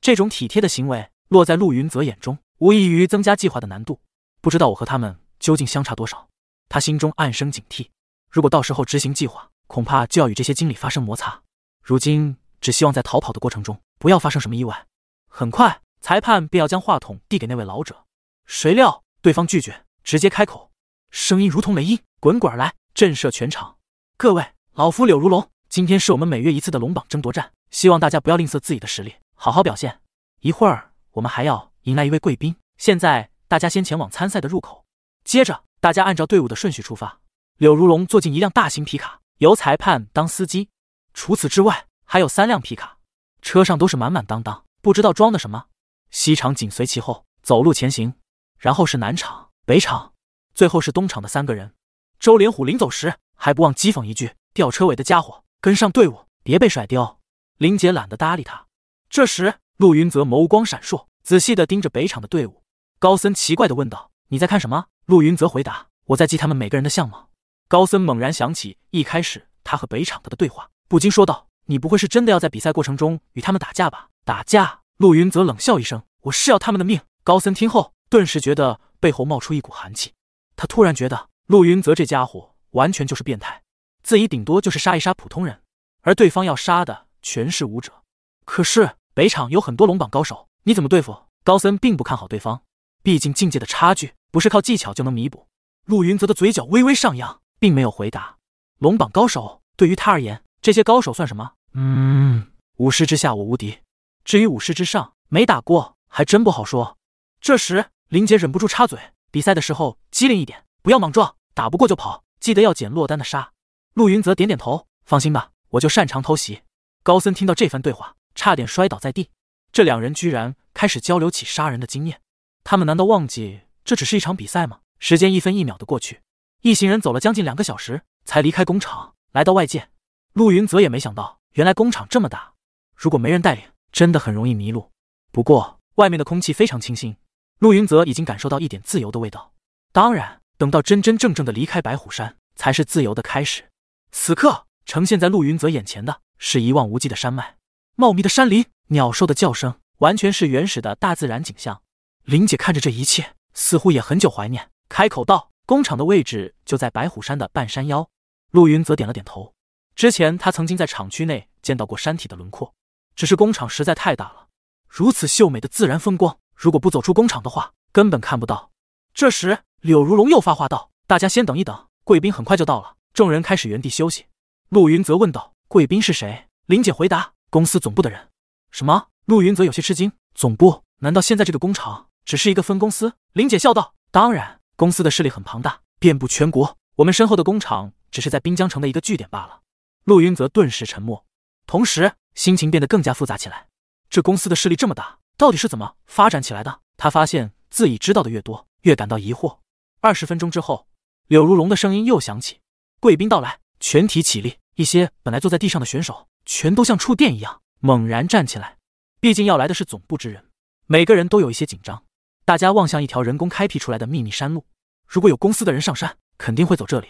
这种体贴的行为。落在陆云泽眼中，无异于增加计划的难度。不知道我和他们究竟相差多少，他心中暗生警惕。如果到时候执行计划，恐怕就要与这些经理发生摩擦。如今只希望在逃跑的过程中不要发生什么意外。很快，裁判便要将话筒递给那位老者，谁料对方拒绝，直接开口，声音如同雷音滚滚而来，震慑全场。各位，老夫柳如龙，今天是我们每月一次的龙榜争夺战，希望大家不要吝啬自己的实力，好好表现。一会儿。我们还要迎来一位贵宾。现在大家先前往参赛的入口，接着大家按照队伍的顺序出发。柳如龙坐进一辆大型皮卡，由裁判当司机。除此之外，还有三辆皮卡，车上都是满满当当，不知道装的什么。西厂紧随其后，走路前行，然后是南厂、北厂，最后是东厂的三个人。周连虎临走时还不忘讥讽一句：“吊车尾的家伙，跟上队伍，别被甩掉。”林杰懒得搭理他。这时。陆云泽眸光闪烁，仔细地盯着北场的队伍。高森奇怪地问道：“你在看什么？”陆云泽回答：“我在记他们每个人的相貌。”高森猛然想起一开始他和北场的的对话，不禁说道：“你不会是真的要在比赛过程中与他们打架吧？”“打架！”陆云泽冷笑一声：“我是要他们的命。”高森听后，顿时觉得背后冒出一股寒气。他突然觉得陆云泽这家伙完全就是变态，自己顶多就是杀一杀普通人，而对方要杀的全是武者。可是。北场有很多龙榜高手，你怎么对付？高森并不看好对方，毕竟境界的差距不是靠技巧就能弥补。陆云泽的嘴角微微上扬，并没有回答。龙榜高手对于他而言，这些高手算什么？
嗯，
武士之下我无敌，至于武士之上，没打过，还真不好说。这时林杰忍不住插嘴：“比赛的时候机灵一点，不要莽撞，打不过就跑，记得要捡落单的杀。”陆云泽点点头：“放心吧，我就擅长偷袭。”高森听到这番对话。差点摔倒在地，这两人居然开始交流起杀人的经验。他们难道忘记这只是一场比赛吗？时间一分一秒的过去，一行人走了将近两个小时，才离开工厂，来到外界。陆云泽也没想到，原来工厂这么大，如果没人带领，真的很容易迷路。不过外面的空气非常清新，陆云泽已经感受到一点自由的味道。当然，等到真真正正的离开白虎山，才是自由的开始。此刻呈现在陆云泽眼前的，是一望无际的山脉。茂密的山林，鸟兽的叫声，完全是原始的大自然景象。林姐看着这一切，似乎也很久怀念，开口道：“工厂的位置就在白虎山的半山腰。”陆云则点了点头。之前他曾经在厂区内见到过山体的轮廓，只是工厂实在太大了，如此秀美的自然风光，如果不走出工厂的话，根本看不到。这时，柳如龙又发话道：“大家先等一等，贵宾很快就到了。”众人开始原地休息。陆云则问道：“贵宾是谁？”林姐回答。公司总部的人，什么？陆云泽有些吃惊。总部难道现在这个工厂只是一个分公司？林姐笑道：“当然，公司的势力很庞大，遍布全国。我们身后的工厂只是在滨江城的一个据点罢了。”陆云泽顿时沉默，同时心情变得更加复杂起来。这公司的势力这么大，到底是怎么发展起来的？他发现自己知道的越多，越感到疑惑。二十分钟之后，柳如龙的声音又响起：“贵宾到来，全体起立！”一些本来坐在地上的选手。全都像触电一样猛然站起来。毕竟要来的是总部之人，每个人都有一些紧张。大家望向一条人工开辟出来的秘密山路。如果有公司的人上山，肯定会走这里。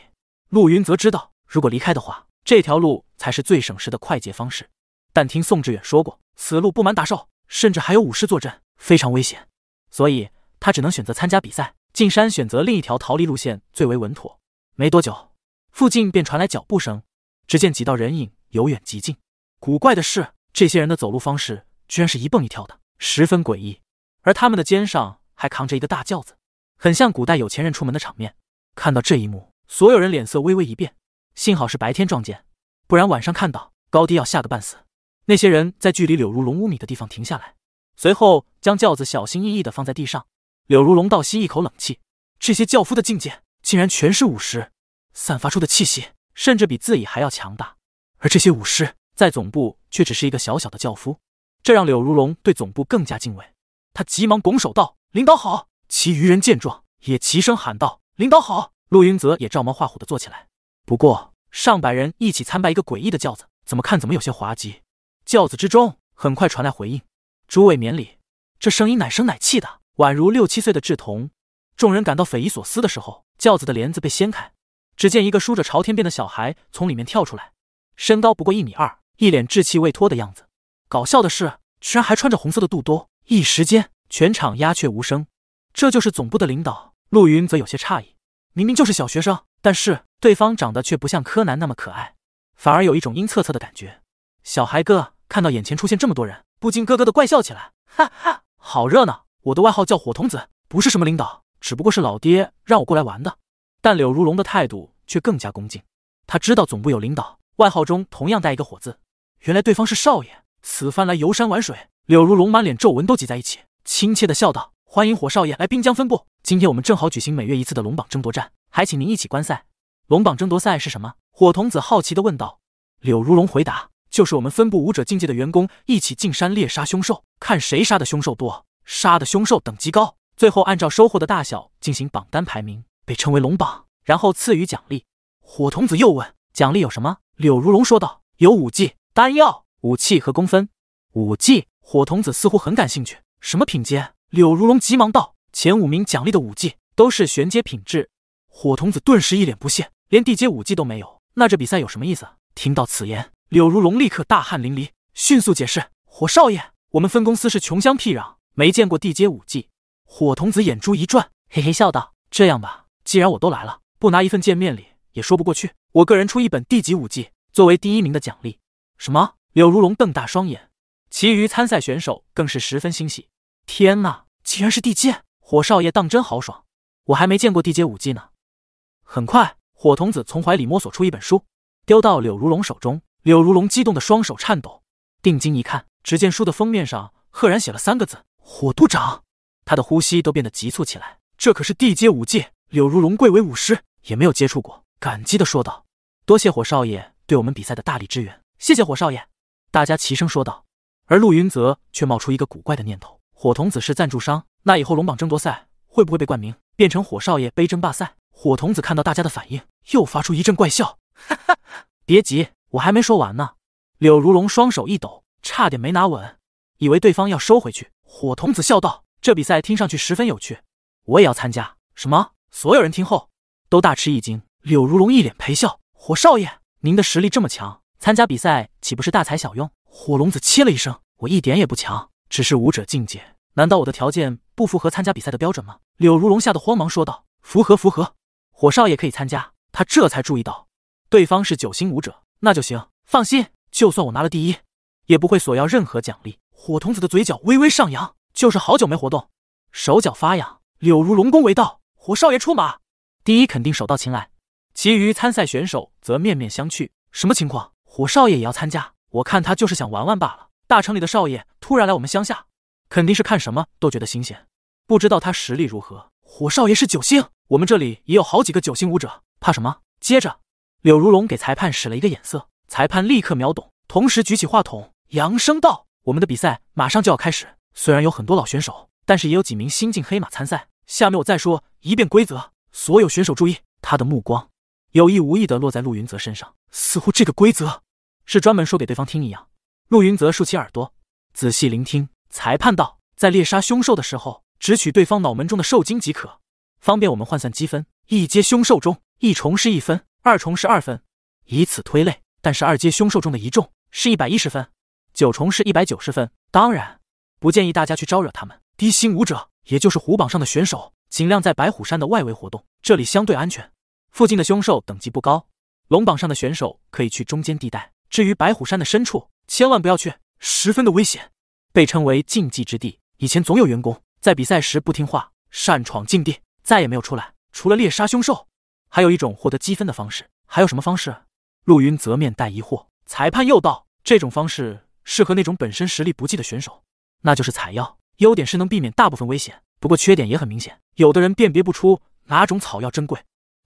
陆云则知道，如果离开的话，这条路才是最省时的快捷方式。但听宋志远说过，此路布满打兽，甚至还有武士坐镇，非常危险。所以他只能选择参加比赛进山，选择另一条逃离路线最为稳妥。没多久，附近便传来脚步声。只见几道人影。由远及近，古怪的是，这些人的走路方式居然是一蹦一跳的，十分诡异。而他们的肩上还扛着一个大轿子，很像古代有钱人出门的场面。看到这一幕，所有人脸色微微一变。幸好是白天撞见，不然晚上看到，高低要吓个半死。那些人在距离柳如龙五米的地方停下来，随后将轿子小心翼翼地放在地上。柳如龙倒吸一口冷气，这些轿夫的境界竟然全是武师，散发出的气息甚至比自己还要强大。而这些武师在总部却只是一个小小的轿夫，这让柳如龙对总部更加敬畏。他急忙拱手道：“领导好。”其余人见状，也齐声喊道：“领导好。”陆云泽也照猫画虎的坐起来。不过，上百人一起参拜一个诡异的轿子，怎么看怎么有些滑稽。轿子之中很快传来回应：“诸位免礼。”这声音奶声奶气的，宛如六七岁的稚童。众人感到匪夷所思的时候，轿子的帘子被掀开，只见一个梳着朝天辫的小孩从里面跳出来。身高不过一米二，一脸稚气未脱的样子。搞笑的是，居然还穿着红色的肚兜。一时间，全场鸦雀无声。这就是总部的领导？陆云则有些诧异，明明就是小学生，但是对方长得却不像柯南那么可爱，反而有一种阴恻恻的感觉。小孩哥看到眼前出现这么多人，不禁咯咯的怪笑起来：“哈哈，好热闹！我的外号叫火童子，不是什么领导，只不过是老爹让我过来玩的。”但柳如龙的态度却更加恭敬，他知道总部有领导。外号中同样带一个火字，原来对方是少爷。此番来游山玩水，柳如龙满脸皱纹都挤在一起，亲切的笑道：“欢迎火少爷来滨江分部。今天我们正好举行每月一次的龙榜争夺战，还请您一起观赛。”“龙榜争夺赛是什么？”火童子好奇的问道。柳如龙回答：“就是我们分部武者境界的员工一起进山猎杀凶兽，看谁杀的凶兽多，杀的凶兽等级高，最后按照收获的大小进行榜单排名，被称为龙榜，然后赐予奖励。”火童子又问：“奖励有什么？”柳如龙说道：“有武技、丹药、武器和功分。武技。”火童子似乎很感兴趣。“什么品阶？”柳如龙急忙道：“前五名奖励的武技都是玄阶品质。”火童子顿时一脸不屑：“连地阶武技都没有，那这比赛有什么意思？”听到此言，柳如龙立刻大汗淋漓，迅速解释：“火少爷，我们分公司是穷乡僻壤，没见过地阶武技。”火童子眼珠一转，嘿嘿笑道：“这样吧，既然我都来了，不拿一份见面礼也说不过去。”我个人出一本地级武技作为第一名的奖励。什么？柳如龙瞪大双眼，其余参赛选手更是十分欣喜。天哪，竟然是地阶！火少爷当真豪爽，我还没见过地阶武技呢。很快，火童子从怀里摸索出一本书，丢到柳如龙手中。柳如龙激动的双手颤抖，定睛一看，只见书的封面上赫然写了三个字：火都掌。他的呼吸都变得急促起来。这可是地阶武技，柳如龙贵为武师，也没有接触过，感激的说道。多谢火少爷对我们比赛的大力支援，谢谢火少爷！大家齐声说道。而陆云泽却冒出一个古怪的念头：火童子是赞助商，那以后龙榜争夺赛会不会被冠名，变成火少爷杯争霸赛？火童子看到大家的反应，又发出一阵怪笑：“哈哈，别急，我还没说完呢。”柳如龙双手一抖，差点没拿稳，以为对方要收回去。火童子笑道：“这比赛听上去十分有趣，我也要参加。”什么？所有人听后都大吃一惊。柳如龙一脸陪笑。火少爷，您的实力这么强，参加比赛岂不是大材小用？火龙子切了一声：“我一点也不强，只是武者境界。难道我的条件不符合参加比赛的标准吗？”柳如龙吓得慌忙说道：“符合，符合，火少爷可以参加。”他这才注意到对方是九星武者，那就行。放心，就算我拿了第一，也不会索要任何奖励。火童子的嘴角微微上扬，就是好久没活动，手脚发痒。柳如龙恭维道，火少爷出马，第一肯定手到擒来。其余参赛选手则面面相觑，什么情况？火少爷也要参加？我看他就是想玩玩罢了。大城里的少爷突然来我们乡下，肯定是看什么都觉得新鲜。不知道他实力如何？火少爷是九星，我们这里也有好几个九星武者，怕什么？接着，柳如龙给裁判使了一个眼色，裁判立刻秒懂，同时举起话筒，扬声道：“我们的比赛马上就要开始。虽然有很多老选手，但是也有几名新晋黑马参赛。下面我再说一遍规则，所有选手注意。”他的目光。有意无意的落在陆云泽身上，似乎这个规则是专门说给对方听一样。陆云泽竖起耳朵，仔细聆听。裁判道：“在猎杀凶兽的时候，只取对方脑门中的兽精即可，方便我们换算积分。一阶凶兽中，一重是一分，二重是二分，以此推类。但是二阶凶兽中的一重是一百一十分，九重是一百九十分。当然，不建议大家去招惹他们。低星武者，也就是虎榜上的选手，尽量在白虎山的外围活动，这里相对安全。”附近的凶兽等级不高，龙榜上的选手可以去中间地带。至于白虎山的深处，千万不要去，十分的危险，被称为禁忌之地。以前总有员工在比赛时不听话，擅闯禁地，再也没有出来。除了猎杀凶兽，还有一种获得积分的方式。还有什么方式？陆云则面带疑惑。裁判又道：“这种方式适合那种本身实力不济的选手，那就是采药。优点是能避免大部分危险，不过缺点也很明显，有的人辨别不出哪种草药珍贵。”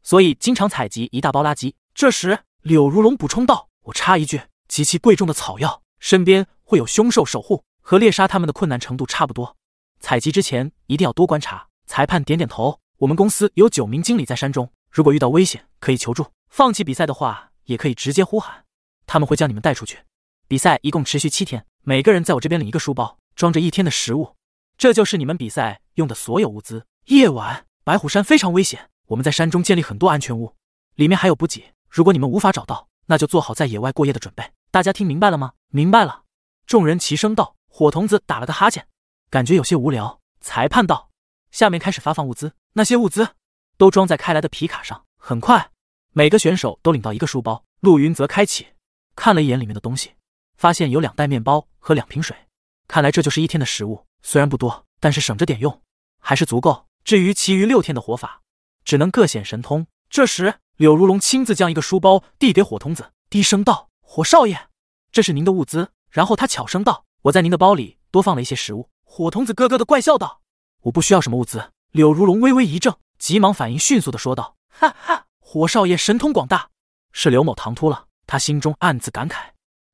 所以经常采集一大包垃圾。这时，柳如龙补充道：“我插一句，极其贵重的草药，身边会有凶兽守护，和猎杀他们的困难程度差不多。采集之前一定要多观察。”裁判点点头：“我们公司有九名经理在山中，如果遇到危险可以求助。放弃比赛的话，也可以直接呼喊，他们会将你们带出去。比赛一共持续七天，每个人在我这边领一个书包，装着一天的食物，这就是你们比赛用的所有物资。夜晚，白虎山非常危险。”我们在山中建立很多安全屋，里面还有补给。如果你们无法找到，那就做好在野外过夜的准备。大家听明白了吗？明白了。众人齐声道。火童子打了个哈欠，感觉有些无聊。裁判道：“下面开始发放物资。那些物资都装在开来的皮卡上。很快，每个选手都领到一个书包。”陆云则开启看了一眼里面的东西，发现有两袋面包和两瓶水。看来这就是一天的食物，虽然不多，但是省着点用还是足够。至于其余六天的活法，只能各显神通。这时，柳如龙亲自将一个书包递给火童子，低声道：“火少爷，这是您的物资。”然后他悄声道：“我在您的包里多放了一些食物。”火童子咯咯的怪笑道：“我不需要什么物资。”柳如龙微微一怔，急忙反应迅速的说道：“哈哈，火少爷神通广大，是刘某唐突了。”他心中暗自感慨，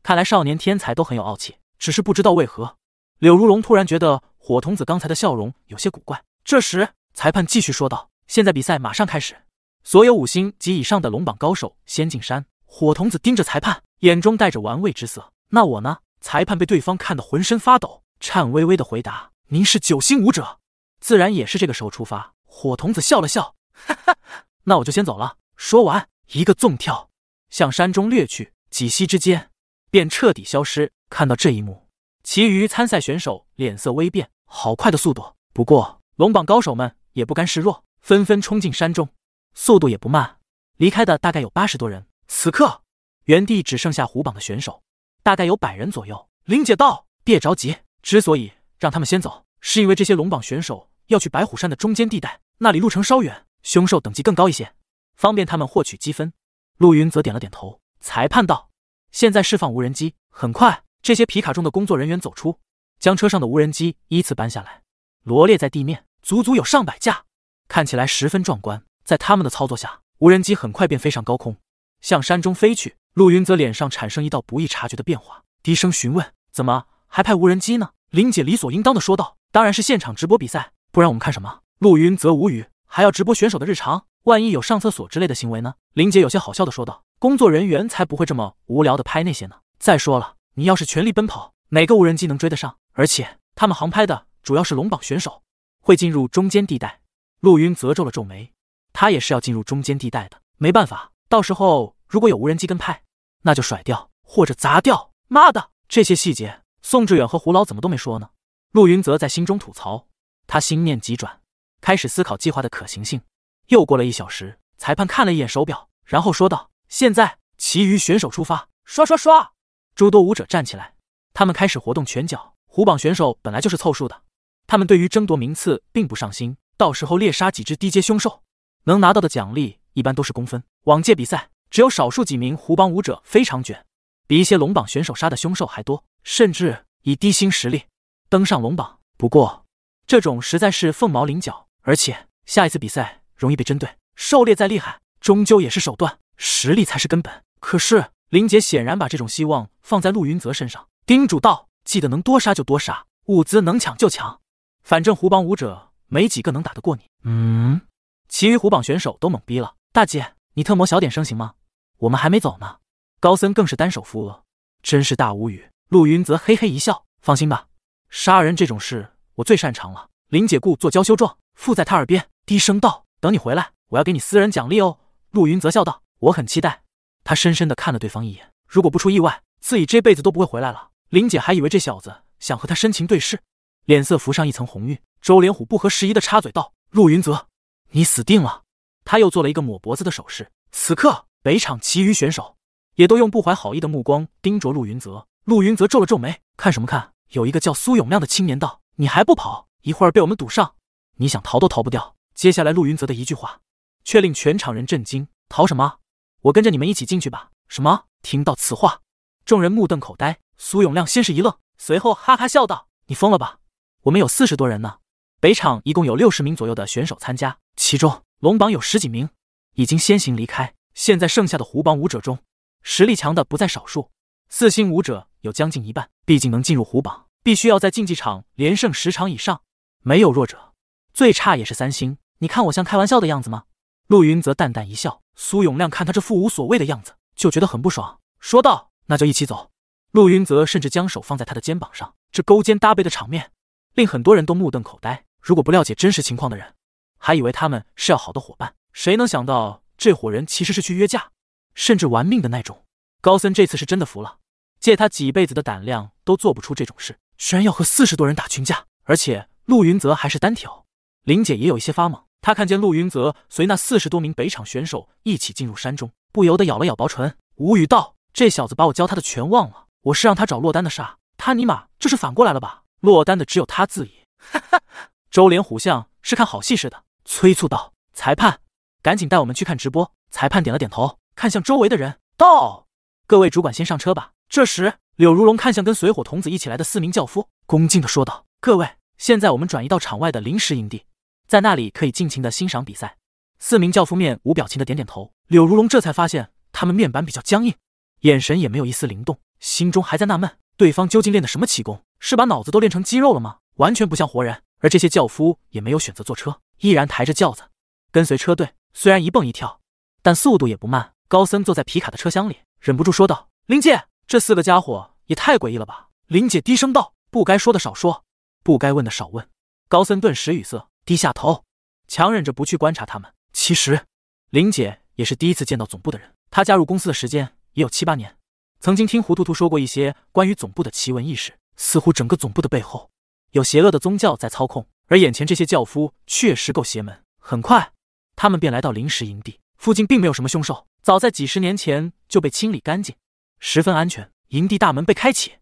看来少年天才都很有傲气，只是不知道为何。柳如龙突然觉得火童子刚才的笑容有些古怪。这时，裁判继续说道。现在比赛马上开始，所有五星及以上的龙榜高手先进山。火童子盯着裁判，眼中带着玩味之色。那我呢？裁判被对方看得浑身发抖，颤巍巍地回答：“您是九星武者，自然也是这个时候出发。”火童子笑了笑：“哈哈，那我就先走了。”说完，一个纵跳，向山中掠去。几息之间，便彻底消失。看到这一幕，其余参赛选手脸色微变。好快的速度！不过，龙榜高手们也不甘示弱。纷纷冲进山中，速度也不慢。离开的大概有八十多人。此刻，原地只剩下虎榜的选手，大概有百人左右。林姐道：“别着急，之所以让他们先走，是因为这些龙榜选手要去白虎山的中间地带，那里路程稍远，凶兽等级更高一些，方便他们获取积分。”陆云则点了点头。裁判道：“现在释放无人机。”很快，这些皮卡中的工作人员走出，将车上的无人机依次搬下来，罗列在地面，足足有上百架。看起来十分壮观。在他们的操作下，无人机很快便飞上高空，向山中飞去。陆云则脸上产生一道不易察觉的变化，低声询问：“怎么还拍无人机呢？”林姐理所应当的说道：“当然是现场直播比赛，不然我们看什么？”陆云则无语：“还要直播选手的日常？万一有上厕所之类的行为呢？”林姐有些好笑的说道：“工作人员才不会这么无聊的拍那些呢。再说了，你要是全力奔跑，哪个无人机能追得上？而且他们航拍的主要是龙榜选手，会进入中间地带。”陆云则皱了皱眉，他也是要进入中间地带的，没办法，到时候如果有无人机跟拍，那就甩掉或者砸掉。妈的，这些细节宋志远和胡老怎么都没说呢？陆云则在心中吐槽。他心念急转，开始思考计划的可行性。又过了一小时，裁判看了一眼手表，然后说道：“现在，其余选手出发。”刷刷刷，诸多舞者站起来，他们开始活动拳脚。虎榜选手本来就是凑数的，他们对于争夺名次并不上心。到时候猎杀几只低阶凶兽，能拿到的奖励一般都是公分。往届比赛只有少数几名胡帮武者非常卷，比一些龙榜选手杀的凶兽还多，甚至以低星实力登上龙榜。不过这种实在是凤毛麟角，而且下一次比赛容易被针对。狩猎再厉害，终究也是手段，实力才是根本。可是林杰显然把这种希望放在陆云泽身上，叮嘱道：“记得能多杀就多杀，物资能抢就抢，反正胡帮武者。”没几个能打得过你。嗯，其余虎榜选手都懵逼了。大姐，你特么小点声行吗？我们还没走呢。高森更是单手扶额，真是大无语。陆云则嘿嘿一笑，放心吧，杀人这种事我最擅长了。林姐故作娇羞状，附在他耳边低声道：“等你回来，我要给你私人奖励哦。”陆云则笑道：“我很期待。”他深深地看了对方一眼。如果不出意外，自己这辈子都不会回来了。林姐还以为这小子想和他深情对视。脸色浮上一层红晕，周连虎不合时宜的插嘴道：“陆云泽，你死定了！”他又做了一个抹脖子的手势。此刻，北场其余选手也都用不怀好意的目光盯着陆云泽。陆云泽皱了皱眉：“看什么看？”有一个叫苏永亮的青年道：“你还不跑？一会儿被我们堵上，你想逃都逃不掉。”接下来，陆云泽的一句话却令全场人震惊：“逃什么？我跟着你们一起进去吧！”什么？听到此话，众人目瞪口呆。苏永亮先是一愣，随后哈哈笑道：“你疯了吧？”我们有四十多人呢，北场一共有六十名左右的选手参加，其中龙榜有十几名已经先行离开，现在剩下的虎榜武者中，实力强的不在少数，四星武者有将近一半。毕竟能进入虎榜，必须要在竞技场连胜十场以上，没有弱者，最差也是三星。你看我像开玩笑的样子吗？陆云则淡淡一笑，苏永亮看他这副无所谓的样子，就觉得很不爽，说道：“那就一起走。”陆云泽甚至将手放在他的肩膀上，这勾肩搭背的场面。令很多人都目瞪口呆。如果不了解真实情况的人，还以为他们是要好的伙伴。谁能想到这伙人其实是去约架，甚至玩命的那种？高森这次是真的服了，借他几辈子的胆量都做不出这种事，居然要和四十多人打群架，而且陆云泽还是单挑。玲姐也有一些发懵，她看见陆云泽随那四十多名北场选手一起进入山中，不由得咬了咬薄唇，无语道：“这小子把我教他的全忘了，我是让他找落单的杀，他尼玛这是反过来了吧？”落单的只有他自己。哈哈，周连虎像是看好戏似的，催促道：“裁判，赶紧带我们去看直播。”裁判点了点头，看向周围的人：“到，各位主管先上车吧。”这时，柳如龙看向跟随火童子一起来的四名轿夫，恭敬地说道：“各位，现在我们转移到场外的临时营地，在那里可以尽情的欣赏比赛。”四名轿夫面无表情的点点头。柳如龙这才发现他们面板比较僵硬，眼神也没有一丝灵动，心中还在纳闷对方究竟练的什么奇功。是把脑子都练成肌肉了吗？完全不像活人。而这些轿夫也没有选择坐车，依然抬着轿子，跟随车队。虽然一蹦一跳，但速度也不慢。高森坐在皮卡的车厢里，忍不住说道：“林姐，这四个家伙也太诡异了吧？”林姐低声道：“不该说的少说，不该问的少问。”高森顿时语塞，低下头，强忍着不去观察他们。其实，林姐也是第一次见到总部的人。她加入公司的时间也有七八年，曾经听胡图图说过一些关于总部的奇闻异事。似乎整个总部的背后有邪恶的宗教在操控，而眼前这些教夫确实够邪门。很快，他们便来到临时营地附近，并没有什么凶兽，早在几十年前就被清理干净，十分安全。营地大门被开启，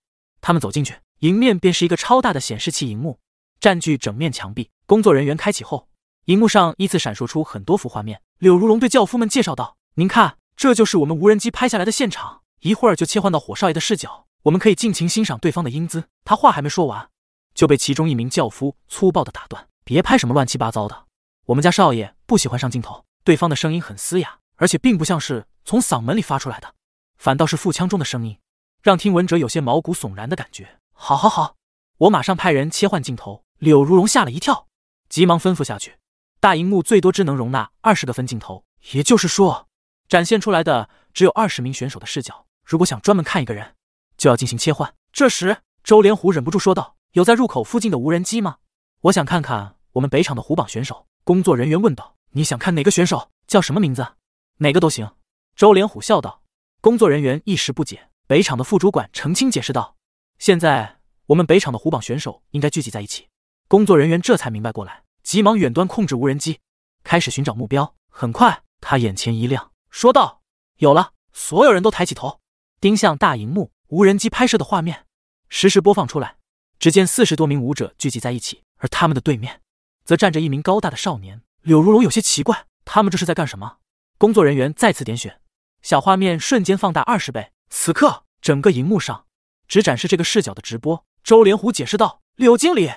他们走进去，迎面便是一个超大的显示器荧幕，占据整面墙壁。工作人员开启后，荧幕上依次闪烁出很多幅画面。柳如龙对教夫们介绍道：“您看，这就是我们无人机拍下来的现场，一会儿就切换到火少爷的视角。”我们可以尽情欣赏对方的英姿。他话还没说完，就被其中一名轿夫粗暴的打断：“别拍什么乱七八糟的，我们家少爷不喜欢上镜头。”对方的声音很嘶哑，而且并不像是从嗓门里发出来的，反倒是腹腔中的声音，让听闻者有些毛骨悚然的感觉。好好好，我马上派人切换镜头。柳如龙吓了一跳，急忙吩咐下去：“大荧幕最多只能容纳二十个分镜头，也就是说，展现出来的只有二十名选手的视角。如果想专门看一个人，”就要进行切换。这时，周连虎忍不住说道：“有在入口附近的无人机吗？我想看看我们北场的虎榜选手。”工作人员问道：“你想看哪个选手？叫什么名字？哪个都行。”周连虎笑道。工作人员一时不解。北场的副主管澄清解释道：“现在我们北场的虎榜选手应该聚集在一起。”工作人员这才明白过来，急忙远端控制无人机，开始寻找目标。很快，他眼前一亮，说道：“有了！”所有人都抬起头，盯向大荧幕。无人机拍摄的画面实时播放出来，只见四十多名舞者聚集在一起，而他们的对面，则站着一名高大的少年。柳如龙有些奇怪，他们这是在干什么？工作人员再次点选，小画面瞬间放大二十倍。此刻，整个荧幕上只展示这个视角的直播。周连虎解释道：“柳经理，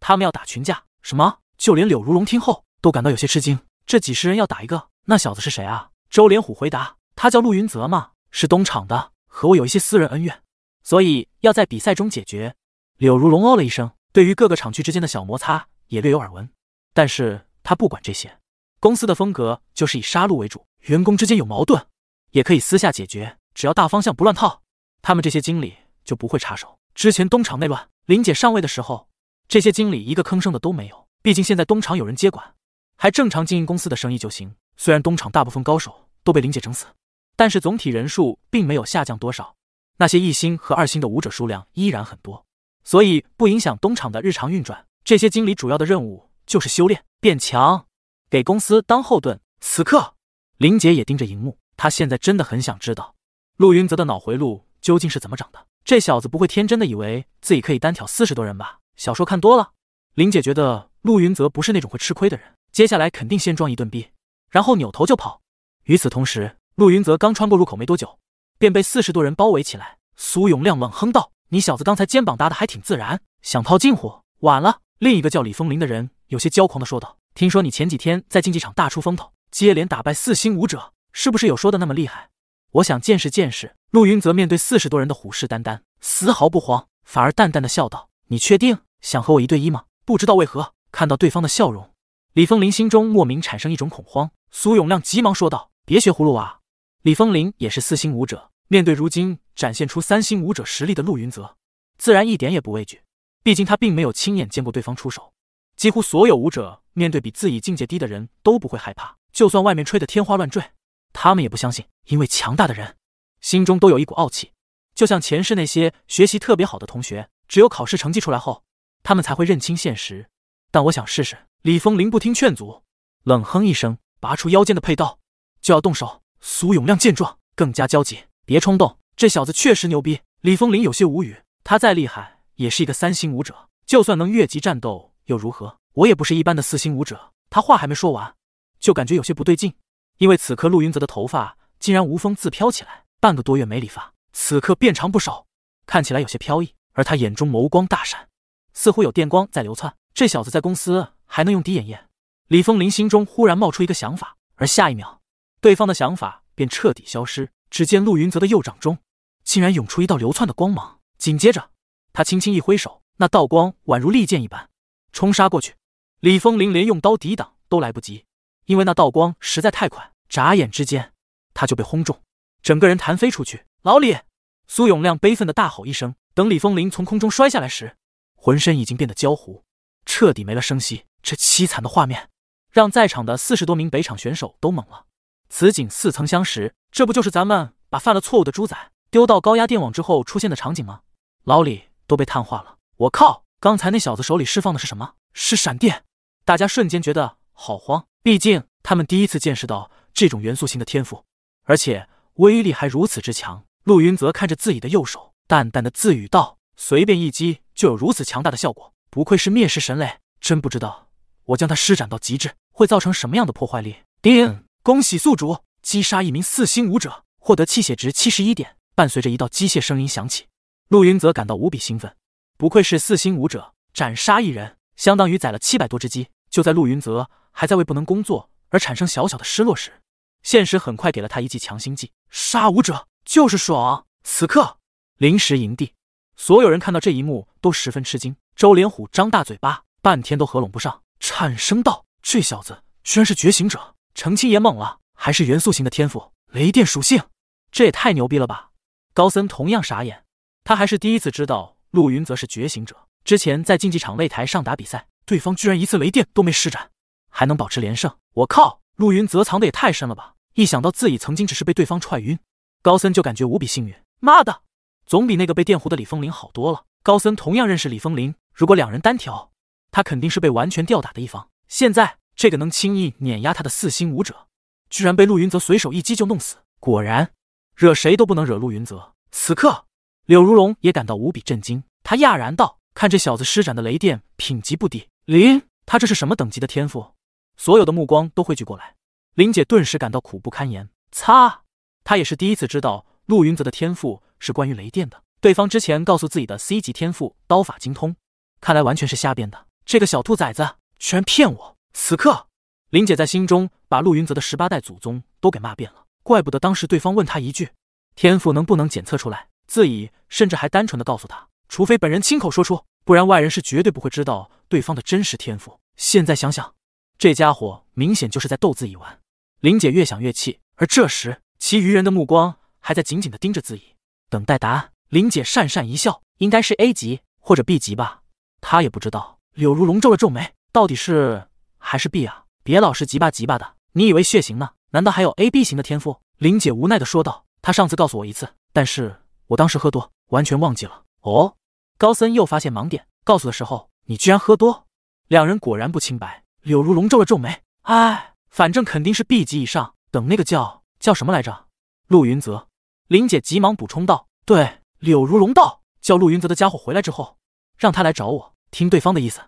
他们要打群架。”什么？就连柳如龙听后都感到有些吃惊。这几十人要打一个，那小子是谁啊？周连虎回答：“他叫陆云泽嘛，是东厂的。”和我有一些私人恩怨，所以要在比赛中解决。柳如龙哦了一声，对于各个厂区之间的小摩擦也略有耳闻，但是他不管这些。公司的风格就是以杀戮为主，员工之间有矛盾也可以私下解决，只要大方向不乱套，他们这些经理就不会插手。之前东厂内乱，林姐上位的时候，这些经理一个吭声的都没有。毕竟现在东厂有人接管，还正常经营公司的生意就行。虽然东厂大部分高手都被林姐整死。但是总体人数并没有下降多少，那些一星和二星的武者数量依然很多，所以不影响东厂的日常运转。这些经理主要的任务就是修炼变强，给公司当后盾。此刻，林姐也盯着荧幕，她现在真的很想知道陆云泽的脑回路究竟是怎么长的。这小子不会天真的以为自己可以单挑四十多人吧？小说看多了，林姐觉得陆云泽不是那种会吃亏的人，接下来肯定先装一顿逼，然后扭头就跑。与此同时。陆云泽刚穿过入口没多久，便被四十多人包围起来。苏永亮冷哼道：“你小子刚才肩膀搭的还挺自然，想套近乎？晚了。”另一个叫李风林的人有些骄狂的说道：“听说你前几天在竞技场大出风头，接连打败四星武者，是不是有说的那么厉害？我想见识见识。”陆云泽面对四十多人的虎视眈眈，丝毫不慌，反而淡淡的笑道：“你确定想和我一对一吗？”不知道为何看到对方的笑容，李风林心中莫名产生一种恐慌。苏永亮急忙说道：“别学葫芦娃。”李风林也是四星武者，面对如今展现出三星武者实力的陆云泽，自然一点也不畏惧。毕竟他并没有亲眼见过对方出手。几乎所有武者面对比自己境界低的人都不会害怕，就算外面吹得天花乱坠，他们也不相信。因为强大的人心中都有一股傲气，就像前世那些学习特别好的同学，只有考试成绩出来后，他们才会认清现实。但我想试试。李风林不听劝阻，冷哼一声，拔出腰间的佩刀，就要动手。苏永亮见状更加焦急，别冲动，这小子确实牛逼。李风林有些无语，他再厉害也是一个三星武者，就算能越级战斗又如何？我也不是一般的四星武者。他话还没说完，就感觉有些不对劲，因为此刻陆云泽的头发竟然无风自飘起来。半个多月没理发，此刻变长不少，看起来有些飘逸。而他眼中眸光大闪，似乎有电光在流窜。这小子在公司还能用滴眼液？李风林心中忽然冒出一个想法，而下一秒。对方的想法便彻底消失。只见陆云泽的右掌中，竟然涌出一道流窜的光芒。紧接着，他轻轻一挥手，那道光宛如利剑一般冲杀过去。李风林连用刀抵挡都来不及，因为那道光实在太快，眨眼之间他就被轰中，整个人弹飞出去。老李，苏永亮悲愤的大吼一声。等李风林从空中摔下来时，浑身已经变得焦糊，彻底没了声息。这凄惨的画面，让在场的四十多名北场选手都懵了。此景似曾相识，这不就是咱们把犯了错误的猪仔丢到高压电网之后出现的场景吗？老李都被碳化了！我靠，刚才那小子手里释放的是什么？是闪电！大家瞬间觉得好慌，毕竟他们第一次见识到这种元素型的天赋，而且威力还如此之强。陆云泽看着自己的右手，淡淡的自语道：“随便一击就有如此强大的效果，不愧是灭世神雷，真不知道我将它施展到极致会造成什么样的破坏力。”叮。恭喜宿主击杀一名四星武者，获得气血值七十一点。伴随着一道机械声音响起，陆云泽感到无比兴奋。不愧是四星武者，斩杀一人相当于宰了七百多只鸡。就在陆云泽还在为不能工作而产生小小的失落时，现实很快给了他一记强心剂：杀武者就是爽。此刻，临时营地所有人看到这一幕都十分吃惊。周连虎张大嘴巴，半天都合拢不上，颤声道：“这小子居然是觉醒者！”成亲也猛了，还是元素型的天赋，雷电属性，这也太牛逼了吧！高森同样傻眼，他还是第一次知道陆云则是觉醒者。之前在竞技场擂台上打比赛，对方居然一次雷电都没施展，还能保持连胜，我靠！陆云泽藏的也太深了吧！一想到自己曾经只是被对方踹晕，高森就感觉无比幸运。妈的，总比那个被电弧的李风林好多了。高森同样认识李风林，如果两人单挑，他肯定是被完全吊打的一方。现在。这个能轻易碾压他的四星武者，居然被陆云泽随手一击就弄死。果然，惹谁都不能惹陆云泽。此刻，柳如龙也感到无比震惊，他讶然道：“看这小子施展的雷电，品级不低。林，他这是什么等级的天赋？”所有的目光都汇聚过来，林姐顿时感到苦不堪言。擦，她也是第一次知道陆云泽的天赋是关于雷电的。对方之前告诉自己的 C 级天赋刀法精通，看来完全是瞎编的。这个小兔崽子居然骗我！此刻，林姐在心中把陆云泽的十八代祖宗都给骂遍了。怪不得当时对方问他一句，天赋能不能检测出来，自己甚至还单纯的告诉他，除非本人亲口说出，不然外人是绝对不会知道对方的真实天赋。现在想想，这家伙明显就是在逗自己玩。林姐越想越气，而这时，其余人的目光还在紧紧的盯着自己，等待答案。林姐讪讪一笑，应该是 A 级或者 B 级吧，她也不知道。柳如龙皱了皱眉，到底是？还是 B 啊，别老是级吧级吧的，你以为血型呢？难道还有 A、B 型的天赋？林姐无奈的说道。她上次告诉我一次，但是我当时喝多，完全忘记了。哦，高森又发现盲点，告诉的时候你居然喝多，两人果然不清白。柳如龙皱了皱眉，哎，反正肯定是 B 级以上。等那个叫叫什么来着？陆云泽？林姐急忙补充道。对，柳如龙道，叫陆云泽的家伙回来之后，让他来找我，听对方的意思。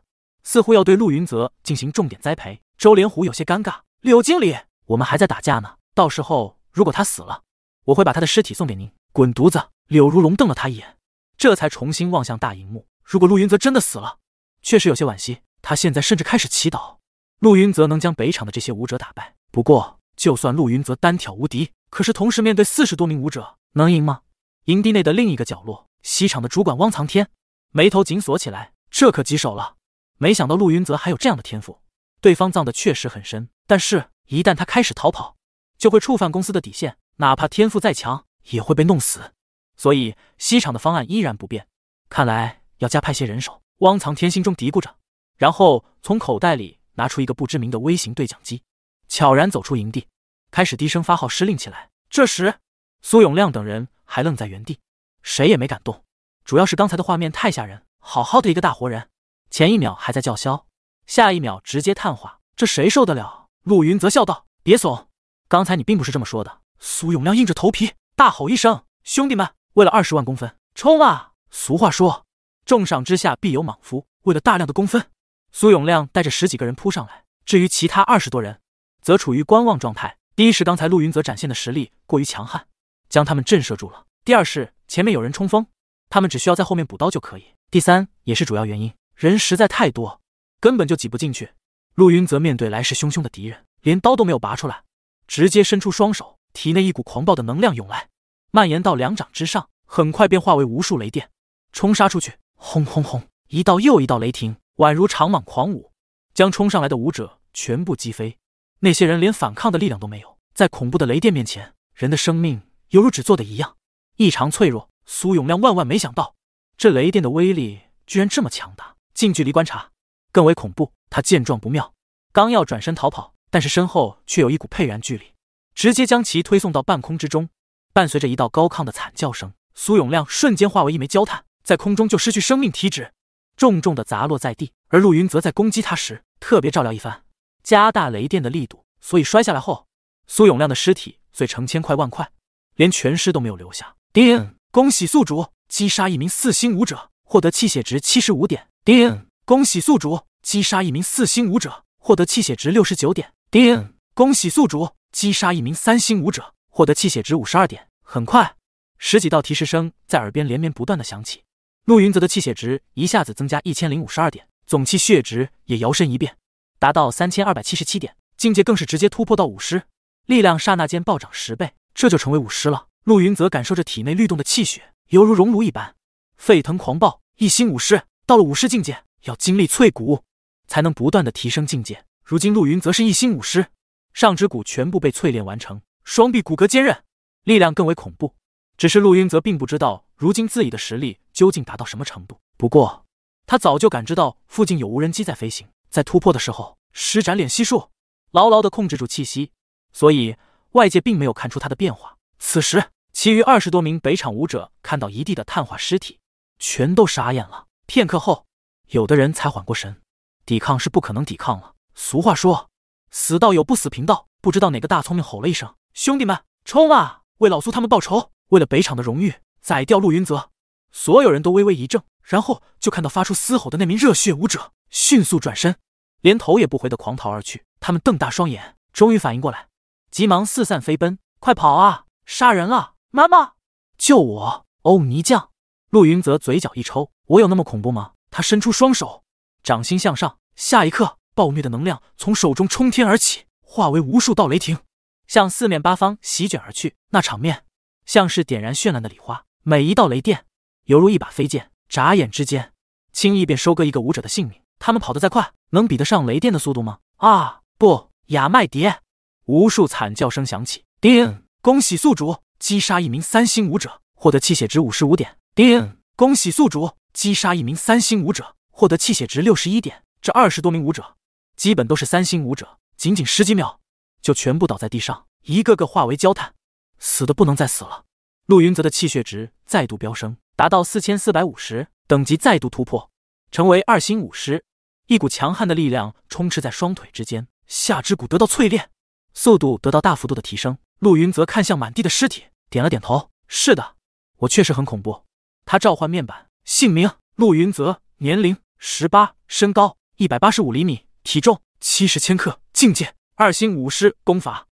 似乎要对陆云泽进行重点栽培，周连虎有些尴尬。柳经理，我们还在打架呢，到时候如果他死了，我会把他的尸体送给您。滚犊子！柳如龙瞪了他一眼，这才重新望向大荧幕。如果陆云泽真的死了，确实有些惋惜。他现在甚至开始祈祷陆云泽能将北场的这些武者打败。不过，就算陆云泽单挑无敌，可是同时面对四十多名武者，能赢吗？营地内的另一个角落，西场的主管汪藏天眉头紧锁起来，这可棘手了。没想到陆云泽还有这样的天赋，对方藏的确实很深。但是，一旦他开始逃跑，就会触犯公司的底线，哪怕天赋再强，也会被弄死。所以，西厂的方案依然不变。看来要加派些人手。汪藏天心中嘀咕着，然后从口袋里拿出一个不知名的微型对讲机，悄然走出营地，开始低声发号施令起来。这时，苏永亮等人还愣在原地，谁也没敢动，主要是刚才的画面太吓人，好好的一个大活人。前一秒还在叫嚣，下一秒直接碳化，这谁受得了？陆云则笑道：“别怂，刚才你并不是这么说的。”苏永亮硬着头皮大吼一声：“兄弟们，为了二十万公分，冲啊！”俗话说：“重赏之下必有莽夫。”为了大量的公分，苏永亮带着十几个人扑上来。至于其他二十多人，则处于观望状态。第一是刚才陆云泽展现的实力过于强悍，将他们震慑住了；第二是前面有人冲锋，他们只需要在后面补刀就可以；第三也是主要原因。人实在太多，根本就挤不进去。陆云则面对来势汹汹的敌人，连刀都没有拔出来，直接伸出双手，体内一股狂暴的能量涌来，蔓延到两掌之上，很快便化为无数雷电，冲杀出去。轰轰轰！一道又一道雷霆，宛如长蟒狂舞，将冲上来的武者全部击飞。那些人连反抗的力量都没有，在恐怖的雷电面前，人的生命犹如纸做的一样，异常脆弱。苏永亮万万没想到，这雷电的威力居然这么强大。近距离观察，更为恐怖。他见状不妙，刚要转身逃跑，但是身后却有一股沛然巨力，直接将其推送到半空之中。伴随着一道高亢的惨叫声，苏永亮瞬间化为一枚焦炭，在空中就失去生命体质，重重的砸落在地。而陆云则在攻击他时特别照料一番，加大雷电的力度，所以摔下来后，苏永亮的尸体碎成千块万块，连全尸都没有留下。叮，恭喜宿主击杀一名四星武者，获得气血值七十五点。叮！恭喜宿主击杀一名四星武者，获得气血值六十九点。叮！恭喜宿主击杀一名三星武者，获得气血值五十二点。很快，十几道提示声在耳边连绵不断的响起。陆云泽的气血值一下子增加一千零五十二点，总气血值也摇身一变，达到三千二百七十七点，境界更是直接突破到武师，力量刹那间暴涨十倍，这就成为武师了。陆云泽感受着体内律动的气血，犹如熔炉一般沸腾狂暴，一星武师。到了武师境界，要经历淬骨，才能不断的提升境界。如今陆云则是一星武师，上肢骨全部被淬炼完成，双臂骨骼坚韧，力量更为恐怖。只是陆云则并不知道，如今自己的实力究竟达到什么程度。不过他早就感知到附近有无人机在飞行，在突破的时候施展脸吸术，牢牢的控制住气息，所以外界并没有看出他的变化。此时，其余二十多名北场武者看到一地的碳化尸体，全都傻眼了。片刻后，有的人才缓过神，抵抗是不可能抵抗了。俗话说，死道友不死贫道，不知道哪个大聪明吼了一声：“兄弟们，冲啊！为老苏他们报仇，为了北厂的荣誉，宰掉陆云泽！”所有人都微微一怔，然后就看到发出嘶吼的那名热血武者迅速转身，连头也不回的狂逃而去。他们瞪大双眼，终于反应过来，急忙四散飞奔：“快跑啊！杀人了！妈妈，救我！欧尼酱！”陆云泽嘴角一抽，我有那么恐怖吗？他伸出双手，掌心向上，下一刻，暴虐的能量从手中冲天而起，化为无数道雷霆，向四面八方席卷而去。那场面像是点燃绚烂的礼花，每一道雷电犹如一把飞剑，眨眼之间，轻易便收割一个武者的性命。他们跑得再快，能比得上雷电的速度吗？啊！不，亚麦蝶，无数惨叫声响起。叮，恭喜宿主击杀一名三星武者，获得气血值五十五点。丁，恭喜宿主击杀一名三星武者，获得气血值六十一点。这二十多名武者，基本都是三星武者，仅仅十几秒就全部倒在地上，一个个化为焦炭，死的不能再死了。陆云泽的气血值再度飙升，达到四千四百五十，等级再度突破，成为二星武师。一股强悍的力量充斥在双腿之间，下肢骨得到淬炼，速度得到大幅度的提升。陆云泽看向满地的尸体，点了点头：“是的，我确实很恐怖。”他召唤面板，姓名陆云泽，年龄十八，身高一百八十五厘米，体重七十千克，境界二星武师，功法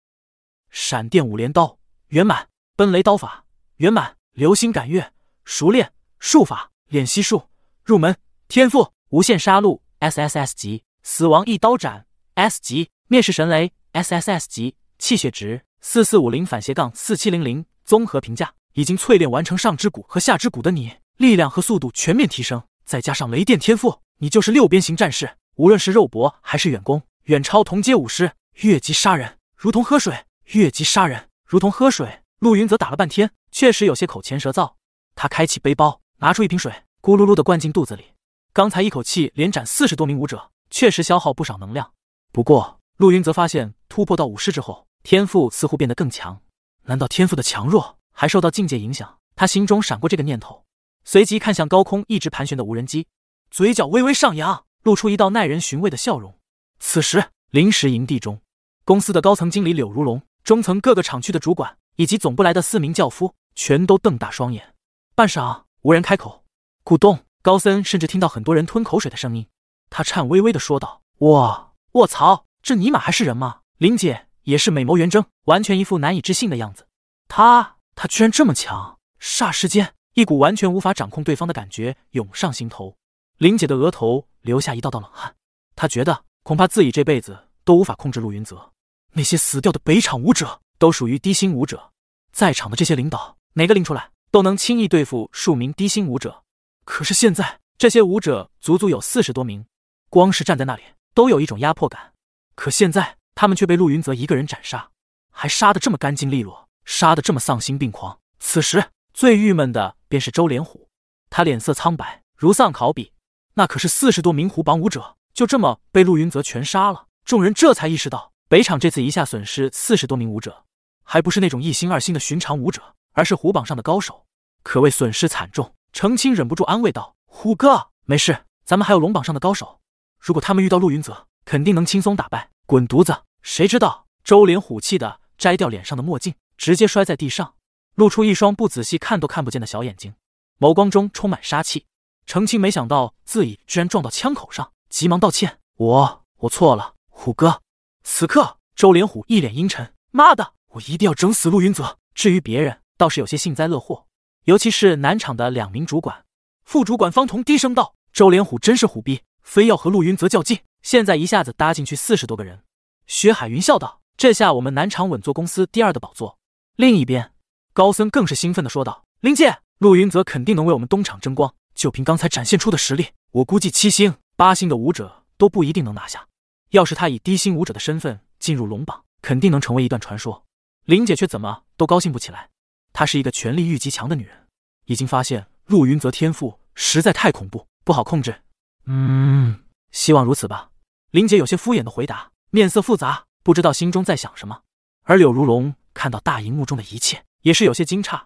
闪电五连刀圆满，奔雷刀法圆满，流星赶月熟练，术法练息术入门，天赋无限杀戮 SSS 级，死亡一刀斩 S 级，灭世神雷 SSS 级，气血值四四五零反斜杠四七零零，综合评价。已经淬炼完成上肢骨和下肢骨的你，力量和速度全面提升，再加上雷电天赋，你就是六边形战士。无论是肉搏还是远攻，远超同阶武师。越级杀人如同喝水，越级杀人如同喝水。陆云泽打了半天，确实有些口干舌燥。他开启背包，拿出一瓶水，咕噜噜的灌进肚子里。刚才一口气连斩四十多名武者，确实消耗不少能量。不过陆云泽发现，突破到武师之后，天赋似乎变得更强。难道天赋的强弱？还受到境界影响，他心中闪过这个念头，随即看向高空一直盘旋的无人机，嘴角微微上扬，露出一道耐人寻味的笑容。此时临时营地中，公司的高层经理柳如龙、中层各个厂区的主管以及总部来的四名轿夫，全都瞪大双眼，半晌无人开口。股东高森甚至听到很多人吞口水的声音，他颤巍巍地说道：“哇，卧槽，这尼玛还是人吗？”林姐也是美眸圆睁，完全一副难以置信的样子。他。他居然这么强！霎时间，一股完全无法掌控对方的感觉涌上心头。林姐的额头留下一道道冷汗，她觉得恐怕自己这辈子都无法控制陆云泽。那些死掉的北场武者都属于低星武者，在场的这些领导哪个拎出来都能轻易对付数名低星武者。可是现在，这些武者足足有四十多名，光是站在那里都有一种压迫感。可现在，他们却被陆云泽一个人斩杀，还杀得这么干净利落。杀得这么丧心病狂，此时最郁闷的便是周连虎，他脸色苍白如丧考妣。那可是四十多名虎榜武者，就这么被陆云泽全杀了。众人这才意识到，北场这次一下损失四十多名武者，还不是那种一星二星的寻常武者，而是虎榜上的高手，可谓损失惨重。程清忍不住安慰道：“虎哥，没事，咱们还有龙榜上的高手，如果他们遇到陆云泽，肯定能轻松打败。”滚犊子！谁知道？周连虎气的摘掉脸上的墨镜。直接摔在地上，露出一双不仔细看都看不见的小眼睛，眸光中充满杀气。程青没想到自己居然撞到枪口上，急忙道歉：“我我错了，虎哥。”此刻，周连虎一脸阴沉：“妈的，我一定要整死陆云泽。”至于别人倒是有些幸灾乐祸，尤其是南厂的两名主管、副主管方彤低声道：“周连虎真是虎逼，非要和陆云泽较劲，现在一下子搭进去四十多个人。”薛海云笑道：“这下我们南厂稳坐公司第二的宝座。”另一边，高僧更是兴奋的说道：“林姐，陆云泽肯定能为我们东厂争光。就凭刚才展现出的实力，我估计七星、八星的武者都不一定能拿下。要是他以低星武者的身份进入龙榜，肯定能成为一段传说。”林姐却怎么都高兴不起来。她是一个权力欲极强的女人，已经发现陆云泽天赋实在太恐怖，不好控制。嗯，希望如此吧。林姐有些敷衍的回答，面色复杂，不知道心中在想什么。而柳如龙。看到大荧幕中的一切，也是有些惊诧。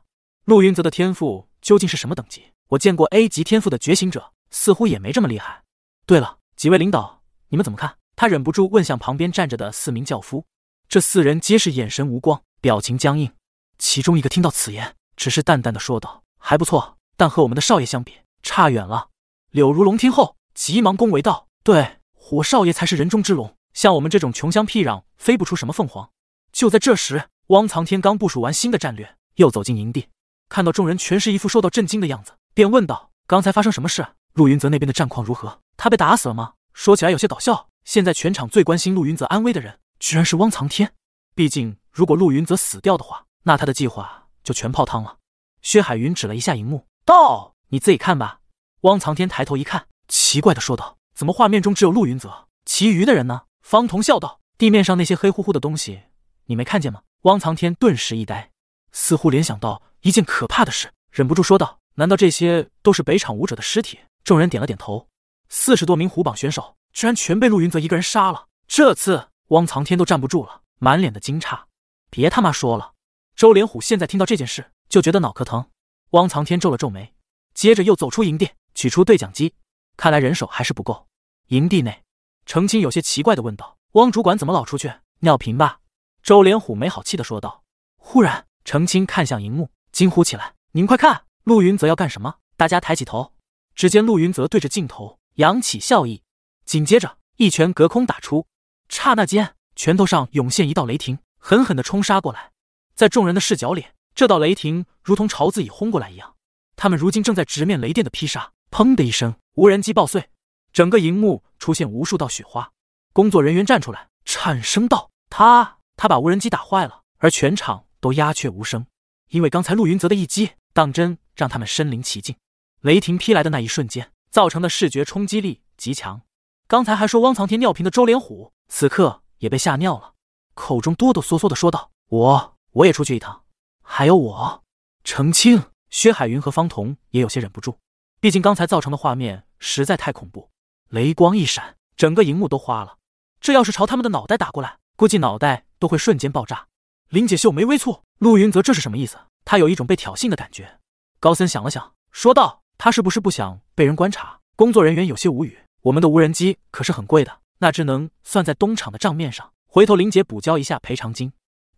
陆云泽的天赋究竟是什么等级？我见过 A 级天赋的觉醒者，似乎也没这么厉害。对了，几位领导，你们怎么看？他忍不住问向旁边站着的四名教夫。这四人皆是眼神无光，表情僵硬。其中一个听到此言，只是淡淡的说道：“还不错，但和我们的少爷相比，差远了。”柳如龙听后，急忙恭维道：“对，火少爷才是人中之龙，像我们这种穷乡僻壤，飞不出什么凤凰。”就在这时。汪藏天刚部署完新的战略，又走进营地，看到众人全是一副受到震惊的样子，便问道：“刚才发生什么事？陆云泽那边的战况如何？他被打死了吗？”说起来有些搞笑，现在全场最关心陆云泽安危的人，居然是汪藏天。毕竟，如果陆云泽死掉的话，那他的计划就全泡汤了。薛海云指了一下荧幕，道：“你自己看吧。”汪藏天抬头一看，奇怪的说道：“怎么画面中只有陆云泽，其余的人呢？”方同笑道：“地面上那些黑乎乎的东西，你没看见吗？”汪藏天顿时一呆，似乎联想到一件可怕的事，忍不住说道：“难道这些都是北场武者的尸体？”众人点了点头。四十多名虎榜选手，居然全被陆云泽一个人杀了！这次汪藏天都站不住了，满脸的惊诧。别他妈说了！周连虎现在听到这件事，就觉得脑壳疼。汪藏天皱了皱眉，接着又走出营地，取出对讲机。看来人手还是不够。营地内，程青有些奇怪的问道：“汪主管怎么老出去尿频吧？”周连虎没好气的说道。忽然，程青看向荧幕，惊呼起来：“您快看，陆云泽要干什么？”大家抬起头，只见陆云泽对着镜头扬起笑意，紧接着一拳隔空打出。刹那间，拳头上涌现一道雷霆，狠狠的冲杀过来。在众人的视角里，这道雷霆如同朝自己轰过来一样。他们如今正在直面雷电的劈杀。砰的一声，无人机爆碎，整个荧幕出现无数道雪花。工作人员站出来，颤声道：“他。”他把无人机打坏了，而全场都鸦雀无声，因为刚才陆云泽的一击，当真让他们身临其境。雷霆劈来的那一瞬间，造成的视觉冲击力极强。刚才还说汪藏天尿频的周连虎，此刻也被吓尿了，口中哆哆嗦嗦的说道：“我我也出去一趟。”还有我，程清。薛海云和方彤也有些忍不住，毕竟刚才造成的画面实在太恐怖。雷光一闪，整个荧幕都花了。这要是朝他们的脑袋打过来，估计脑袋。都会瞬间爆炸。林姐秀眉微蹙，陆云泽这是什么意思？他有一种被挑衅的感觉。高森想了想，说道：“他是不是不想被人观察？”工作人员有些无语：“我们的无人机可是很贵的，那只能算在东厂的账面上，回头林姐补交一下赔偿金。”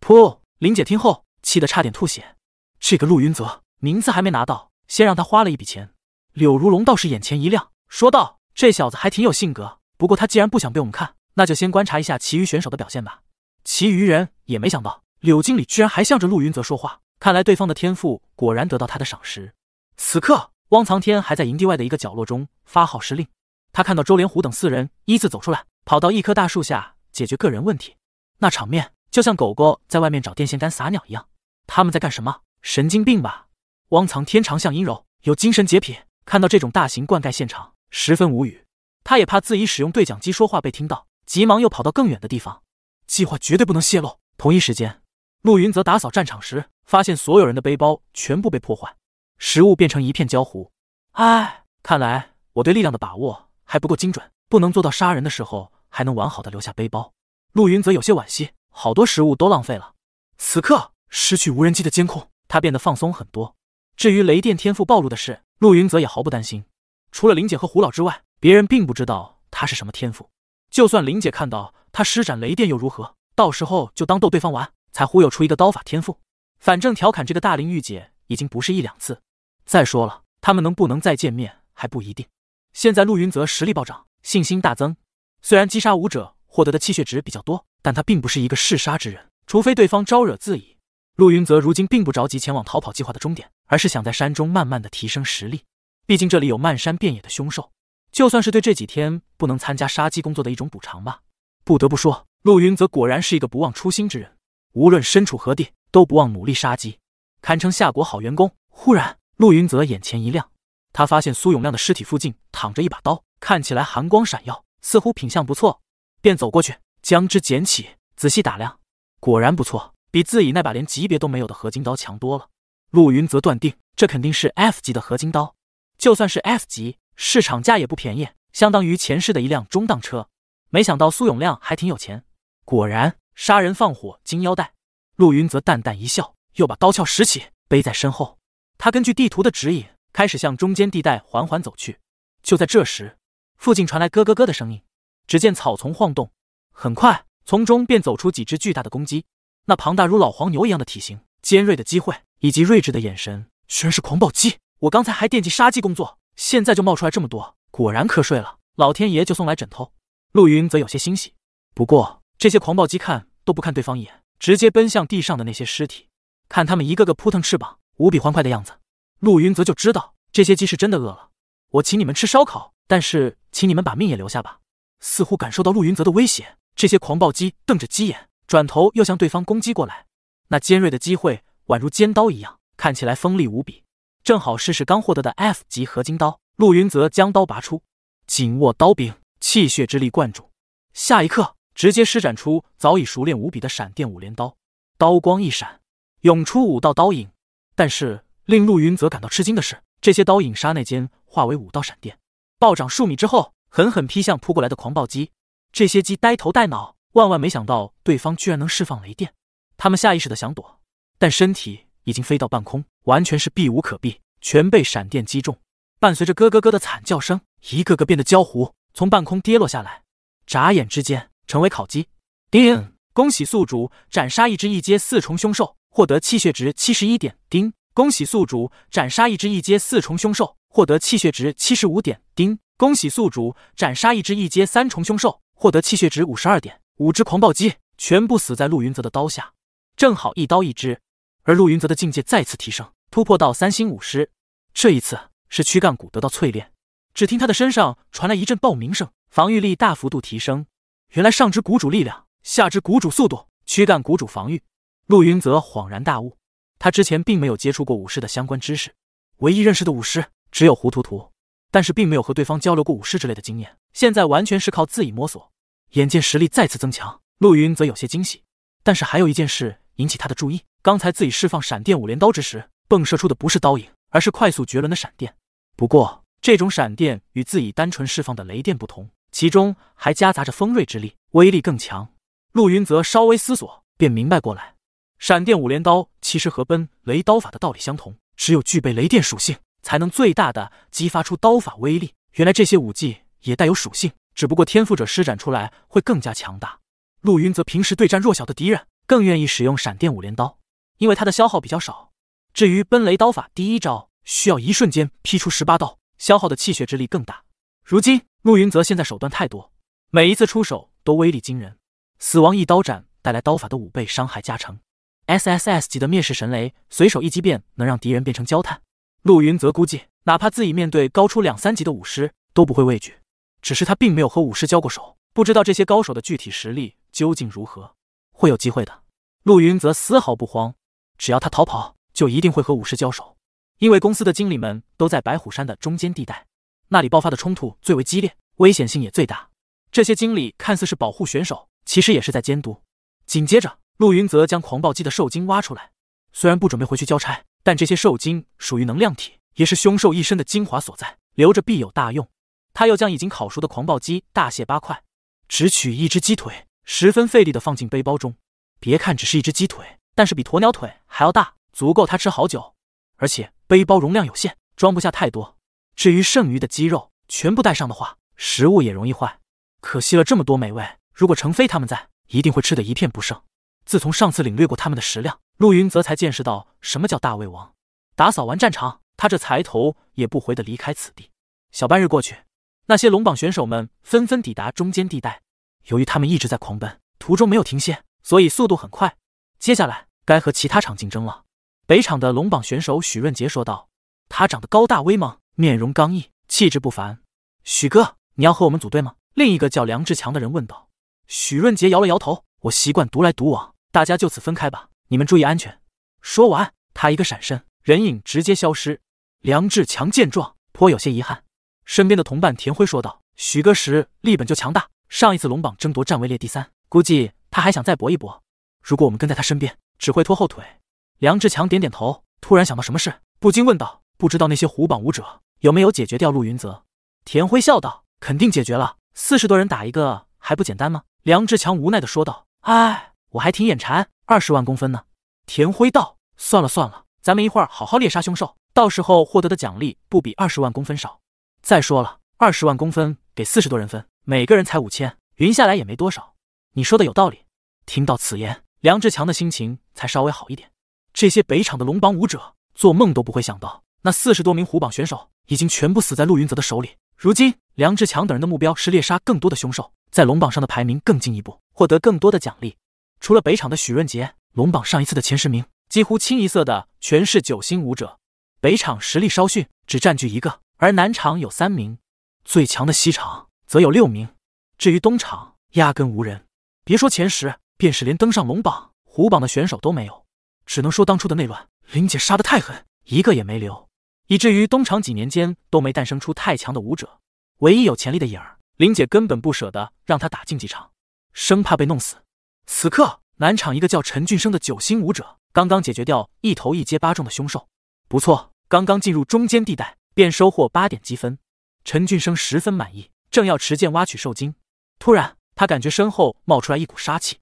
噗！林姐听后气得差点吐血。这个陆云泽名字还没拿到，先让他花了一笔钱。柳如龙倒是眼前一亮，说道：“这小子还挺有性格。不过他既然不想被我们看，那就先观察一下其余选手的表现吧。”其余人也没想到，柳经理居然还向着陆云泽说话。看来对方的天赋果然得到他的赏识。此刻，汪藏天还在营地外的一个角落中发号施令。他看到周连虎等四人依次走出来，跑到一棵大树下解决个人问题。那场面就像狗狗在外面找电线杆撒尿一样。他们在干什么？神经病吧！汪藏天长相阴柔，有精神洁癖，看到这种大型灌溉现场十分无语。他也怕自己使用对讲机说话被听到，急忙又跑到更远的地方。计划绝对不能泄露。同一时间，陆云则打扫战场时，发现所有人的背包全部被破坏，食物变成一片焦糊。唉，看来我对力量的把握还不够精准，不能做到杀人的时候还能完好的留下背包。陆云则有些惋惜，好多食物都浪费了。此刻失去无人机的监控，他变得放松很多。至于雷电天赋暴露的事，陆云则也毫不担心。除了林姐和胡老之外，别人并不知道他是什么天赋。就算林姐看到。他施展雷电又如何？到时候就当逗对方玩，才忽悠出一个刀法天赋。反正调侃这个大龄御姐已经不是一两次。再说了，他们能不能再见面还不一定。现在陆云泽实力暴涨，信心大增。虽然击杀武者获得的气血值比较多，但他并不是一个嗜杀之人。除非对方招惹自己，陆云泽如今并不着急前往逃跑计划的终点，而是想在山中慢慢的提升实力。毕竟这里有漫山遍野的凶兽，就算是对这几天不能参加杀鸡工作的一种补偿吧。不得不说，陆云泽果然是一个不忘初心之人，无论身处何地都不忘努力杀鸡，堪称夏国好员工。忽然，陆云泽眼前一亮，他发现苏永亮的尸体附近躺着一把刀，看起来寒光闪耀，似乎品相不错，便走过去将之捡起，仔细打量，果然不错，比自己那把连级别都没有的合金刀强多了。陆云泽断定，这肯定是 F 级的合金刀，就算是 F 级，市场价也不便宜，相当于前世的一辆中档车。没想到苏永亮还挺有钱，果然杀人放火金腰带。陆云泽淡淡一笑，又把刀鞘拾起，背在身后。他根据地图的指引，开始向中间地带缓缓走去。就在这时，附近传来咯咯咯的声音。只见草丛晃动，很快从中便走出几只巨大的公鸡。那庞大如老黄牛一样的体型、尖锐的鸡喙以及睿智的眼神，居然是狂暴鸡！我刚才还惦记杀鸡工作，现在就冒出来这么多，果然瞌睡了，老天爷就送来枕头。陆云则有些欣喜，不过这些狂暴鸡看都不看对方一眼，直接奔向地上的那些尸体，看他们一个个扑腾翅膀，无比欢快的样子，陆云则就知道这些鸡是真的饿了。我请你们吃烧烤，但是请你们把命也留下吧。似乎感受到陆云泽的威胁，这些狂暴鸡瞪着鸡眼，转头又向对方攻击过来，那尖锐的机会宛如尖刀一样，看起来锋利无比。正好试试刚获得的 F 级合金刀，陆云泽将刀拔出，紧握刀柄。气血之力灌注，下一刻直接施展出早已熟练无比的闪电五连刀，刀光一闪，涌出五道刀影。但是令陆云泽感到吃惊的是，这些刀影刹那间化为五道闪电，暴涨数米之后，狠狠劈向扑过来的狂暴鸡。这些鸡呆头呆脑，万万没想到对方居然能释放雷电，他们下意识的想躲，但身体已经飞到半空，完全是避无可避，全被闪电击中，伴随着咯咯咯的惨叫声，一个个变得焦糊。从半空跌落下来，眨眼之间成为烤鸡。丁，恭喜宿主斩杀一只一阶四重凶兽，获得气血值七十一点。丁，恭喜宿主斩杀一只一阶四重凶兽，获得气血值七十五点。丁，恭喜宿主斩杀一只一阶三重凶兽，获得气血值五十二点。五只狂暴鸡全部死在陆云泽的刀下，正好一刀一只。而陆云泽的境界再次提升，突破到三星武师。这一次是躯干骨得到淬炼。只听他的身上传来一阵爆鸣声，防御力大幅度提升。原来上肢谷主力量，下肢谷主速度，躯干谷主防御。陆云则恍然大悟，他之前并没有接触过武士的相关知识，唯一认识的武士只有胡图图，但是并没有和对方交流过武士之类的经验。现在完全是靠自己摸索。眼见实力再次增强，陆云则有些惊喜。但是还有一件事引起他的注意：刚才自己释放闪电五连刀之时，迸射出的不是刀影，而是快速绝伦的闪电。不过。这种闪电与自己单纯释放的雷电不同，其中还夹杂着锋锐之力，威力更强。陆云则稍微思索，便明白过来：闪电五连刀其实和奔雷刀法的道理相同，只有具备雷电属性，才能最大的激发出刀法威力。原来这些武技也带有属性，只不过天赋者施展出来会更加强大。陆云则平时对战弱小的敌人，更愿意使用闪电五连刀，因为它的消耗比较少。至于奔雷刀法第一招，需要一瞬间劈出十八刀。消耗的气血之力更大。如今，陆云泽现在手段太多，每一次出手都威力惊人。死亡一刀斩带来刀法的五倍伤害加成，S S S 级的灭世神雷随手一击便能让敌人变成焦炭。陆云泽估计，哪怕自己面对高出两三级的武师，都不会畏惧。只是他并没有和武师交过手，不知道这些高手的具体实力究竟如何。会有机会的。陆云泽丝毫不慌，只要他逃跑，就一定会和武师交手。因为公司的经理们都在白虎山的中间地带，那里爆发的冲突最为激烈，危险性也最大。这些经理看似是保护选手，其实也是在监督。紧接着，陆云泽将狂暴鸡的受精挖出来。虽然不准备回去交差，但这些受精属于能量体，也是凶兽一身的精华所在，留着必有大用。他又将已经烤熟的狂暴鸡大卸八块，只取一只鸡腿，十分费力的放进背包中。别看只是一只鸡腿，但是比鸵鸟腿还要大，足够他吃好久，而且。背包容量有限，装不下太多。至于剩余的鸡肉，全部带上的话，食物也容易坏。可惜了这么多美味，如果程飞他们在，一定会吃得一片不剩。自从上次领略过他们的食量，陆云泽才见识到什么叫大胃王。打扫完战场，他这才头也不回地离开此地。小半日过去，那些龙榜选手们纷纷抵达中间地带。由于他们一直在狂奔，途中没有停歇，所以速度很快。接下来该和其他场竞争了。北场的龙榜选手许润杰说道：“他长得高大威猛，面容刚毅，气质不凡。许哥，你要和我们组队吗？”另一个叫梁志强的人问道。许润杰摇了摇头：“我习惯独来独往，大家就此分开吧。你们注意安全。”说完，他一个闪身，人影直接消失。梁志强见状，颇有些遗憾。身边的同伴田辉说道：“许哥实力本就强大，上一次龙榜争夺战位列第三，估计他还想再搏一搏。如果我们跟在他身边，只会拖后腿。”梁志强点点头，突然想到什么事，不禁问道：“不知道那些虎榜武者有没有解决掉陆云泽？”田辉笑道：“肯定解决了，四十多人打一个还不简单吗？”梁志强无奈的说道：“哎，我还挺眼馋二十万公分呢。”田辉道：“算了算了，咱们一会儿好好猎杀凶兽，到时候获得的奖励不比二十万公分少。再说了，二十万公分给四十多人分，每个人才五千，匀下来也没多少。”你说的有道理。听到此言，梁志强的心情才稍微好一点。这些北场的龙榜武者做梦都不会想到，那四十多名虎榜选手已经全部死在陆云泽的手里。如今，梁志强等人的目标是猎杀更多的凶兽，在龙榜上的排名更进一步，获得更多的奖励。除了北场的许润杰，龙榜上一次的前十名几乎清一色的全是九星武者。北场实力稍逊，只占据一个；而南场有三名，最强的西场则有六名。至于东场，压根无人。别说前十，便是连登上龙榜、虎榜的选手都没有。只能说当初的内乱，林姐杀的太狠，一个也没留，以至于东厂几年间都没诞生出太强的武者。唯一有潜力的影儿，林姐根本不舍得让他打竞技场，生怕被弄死。此刻南厂一个叫陈俊生的九星武者，刚刚解决掉一头一阶八重的凶兽，不错，刚刚进入中间地带便收获八点积分。陈俊生十分满意，正要持剑挖取兽精，突然他感觉身后冒出来一股杀气，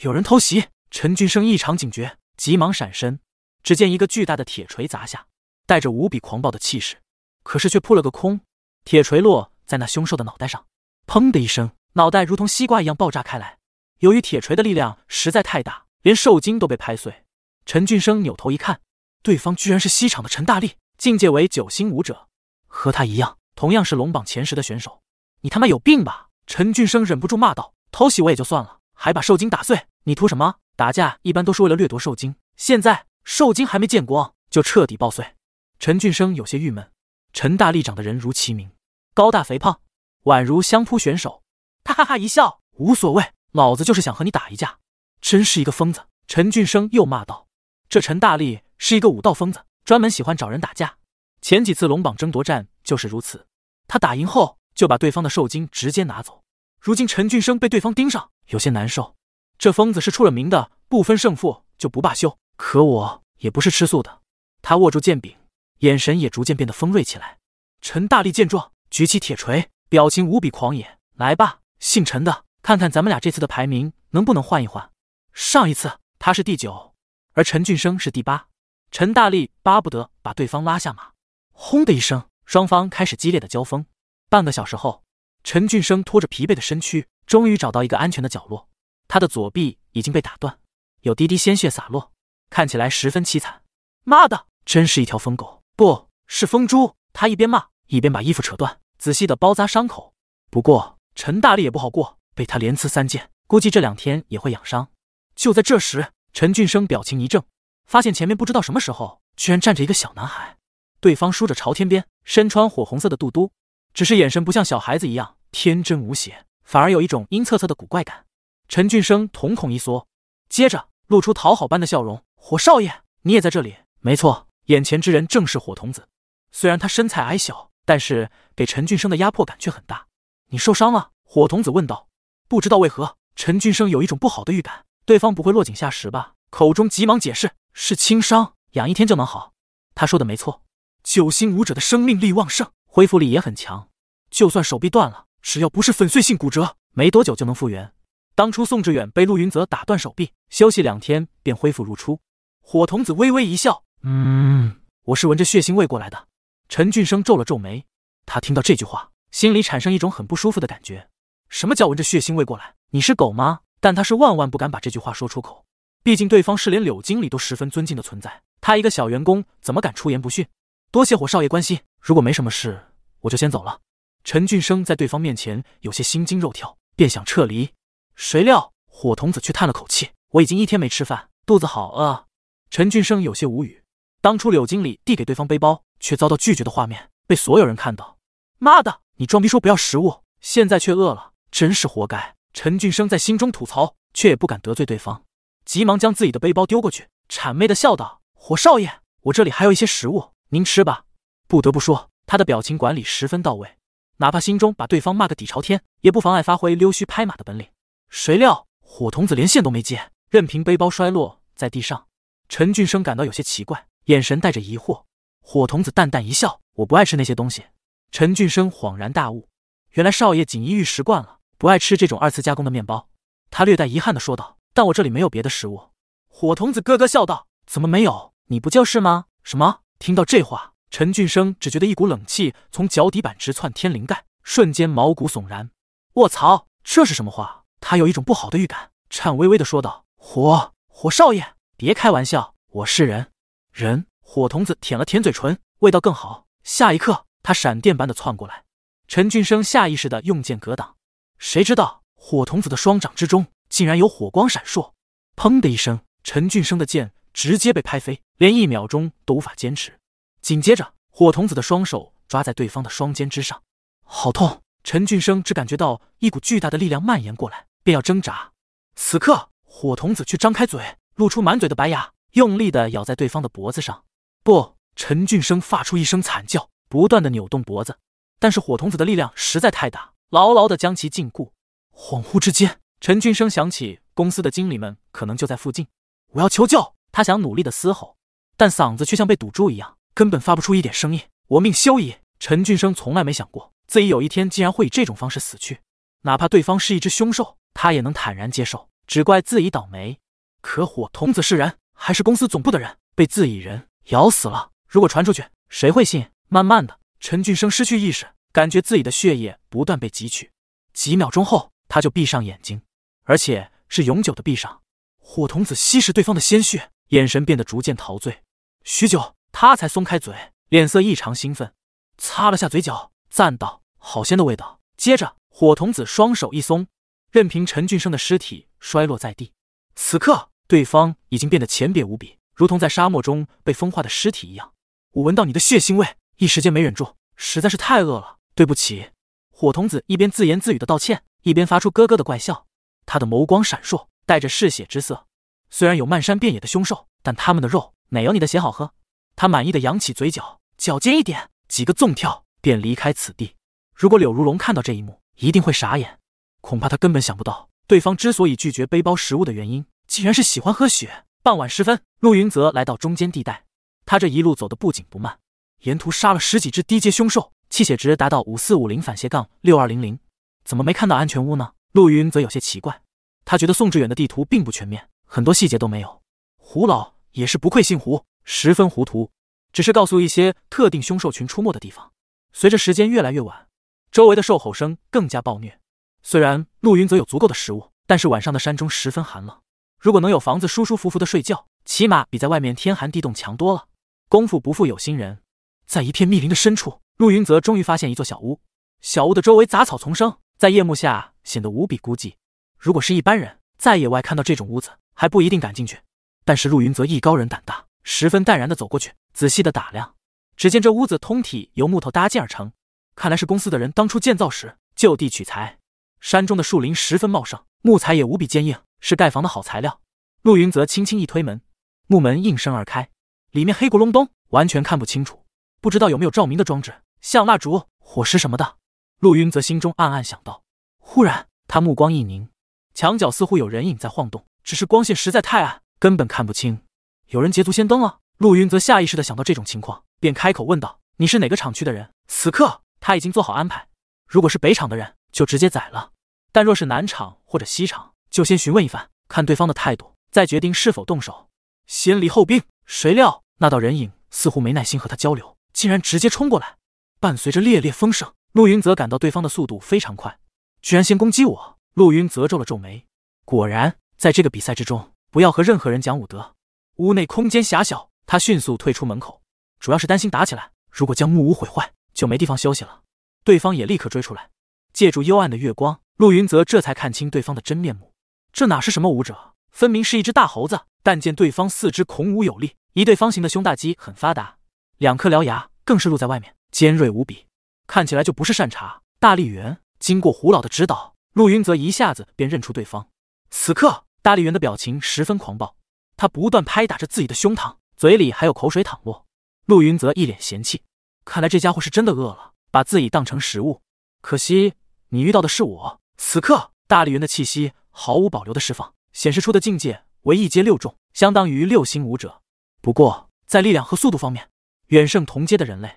有人偷袭。陈俊生异常警觉。急忙闪身，只见一个巨大的铁锤砸下，带着无比狂暴的气势，可是却扑了个空。铁锤落在那凶兽的脑袋上，砰的一声，脑袋如同西瓜一样爆炸开来。由于铁锤的力量实在太大，连兽筋都被拍碎。陈俊生扭头一看，对方居然是西厂的陈大力，境界为九星武者，和他一样，同样是龙榜前十的选手。你他妈有病吧！陈俊生忍不住骂道：“偷袭我也就算了，还把兽筋打碎，你图什么？”打架一般都是为了掠夺兽精，现在兽精还没见光就彻底爆碎。陈俊生有些郁闷。陈大力长得人如其名，高大肥胖，宛如相扑选手。他哈哈一笑，无所谓，老子就是想和你打一架，真是一个疯子！陈俊生又骂道：“这陈大力是一个武道疯子，专门喜欢找人打架。前几次龙榜争夺战就是如此，他打赢后就把对方的兽精直接拿走。如今陈俊生被对方盯上，有些难受。”这疯子是出了名的，不分胜负就不罢休。可我也不是吃素的。他握住剑柄，眼神也逐渐变得锋锐起来。陈大力见状，举起铁锤，表情无比狂野。来吧，姓陈的，看看咱们俩这次的排名能不能换一换。上一次他是第九，而陈俊生是第八。陈大力巴不得把对方拉下马。轰的一声，双方开始激烈的交锋。半个小时后，陈俊生拖着疲惫的身躯，终于找到一个安全的角落。他的左臂已经被打断，有滴滴鲜血洒落，看起来十分凄惨。妈的，真是一条疯狗，不是疯猪！他一边骂一边把衣服扯断，仔细的包扎伤口。不过陈大力也不好过，被他连刺三剑，估计这两天也会养伤。就在这时，陈俊生表情一怔，发现前面不知道什么时候居然站着一个小男孩，对方梳着朝天辫，身穿火红色的肚兜，只是眼神不像小孩子一样天真无邪，反而有一种阴恻恻的古怪感。陈俊生瞳孔一缩，接着露出讨好般的笑容：“火少爷，你也在这里？没错，眼前之人正是火童子。虽然他身材矮小，但是给陈俊生的压迫感却很大。”“你受伤了？”火童子问道。不知道为何，陈俊生有一种不好的预感，对方不会落井下石吧？口中急忙解释：“是轻伤，养一天就能好。”他说的没错，九星武者的生命力旺盛，恢复力也很强，就算手臂断了，只要不是粉碎性骨折，没多久就能复原。当初宋志远被陆云泽打断手臂，休息两天便恢复如初。火童子微微一笑：“嗯，我是闻着血腥味过来的。”陈俊生皱了皱眉，他听到这句话，心里产生一种很不舒服的感觉。什么叫闻着血腥味过来？你是狗吗？但他是万万不敢把这句话说出口，毕竟对方是连柳经理都十分尊敬的存在，他一个小员工怎么敢出言不逊？多谢火少爷关心，如果没什么事，我就先走了。陈俊生在对方面前有些心惊肉跳，便想撤离。谁料，火童子却叹了口气：“我已经一天没吃饭，肚子好饿。”陈俊生有些无语。当初柳经理递给对方背包，却遭到拒绝的画面被所有人看到。妈的，你装逼说不要食物，现在却饿了，真是活该！陈俊生在心中吐槽，却也不敢得罪对方，急忙将自己的背包丢过去，谄媚的笑道：“火少爷，我这里还有一些食物，您吃吧。”不得不说，他的表情管理十分到位，哪怕心中把对方骂个底朝天，也不妨碍发挥溜须拍马的本领。谁料火童子连线都没接，任凭背包摔落在地上。陈俊生感到有些奇怪，眼神带着疑惑。火童子淡淡一笑：“我不爱吃那些东西。”陈俊生恍然大悟，原来少爷锦衣玉食惯了，不爱吃这种二次加工的面包。他略带遗憾地说道：“但我这里没有别的食物。”火童子咯咯笑道：“怎么没有？你不就是吗？”什么？听到这话，陈俊生只觉得一股冷气从脚底板直窜天灵盖，瞬间毛骨悚然。卧槽，这是什么话？他有一种不好的预感，颤巍巍的说道：“火火少爷，别开玩笑，我是人。”人火童子舔了舔嘴唇，味道更好。下一刻，他闪电般的窜过来，陈俊生下意识的用剑格挡，谁知道火童子的双掌之中竟然有火光闪烁，砰的一声，陈俊生的剑直接被拍飞，连一秒钟都无法坚持。紧接着，火童子的双手抓在对方的双肩之上，好痛。陈俊生只感觉到一股巨大的力量蔓延过来，便要挣扎。此刻，火童子却张开嘴，露出满嘴的白牙，用力的咬在对方的脖子上。不，陈俊生发出一声惨叫，不断的扭动脖子，但是火童子的力量实在太大，牢牢的将其禁锢。恍惚之间，陈俊生想起公司的经理们可能就在附近，我要求救。他想努力的嘶吼，但嗓子却像被堵住一样，根本发不出一点声音。我命休矣！陈俊生从来没想过。自己有一天竟然会以这种方式死去，哪怕对方是一只凶兽，他也能坦然接受。只怪自己倒霉。可火童子是人，还是公司总部的人，被自己人咬死了？如果传出去，谁会信？慢慢的，陈俊生失去意识，感觉自己的血液不断被汲取。几秒钟后，他就闭上眼睛，而且是永久的闭上。火童子吸食对方的鲜血，眼神变得逐渐陶醉。许久，他才松开嘴，脸色异常兴奋，擦了下嘴角。赞道：“好鲜的味道！”接着，火童子双手一松，任凭陈俊生的尸体摔落在地。此刻，对方已经变得浅瘪无比，如同在沙漠中被风化的尸体一样。我闻到你的血腥味，一时间没忍住，实在是太饿了。对不起，火童子一边自言自语的道歉，一边发出咯咯的怪笑。他的眸光闪烁，带着嗜血之色。虽然有漫山遍野的凶兽，但他们的肉哪有你的血好喝？他满意的扬起嘴角，脚尖一点，几个纵跳。便离开此地。如果柳如龙看到这一幕，一定会傻眼。恐怕他根本想不到，对方之所以拒绝背包食物的原因，竟然是喜欢喝血。傍晚时分，陆云泽来到中间地带。他这一路走得不紧不慢，沿途杀了十几只低阶凶兽，气血值达到五四五零反斜杠六二零零。怎么没看到安全屋呢？陆云泽有些奇怪。他觉得宋志远的地图并不全面，很多细节都没有。胡老也是不愧姓胡，十分糊涂，只是告诉一些特定凶兽群出没的地方。随着时间越来越晚，周围的兽吼声更加暴虐。虽然陆云泽有足够的食物，但是晚上的山中十分寒冷。如果能有房子舒舒服服的睡觉，起码比在外面天寒地冻强多了。功夫不负有心人，在一片密林的深处，陆云泽终于发现一座小屋。小屋的周围杂草丛生，在夜幕下显得无比孤寂。如果是一般人，在野外看到这种屋子还不一定敢进去。但是陆云泽艺高人胆大，十分淡然的走过去，仔细的打量。只见这屋子通体由木头搭建而成，看来是公司的人当初建造时就地取材。山中的树林十分茂盛，木材也无比坚硬，是盖房的好材料。陆云则轻轻一推门，木门应声而开，里面黑咕隆咚，完全看不清楚，不知道有没有照明的装置，像蜡烛、火石什么的。陆云则心中暗暗想到。忽然，他目光一凝，墙角似乎有人影在晃动，只是光线实在太暗，根本看不清。有人捷足先登了？陆云则下意识地想到这种情况。便开口问道：“你是哪个厂区的人？”此刻他已经做好安排，如果是北厂的人，就直接宰了；但若是南厂或者西厂，就先询问一番，看对方的态度，再决定是否动手，先礼后兵。谁料那道人影似乎没耐心和他交流，竟然直接冲过来，伴随着烈烈风声，陆云泽感到对方的速度非常快，居然先攻击我。陆云泽皱了皱眉，果然，在这个比赛之中，不要和任何人讲武德。屋内空间狭小，他迅速退出门口。主要是担心打起来，如果将木屋毁坏，就没地方休息了。对方也立刻追出来，借助幽暗的月光，陆云泽这才看清对方的真面目。这哪是什么武者，分明是一只大猴子！但见对方四肢孔武有力，一对方形的胸大肌很发达，两颗獠牙更是露在外面，尖锐无比，看起来就不是善茬。大力猿经过胡老的指导，陆云泽一下子便认出对方。此刻，大力猿的表情十分狂暴，他不断拍打着自己的胸膛，嘴里还有口水淌落。陆云泽一脸嫌弃，看来这家伙是真的饿了，把自己当成食物。可惜你遇到的是我。此刻，大力猿的气息毫无保留的释放，显示出的境界为一阶六重，相当于六星武者。不过，在力量和速度方面，远胜同阶的人类。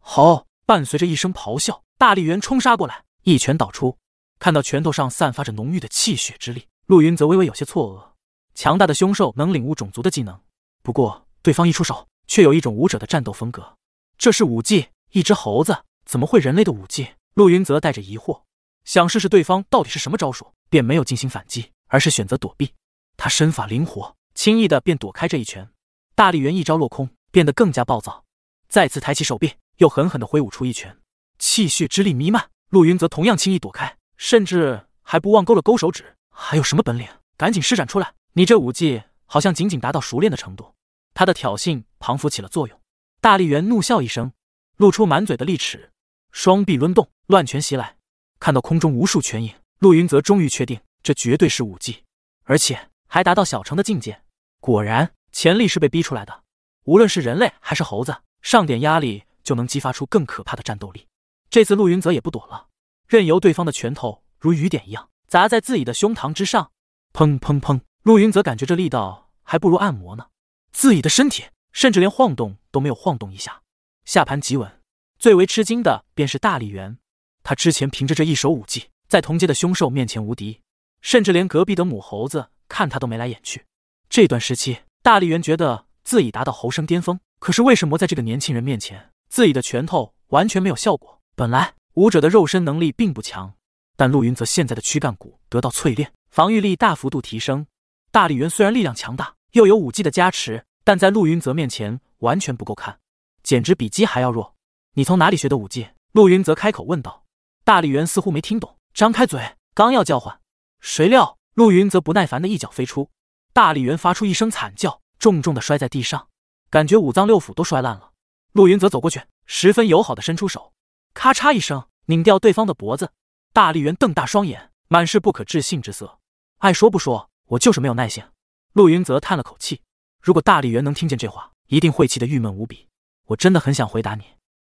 好，伴随着一声咆哮，大力猿冲杀过来，一拳倒出。看到拳头上散发着浓郁的气血之力，陆云则微微有些错愕。强大的凶兽能领悟种族的技能，不过对方一出手。却有一种武者的战斗风格，这是武技？一只猴子怎么会人类的武技？陆云泽带着疑惑，想试试对方到底是什么招数，便没有进行反击，而是选择躲避。他身法灵活，轻易的便躲开这一拳。大力猿一招落空，变得更加暴躁，再次抬起手臂，又狠狠的挥舞出一拳，气血之力弥漫。陆云泽同样轻易躲开，甚至还不忘勾了勾手指。还有什么本领？赶紧施展出来！你这武技好像仅仅达到熟练的程度。他的挑衅仿佛起了作用，大力猿怒笑一声，露出满嘴的利齿，双臂抡动，乱拳袭来。看到空中无数拳影，陆云泽终于确定，这绝对是武技，而且还达到小成的境界。果然，潜力是被逼出来的。无论是人类还是猴子，上点压力就能激发出更可怕的战斗力。这次陆云泽也不躲了，任由对方的拳头如雨点一样砸在自己的胸膛之上，砰砰砰！陆云泽感觉这力道还不如按摩呢。自己的身体，甚至连晃动都没有晃动一下，下盘极稳。最为吃惊的便是大力猿，他之前凭着这一手武技，在同阶的凶兽面前无敌，甚至连隔壁的母猴子看他都眉来眼去。这段时期，大力猿觉得自己达到猴生巅峰，可是为什么在这个年轻人面前，自己的拳头完全没有效果？本来武者的肉身能力并不强，但陆云泽现在的躯干骨得到淬炼，防御力大幅度提升。大力猿虽然力量强大。又有武技的加持，但在陆云泽面前完全不够看，简直比鸡还要弱。你从哪里学的武技？陆云泽开口问道。大力猿似乎没听懂，张开嘴刚要叫唤，谁料陆云泽不耐烦的一脚飞出，大力猿发出一声惨叫，重重的摔在地上，感觉五脏六腑都摔烂了。陆云泽走过去，十分友好的伸出手，咔嚓一声拧掉对方的脖子。大力猿瞪大双眼，满是不可置信之色。爱说不说，我就是没有耐性。陆云泽叹了口气，如果大力猿能听见这话，一定会气得郁闷无比。我真的很想回答你，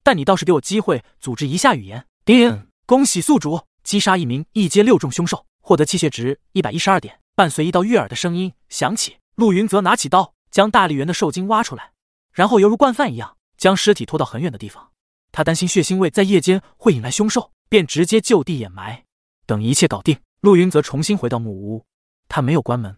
但你倒是给我机会组织一下语言。叮，恭喜宿主击杀一名一阶六重凶兽，获得气血值一百一十二点。伴随一道悦耳的声音响起，陆云泽拿起刀，将大力猿的受精挖出来，然后犹如惯犯一样，将尸体拖到很远的地方。他担心血腥味在夜间会引来凶兽，便直接就地掩埋。等一切搞定，陆云泽重新回到木屋，他没有关门。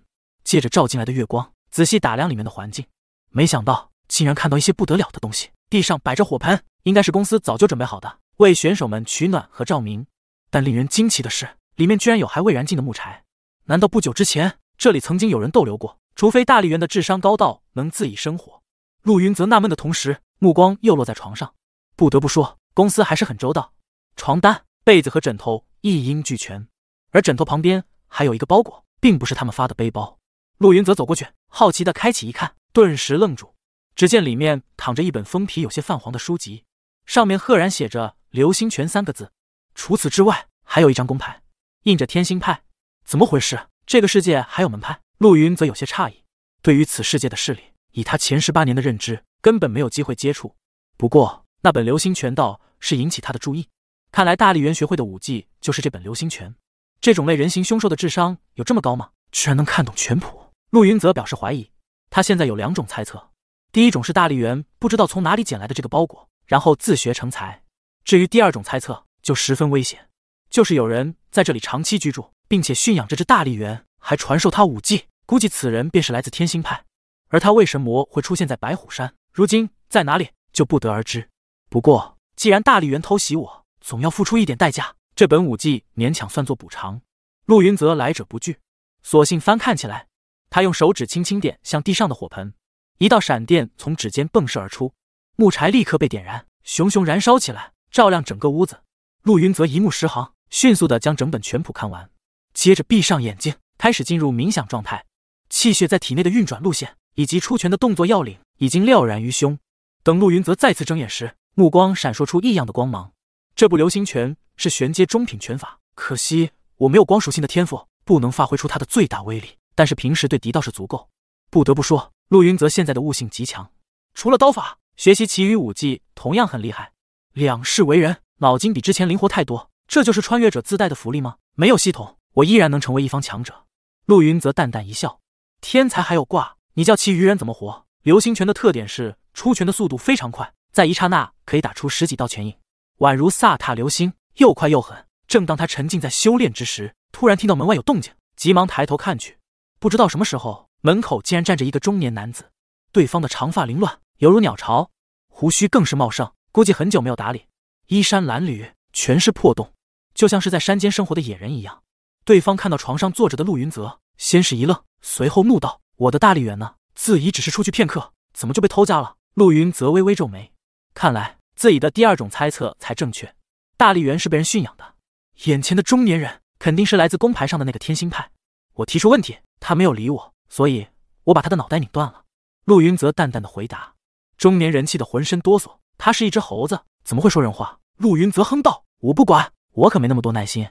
借着照进来的月光，仔细打量里面的环境，没想到竟然看到一些不得了的东西。地上摆着火盆，应该是公司早就准备好的，为选手们取暖和照明。但令人惊奇的是，里面居然有还未燃尽的木柴。难道不久之前这里曾经有人逗留过？除非大力猿的智商高到能自己生火。陆云则纳闷的同时，目光又落在床上。不得不说，公司还是很周到，床单、被子和枕头一应俱全。而枕头旁边还有一个包裹，并不是他们发的背包。陆云则走过去，好奇的开启一看，顿时愣住。只见里面躺着一本封皮有些泛黄的书籍，上面赫然写着“流星拳”三个字。除此之外，还有一张工牌，印着“天星派”。怎么回事？这个世界还有门派？陆云则有些诧异。对于此世界的势力，以他前十八年的认知，根本没有机会接触。不过，那本流星拳道是引起他的注意。看来大力猿学会的武技就是这本流星拳。这种类人形凶兽的智商有这么高吗？居然能看懂拳谱？陆云泽表示怀疑，他现在有两种猜测：第一种是大力猿不知道从哪里捡来的这个包裹，然后自学成才；至于第二种猜测就十分危险，就是有人在这里长期居住，并且驯养这只大力猿，还传授他武技。估计此人便是来自天星派，而他为什么会出现在白虎山？如今在哪里就不得而知。不过，既然大力猿偷袭我，总要付出一点代价。这本武技勉强算作补偿。陆云泽来者不拒，索性翻看起来。他用手指轻轻点向地上的火盆，一道闪电从指尖迸射而出，木柴立刻被点燃，熊熊燃烧起来，照亮整个屋子。陆云则一目十行，迅速的将整本拳谱看完，接着闭上眼睛，开始进入冥想状态。气血在体内的运转路线以及出拳的动作要领已经了然于胸。等陆云则再次睁眼时，目光闪烁出异样的光芒。这部流星拳是玄阶中品拳法，可惜我没有光属性的天赋，不能发挥出它的最大威力。但是平时对敌倒是足够，不得不说，陆云泽现在的悟性极强，除了刀法，学习其余武技同样很厉害。两世为人，脑筋比之前灵活太多，这就是穿越者自带的福利吗？没有系统，我依然能成为一方强者。陆云泽淡淡一笑：“天才还有挂？你叫其余人怎么活？”流星拳的特点是出拳的速度非常快，在一刹那可以打出十几道拳影，宛如飒沓流星，又快又狠。正当他沉浸在修炼之时，突然听到门外有动静，急忙抬头看去。不知道什么时候，门口竟然站着一个中年男子。对方的长发凌乱，犹如鸟巢，胡须更是茂盛，估计很久没有打理，衣衫褴褛，全是破洞，就像是在山间生活的野人一样。对方看到床上坐着的陆云泽，先是一愣，随后怒道：“我的大力猿呢？自己只是出去片刻，怎么就被偷家了？”陆云泽微微皱眉，看来自己的第二种猜测才正确。大力猿是被人驯养的，眼前的中年人肯定是来自公牌上的那个天心派。我提出问题，他没有理我，所以我把他的脑袋拧断了。陆云泽淡淡的回答。中年人气得浑身哆嗦，他是一只猴子，怎么会说人话？陆云泽哼道：“我不管，我可没那么多耐心。”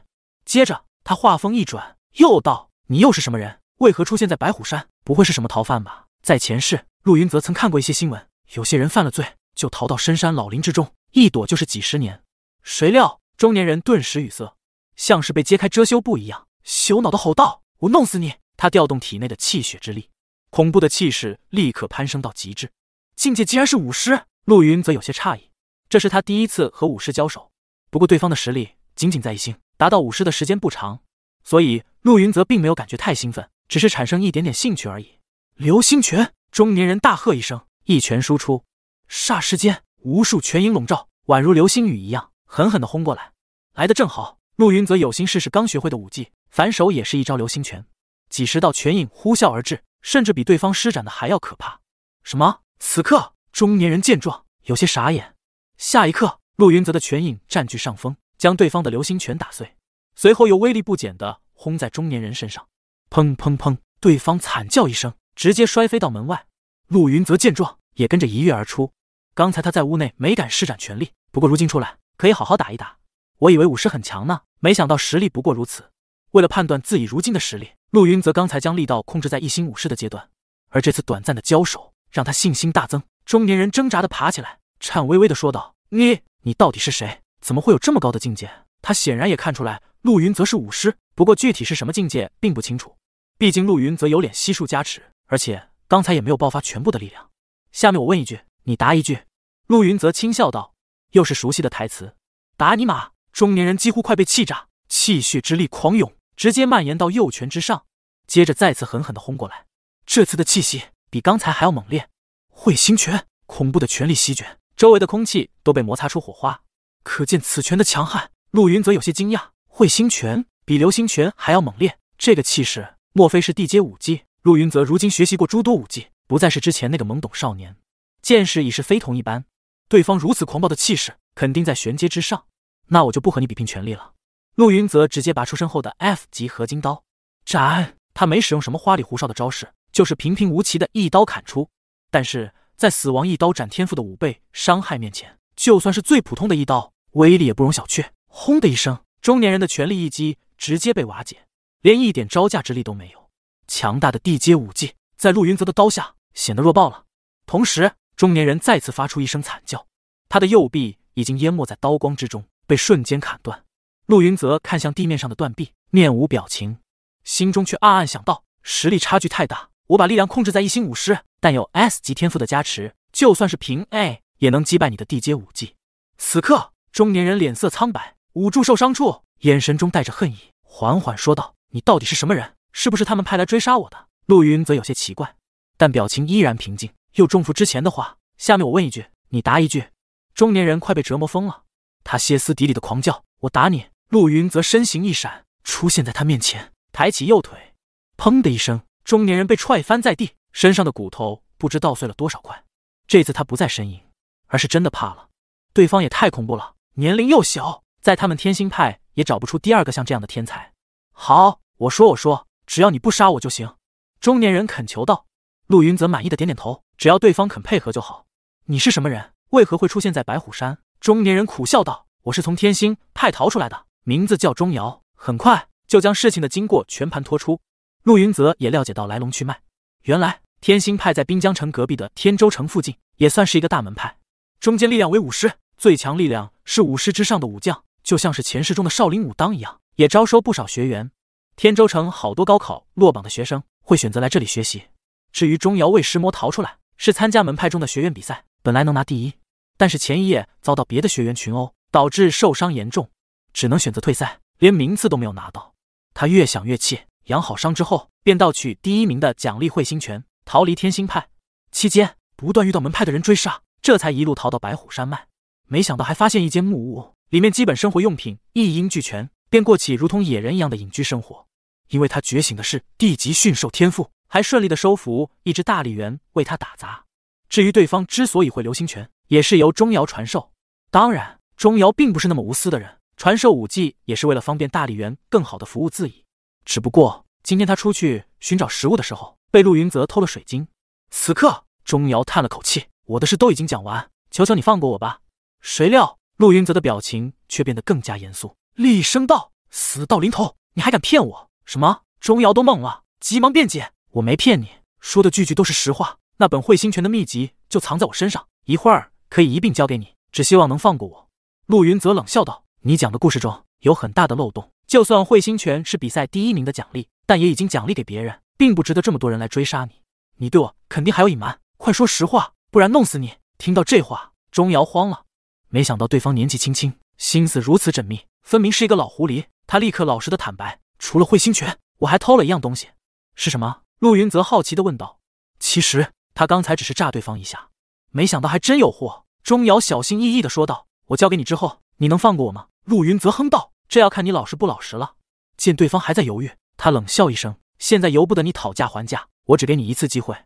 接着他话锋一转，又道：“你又是什么人？为何出现在白虎山？不会是什么逃犯吧？”在前世，陆云泽曾看过一些新闻，有些人犯了罪，就逃到深山老林之中，一躲就是几十年。谁料中年人顿时语塞，像是被揭开遮羞布一样，羞恼的吼道。我弄死你！他调动体内的气血之力，恐怖的气势立刻攀升到极致。境界竟然是武师。陆云则有些诧异，这是他第一次和武师交手。不过对方的实力仅仅在一星，达到武师的时间不长，所以陆云则并没有感觉太兴奋，只是产生一点点兴趣而已。流星拳！中年人大喝一声，一拳输出，霎时间无数拳影笼罩，宛如流星雨一样，狠狠的轰过来。来的正好，陆云则有心试试刚学会的武技。反手也是一招流星拳，几十道拳影呼啸而至，甚至比对方施展的还要可怕。什么？此刻中年人见状有些傻眼。下一刻，陆云泽的拳影占据上风，将对方的流星拳打碎，随后又威力不减的轰在中年人身上。砰砰砰！对方惨叫一声，直接摔飞到门外。陆云泽见状也跟着一跃而出。刚才他在屋内没敢施展全力，不过如今出来可以好好打一打。我以为武师很强呢，没想到实力不过如此。为了判断自己如今的实力，陆云则刚才将力道控制在一星武士的阶段，而这次短暂的交手让他信心大增。中年人挣扎的爬起来，颤巍巍的说道：“你，你到底是谁？怎么会有这么高的境界？”他显然也看出来陆云则是武师，不过具体是什么境界并不清楚，毕竟陆云泽有脸悉数加持，而且刚才也没有爆发全部的力量。下面我问一句，你答一句。陆云泽轻笑道：“又是熟悉的台词。”“打你妈！”中年人几乎快被气炸，气血之力狂涌。直接蔓延到右拳之上，接着再次狠狠的轰过来。这次的气息比刚才还要猛烈。彗星拳，恐怖的全力席卷周围的空气，都被摩擦出火花，可见此拳的强悍。陆云则有些惊讶，彗星拳比流星拳还要猛烈，这个气势，莫非是地阶武技？陆云则如今学习过诸多武技，不再是之前那个懵懂少年，见识已是非同一般。对方如此狂暴的气势，肯定在玄阶之上。那我就不和你比拼权力了。陆云泽直接拔出身后的 F 级合金刀，斩。他没使用什么花里胡哨的招式，就是平平无奇的一刀砍出。但是在死亡一刀斩天赋的五倍伤害面前，就算是最普通的一刀，威力也不容小觑。轰的一声，中年人的全力一击直接被瓦解，连一点招架之力都没有。强大的地阶武技在陆云泽的刀下显得弱爆了。同时，中年人再次发出一声惨叫，他的右臂已经淹没在刀光之中，被瞬间砍断。陆云泽看向地面上的断臂，面无表情，心中却暗暗想到：实力差距太大，我把力量控制在一星武师，但有 S 级天赋的加持，就算是平 A 也能击败你的地阶武技。此刻，中年人脸色苍白，捂住受伤处，眼神中带着恨意，缓缓说道：“你到底是什么人？是不是他们派来追杀我的？”陆云则有些奇怪，但表情依然平静，又重复之前的话：“下面我问一句，你答一句。”中年人快被折磨疯了，他歇斯底里的狂叫：“我打你！”陆云则身形一闪，出现在他面前，抬起右腿，砰的一声，中年人被踹翻在地，身上的骨头不知道碎了多少块。这次他不再呻吟，而是真的怕了。对方也太恐怖了，年龄又小，在他们天星派也找不出第二个像这样的天才。好，我说我说，只要你不杀我就行。”中年人恳求道。陆云则满意的点点头，只要对方肯配合就好。你是什么人？为何会出现在白虎山？”中年人苦笑道：“我是从天星派逃出来的。”名字叫钟瑶，很快就将事情的经过全盘托出。陆云泽也了解到来龙去脉。原来天星派在滨江城隔壁的天州城附近，也算是一个大门派。中间力量为武师，最强力量是武师之上的武将，就像是前世中的少林武当一样，也招收不少学员。天州城好多高考落榜的学生会选择来这里学习。至于钟瑶为石魔逃出来，是参加门派中的学院比赛，本来能拿第一，但是前一夜遭到别的学员群殴，导致受伤严重。只能选择退赛，连名次都没有拿到。他越想越气，养好伤之后便盗取第一名的奖励彗星拳，逃离天星派。期间不断遇到门派的人追杀，这才一路逃到白虎山脉。没想到还发现一间木屋，里面基本生活用品一应俱全，便过起如同野人一样的隐居生活。因为他觉醒的是地级驯兽天赋，还顺利的收服一只大力猿为他打杂。至于对方之所以会流星拳，也是由钟瑶传授。当然，钟瑶并不是那么无私的人。传授武技也是为了方便大力猿更好的服务自己。只不过今天他出去寻找食物的时候，被陆云泽偷了水晶。此刻，钟瑶叹了口气：“我的事都已经讲完，求求你放过我吧。”谁料陆云泽的表情却变得更加严肃，厉声道：“死到临头，你还敢骗我？”什么？钟瑶都懵了，急忙辩解：“我没骗你，说的句句都是实话。那本彗星拳的秘籍就藏在我身上，一会儿可以一并交给你。只希望能放过我。”陆云泽冷笑道。你讲的故事中有很大的漏洞。就算彗星拳是比赛第一名的奖励，但也已经奖励给别人，并不值得这么多人来追杀你。你对我肯定还有隐瞒，快说实话，不然弄死你！听到这话，钟瑶慌了。没想到对方年纪轻轻，心思如此缜密，分明是一个老狐狸。他立刻老实的坦白：除了彗星拳，我还偷了一样东西，是什么？陆云泽好奇的问道。其实他刚才只是炸对方一下，没想到还真有货。钟瑶小心翼翼的说道：我交给你之后，你能放过我吗？陆云则哼道：“这要看你老实不老实了。”见对方还在犹豫，他冷笑一声：“现在由不得你讨价还价，我只给你一次机会。”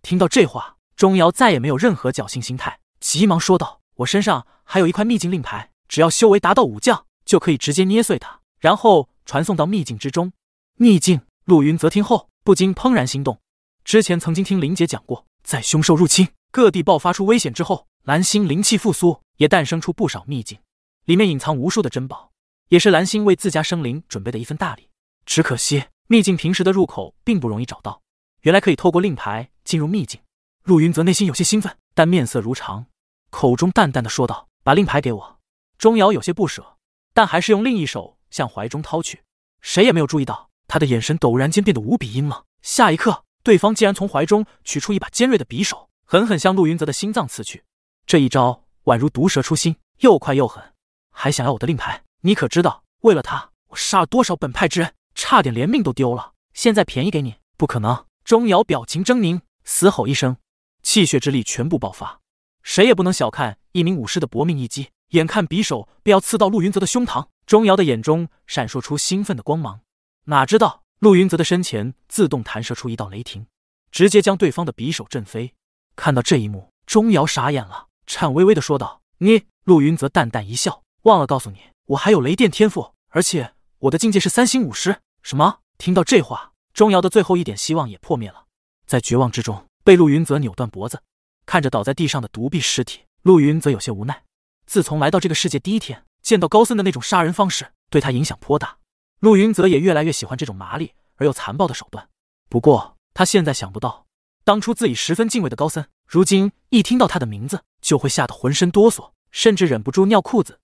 听到这话，钟瑶再也没有任何侥幸心态，急忙说道：“我身上还有一块秘境令牌，只要修为达到武将，就可以直接捏碎它，然后传送到秘境之中。”秘境。陆云则听后不禁怦然心动。之前曾经听林姐讲过，在凶兽入侵各地爆发出危险之后，蓝星灵气复苏，也诞生出不少秘境。里面隐藏无数的珍宝，也是蓝星为自家生灵准备的一份大礼。只可惜，秘境平时的入口并不容易找到。原来可以透过令牌进入秘境。陆云则内心有些兴奋，但面色如常，口中淡淡的说道：“把令牌给我。”钟瑶有些不舍，但还是用另一手向怀中掏去。谁也没有注意到，他的眼神陡然间变得无比阴冷。下一刻，对方竟然从怀中取出一把尖锐的匕首，狠狠向陆云泽的心脏刺去。这一招宛如毒蛇出心，又快又狠。还想要我的令牌？你可知道，为了他，我杀了多少本派之人，差点连命都丢了。现在便宜给你？不可能！钟瑶表情狰狞，嘶吼一声，气血之力全部爆发。谁也不能小看一名武士的搏命一击。眼看匕首便要刺到陆云泽的胸膛，钟瑶的眼中闪烁出兴奋的光芒。哪知道陆云泽的身前自动弹射出一道雷霆，直接将对方的匕首震飞。看到这一幕，钟瑶傻眼了，颤巍巍的说道：“你……”陆云泽淡淡一笑。忘了告诉你，我还有雷电天赋，而且我的境界是三星武师。什么？听到这话，钟瑶的最后一点希望也破灭了，在绝望之中被陆云泽扭断脖子。看着倒在地上的独臂尸体，陆云泽有些无奈。自从来到这个世界第一天，见到高森的那种杀人方式对他影响颇大，陆云泽也越来越喜欢这种麻利而又残暴的手段。不过他现在想不到，当初自己十分敬畏的高僧，如今一听到他的名字就会吓得浑身哆嗦，甚至忍不住尿裤子。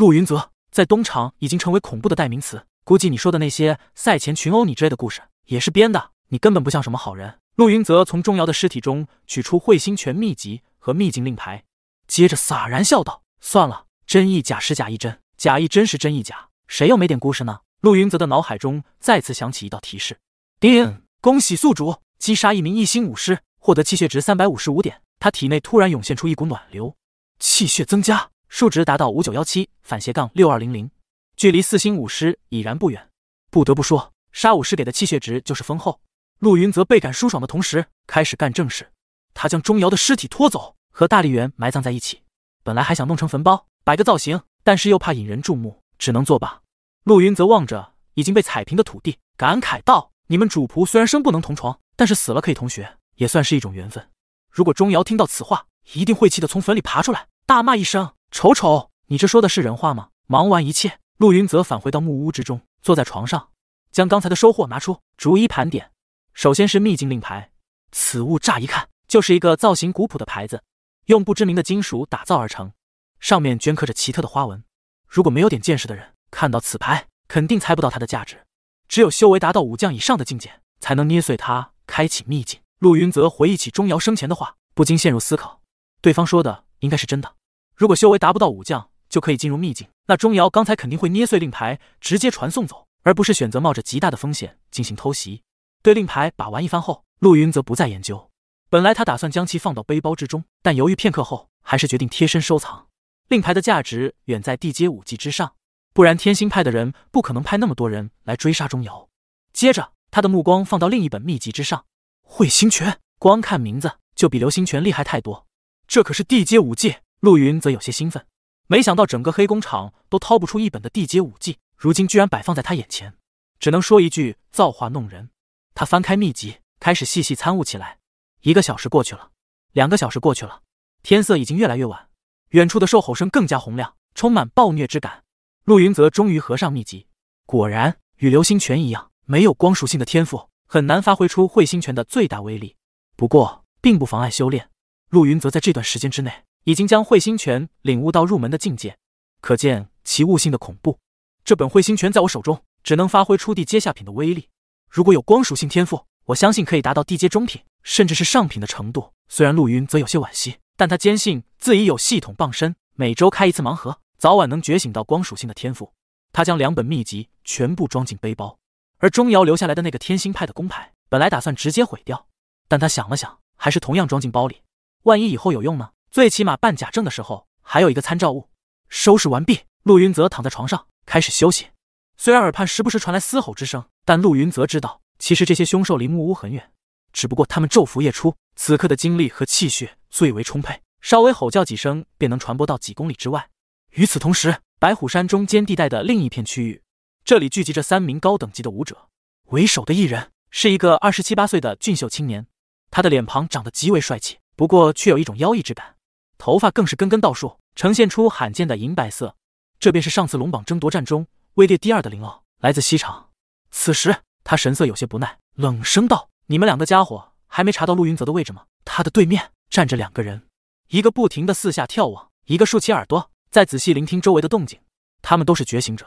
陆云泽在东厂已经成为恐怖的代名词。估计你说的那些赛前群殴你之类的故事也是编的。你根本不像什么好人。陆云泽从钟瑶的尸体中取出彗星拳秘籍和秘境令牌，接着洒然笑道：“算了，真亦假是假亦真，假亦真是真亦假。谁又没点故事呢？”陆云泽的脑海中再次响起一道提示：叮，恭喜宿主击杀一名一星武师，获得气血值三百五十五点。他体内突然涌现出一股暖流，气血增加。数值达到五九幺七反斜杠六二零零，距离四星武师已然不远。不得不说，杀武师给的气血值就是丰厚。陆云泽倍感舒爽的同时，开始干正事。他将钟瑶的尸体拖走，和大力猿埋葬在一起。本来还想弄成坟包，摆个造型，但是又怕引人注目，只能作罢。陆云泽望着已经被踩平的土地，感慨道：“你们主仆虽然生不能同床，但是死了可以同穴，也算是一种缘分。”如果钟瑶听到此话，一定会气得从坟里爬出来，大骂一声。瞅瞅，你这说的是人话吗？忙完一切，陆云泽返回到木屋之中，坐在床上，将刚才的收获拿出，逐一盘点。首先是秘境令牌，此物乍一看就是一个造型古朴的牌子，用不知名的金属打造而成，上面镌刻着奇特的花纹。如果没有点见识的人，看到此牌，肯定猜不到它的价值。只有修为达到武将以上的境界，才能捏碎它，开启秘境。陆云泽回忆起钟瑶生前的话，不禁陷入思考。对方说的应该是真的。如果修为达不到武将，就可以进入秘境。那钟瑶刚才肯定会捏碎令牌，直接传送走，而不是选择冒着极大的风险进行偷袭。对令牌把玩一番后，陆云则不再研究。本来他打算将其放到背包之中，但犹豫片刻后，还是决定贴身收藏。令牌的价值远在地阶武技之上，不然天星派的人不可能派那么多人来追杀钟瑶。接着，他的目光放到另一本秘籍之上——彗星拳。光看名字就比流星拳厉害太多，这可是地阶武技。陆云则有些兴奋，没想到整个黑工厂都掏不出一本的地阶武技，如今居然摆放在他眼前，只能说一句造化弄人。他翻开秘籍，开始细细参悟起来。一个小时过去了，两个小时过去了，天色已经越来越晚，远处的兽吼声更加洪亮，充满暴虐之感。陆云则终于合上秘籍，果然与流星拳一样，没有光属性的天赋，很难发挥出彗星拳的最大威力。不过，并不妨碍修炼。陆云则在这段时间之内。已经将彗星拳领悟到入门的境界，可见其悟性的恐怖。这本彗星拳在我手中只能发挥出地阶下品的威力，如果有光属性天赋，我相信可以达到地阶中品甚至是上品的程度。虽然陆云则有些惋惜，但他坚信自己有系统傍身，每周开一次盲盒，早晚能觉醒到光属性的天赋。他将两本秘籍全部装进背包，而钟瑶留下来的那个天星派的工牌，本来打算直接毁掉，但他想了想，还是同样装进包里，万一以后有用呢？最起码办假证的时候还有一个参照物。收拾完毕，陆云泽躺在床上开始休息。虽然耳畔时不时传来嘶吼之声，但陆云泽知道，其实这些凶兽离木屋很远，只不过他们昼伏夜出，此刻的精力和气血最为充沛，稍微吼叫几声便能传播到几公里之外。与此同时，白虎山中间地带的另一片区域，这里聚集着三名高等级的武者，为首的一人是一个二十七八岁的俊秀青年，他的脸庞长得极为帅气，不过却有一种妖异之感。头发更是根根倒竖，呈现出罕见的银白色。这便是上次龙榜争夺战中位列第二的灵傲，来自西厂。此时他神色有些不耐，冷声道：“你们两个家伙还没查到陆云泽的位置吗？”他的对面站着两个人，一个不停的四下眺望，一个竖起耳朵在仔细聆听周围的动静。他们都是觉醒者，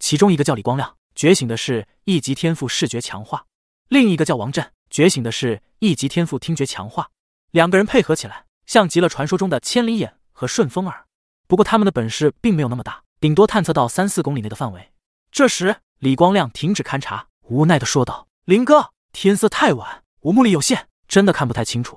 其中一个叫李光亮，觉醒的是一级天赋视觉强化；另一个叫王震，觉醒的是一级天赋听觉强化。两个人配合起来。像极了传说中的千里眼和顺风耳，不过他们的本事并没有那么大，顶多探测到三四公里内的范围。这时，李光亮停止勘察，无奈地说道：“林哥，天色太晚，我目力有限，真的看不太清楚。”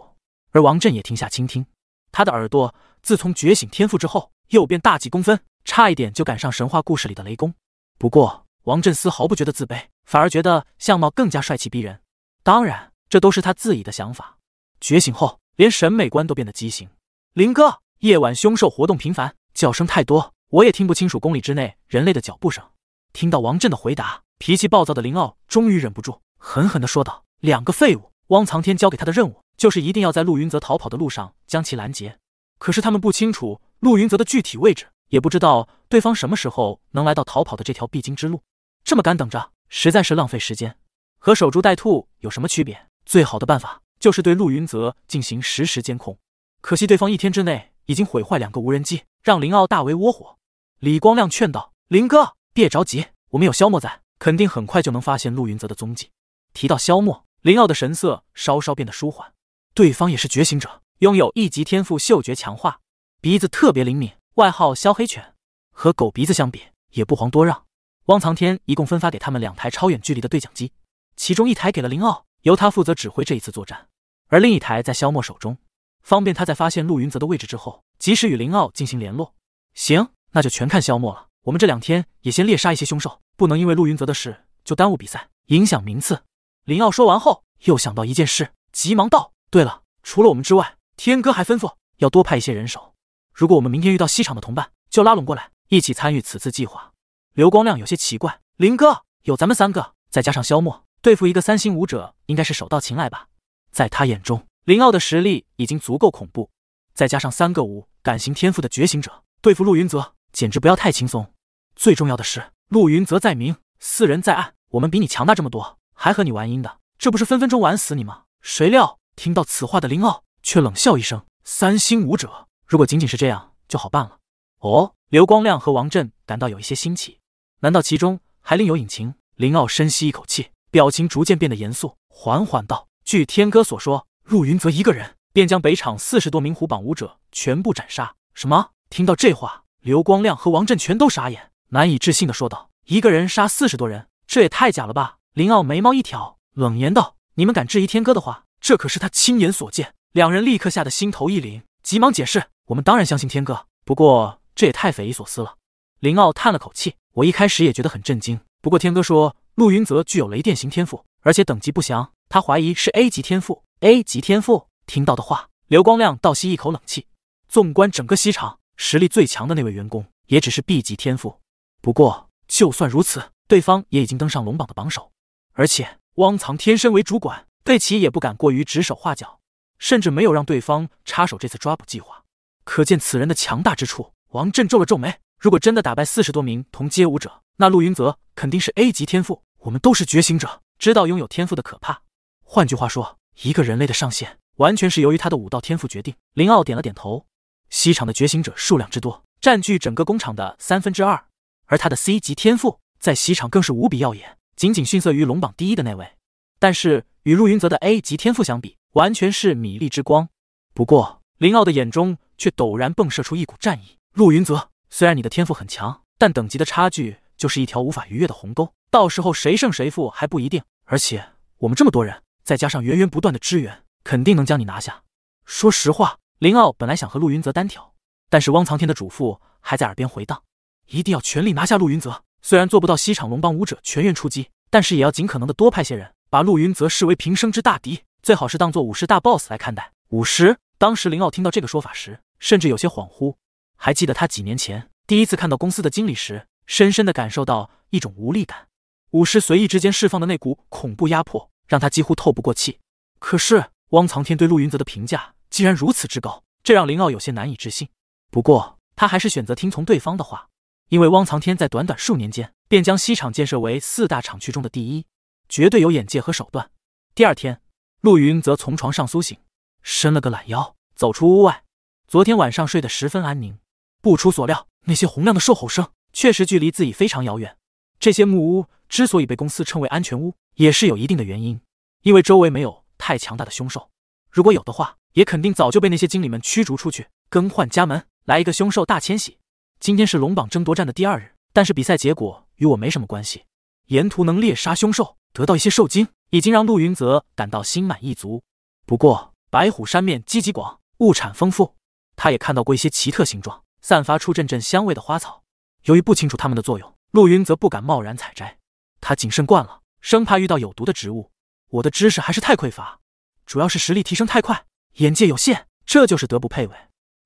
而王震也停下倾听，他的耳朵自从觉醒天赋之后，又变大几公分，差一点就赶上神话故事里的雷公。不过，王震丝毫不觉得自卑，反而觉得相貌更加帅气逼人。当然，这都是他自己的想法。觉醒后。连审美观都变得畸形。林哥，夜晚凶兽活动频繁，叫声太多，我也听不清楚公里之内人类的脚步声。听到王震的回答，脾气暴躁的林傲终于忍不住，狠狠的说道：“两个废物！汪藏天交给他的任务就是一定要在陆云泽逃跑的路上将其拦截，可是他们不清楚陆云泽的具体位置，也不知道对方什么时候能来到逃跑的这条必经之路，这么干等着，实在是浪费时间，和守株待兔有什么区别？最好的办法。”就是对陆云泽进行实时监控，可惜对方一天之内已经毁坏两个无人机，让林傲大为窝火。李光亮劝道：“林哥，别着急，我们有萧默在，肯定很快就能发现陆云泽的踪迹。”提到萧默，林傲的神色稍稍变得舒缓。对方也是觉醒者，拥有一级天赋嗅觉强化，鼻子特别灵敏，外号“萧黑犬”，和狗鼻子相比也不遑多让。汪藏天一共分发给他们两台超远距离的对讲机，其中一台给了林傲。由他负责指挥这一次作战，而另一台在萧默手中，方便他在发现陆云泽的位置之后，及时与林傲进行联络。行，那就全看萧默了。我们这两天也先猎杀一些凶兽，不能因为陆云泽的事就耽误比赛，影响名次。林傲说完后，又想到一件事，急忙道：“对了，除了我们之外，天哥还吩咐要多派一些人手。如果我们明天遇到西厂的同伴，就拉拢过来，一起参与此次计划。”刘光亮有些奇怪：“林哥有咱们三个，再加上萧默。”对付一个三星武者应该是手到擒来吧？在他眼中，林傲的实力已经足够恐怖，再加上三个武感型天赋的觉醒者，对付陆云泽简直不要太轻松。最重要的是，陆云泽在明，四人在暗，我们比你强大这么多，还和你玩阴的，这不是分分钟玩死你吗？谁料听到此话的林傲却冷笑一声：“三星武者，如果仅仅是这样就好办了。”哦，刘光亮和王震感到有一些新奇，难道其中还另有隐情？林傲深吸一口气。表情逐渐变得严肃，缓缓道：“据天哥所说，陆云泽一个人便将北场四十多名虎榜武者全部斩杀。”什么？听到这话，刘光亮和王振全都傻眼，难以置信的说道：“一个人杀四十多人，这也太假了吧！”林傲眉毛一挑，冷言道：“你们敢质疑天哥的话？这可是他亲眼所见。”两人立刻吓得心头一凛，急忙解释：“我们当然相信天哥，不过这也太匪夷所思了。”林傲叹了口气：“我一开始也觉得很震惊，不过天哥说……”陆云泽具有雷电型天赋，而且等级不详。他怀疑是 A 级天赋。A 级天赋，听到的话，刘光亮倒吸一口冷气。纵观整个西厂，实力最强的那位员工也只是 B 级天赋。不过，就算如此，对方也已经登上龙榜的榜首。而且，汪藏天身为主管，对其也不敢过于指手画脚，甚至没有让对方插手这次抓捕计划，可见此人的强大之处。王震皱了皱眉，如果真的打败四十多名同阶武者，那陆云泽肯定是 A 级天赋。我们都是觉醒者，知道拥有天赋的可怕。换句话说，一个人类的上限完全是由于他的武道天赋决定。林傲点了点头。西厂的觉醒者数量之多，占据整个工厂的三分之二，而他的 C 级天赋在西厂更是无比耀眼，仅仅逊色于龙榜第一的那位。但是与陆云泽的 A 级天赋相比，完全是米粒之光。不过，林傲的眼中却陡然迸射出一股战意。陆云泽，虽然你的天赋很强，但等级的差距。就是一条无法逾越的鸿沟，到时候谁胜谁负还不一定。而且我们这么多人，再加上源源不断的支援，肯定能将你拿下。说实话，林傲本来想和陆云泽单挑，但是汪藏天的嘱咐还在耳边回荡，一定要全力拿下陆云泽。虽然做不到西厂龙帮武者全员出击，但是也要尽可能的多派些人，把陆云泽视为平生之大敌，最好是当做武士大 BOSS 来看待。武十，当时林傲听到这个说法时，甚至有些恍惚。还记得他几年前第一次看到公司的经理时。深深的感受到一种无力感，武师随意之间释放的那股恐怖压迫，让他几乎透不过气。可是汪藏天对陆云泽的评价竟然如此之高，这让林傲有些难以置信。不过他还是选择听从对方的话，因为汪藏天在短短数年间便将西厂建设为四大厂区中的第一，绝对有眼界和手段。第二天，陆云则从床上苏醒，伸了个懒腰，走出屋外。昨天晚上睡得十分安宁。不出所料，那些洪亮的兽吼声。确实距离自己非常遥远。这些木屋之所以被公司称为安全屋，也是有一定的原因。因为周围没有太强大的凶兽，如果有的话，也肯定早就被那些经理们驱逐出去，更换家门，来一个凶兽大迁徙。今天是龙榜争夺战的第二日，但是比赛结果与我没什么关系。沿途能猎杀凶兽，得到一些兽精，已经让陆云泽感到心满意足。不过，白虎山面积极广，物产丰富，他也看到过一些奇特形状、散发出阵阵香味的花草。由于不清楚它们的作用，陆云则不敢贸然采摘。他谨慎惯了，生怕遇到有毒的植物。我的知识还是太匮乏，主要是实力提升太快，眼界有限，这就是德不配位。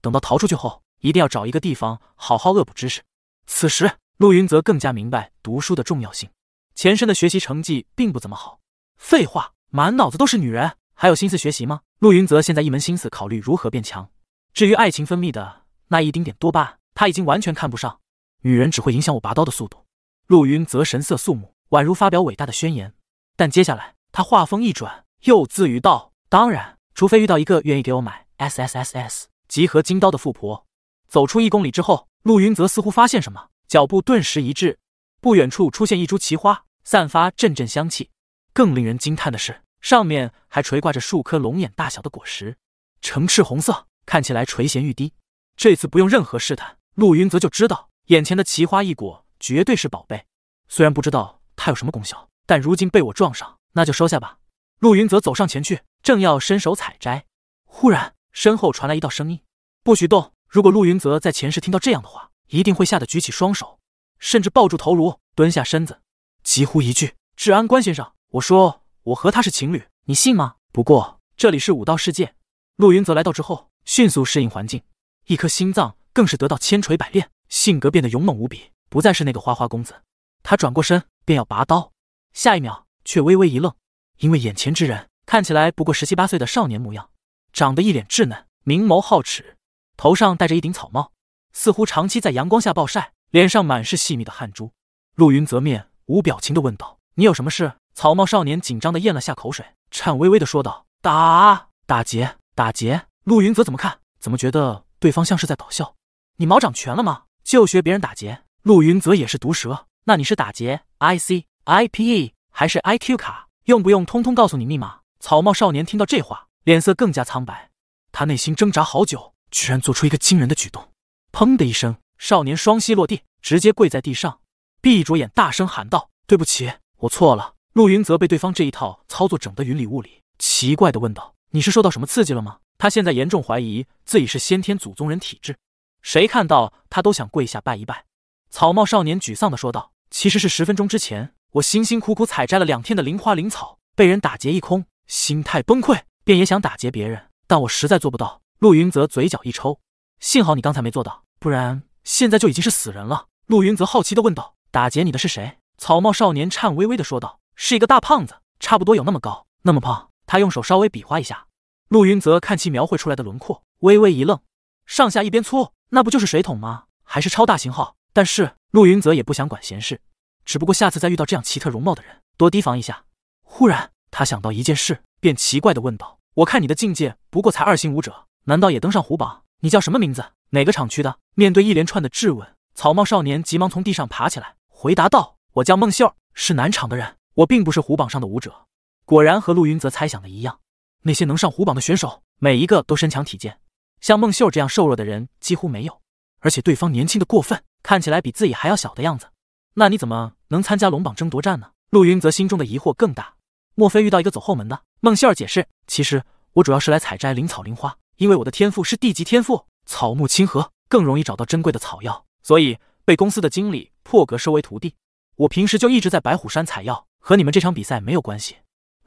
等到逃出去后，一定要找一个地方好好恶补知识。此时，陆云则更加明白读书的重要性。前身的学习成绩并不怎么好，废话，满脑子都是女人，还有心思学习吗？陆云则现在一门心思考虑如何变强。至于爱情分泌的那一丁点多巴，胺，他已经完全看不上。女人只会影响我拔刀的速度。陆云则神色肃穆，宛如发表伟大的宣言。但接下来，他话锋一转，又自语道：“当然，除非遇到一个愿意给我买 SSSS 集合金刀的富婆。”走出一公里之后，陆云则似乎发现什么，脚步顿时一滞。不远处出现一株奇花，散发阵阵香气。更令人惊叹的是，上面还垂挂着数颗龙眼大小的果实，呈赤红色，看起来垂涎欲滴。这次不用任何试探，陆云则就知道。眼前的奇花异果绝对是宝贝，虽然不知道它有什么功效，但如今被我撞上，那就收下吧。陆云泽走上前去，正要伸手采摘，忽然身后传来一道声音：“不许动！”如果陆云泽在前世听到这样的话，一定会吓得举起双手，甚至抱住头颅，蹲下身子，急呼一句：“治安官先生，我说我和他是情侣，你信吗？”不过这里是武道世界，陆云泽来到之后，迅速适应环境，一颗心脏更是得到千锤百炼。性格变得勇猛无比，不再是那个花花公子。他转过身便要拔刀，下一秒却微微一愣，因为眼前之人看起来不过十七八岁的少年模样，长得一脸稚嫩，明眸皓齿，头上戴着一顶草帽，似乎长期在阳光下暴晒，脸上满是细密的汗珠。陆云则面无表情的问道：“你有什么事？”草帽少年紧张的咽了下口水，颤巍巍的说道：“打打劫，打劫。”陆云泽怎么看，怎么觉得对方像是在搞笑？你毛长全了吗？就学别人打劫，陆云泽也是毒蛇。那你是打劫 i c i p e 还是 i q 卡？用不用通通告诉你密码？草帽少年听到这话，脸色更加苍白。他内心挣扎好久，居然做出一个惊人的举动。砰的一声，少年双膝落地，直接跪在地上，闭着眼大声喊道：“对不起，我错了。”陆云泽被对方这一套操作整得云里雾里，奇怪的问道：“你是受到什么刺激了吗？”他现在严重怀疑自己是先天祖宗人体质。谁看到他都想跪下拜一拜。草帽少年沮丧地说道：“其实是十分钟之前，我辛辛苦苦采摘了两天的灵花灵草，被人打劫一空，心态崩溃，便也想打劫别人，但我实在做不到。”陆云泽嘴角一抽，幸好你刚才没做到，不然现在就已经是死人了。陆云泽好奇地问道：“打劫你的是谁？”草帽少年颤巍巍地说道：“是一个大胖子，差不多有那么高，那么胖。”他用手稍微比划一下。陆云泽看其描绘出来的轮廓，微微一愣，上下一边粗。那不就是水桶吗？还是超大型号。但是陆云泽也不想管闲事，只不过下次再遇到这样奇特容貌的人，多提防一下。忽然，他想到一件事，便奇怪的问道：“我看你的境界不过才二星武者，难道也登上虎榜？你叫什么名字？哪个厂区的？”面对一连串的质问，草帽少年急忙从地上爬起来，回答道：“我叫孟秀，是南厂的人。我并不是虎榜上的武者。”果然和陆云泽猜想的一样，那些能上虎榜的选手，每一个都身强体健。像孟秀儿这样瘦弱的人几乎没有，而且对方年轻的过分，看起来比自己还要小的样子。那你怎么能参加龙榜争夺战呢？陆云泽心中的疑惑更大。莫非遇到一个走后门的？孟秀儿解释：“其实我主要是来采摘灵草灵花，因为我的天赋是地级天赋，草木亲和，更容易找到珍贵的草药，所以被公司的经理破格收为徒弟。我平时就一直在白虎山采药，和你们这场比赛没有关系。”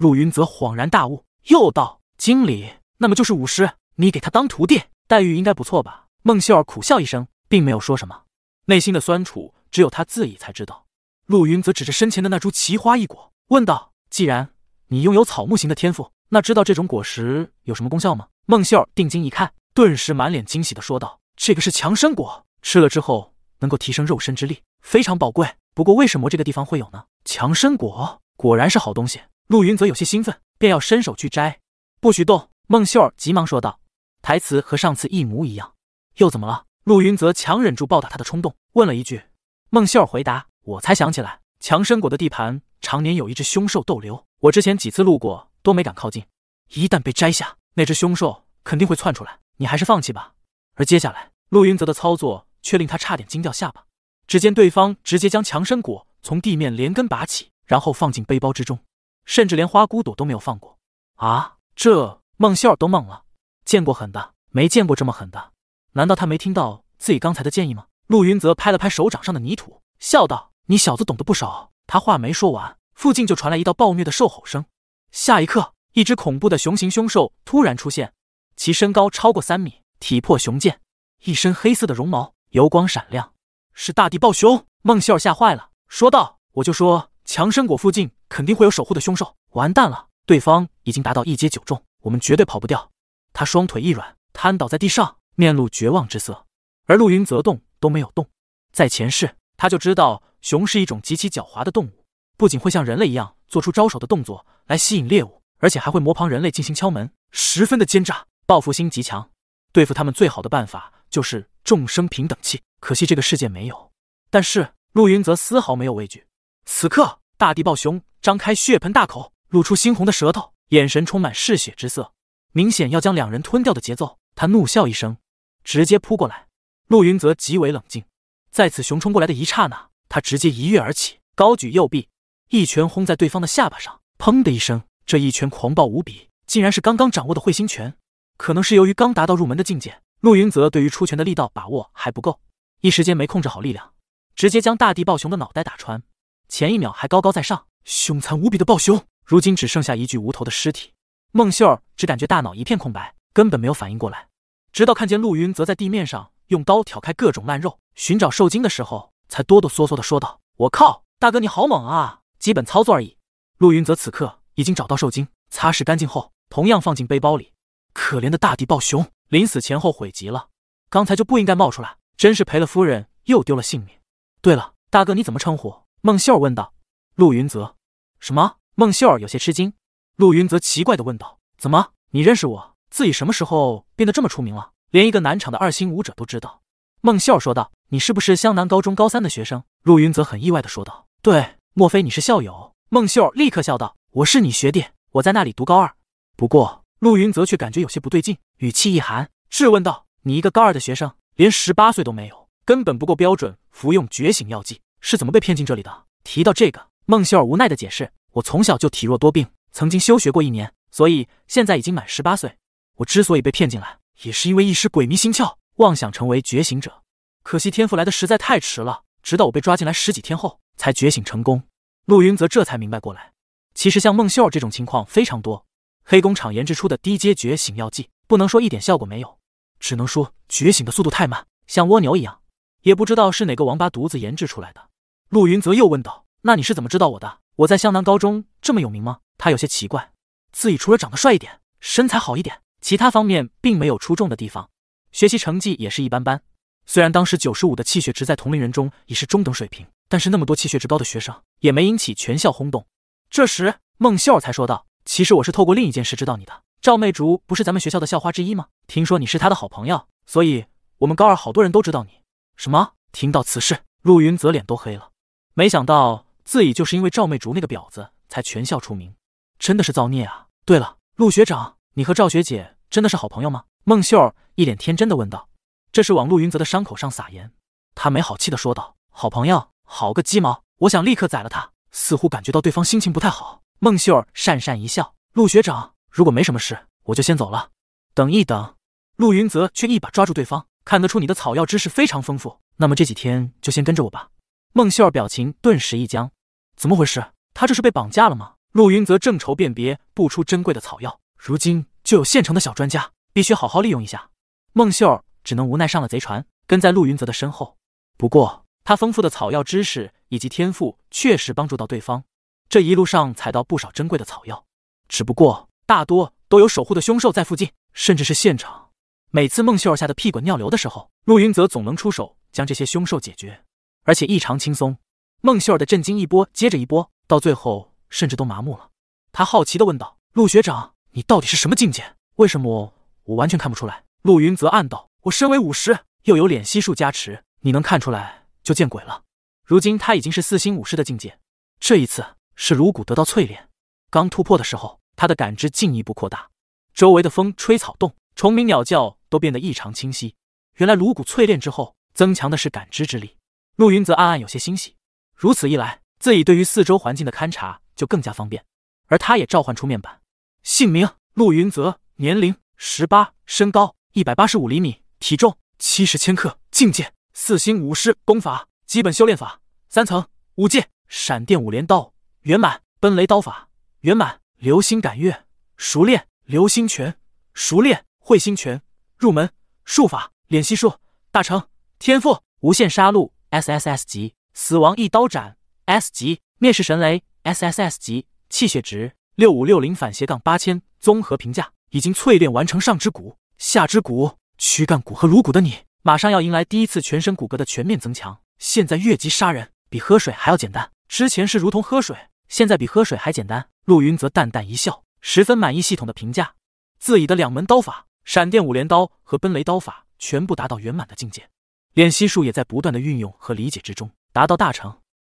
陆云泽恍然大悟，又道：“经理，那么就是武师。”你给他当徒弟，待遇应该不错吧？孟秀儿苦笑一声，并没有说什么，内心的酸楚只有她自己才知道。陆云则指着身前的那株奇花异果，问道：“既然你拥有草木型的天赋，那知道这种果实有什么功效吗？”孟秀儿定睛一看，顿时满脸惊喜的说道：“这个是强身果，吃了之后能够提升肉身之力，非常宝贵。不过为什么这个地方会有呢？”强身果果然是好东西，陆云则有些兴奋，便要伸手去摘。不许动！孟秀儿急忙说道。台词和上次一模一样，又怎么了？陆云泽强忍住暴打他的冲动，问了一句。孟秀儿回答：“我才想起来，强身果的地盘常年有一只凶兽逗留，我之前几次路过都没敢靠近。一旦被摘下，那只凶兽肯定会窜出来。你还是放弃吧。”而接下来，陆云泽的操作却令他差点惊掉下巴。只见对方直接将强身果从地面连根拔起，然后放进背包之中，甚至连花骨朵都没有放过。啊，这孟秀儿都懵了。见过狠的，没见过这么狠的。难道他没听到自己刚才的建议吗？陆云泽拍了拍手掌上的泥土，笑道：“你小子懂得不少。”他话没说完，附近就传来一道暴虐的兽吼声。下一刻，一只恐怖的熊形凶兽突然出现，其身高超过三米，体魄雄健，一身黑色的绒毛油光闪亮，是大地暴熊。孟秀儿吓坏了，说道：“我就说强生果附近肯定会有守护的凶兽，完蛋了！对方已经达到一阶九重，我们绝对跑不掉。”他双腿一软，瘫倒在地上，面露绝望之色。而陆云则动都没有动。在前世，他就知道熊是一种极其狡猾的动物，不仅会像人类一样做出招手的动作来吸引猎物，而且还会模仿人类进行敲门，十分的奸诈，报复心极强。对付他们最好的办法就是众生平等气。可惜这个世界没有。但是陆云则丝毫没有畏惧。此刻，大地暴熊张开血盆大口，露出猩红的舌头，眼神充满嗜血之色。明显要将两人吞掉的节奏，他怒笑一声，直接扑过来。陆云泽极为冷静，在此熊冲过来的一刹那，他直接一跃而起，高举右臂，一拳轰在对方的下巴上，砰的一声，这一拳狂暴无比，竟然是刚刚掌握的彗星拳。可能是由于刚达到入门的境界，陆云泽对于出拳的力道把握还不够，一时间没控制好力量，直接将大地暴熊的脑袋打穿。前一秒还高高在上、凶残无比的暴熊，如今只剩下一具无头的尸体。孟秀儿只感觉大脑一片空白，根本没有反应过来，直到看见陆云则在地面上用刀挑开各种烂肉，寻找受精的时候，才哆哆嗦嗦地说道：“我靠，大哥你好猛啊，基本操作而已。”陆云则此刻已经找到受精，擦拭干净后，同样放进背包里。可怜的大地暴熊临死前后悔极了，刚才就不应该冒出来，真是赔了夫人又丢了性命。对了，大哥你怎么称呼？孟秀儿问道。陆云泽，什么？”孟秀儿有些吃惊。陆云则奇怪的问道：“怎么，你认识我？自己什么时候变得这么出名了？连一个南厂的二星武者都知道。”孟秀儿说道：“你是不是湘南高中高三的学生？”陆云则很意外的说道：“对，莫非你是校友？”孟秀儿立刻笑道：“我是你学弟，我在那里读高二。”不过，陆云则却感觉有些不对劲，语气一寒质问道：“你一个高二的学生，连十八岁都没有，根本不够标准。服用觉醒药剂是怎么被骗进这里的？”提到这个，孟秀儿无奈的解释：“我从小就体弱多病。”曾经休学过一年，所以现在已经满十八岁。我之所以被骗进来，也是因为一时鬼迷心窍，妄想成为觉醒者。可惜天赋来的实在太迟了，直到我被抓进来十几天后才觉醒成功。陆云泽这才明白过来，其实像孟秀儿这种情况非常多。黑工厂研制出的低阶觉醒药剂，不能说一点效果没有，只能说觉醒的速度太慢，像蜗牛一样。也不知道是哪个王八犊子研制出来的。陆云泽又问道：“那你是怎么知道我的？我在湘南高中这么有名吗？”他有些奇怪，自己除了长得帅一点、身材好一点，其他方面并没有出众的地方，学习成绩也是一般般。虽然当时九十五的气血值在同龄人中已是中等水平，但是那么多气血值高的学生也没引起全校轰动。这时，孟秀才说道：“其实我是透过另一件事知道你的。赵媚竹不是咱们学校的校花之一吗？听说你是她的好朋友，所以我们高二好多人都知道你。”什么？听到此事，陆云泽脸都黑了。没想到自己就是因为赵媚竹那个婊子才全校出名。真的是造孽啊！对了，陆学长，你和赵学姐真的是好朋友吗？孟秀儿一脸天真的问道。这是往陆云泽的伤口上撒盐，他没好气的说道：“好朋友，好个鸡毛！我想立刻宰了他。”似乎感觉到对方心情不太好，孟秀儿讪讪一笑：“陆学长，如果没什么事，我就先走了。”等一等，陆云泽却一把抓住对方，看得出你的草药知识非常丰富，那么这几天就先跟着我吧。孟秀儿表情顿时一僵，怎么回事？他这是被绑架了吗？陆云则正愁辨别不出珍贵的草药，如今就有现成的小专家，必须好好利用一下。孟秀儿只能无奈上了贼船，跟在陆云泽的身后。不过，他丰富的草药知识以及天赋确实帮助到对方。这一路上采到不少珍贵的草药，
只不过
大多都有守护的凶兽在附近，甚至是现场。每次孟秀儿吓得屁滚尿流的时候，陆云泽总能出手将这些凶兽解决，而且异常轻松。孟秀儿的震惊一波接着一波，到最后。甚至都麻木了。他好奇的问道：“陆学长，你到底是什么境界？为什么我完全看不出来？”陆云则暗道：“我身为武师，又有脸吸术加持，你能看出来就见鬼了。”如今他已经是四星武师的境界。这一次是颅骨得到淬炼，刚突破的时候，他的感知进一步扩大，周围的风吹草动、虫鸣鸟叫都变得异常清晰。原来颅骨淬炼之后，增强的是感知之力。陆云则暗暗有些欣喜，如此一来，自己对于四周环境的勘察。就更加方便，而他也召唤出面板，姓名陆云泽，年龄十八，身高一百八十五厘米，体重七十千克，境界四星武师，功法基本修炼法三层，五界闪电五连刀圆满，奔雷刀法圆满，流星赶月熟练，流星拳熟练，彗星拳入门，术法炼息术大成，天赋无限杀戮 S S S 级，死亡一刀斩 S 级，灭世神雷。S S S 级气血值六五六零反斜杠八千，综合评价已经淬炼完成上肢骨、下肢骨、躯干骨和颅骨的你，马上要迎来第一次全身骨骼的全面增强。现在越级杀人比喝水还要简单，之前是如同喝水，现在比喝水还简单。陆云则淡淡一笑，十分满意系统的评价，自己的两门刀法闪电五连刀和奔雷刀法全部达到圆满的境界，练息术也在不断的运用和理解之中，达到大成。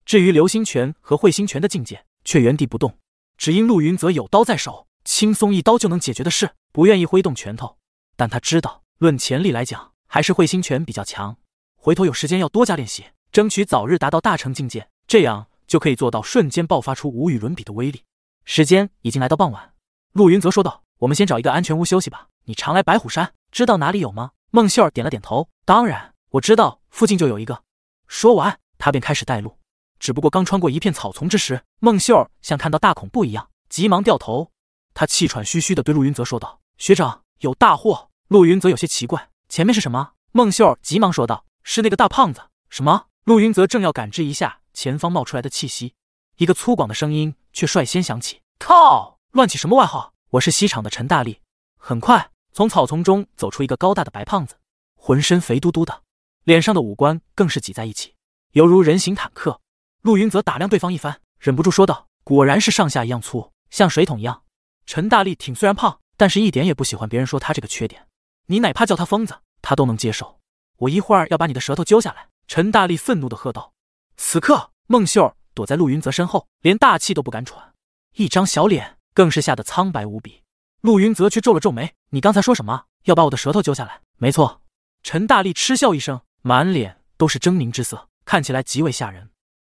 至于流星拳和彗星拳的境界，却原地不动，只因陆云泽有刀在手，轻松一刀就能解决的事，不愿意挥动拳头。但他知道，论潜力来讲，还是彗星拳比较强。回头有时间要多加练习，争取早日达到大成境界，这样就可以做到瞬间爆发出无与伦比的威力。时间已经来到傍晚，陆云泽说道：“我们先找一个安全屋休息吧。你常来白虎山，知道哪里有吗？”孟秀儿点了点头：“当然，我知道附近就有一个。”说完，他便开始带路。只不过刚穿过一片草丛之时，孟秀儿像看到大恐怖一样，急忙掉头。她气喘吁吁地对陆云泽说道：“学长，有大祸！”陆云泽有些奇怪：“前面是什么？”孟秀儿急忙说道：“是那个大胖子。”什么？陆云泽正要感知一下前方冒出来的气息，一个粗犷的声音却率先响起：“靠！乱起什么外号？我是西厂的陈大力。”很快，从草丛中走出一个高大的白胖子，浑身肥嘟嘟的，脸上的五官更是挤在一起，犹如人形坦克。陆云泽打量对方一番，忍不住说道：“果然是上下一样粗，像水桶一样。”陈大力挺虽然胖，但是一点也不喜欢别人说他这个缺点。你哪怕叫他疯子，他都能接受。我一会儿要把你的舌头揪下来！”陈大力愤怒的喝道。此刻，孟秀躲在陆云泽身后，连大气都不敢喘，一张小脸更是吓得苍白无比。陆云泽却皱了皱眉：“你刚才说什么？要把我的舌头揪下来？”没错。”陈大力嗤笑一声，满脸都是狰狞之色，看起来极为吓人。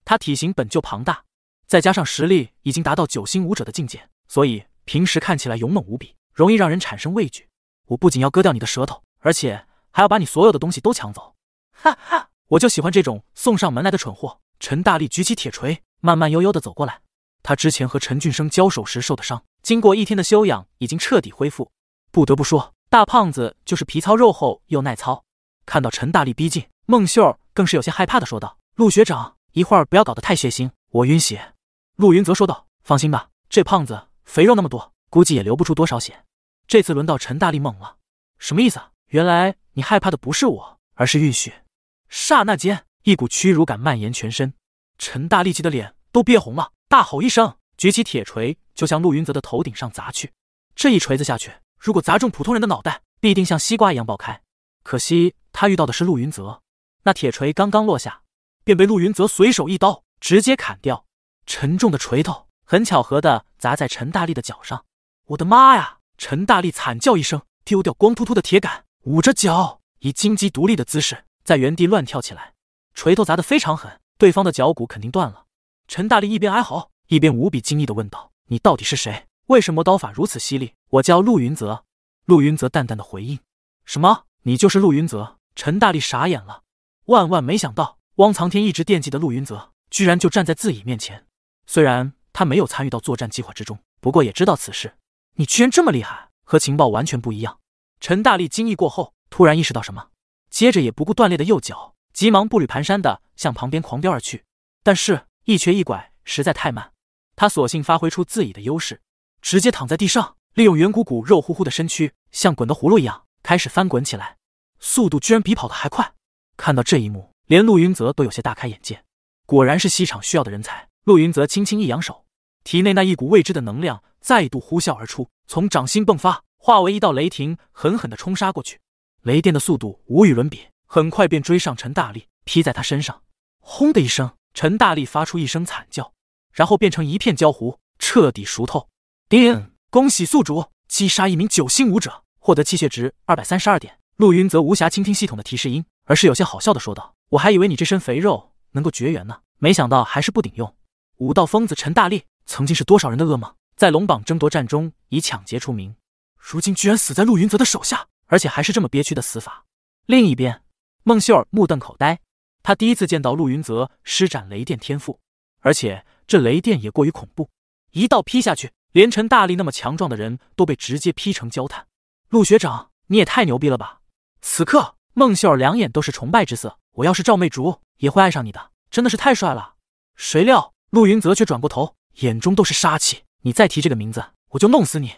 他体型本就庞大，再加上实力已经达到九星武者的境界，所以平时看起来勇猛无比，容易让人产生畏惧。我不仅要割掉你的舌头，而且还要把你所有的东西都抢走。哈哈，我就喜欢这种送上门来的蠢货。陈大力举起铁锤，慢慢悠悠地走过来。他之前和陈俊生交手时受的伤，经过一天的修养，已经彻底恢复。不得不说，大胖子就是皮糙肉厚又耐操。看到陈大力逼近，孟秀更是有些害怕的说道：“陆学长。”一会儿不要搞得太血腥，我晕血。”陆云泽说道。“放心吧，这胖子肥肉那么多，估计也流不出多少血。”这次轮到陈大力懵了，什么意思？原来你害怕的不是我，而是晕血。刹那间，一股屈辱感蔓延全身，陈大力气的脸都憋红了，大吼一声，举起铁锤就向陆云泽的头顶上砸去。这一锤子下去，如果砸中普通人的脑袋，必定像西瓜一样爆开。可惜他遇到的是陆云泽，那铁锤刚刚落下。便被陆云泽随手一刀直接砍掉，沉重的锤头很巧合的砸在陈大力的脚上。我的妈呀！陈大力惨叫一声，丢掉光秃秃的铁杆，捂着脚，以金鸡独立的姿势在原地乱跳起来。锤头砸得非常狠，对方的脚骨肯定断了。陈大力一边哀嚎，一边无比惊异的问道：“你到底是谁？为什么刀法如此犀利？”我叫陆云泽。陆云泽淡淡的回应：“什么？你就是陆云泽？”陈大力傻眼了，万万没想到。汪藏天一直惦记的陆云泽，居然就站在自己面前。虽然他没有参与到作战计划之中，不过也知道此事。你居然这么厉害，和情报完全不一样！陈大力惊异过后，突然意识到什么，接着也不顾断裂的右脚，急忙步履蹒跚的向旁边狂飙而去。但是，一瘸一拐实在太慢，他索性发挥出自己的优势，直接躺在地上，利用圆鼓鼓、肉乎乎的身躯，像滚的葫芦一样开始翻滚起来，速度居然比跑的还快。看到这一幕。连陆云泽都有些大开眼界，果然是西厂需要的人才。陆云泽轻轻一扬手，体内那一股未知的能量再度呼啸而出，从掌心迸发，化为一道雷霆，狠狠的冲杀过去。雷电的速度无与伦比，很快便追上陈大力，劈在他身上。轰的一声，陈大力发出一声惨叫，然后变成一片焦糊，彻底熟透。叮，恭喜宿主击杀一名九星武者，获得气血值二百三十二点。陆云泽无暇倾听系统的提示音，而是有些好笑的说道。我还以为你这身肥肉能够绝缘呢，没想到还是不顶用。武道疯子陈大力曾经是多少人的噩梦，在龙榜争夺战中以抢劫出名，如今居然死在陆云泽的手下，而且还是这么憋屈的死法。另一边，孟秀儿目瞪口呆，他第一次见到陆云泽施展雷电天赋，而且这雷电也过于恐怖，一道劈下去，连陈大力那么强壮的人都被直接劈成焦炭。陆学长，你也太牛逼了吧！此刻，孟秀儿两眼都是崇拜之色。我要是赵媚竹也会爱上你的，真的是太帅了。谁料陆云泽却转过头，眼中都是杀气。你再提这个名字，我就弄死你！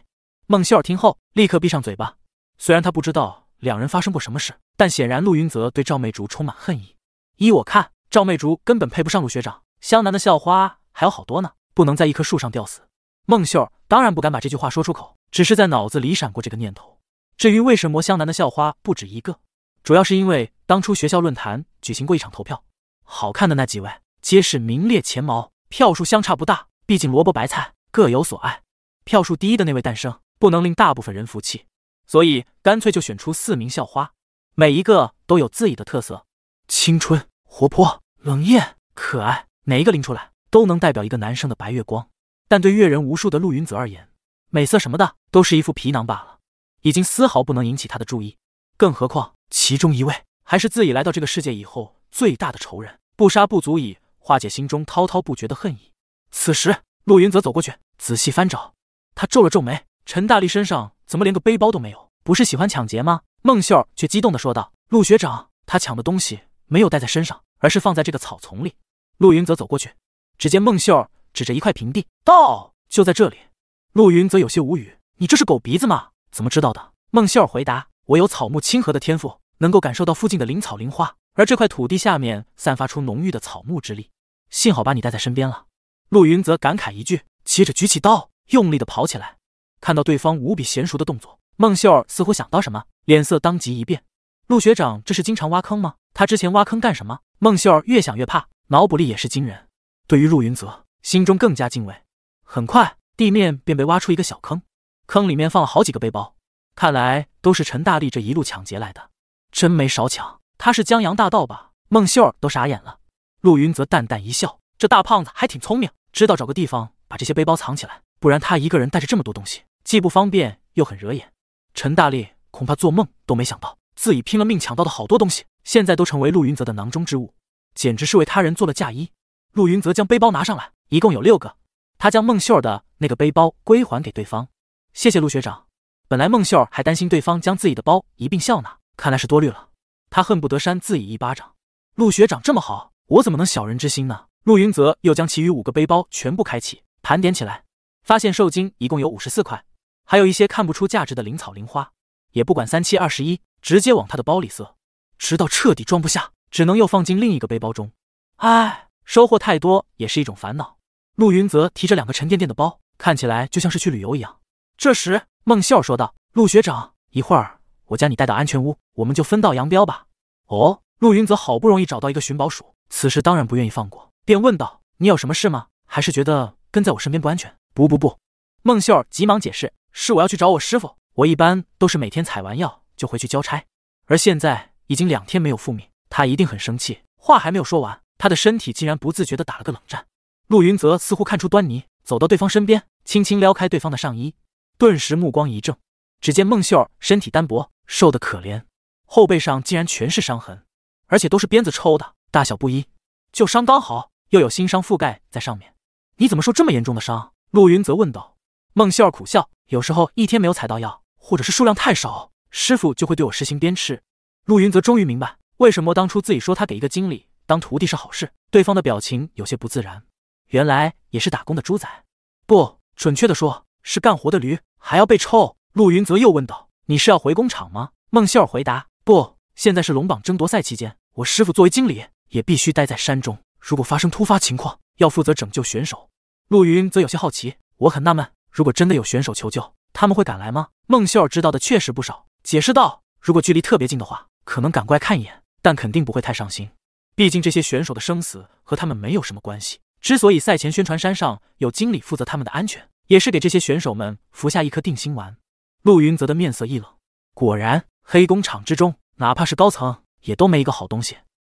孟秀儿听后立刻闭上嘴巴。虽然他不知道两人发生过什么事，但显然陆云泽对赵媚竹充满恨意。依我看，赵媚竹根本配不上陆学长。湘南的校花还有好多呢，不能在一棵树上吊死。孟秀儿当然不敢把这句话说出口，只是在脑子里闪过这个念头。至于为什么湘南的校花不止一个？主要是因为当初学校论坛举行过一场投票，好看的那几位皆是名列前茅，票数相差不大。毕竟萝卜白菜各有所爱，票数第一的那位诞生不能令大部分人服气，所以干脆就选出四名校花，每一个都有自己的特色：青春、活泼、冷艳、可爱，哪一个拎出来都能代表一个男生的白月光。但对阅人无数的陆云泽而言，美色什么的都是一副皮囊罢了，已经丝毫不能引起他的注意。更何况，其中一位还是自己来到这个世界以后最大的仇人，不杀不足以化解心中滔滔不绝的恨意。此时，陆云泽走过去，仔细翻找，他皱了皱眉：“陈大力身上怎么连个背包都没有？不是喜欢抢劫吗？”孟秀儿却激动地说道：“陆学长，他抢的东西没有带在身上，而是放在这个草丛里。”陆云泽走过去，只见孟秀儿指着一块平地，道：“就在这里。”陆云泽有些无语：“你这是狗鼻子吗？怎么知道的？”孟秀儿回答。我有草木亲和的天赋，能够感受到附近的灵草灵花，而这块土地下面散发出浓郁的草木之力。幸好把你带在身边了。”陆云泽感慨一句，接着举起刀，用力的跑起来。看到对方无比娴熟的动作，孟秀儿似乎想到什么，脸色当即一变：“陆学长，这是经常挖坑吗？他之前挖坑干什么？”孟秀儿越想越怕，脑补力也是惊人。对于陆云泽，心中更加敬畏。很快，地面便被挖出一个小坑，坑里面放了好几个背包。看来都是陈大力这一路抢劫来的，真没少抢。他是江洋大盗吧？孟秀儿都傻眼了。陆云则淡淡一笑：“这大胖子还挺聪明，知道找个地方把这些背包藏起来，不然他一个人带着这么多东西，既不方便又很惹眼。”陈大力恐怕做梦都没想到，自己拼了命抢到的好多东西，现在都成为陆云泽的囊中之物，简直是为他人做了嫁衣。陆云泽将背包拿上来，一共有六个。他将孟秀儿的那个背包归还给对方：“谢谢陆学长。”本来孟秀儿还担心对方将自己的包一并笑纳，看来是多虑了。他恨不得扇自己一巴掌。陆学长这么好，我怎么能小人之心呢？陆云泽又将其余五个背包全部开启盘点起来，发现寿金一共有五十四块，还有一些看不出价值的灵草灵花，也不管三七二十一，直接往他的包里塞，直到彻底装不下，只能又放进另一个背包中。唉，收获太多也是一种烦恼。陆云泽提着两个沉甸甸的包，看起来就像是去旅游一样。这时。孟秀儿说道：“陆学长，一会儿我将你带到安全屋，我们就分道扬镳吧。”哦，陆云泽好不容易找到一个寻宝鼠，此时当然不愿意放过，便问道：“你有什么事吗？还是觉得跟在我身边不安全？”“不不不！”孟秀儿急忙解释：“是我要去找我师傅，我一般都是每天采完药就回去交差，而现在已经两天没有复命，他一定很生气。”话还没有说完，他的身体竟然不自觉地打了个冷战。陆云泽似乎看出端倪，走到对方身边，轻轻撩开对方的上衣。顿时目光一怔，只见孟秀儿身体单薄，瘦得可怜，后背上竟然全是伤痕，而且都是鞭子抽的，大小不一，旧伤刚好，又有新伤覆盖在上面。你怎么受这么严重的伤？陆云泽问道。孟秀儿苦笑：“有时候一天没有采到药，或者是数量太少，师傅就会对我实行鞭笞。”陆云泽终于明白，为什么当初自己说他给一个经理当徒弟是好事，对方的表情有些不自然。原来也是打工的猪仔，不准确的说。是干活的驴还要被抽。陆云泽又问道：“你是要回工厂吗？”孟秀儿回答：“不，现在是龙榜争夺赛期间，我师傅作为经理也必须待在山中。如果发生突发情况，要负责拯救选手。”陆云则有些好奇：“我很纳闷，如果真的有选手求救，他们会赶来吗？”孟秀儿知道的确实不少，解释道：“如果距离特别近的话，可能赶过来看一眼，但肯定不会太上心。毕竟这些选手的生死和他们没有什么关系。之所以赛前宣传山上有经理负责他们的安全。”也是给这些选手们服下一颗定心丸。陆云泽的面色一冷，果然，黑工厂之中，哪怕是高层，也都没一个好东西。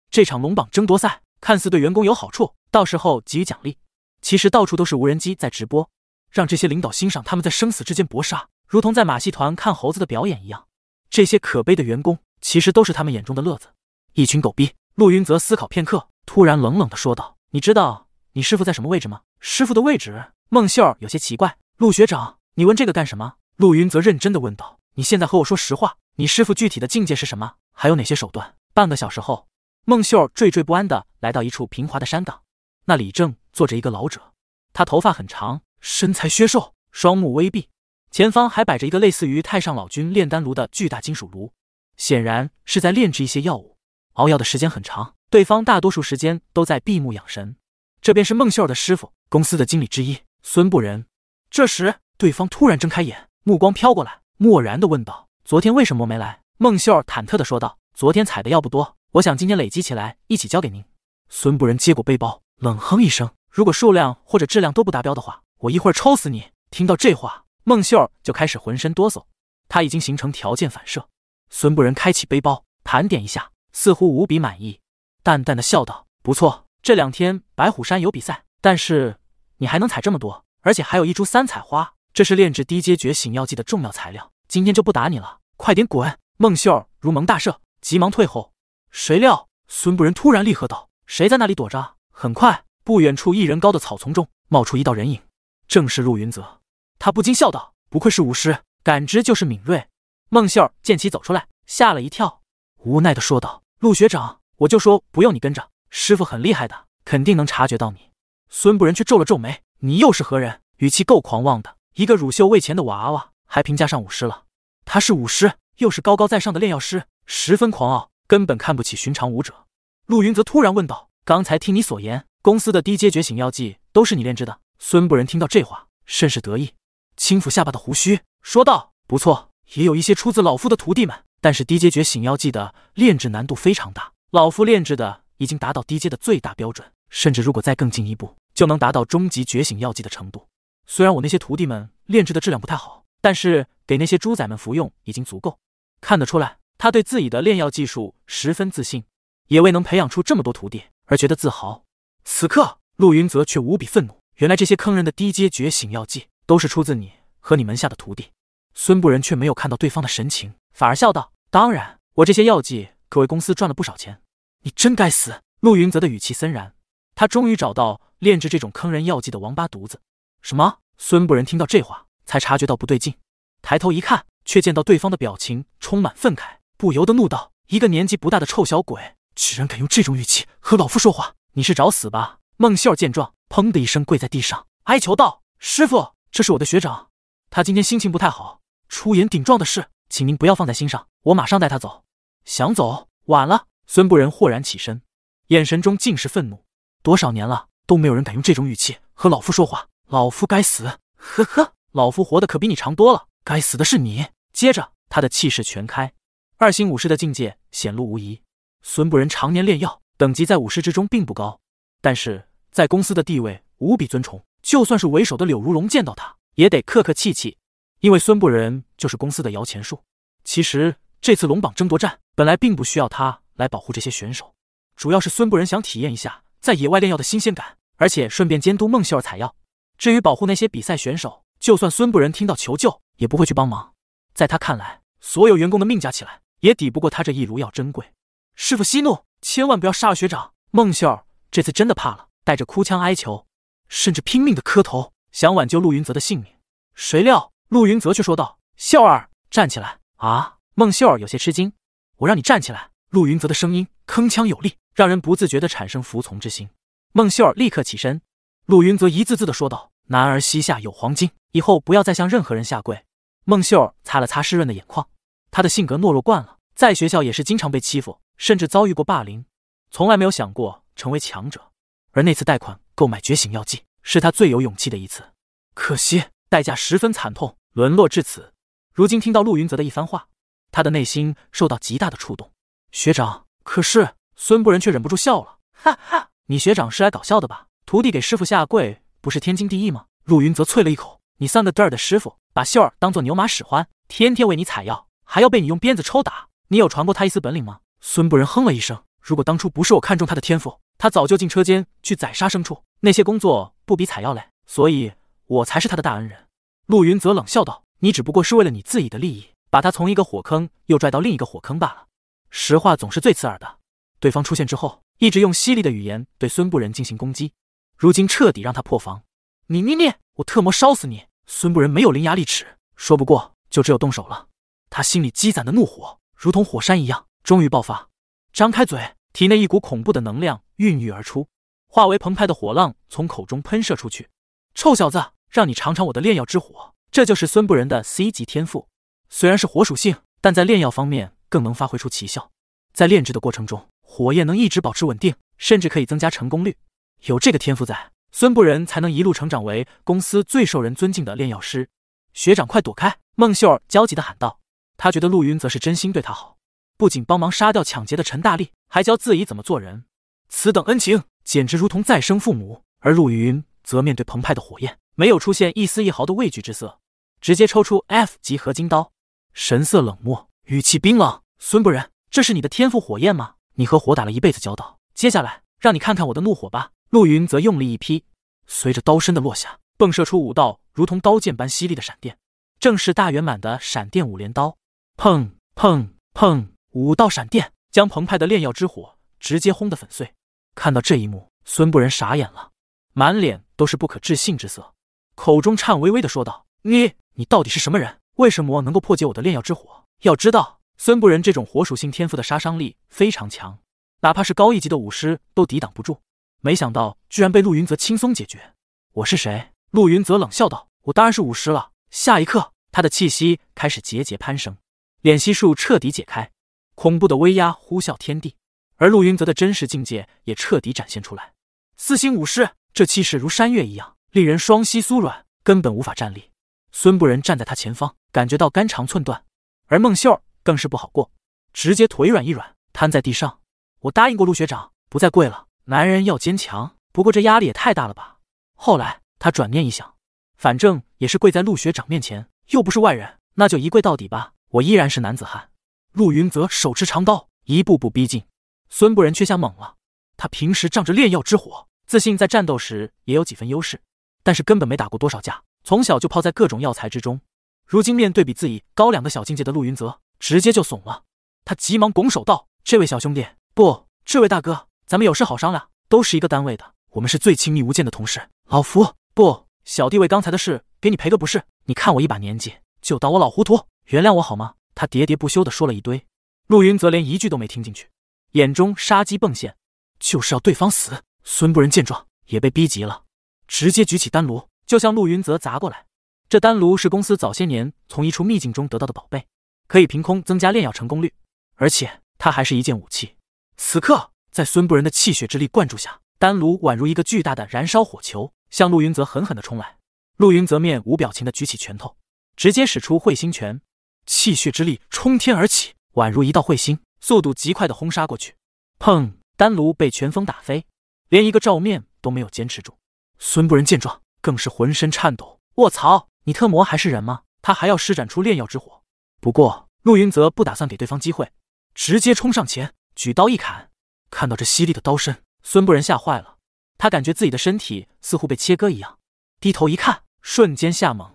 这场龙榜争夺赛看似对员工有好处，到时候给予奖励，其实到处都是无人机在直播，让这些领导欣赏他们在生死之间搏杀，如同在马戏团看猴子的表演一样。这些可悲的员工，其实都是他们眼中的乐子，一群狗逼。陆云泽思考片刻，突然冷冷的说道：“你知道你师傅在什么位置吗？师傅的位置？”孟秀儿有些奇怪：“陆学长，你问这个干什么？”陆云则认真的问道：“你现在和我说实话，你师傅具体的境界是什么？还有哪些手段？”半个小时后，孟秀儿惴惴不安的来到一处平滑的山岗，那里正坐着一个老者，他头发很长，身材削瘦，双目微闭，前方还摆着一个类似于太上老君炼丹炉的巨大金属炉，显然是在炼制一些药物。熬药的时间很长，对方大多数时间都在闭目养神。这便是孟秀儿的师傅，公司的经理之一。孙不仁，这时对方突然睁开眼，目光飘过来，漠然的问道：“昨天为什么没来？”孟秀儿忐忑的说道：“昨天采的药不多，我想今天累积起来一起交给您。”孙不仁接过背包，冷哼一声：“如果数量或者质量都不达标的话，我一会儿抽死你！”听到这话，孟秀儿就开始浑身哆嗦，他已经形成条件反射。孙不仁开启背包盘点一下，似乎无比满意，淡淡的笑道：“不错，这两天白虎山有比赛，但是……”你还能采这么多，而且还有一株三彩花，这是炼制低阶觉醒药剂的重要材料。今天就不打你了，快点滚！孟秀如蒙大赦，急忙退后。谁料孙不仁突然厉喝道：“谁在那里躲着？”很快，不远处一人高的草丛中冒出一道人影，正是陆云泽。他不禁笑道：“不愧是武师，感知就是敏锐。”孟秀见其走出来，吓了一跳，无奈的说道：“陆学长，我就说不用你跟着，师傅很厉害的，肯定能察觉到你。”孙不仁却皱了皱眉：“你又是何人？语气够狂妄的，一个乳臭未乾的娃娃，还评价上武师了。他是武师，又是高高在上的炼药师，十分狂傲，根本看不起寻常武者。”陆云则突然问道：“刚才听你所言，公司的低阶觉醒药剂都是你炼制的？”孙不仁听到这话，甚是得意，轻抚下巴的胡须说道：“不错，也有一些出自老夫的徒弟们。但是低阶觉醒药剂的炼制难度非常大，老夫炼制的已经达到低阶的最大标准，甚至如果再更进一步。”就能达到终极觉醒药剂的程度。虽然我那些徒弟们炼制的质量不太好，但是给那些猪仔们服用已经足够。看得出来，他对自己的炼药技术十分自信，也为能培养出这么多徒弟而觉得自豪。此刻，陆云泽却无比愤怒。原来这些坑人的低阶觉醒药剂都是出自你和你门下的徒弟。孙不仁却没有看到对方的神情，反而笑道：“当然，我这些药剂可为公司赚了不少钱。你真该死！”陆云泽的语气森然。他终于找到炼制这种坑人药剂的王八犊子。什么？孙不仁听到这话，才察觉到不对劲，抬头一看，却见到对方的表情充满愤慨，不由得怒道：“一个年纪不大的臭小鬼，居然敢用这种语气和老夫说话，你是找死吧？”孟秀儿见状，砰的一声跪在地上，哀求道：“师傅，这是我的学长，他今天心情不太好，出言顶撞的事，请您不要放在心上，我马上带他走。”想走？晚了！孙不仁豁然起身，眼神中尽是愤怒。多少年了，都没有人敢用这种语气和老夫说话。老夫该死！呵呵，老夫活的可比你长多了。该死的是你！接着，他的气势全开，二星武士的境界显露无遗。孙不仁常年炼药，等级在武士之中并不高，但是在公司的地位无比尊崇。就算是为首的柳如龙见到他，也得客客气气，因为孙不仁就是公司的摇钱树。其实这次龙榜争夺战本来并不需要他来保护这些选手，主要是孙不仁想体验一下。在野外炼药的新鲜感，而且顺便监督孟秀儿采药。至于保护那些比赛选手，就算孙部人听到求救，也不会去帮忙。在他看来，所有员工的命加起来，也抵不过他这一炉药珍贵。师傅息怒，千万不要杀了学长！孟秀儿这次真的怕了，带着哭腔哀求，甚至拼命的磕头，想挽救陆云泽的性命。谁料陆云泽却说道：“秀儿，站起来！”啊！孟秀儿有些吃惊：“我让你站起来！”陆云泽的声音铿锵有力。让人不自觉地产生服从之心。孟秀儿立刻起身，陆云则一字字地说道：“男儿膝下有黄金，以后不要再向任何人下跪。”孟秀儿擦了擦湿润的眼眶，她的性格懦弱惯了，在学校也是经常被欺负，甚至遭遇过霸凌，从来没有想过成为强者。而那次贷款购买觉醒药剂，是他最有勇气的一次，可惜代价十分惨痛，沦落至此。如今听到陆云泽的一番话，他的内心受到极大的触动。学长，可是。孙不仁却忍不住笑了，哈哈，你学长是来搞笑的吧？徒弟给师傅下跪不是天经地义吗？陆云则啐了一口，你三个字儿的师傅，把秀儿当做牛马使唤，天天为你采药，还要被你用鞭子抽打，你有传过他一丝本领吗？孙不仁哼了一声，如果当初不是我看中他的天赋，他早就进车间去宰杀牲畜，那些工作不比采药累，所以我才是他的大恩人。陆云则冷笑道，你只不过是为了你自己的利益，把他从一个火坑又拽到另一个火坑罢了。实话总是最刺耳的。对方出现之后，一直用犀利的语言对孙不仁进行攻击，如今彻底让他破防。你你你，我特么烧死你！孙不仁没有伶牙俐齿，说不过就只有动手了。他心里积攒的怒火如同火山一样，终于爆发。张开嘴，体内一股恐怖的能量孕育而出，化为澎湃的火浪从口中喷射出去。臭小子，让你尝尝我的炼药之火！这就是孙不仁的 C 级天赋，虽然是火属性，但在炼药方面更能发挥出奇效。在炼制的过程中。火焰能一直保持稳定，甚至可以增加成功率。有这个天赋在，孙不仁才能一路成长为公司最受人尊敬的炼药师。学长，快躲开！孟秀儿焦急的喊道。他觉得陆云则是真心对他好，不仅帮忙杀掉抢劫的陈大力，还教自己怎么做人。此等恩情，简直如同再生父母。而陆云则面对澎湃的火焰，没有出现一丝一毫的畏惧之色，直接抽出 F 级合金刀，神色冷漠，语气冰冷。孙不仁，这是你的天赋火焰吗？你和火打了一辈子交道，接下来让你看看我的怒火吧。陆云则用力一劈，随着刀身的落下，迸射出五道如同刀剑般犀利的闪电，正是大圆满的闪电五连刀。砰砰砰！五道闪电将澎湃的炼药之火直接轰得粉碎。看到这一幕，孙不仁傻眼了，满脸都是不可置信之色，口中颤巍巍的说道：“你，你到底是什么人？为什么能够破解我的炼药之火？要知道……”孙不仁这种火属性天赋的杀伤力非常强，哪怕是高一级的武师都抵挡不住。没想到居然被陆云泽轻松解决。我是谁？陆云泽冷笑道：“我当然是武师了。”下一刻，他的气息开始节节攀升，脸息术彻底解开，恐怖的威压呼啸天地，而陆云泽的真实境界也彻底展现出来。四星武师，这气势如山岳一样，令人双膝酥软，根本无法站立。孙不仁站在他前方，感觉到肝肠寸断。而孟秀儿。更是不好过，直接腿软一软，瘫在地上。我答应过陆学长，不再跪了。男人要坚强。不过这压力也太大了吧。后来他转念一想，反正也是跪在陆学长面前，又不是外人，那就一跪到底吧。我依然是男子汉。陆云泽手持长刀，一步步逼近。孙不仁却吓懵了。他平时仗着炼药之火，自信在战斗时也有几分优势，但是根本没打过多少架。从小就泡在各种药材之中，如今面对比自己高两个小境界的陆云泽。直接就怂了，他急忙拱手道：“这位小兄弟，不，这位大哥，咱们有事好商量。都是一个单位的，我们是最亲密无间的同事。老夫不，小弟为刚才的事给你赔个不是。你看我一把年纪，就当我老糊涂，原谅我好吗？”他喋喋不休地说了一堆。陆云则连一句都没听进去，眼中杀机迸现，就是要对方死。孙不仁见状也被逼急了，直接举起丹炉就向陆云泽砸过来。这丹炉是公司早些年从一处秘境中得到的宝贝。可以凭空增加炼药成功率，而且它还是一件武器。此刻，在孙不仁的气血之力灌注下，丹炉宛如一个巨大的燃烧火球，向陆云泽狠狠地冲来。陆云泽面无表情地举起拳头，直接使出彗星拳，气血之力冲天而起，宛如一道彗星，速度极快地轰杀过去。砰！丹炉被拳风打飞，连一个照面都没有坚持住。孙不仁见状，更是浑身颤抖。卧槽！你特么还是人吗？他还要施展出炼药之火。不过，陆云泽不打算给对方机会，直接冲上前，举刀一砍。看到这犀利的刀身，孙不仁吓坏了，他感觉自己的身体似乎被切割一样。低头一看，瞬间吓懵，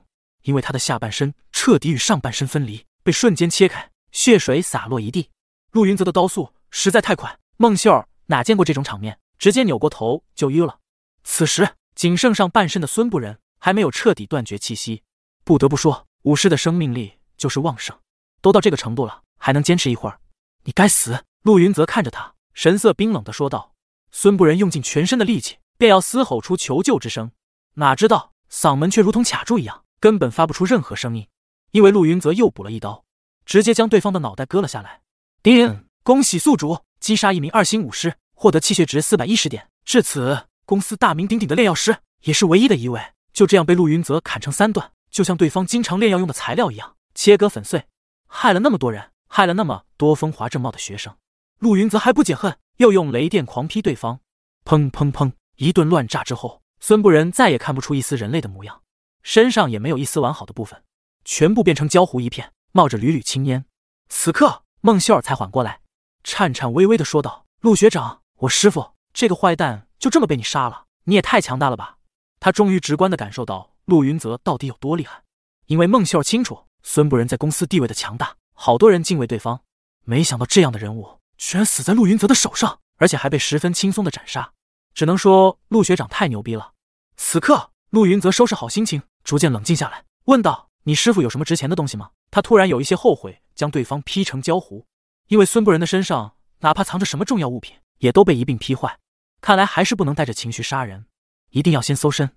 因为他的下半身彻底与上半身分离，被瞬间切开，血水洒落一地。陆云泽的刀速实在太快，孟秀儿哪见过这种场面，直接扭过头就晕了。此时，仅剩上半身的孙不仁还没有彻底断绝气息。不得不说，武士的生命力。就是旺盛，都到这个程度了，还能坚持一会儿？你该死！陆云泽看着他，神色冰冷的说道。孙不仁用尽全身的力气，便要嘶吼出求救之声，哪知道嗓门却如同卡住一样，根本发不出任何声音。因为陆云泽又补了一刀，直接将对方的脑袋割了下来。人，恭喜宿主击杀一名二星武师，获得气血值四百一十点。至此，公司大名鼎鼎的炼药师，也是唯一的一位，就这样被陆云泽砍成三段，就像对方经常炼药用的材料一样。切割粉碎，害了那么多人，害了那么多风华正茂的学生。陆云泽还不解恨，又用雷电狂劈对方。砰砰砰！一顿乱炸之后，孙不仁再也看不出一丝人类的模样，身上也没有一丝完好的部分，全部变成焦糊一片，冒着缕缕青烟。此刻，孟秀儿才缓过来，颤颤巍巍的说道：“陆学长，我师傅这个坏蛋就这么被你杀了，你也太强大了吧！”他终于直观的感受到陆云泽到底有多厉害，因为孟秀儿清楚。孙不仁在公司地位的强大，好多人敬畏对方。没想到这样的人物居然死在陆云泽的手上，而且还被十分轻松的斩杀。只能说陆学长太牛逼了。此刻，陆云泽收拾好心情，逐渐冷静下来，问道：“你师傅有什么值钱的东西吗？”他突然有一些后悔将对方劈成焦糊，因为孙不仁的身上哪怕藏着什么重要物品，也都被一并劈坏。看来还是不能带着情绪杀人，一定要先搜身，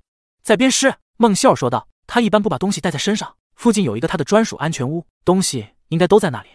再鞭尸。孟秀说道：“他一般不把东西带在身上。”附近有一个他的专属安全屋，东西应该都在那里。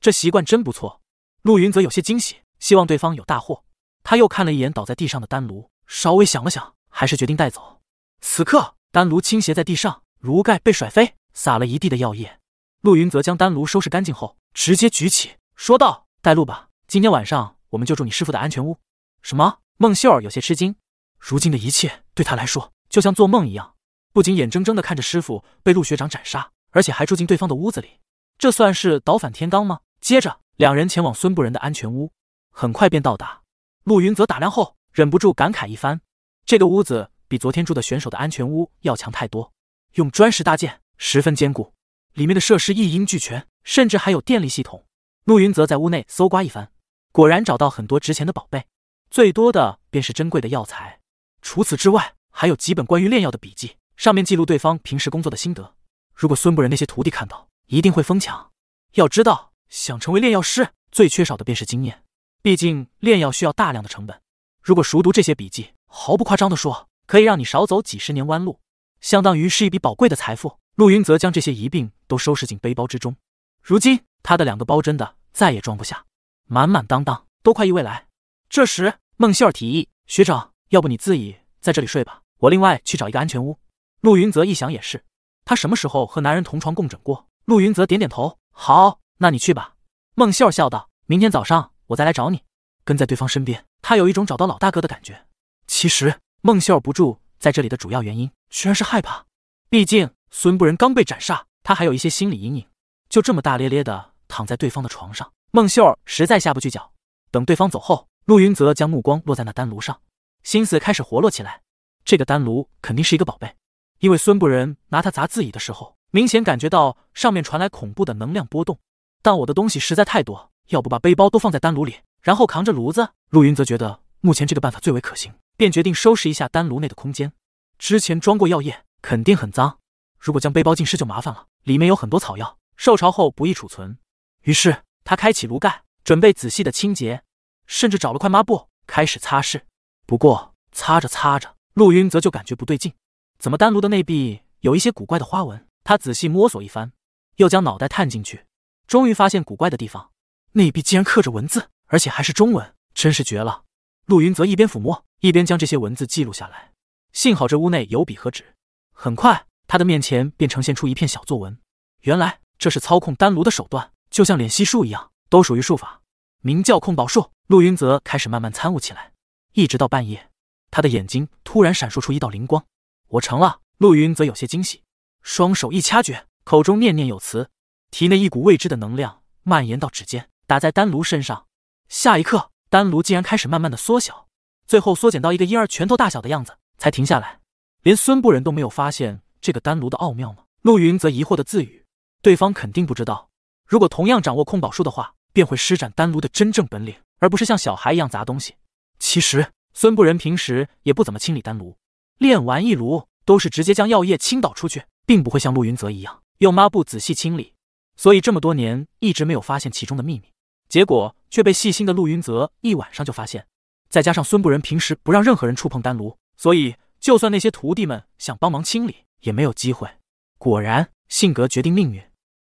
这习惯真不错。陆云则有些惊喜，希望对方有大祸。他又看了一眼倒在地上的丹炉，稍微想了想，还是决定带走。此刻，丹炉倾斜在地上，炉盖被甩飞，洒了一地的药液。陆云则将丹炉收拾干净后，直接举起，说道：“带路吧，今天晚上我们就住你师傅的安全屋。”什么？孟秀儿有些吃惊。如今的一切对他来说，就像做梦一样。不仅眼睁睁地看着师傅被陆学长斩杀，而且还住进对方的屋子里，这算是倒反天罡吗？接着，两人前往孙不仁的安全屋，很快便到达。陆云泽打量后，忍不住感慨一番：这个屋子比昨天住的选手的安全屋要强太多，用砖石搭建，十分坚固，里面的设施一应俱全，甚至还有电力系统。陆云泽在屋内搜刮一番，果然找到很多值钱的宝贝，最多的便是珍贵的药材，除此之外，还有几本关于炼药的笔记。上面记录对方平时工作的心得，如果孙不仁那些徒弟看到，一定会疯抢。要知道，想成为炼药师，最缺少的便是经验。毕竟炼药需要大量的成本，如果熟读这些笔记，毫不夸张的说，可以让你少走几十年弯路，相当于是一笔宝贵的财富。陆云泽将这些一并都收拾进背包之中，如今他的两个包真的再也装不下，满满当当，都快溢未来。这时，孟秀儿提议：“学长，要不你自己在这里睡吧，我另外去找一个安全屋。”陆云泽一想也是，他什么时候和男人同床共枕过？陆云泽点点头，好，那你去吧。孟秀儿笑道：“明天早上我再来找你。”跟在对方身边，他有一种找到老大哥的感觉。其实孟秀儿不住在这里的主要原因，居然是害怕。毕竟孙部人刚被斩杀，他还有一些心理阴影。就这么大咧咧的躺在对方的床上，孟秀儿实在下不去脚。等对方走后，陆云泽将目光落在那丹炉上，心思开始活络起来。这个丹炉肯定是一个宝贝。因为孙不仁拿他砸自己的时候，明显感觉到上面传来恐怖的能量波动。但我的东西实在太多，要不把背包都放在丹炉里，然后扛着炉子。陆云则觉得目前这个办法最为可行，便决定收拾一下丹炉内的空间。之前装过药液，肯定很脏。如果将背包浸湿就麻烦了，里面有很多草药，受潮后不易储存。于是他开启炉盖，准备仔细的清洁，甚至找了块抹布开始擦拭。不过擦着擦着，陆云则就感觉不对劲。怎么，丹炉的内壁有一些古怪的花纹？他仔细摸索一番，又将脑袋探进去，终于发现古怪的地方，内壁竟然刻着文字，而且还是中文，真是绝了！陆云泽一边抚摸，一边将这些文字记录下来。幸好这屋内有笔和纸，很快他的面前便呈现出一片小作文。原来这是操控丹炉的手段，就像练吸术一样，都属于术法，名叫控宝术。陆云泽开始慢慢参悟起来，一直到半夜，他的眼睛突然闪烁出一道灵光。我成了，陆云则有些惊喜，双手一掐诀，口中念念有词，体内一股未知的能量蔓延到指尖，打在丹炉身上。下一刻，丹炉竟然开始慢慢的缩小，最后缩减到一个婴儿拳头大小的样子才停下来。连孙部人都没有发现这个丹炉的奥妙吗？陆云则疑惑的自语，对方肯定不知道。如果同样掌握控宝术的话，便会施展丹炉的真正本领，而不是像小孩一样砸东西。其实，孙部人平时也不怎么清理丹炉。炼完一炉，都是直接将药液倾倒出去，并不会像陆云泽一样用抹布仔细清理，所以这么多年一直没有发现其中的秘密。结果却被细心的陆云泽一晚上就发现。再加上孙不仁平时不让任何人触碰丹炉，所以就算那些徒弟们想帮忙清理，也没有机会。果然，性格决定命运。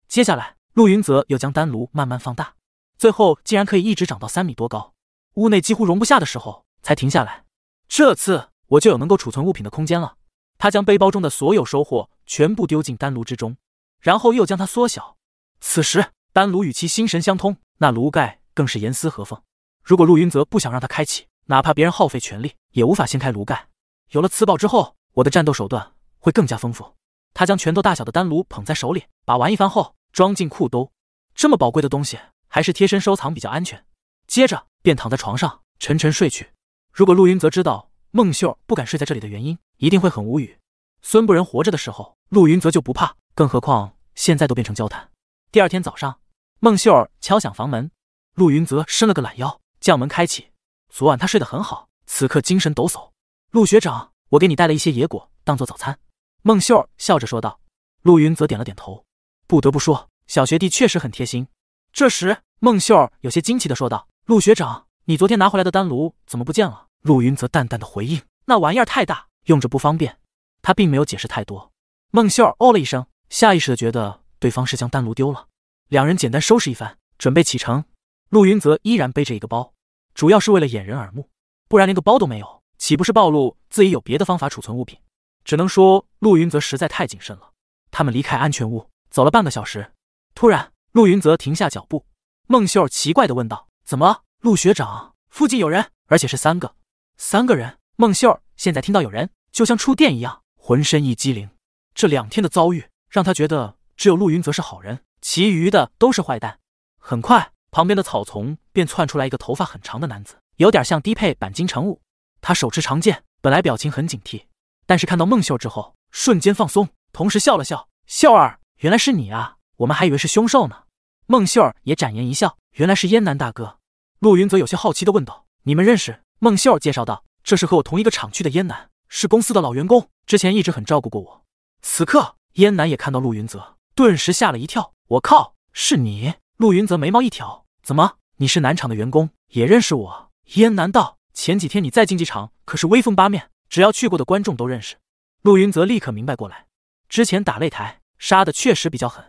接下来，陆云泽又将丹炉慢慢放大，最后竟然可以一直长到三米多高，屋内几乎容不下的时候才停下来。这次。我就有能够储存物品的空间了。他将背包中的所有收获全部丢进丹炉之中，然后又将它缩小。此时，丹炉与其心神相通，那炉盖更是严丝合缝。如果陆云泽不想让它开启，哪怕别人耗费全力，也无法掀开炉盖。有了此宝之后，我的战斗手段会更加丰富。他将拳头大小的丹炉捧在手里，把玩一番后，装进裤兜。这么宝贵的东西，还是贴身收藏比较安全。接着，便躺在床上沉沉睡去。如果陆云泽知道。孟秀儿不敢睡在这里的原因，一定会很无语。孙不仁活着的时候，陆云泽就不怕，更何况现在都变成交谈。第二天早上，孟秀儿敲响房门，陆云泽伸了个懒腰，将门开启。昨晚他睡得很好，此刻精神抖擞。陆学长，我给你带了一些野果，当做早餐。”孟秀儿笑着说道。陆云泽点了点头，不得不说，小学弟确实很贴心。这时，孟秀儿有些惊奇的说道：“陆学长，你昨天拿回来的丹炉怎么不见了？”陆云则淡淡的回应：“那玩意儿太大，用着不方便。”他并没有解释太多。孟秀儿哦了一声，下意识的觉得对方是将丹炉丢了。两人简单收拾一番，准备启程。陆云则依然背着一个包，主要是为了掩人耳目，不然连个包都没有，岂不是暴露自己有别的方法储存物品？只能说陆云则实在太谨慎了。他们离开安全屋，走了半个小时，突然，陆云则停下脚步。孟秀儿奇怪的问道：“怎么，陆学长？附近有人，而且是三个？”三个人，孟秀儿现在听到有人，就像触电一样，浑身一激灵。这两天的遭遇，让她觉得只有陆云泽是好人，其余的都是坏蛋。很快，旁边的草丛便窜出来一个头发很长的男子，有点像低配版金城武。他手持长剑，本来表情很警惕，但是看到孟秀之后，瞬间放松，同时笑了笑：“秀儿，原来是你啊，我们还以为是凶兽呢。”孟秀儿也展颜一笑：“原来是燕南大哥。”陆云泽有些好奇地问道：“你们认识？”孟秀儿介绍道：“这是和我同一个厂区的燕南，是公司的老员工，之前一直很照顾过我。”此刻，燕南也看到陆云泽，顿时吓了一跳：“我靠，是你！”陆云泽眉毛一挑：“怎么？你是南厂的员工，也认识我？”燕南道：“前几天你在竞技场可是威风八面，只要去过的观众都认识。”陆云泽立刻明白过来，之前打擂台杀的确实比较狠，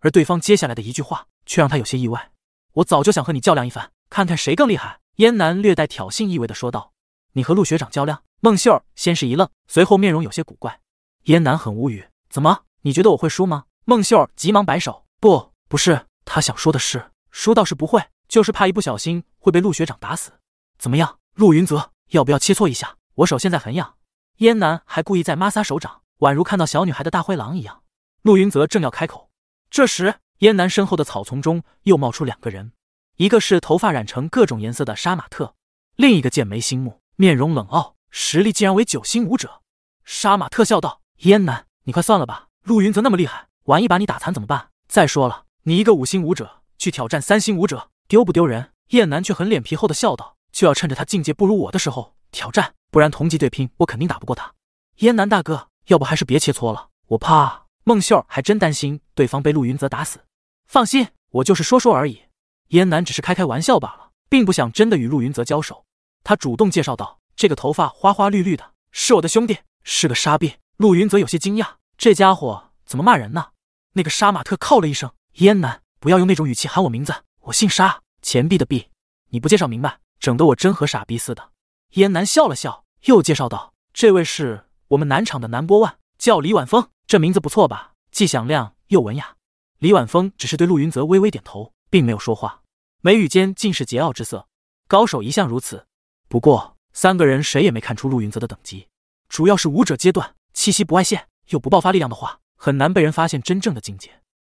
而对方接下来的一句话却让他有些意外：“我早就想和你较量一番，看看谁更厉害。”燕南略带挑衅意味的说道：“你和陆学长较量？”孟秀儿先是一愣，随后面容有些古怪。燕南很无语：“怎么？你觉得我会输吗？”孟秀儿急忙摆手：“不，不是。”他想说的是：“输倒是不会，就是怕一不小心会被陆学长打死。”“怎么样，陆云泽，要不要切磋一下？”我手现在很痒。燕南还故意在摩挲手掌，宛如看到小女孩的大灰狼一样。陆云泽正要开口，这时燕南身后的草丛中又冒出两个人。一个是头发染成各种颜色的杀马特，另一个剑眉星目，面容冷傲，实力竟然为九星武者。杀马特笑道：“燕南，你快算了吧。陆云泽那么厉害，玩一把你打残怎么办？再说了，你一个五星武者去挑战三星武者，丢不丢人？”燕南却很脸皮厚的笑道：“就要趁着他境界不如我的时候挑战，不然同级对拼，我肯定打不过他。”燕南大哥，要不还是别切磋了，我怕孟秀儿还真担心对方被陆云泽打死。放心，我就是说说而已。燕南只是开开玩笑罢了，并不想真的与陆云泽交手。他主动介绍道：“这个头发花花绿绿的，是我的兄弟，是个沙币。陆云泽有些惊讶：“这家伙怎么骂人呢？”那个杀马特靠了一声：“燕南，不要用那种语气喊我名字，我姓沙，钱币的币。你不介绍明白，整得我真和傻逼似的。”燕南笑了笑，又介绍道：“这位是我们南厂的南波万，叫李晚风。这名字不错吧，既响亮又文雅。”李晚风只是对陆云泽微微点头。并没有说话，眉宇间尽是桀骜之色。高手一向如此。不过三个人谁也没看出陆云泽的等级，主要是武者阶段，气息不外泄，又不爆发力量的话，很难被人发现真正的境界。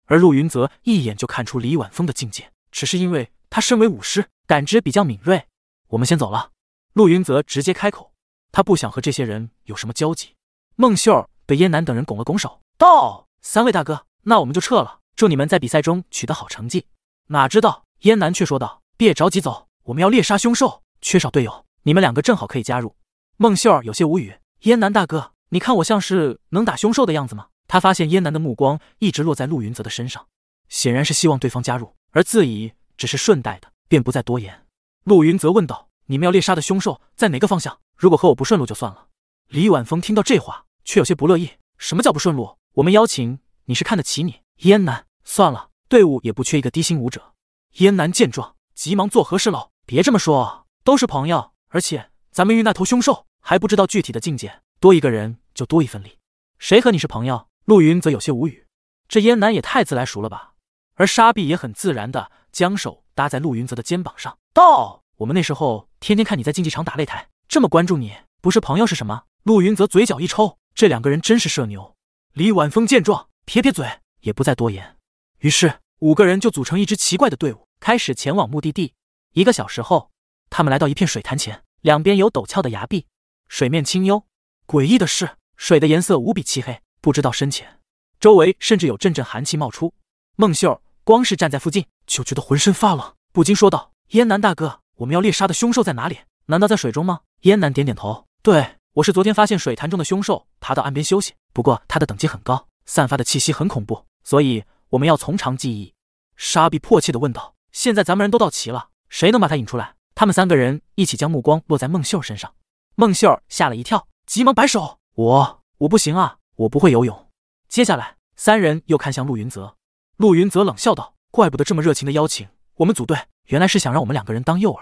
而陆云泽一眼就看出李晚风的境界，只是因为他身为武师，感知比较敏锐。我们先走了。陆云泽直接开口，他不想和这些人有什么交集。孟秀儿对燕南等人拱了拱手，道：“三位大哥，那我们就撤了。祝你们在比赛中取得好成绩。”哪知道，燕南却说道：“别着急走，我们要猎杀凶兽，缺少队友，你们两个正好可以加入。”孟秀儿有些无语：“燕南大哥，你看我像是能打凶兽的样子吗？”他发现燕南的目光一直落在陆云泽的身上，显然是希望对方加入，而自己只是顺带的，便不再多言。陆云泽问道：“你们要猎杀的凶兽在哪个方向？如果和我不顺路，就算了。”李晚风听到这话，却有些不乐意：“什么叫不顺路？我们邀请你是看得起你，燕南，算了。”队伍也不缺一个低星武者。燕南见状，急忙做和事佬：“别这么说，都是朋友。而且咱们遇那头凶兽还不知道具体的境界，多一个人就多一份力。谁和你是朋友？”陆云则有些无语：“这燕南也太自来熟了吧。”而沙壁也很自然的将手搭在陆云泽的肩膀上：“到我们那时候，天天看你在竞技场打擂台，这么关注你，不是朋友是什么？”陆云泽嘴角一抽：“这两个人真是社牛。”李晚风见状，撇撇嘴，也不再多言。于是。五个人就组成一支奇怪的队伍，开始前往目的地。一个小时后，他们来到一片水潭前，两边有陡峭的崖壁，水面清幽。诡异的是，水的颜色无比漆黑，不知道深浅。周围甚至有阵阵寒气冒出。孟秀光是站在附近，就觉得浑身发冷，不禁说道：“燕南大哥，我们要猎杀的凶兽在哪里？难道在水中吗？”燕南点点头：“对，我是昨天发现水潭中的凶兽爬到岸边休息，不过它的等级很高，散发的气息很恐怖，所以我们要从长计议。”沙比迫切地问道：“现在咱们人都到齐了，谁能把他引出来？”他们三个人一起将目光落在孟秀身上。孟秀吓了一跳，急忙摆手：“我我不行啊，我不会游泳。”接下来，三人又看向陆云泽。陆云泽冷笑道：“怪不得这么热情的邀请我们组队，原来是想让我们两个人当诱饵。”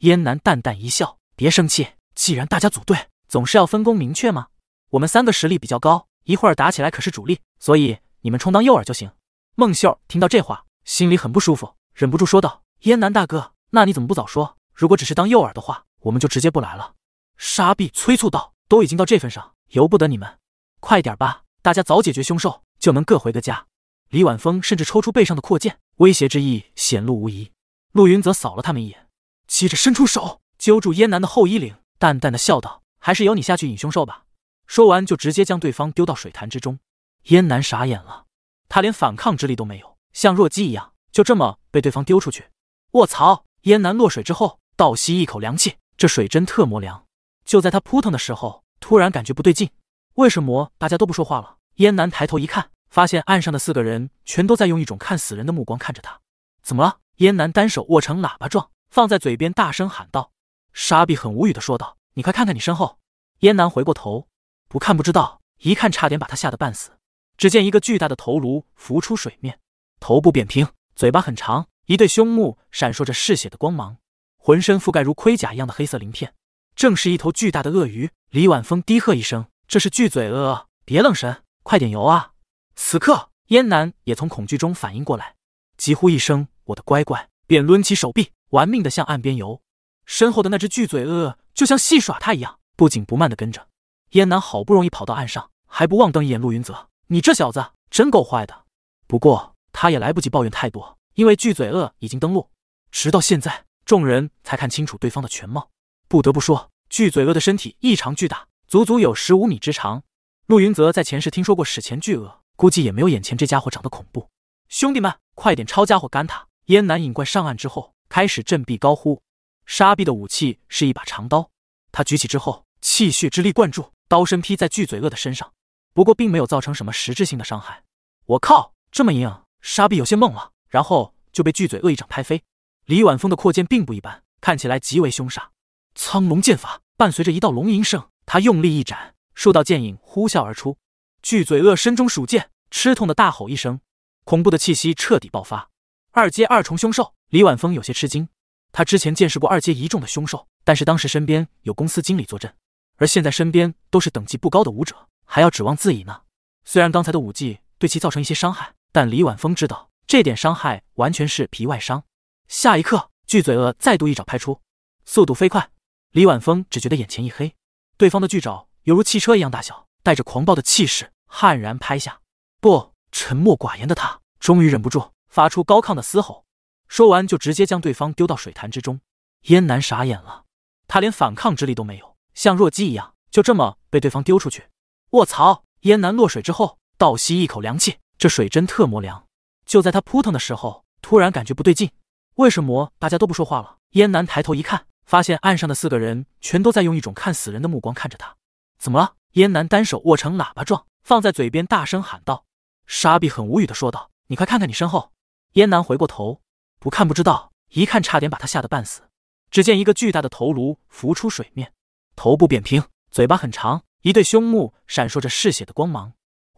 燕南淡淡一笑：“别生气，既然大家组队，总是要分工明确吗？我们三个实力比较高，一会儿打起来可是主力，所以你们充当诱饵就行。”孟秀听到这话。心里很不舒服，忍不住说道：“燕南大哥，那你怎么不早说？如果只是当诱饵的话，我们就直接不来了。”沙壁催促道：“都已经到这份上，由不得你们，快点吧！大家早解决凶兽，就能各回各家。”李晚风甚至抽出背上的阔剑，威胁之意显露无遗。陆云则扫了他们一眼，接着伸出手揪住燕南的后衣领，淡淡的笑道：“还是由你下去引凶兽吧。”说完就直接将对方丢到水潭之中。燕南傻眼了，他连反抗之力都没有。像弱鸡一样，就这么被对方丢出去！卧槽！燕南落水之后倒吸一口凉气，这水真特磨凉。就在他扑腾的时候，突然感觉不对劲，为什么大家都不说话了？燕南抬头一看，发现岸上的四个人全都在用一种看死人的目光看着他。怎么了？燕南单手握成喇叭状，放在嘴边大声喊道。沙比很无语的说道：“你快看看你身后！”燕南回过头，不看不知道，一看差点把他吓得半死。只见一个巨大的头颅浮出水面。头部扁平，嘴巴很长，一对胸目闪烁着嗜血的光芒，浑身覆盖如盔甲一样的黑色鳞片，正是一头巨大的鳄鱼。李晚风低喝一声：“这是巨嘴鳄，别愣神，快点游啊！”此刻，燕南也从恐惧中反应过来，急呼一声：“我的乖乖！”便抡起手臂，玩命的向岸边游。身后的那只巨嘴鳄就像戏耍他一样，不紧不慢的跟着。燕南好不容易跑到岸上，还不忘瞪一眼陆云泽：“你这小子真够坏的。”不过。他也来不及抱怨太多，因为巨嘴鳄已经登陆。直到现在，众人才看清楚对方的全貌。不得不说，巨嘴鳄的身体异常巨大，足足有十五米之长。陆云泽在前世听说过史前巨鳄，估计也没有眼前这家伙长得恐怖。兄弟们，快点抄家伙干他！燕南引怪上岸之后，开始振臂高呼。沙壁的武器是一把长刀，他举起之后，气血之力灌注，刀身劈在巨嘴鳄的身上，不过并没有造成什么实质性的伤害。我靠，这么硬！沙壁有些懵了，然后就被巨嘴鳄一掌拍飞。李晚风的扩剑并不一般，看起来极为凶煞。苍龙剑法伴随着一道龙吟声，他用力一斩，数道剑影呼啸而出。巨嘴鳄身中数剑，吃痛的大吼一声，恐怖的气息彻底爆发。二阶二重凶兽，李晚风有些吃惊。他之前见识过二阶一重的凶兽，但是当时身边有公司经理坐镇，而现在身边都是等级不高的武者，还要指望自己呢。虽然刚才的武技对其造成一些伤害。但李晚峰知道，这点伤害完全是皮外伤。下一刻，巨嘴鳄再度一爪拍出，速度飞快。李晚峰只觉得眼前一黑，对方的巨爪犹如汽车一样大小，带着狂暴的气势，悍然拍下。不，沉默寡言的他终于忍不住发出高亢的嘶吼，说完就直接将对方丢到水潭之中。燕南傻眼了，他连反抗之力都没有，像弱鸡一样，就这么被对方丢出去。卧槽！燕南落水之后，倒吸一口凉气。这水真特么凉！就在他扑腾的时候，突然感觉不对劲，为什么大家都不说话了？燕南抬头一看，发现岸上的四个人全都在用一种看死人的目光看着他。怎么了？燕南单手握成喇叭状，放在嘴边大声喊道。沙比很无语的说道：“你快看看你身后。”燕南回过头，不看不知道，一看差点把他吓得半死。只见一个巨大的头颅浮出水面，头部扁平，嘴巴很长，一对胸目闪烁着嗜血的光芒。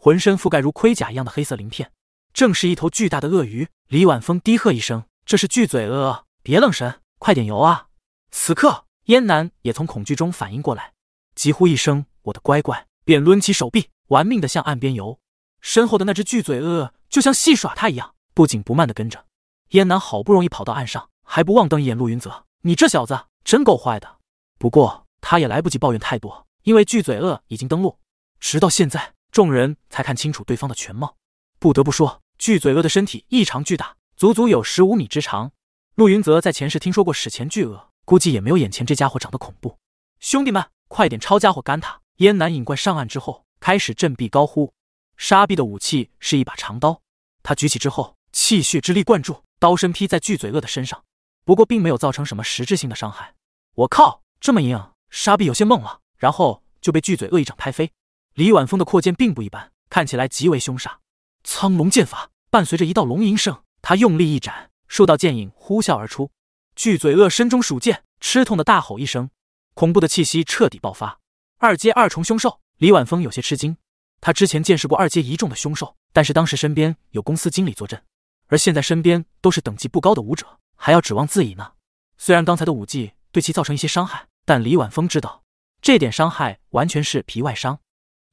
浑身覆盖如盔甲一样的黑色鳞片，正是一头巨大的鳄鱼。李晚风低喝一声：“这是巨嘴鳄，别愣神，快点游啊！”此刻，燕南也从恐惧中反应过来，急呼一声：“我的乖乖！”便抡起手臂，玩命的向岸边游。身后的那只巨嘴鳄就像戏耍他一样，不紧不慢的跟着。燕南好不容易跑到岸上，还不忘瞪一眼陆云泽：“你这小子真够坏的。”不过，他也来不及抱怨太多，因为巨嘴鳄已经登陆。直到现在。众人才看清楚对方的全貌，不得不说，巨嘴鳄的身体异常巨大，足足有十五米之长。陆云泽在前世听说过史前巨鳄，估计也没有眼前这家伙长得恐怖。兄弟们，快点抄家伙干他！燕南引怪上岸之后，开始振臂高呼。沙壁的武器是一把长刀，他举起之后，气血之力灌注刀身，劈在巨嘴鳄的身上，不过并没有造成什么实质性的伤害。我靠，这么硬！沙壁有些懵了，然后就被巨嘴鳄一掌拍飞。李晚风的扩建并不一般，看起来极为凶煞。苍龙剑法伴随着一道龙吟声，他用力一斩，数道剑影呼啸而出。巨嘴鳄身中数剑，吃痛的大吼一声，恐怖的气息彻底爆发。二阶二重凶兽，李晚风有些吃惊。他之前见识过二阶一重的凶兽，但是当时身边有公司经理坐镇，而现在身边都是等级不高的武者，还要指望自己呢。虽然刚才的武技对其造成一些伤害，但李晚风知道，这点伤害完全是皮外伤。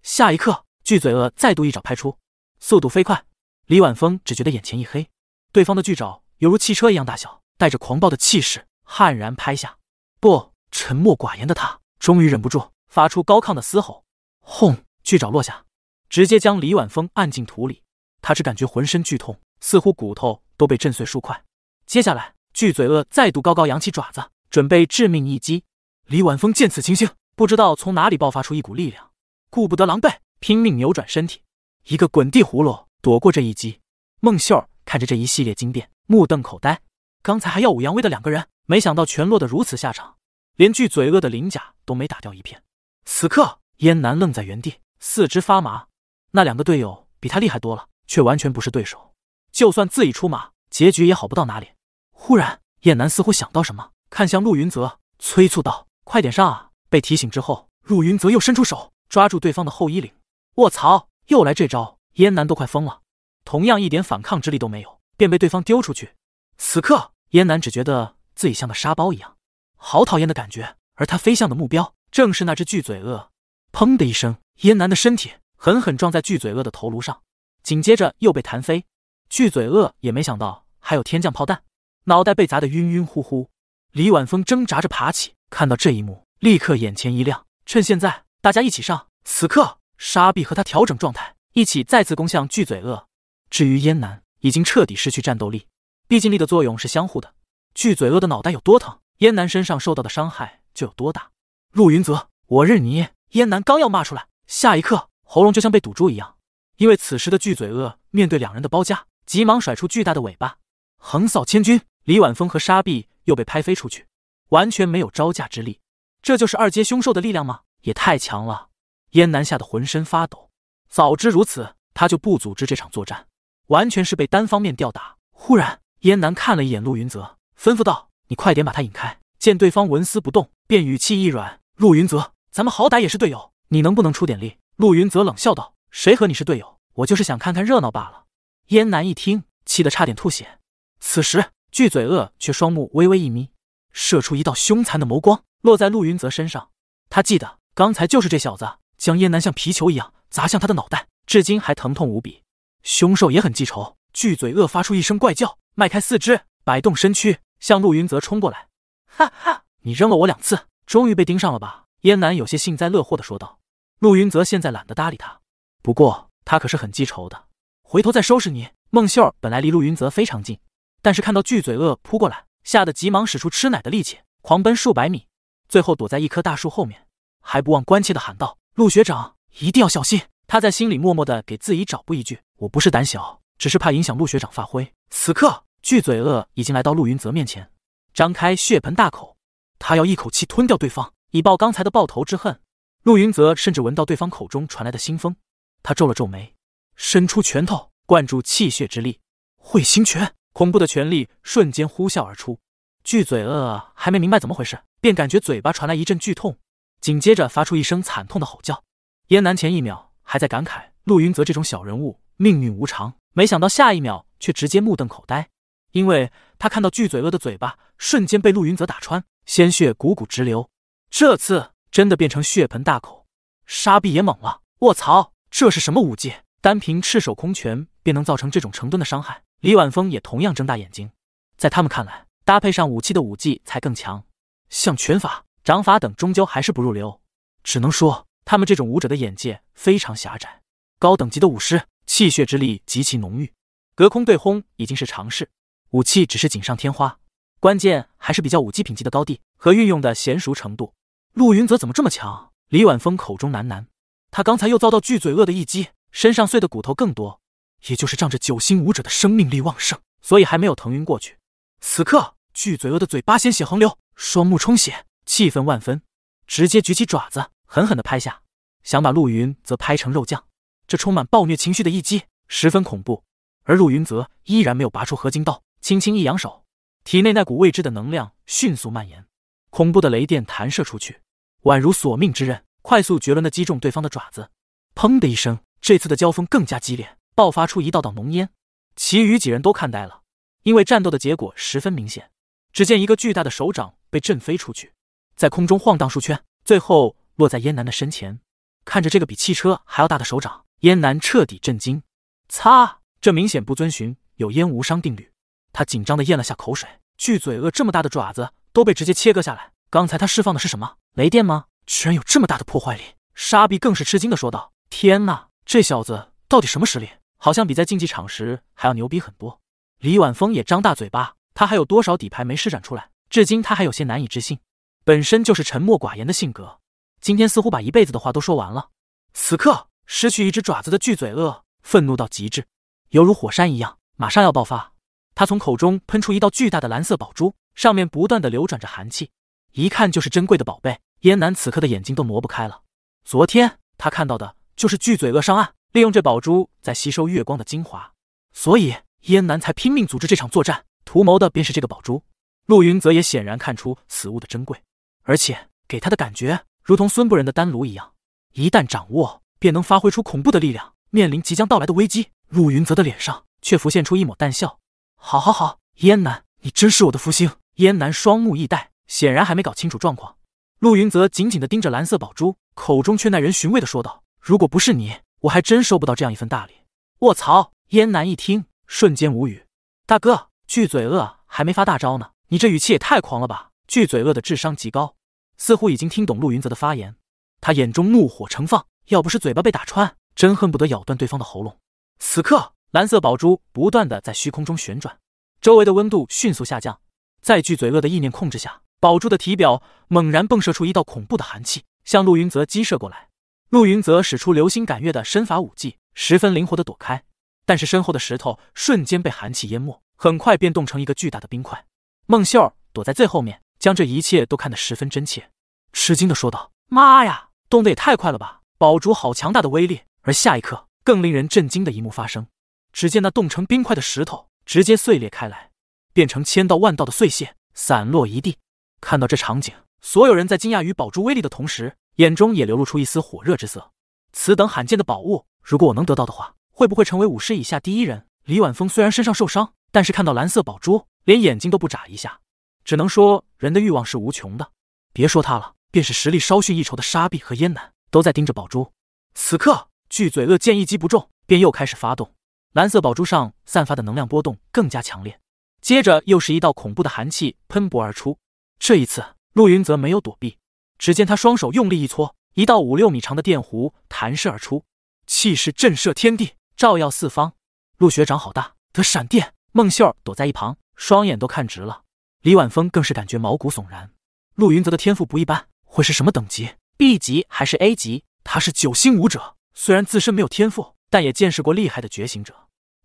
下一刻，巨嘴鳄再度一爪拍出，速度飞快。李晚风只觉得眼前一黑，对方的巨爪犹如汽车一样大小，带着狂暴的气势悍然拍下。不，沉默寡言的他终于忍不住发出高亢的嘶吼。轰！巨爪落下，直接将李晚风按进土里。他只感觉浑身剧痛，似乎骨头都被震碎数块。接下来，巨嘴鳄再度高高扬起爪子，准备致命一击。李晚风见此情形，不知道从哪里爆发出一股力量。顾不得狼狈，拼命扭转身体，一个滚地葫芦躲过这一击。孟秀看着这一系列惊变，目瞪口呆。刚才还耀武扬威的两个人，没想到全落得如此下场，连具嘴恶的鳞甲都没打掉一片。此刻，燕南愣在原地，四肢发麻。那两个队友比他厉害多了，却完全不是对手。就算自己出马，结局也好不到哪里。忽然，燕南似乎想到什么，看向陆云泽，催促道：“快点上啊！”被提醒之后，陆云泽又伸出手。抓住对方的后衣领，卧槽！又来这招，燕南都快疯了。同样一点反抗之力都没有，便被对方丢出去。此刻燕南只觉得自己像个沙包一样，好讨厌的感觉。而他飞向的目标正是那只巨嘴鳄。砰的一声，燕南的身体狠狠撞在巨嘴鳄的头颅上，紧接着又被弹飞。巨嘴鳄也没想到还有天降炮弹，脑袋被砸得晕晕乎乎。李晚风挣扎着爬起，看到这一幕，立刻眼前一亮，趁现在。大家一起上！此刻，沙毕和他调整状态，一起再次攻向巨嘴鳄。至于燕南，已经彻底失去战斗力。毕竟力的作用是相互的，巨嘴鳄的脑袋有多疼，燕南身上受到的伤害就有多大。陆云泽，我认你！燕南刚要骂出来，下一刻喉咙就像被堵住一样，因为此时的巨嘴鳄面对两人的包夹，急忙甩出巨大的尾巴，横扫千军。李晚风和沙毕又被拍飞出去，完全没有招架之力。这就是二阶凶兽的力量吗？也太强了！燕南吓得浑身发抖。早知如此，他就不组织这场作战，完全是被单方面吊打。忽然，燕南看了一眼陆云泽，吩咐道：“你快点把他引开。”见对方纹丝不动，便语气一软：“陆云泽，咱们好歹也是队友，你能不能出点力？”陆云泽冷笑道：“谁和你是队友？我就是想看看热闹罢了。”燕南一听，气得差点吐血。此时，巨嘴鳄却双目微微一眯，射出一道凶残的眸光，落在陆云泽身上。他记得。刚才就是这小子将燕南像皮球一样砸向他的脑袋，至今还疼痛无比。凶兽也很记仇，巨嘴鳄发出一声怪叫，迈开四肢，摆动身躯，向陆云泽冲过来。哈哈，你扔了我两次，终于被盯上了吧？燕南有些幸灾乐祸的说道。陆云泽现在懒得搭理他，不过他可是很记仇的，回头再收拾你。孟秀儿本来离陆云泽非常近，但是看到巨嘴鳄扑过来，吓得急忙使出吃奶的力气，狂奔数百米，最后躲在一棵大树后面。还不忘关切地喊道：“陆学长，一定要小心！”他在心里默默地给自己找补一句：“我不是胆小，只是怕影响陆学长发挥。”此刻，巨嘴鳄已经来到陆云泽面前，张开血盆大口，他要一口气吞掉对方，以报刚才的报头之恨。陆云泽甚至闻到对方口中传来的腥风，他皱了皱眉，伸出拳头，灌注气血之力，彗星拳。恐怖的拳力瞬间呼啸而出，巨嘴鳄还没明白怎么回事，便感觉嘴巴传来一阵剧痛。紧接着发出一声惨痛的吼叫，燕南前一秒还在感慨陆云泽这种小人物命运无常，没想到下一秒却直接目瞪口呆，因为他看到巨嘴鳄的嘴巴瞬间被陆云泽打穿，鲜血汩汩直流，这次真的变成血盆大口。沙毕也懵了，卧槽，这是什么武技？单凭赤手空拳便能造成这种成吨的伤害？李晚风也同样睁大眼睛，在他们看来，搭配上武器的武技才更强，像拳法。掌法等终究还是不入流，只能说他们这种武者的眼界非常狭窄。高等级的武师气血之力极其浓郁，隔空对轰已经是常事，武器只是锦上添花，关键还是比较武技品级的高低和运用的娴熟程度。陆云泽怎么这么强？李晚风口中喃喃，他刚才又遭到巨嘴鳄的一击，身上碎的骨头更多，也就是仗着九星武者的生命力旺盛，所以还没有腾晕过去。此刻，巨嘴鳄的嘴巴鲜血横流，双目充血。气愤万分，直接举起爪子，狠狠地拍下，想把陆云泽拍成肉酱。这充满暴虐情绪的一击十分恐怖，而陆云泽依然没有拔出合金刀，轻轻一扬手，体内那股未知的能量迅速蔓延，恐怖的雷电弹射出去，宛如索命之刃，快速绝伦地击中对方的爪子。砰的一声，这次的交锋更加激烈，爆发出一道道浓烟。其余几人都看呆了，因为战斗的结果十分明显。只见一个巨大的手掌被震飞出去。在空中晃荡数圈，最后落在燕南的身前。看着这个比汽车还要大的手掌，燕南彻底震惊。擦，这明显不遵循有烟无伤定律。他紧张的咽了下口水，巨嘴鳄这么大的爪子都被直接切割下来。刚才他释放的是什么？雷电吗？居然有这么大的破坏力！沙比更是吃惊的说道：“天哪，这小子到底什么实力？好像比在竞技场时还要牛逼很多。”李晚风也张大嘴巴，他还有多少底牌没施展出来？至今他还有些难以置信。本身就是沉默寡言的性格，今天似乎把一辈子的话都说完了。此刻失去一只爪子的巨嘴鳄愤怒到极致，犹如火山一样，马上要爆发。他从口中喷出一道巨大的蓝色宝珠，上面不断的流转着寒气，一看就是珍贵的宝贝。燕南此刻的眼睛都挪不开了。昨天他看到的就是巨嘴鳄上岸，利用这宝珠在吸收月光的精华，所以燕南才拼命组织这场作战，图谋的便是这个宝珠。陆云泽也显然看出此物的珍贵。而且给他的感觉，如同孙不仁的丹炉一样，一旦掌握，便能发挥出恐怖的力量。面临即将到来的危机，陆云泽的脸上却浮现出一抹淡笑。好好好，燕南，你真是我的福星。燕南双目一呆，显然还没搞清楚状况。陆云泽紧紧的盯着蓝色宝珠，口中却耐人寻味的说道：“如果不是你，我还真收不到这样一份大礼。”卧槽！燕南一听，瞬间无语。大哥，巨嘴鳄还没发大招呢，你这语气也太狂了吧！巨嘴鳄的智商极高，似乎已经听懂陆云泽的发言。他眼中怒火盛放，要不是嘴巴被打穿，真恨不得咬断对方的喉咙。此刻，蓝色宝珠不断的在虚空中旋转，周围的温度迅速下降。在巨嘴鳄的意念控制下，宝珠的体表猛然迸射出一道恐怖的寒气，向陆云泽激射过来。陆云泽使出流星赶月的身法武技，十分灵活的躲开。但是身后的石头瞬间被寒气淹没，很快便冻成一个巨大的冰块。孟秀躲在最后面。将这一切都看得十分真切，吃惊的说道：“妈呀，冻得也太快了吧！宝珠好强大的威力。”而下一刻，更令人震惊的一幕发生：只见那冻成冰块的石头直接碎裂开来，变成千道万道的碎屑，散落一地。看到这场景，所有人在惊讶于宝珠威力的同时，眼中也流露出一丝火热之色。此等罕见的宝物，如果我能得到的话，会不会成为武师以下第一人？李晚风虽然身上受伤，但是看到蓝色宝珠，连眼睛都不眨一下。只能说人的欲望是无穷的。别说他了，便是实力稍逊一筹的沙壁和燕南，都在盯着宝珠。此刻，巨嘴鳄见一击不中，便又开始发动。蓝色宝珠上散发的能量波动更加强烈，接着又是一道恐怖的寒气喷薄而出。这一次，陆云则没有躲避，只见他双手用力一搓，一道五六米长的电弧弹射而出，气势震慑天地，照耀四方。陆学长好大的闪电！孟秀躲在一旁，双眼都看直了。李晚峰更是感觉毛骨悚然。陆云泽的天赋不一般，会是什么等级？B 级还是 A 级？他是九星武者，虽然自身没有天赋，但也见识过厉害的觉醒者，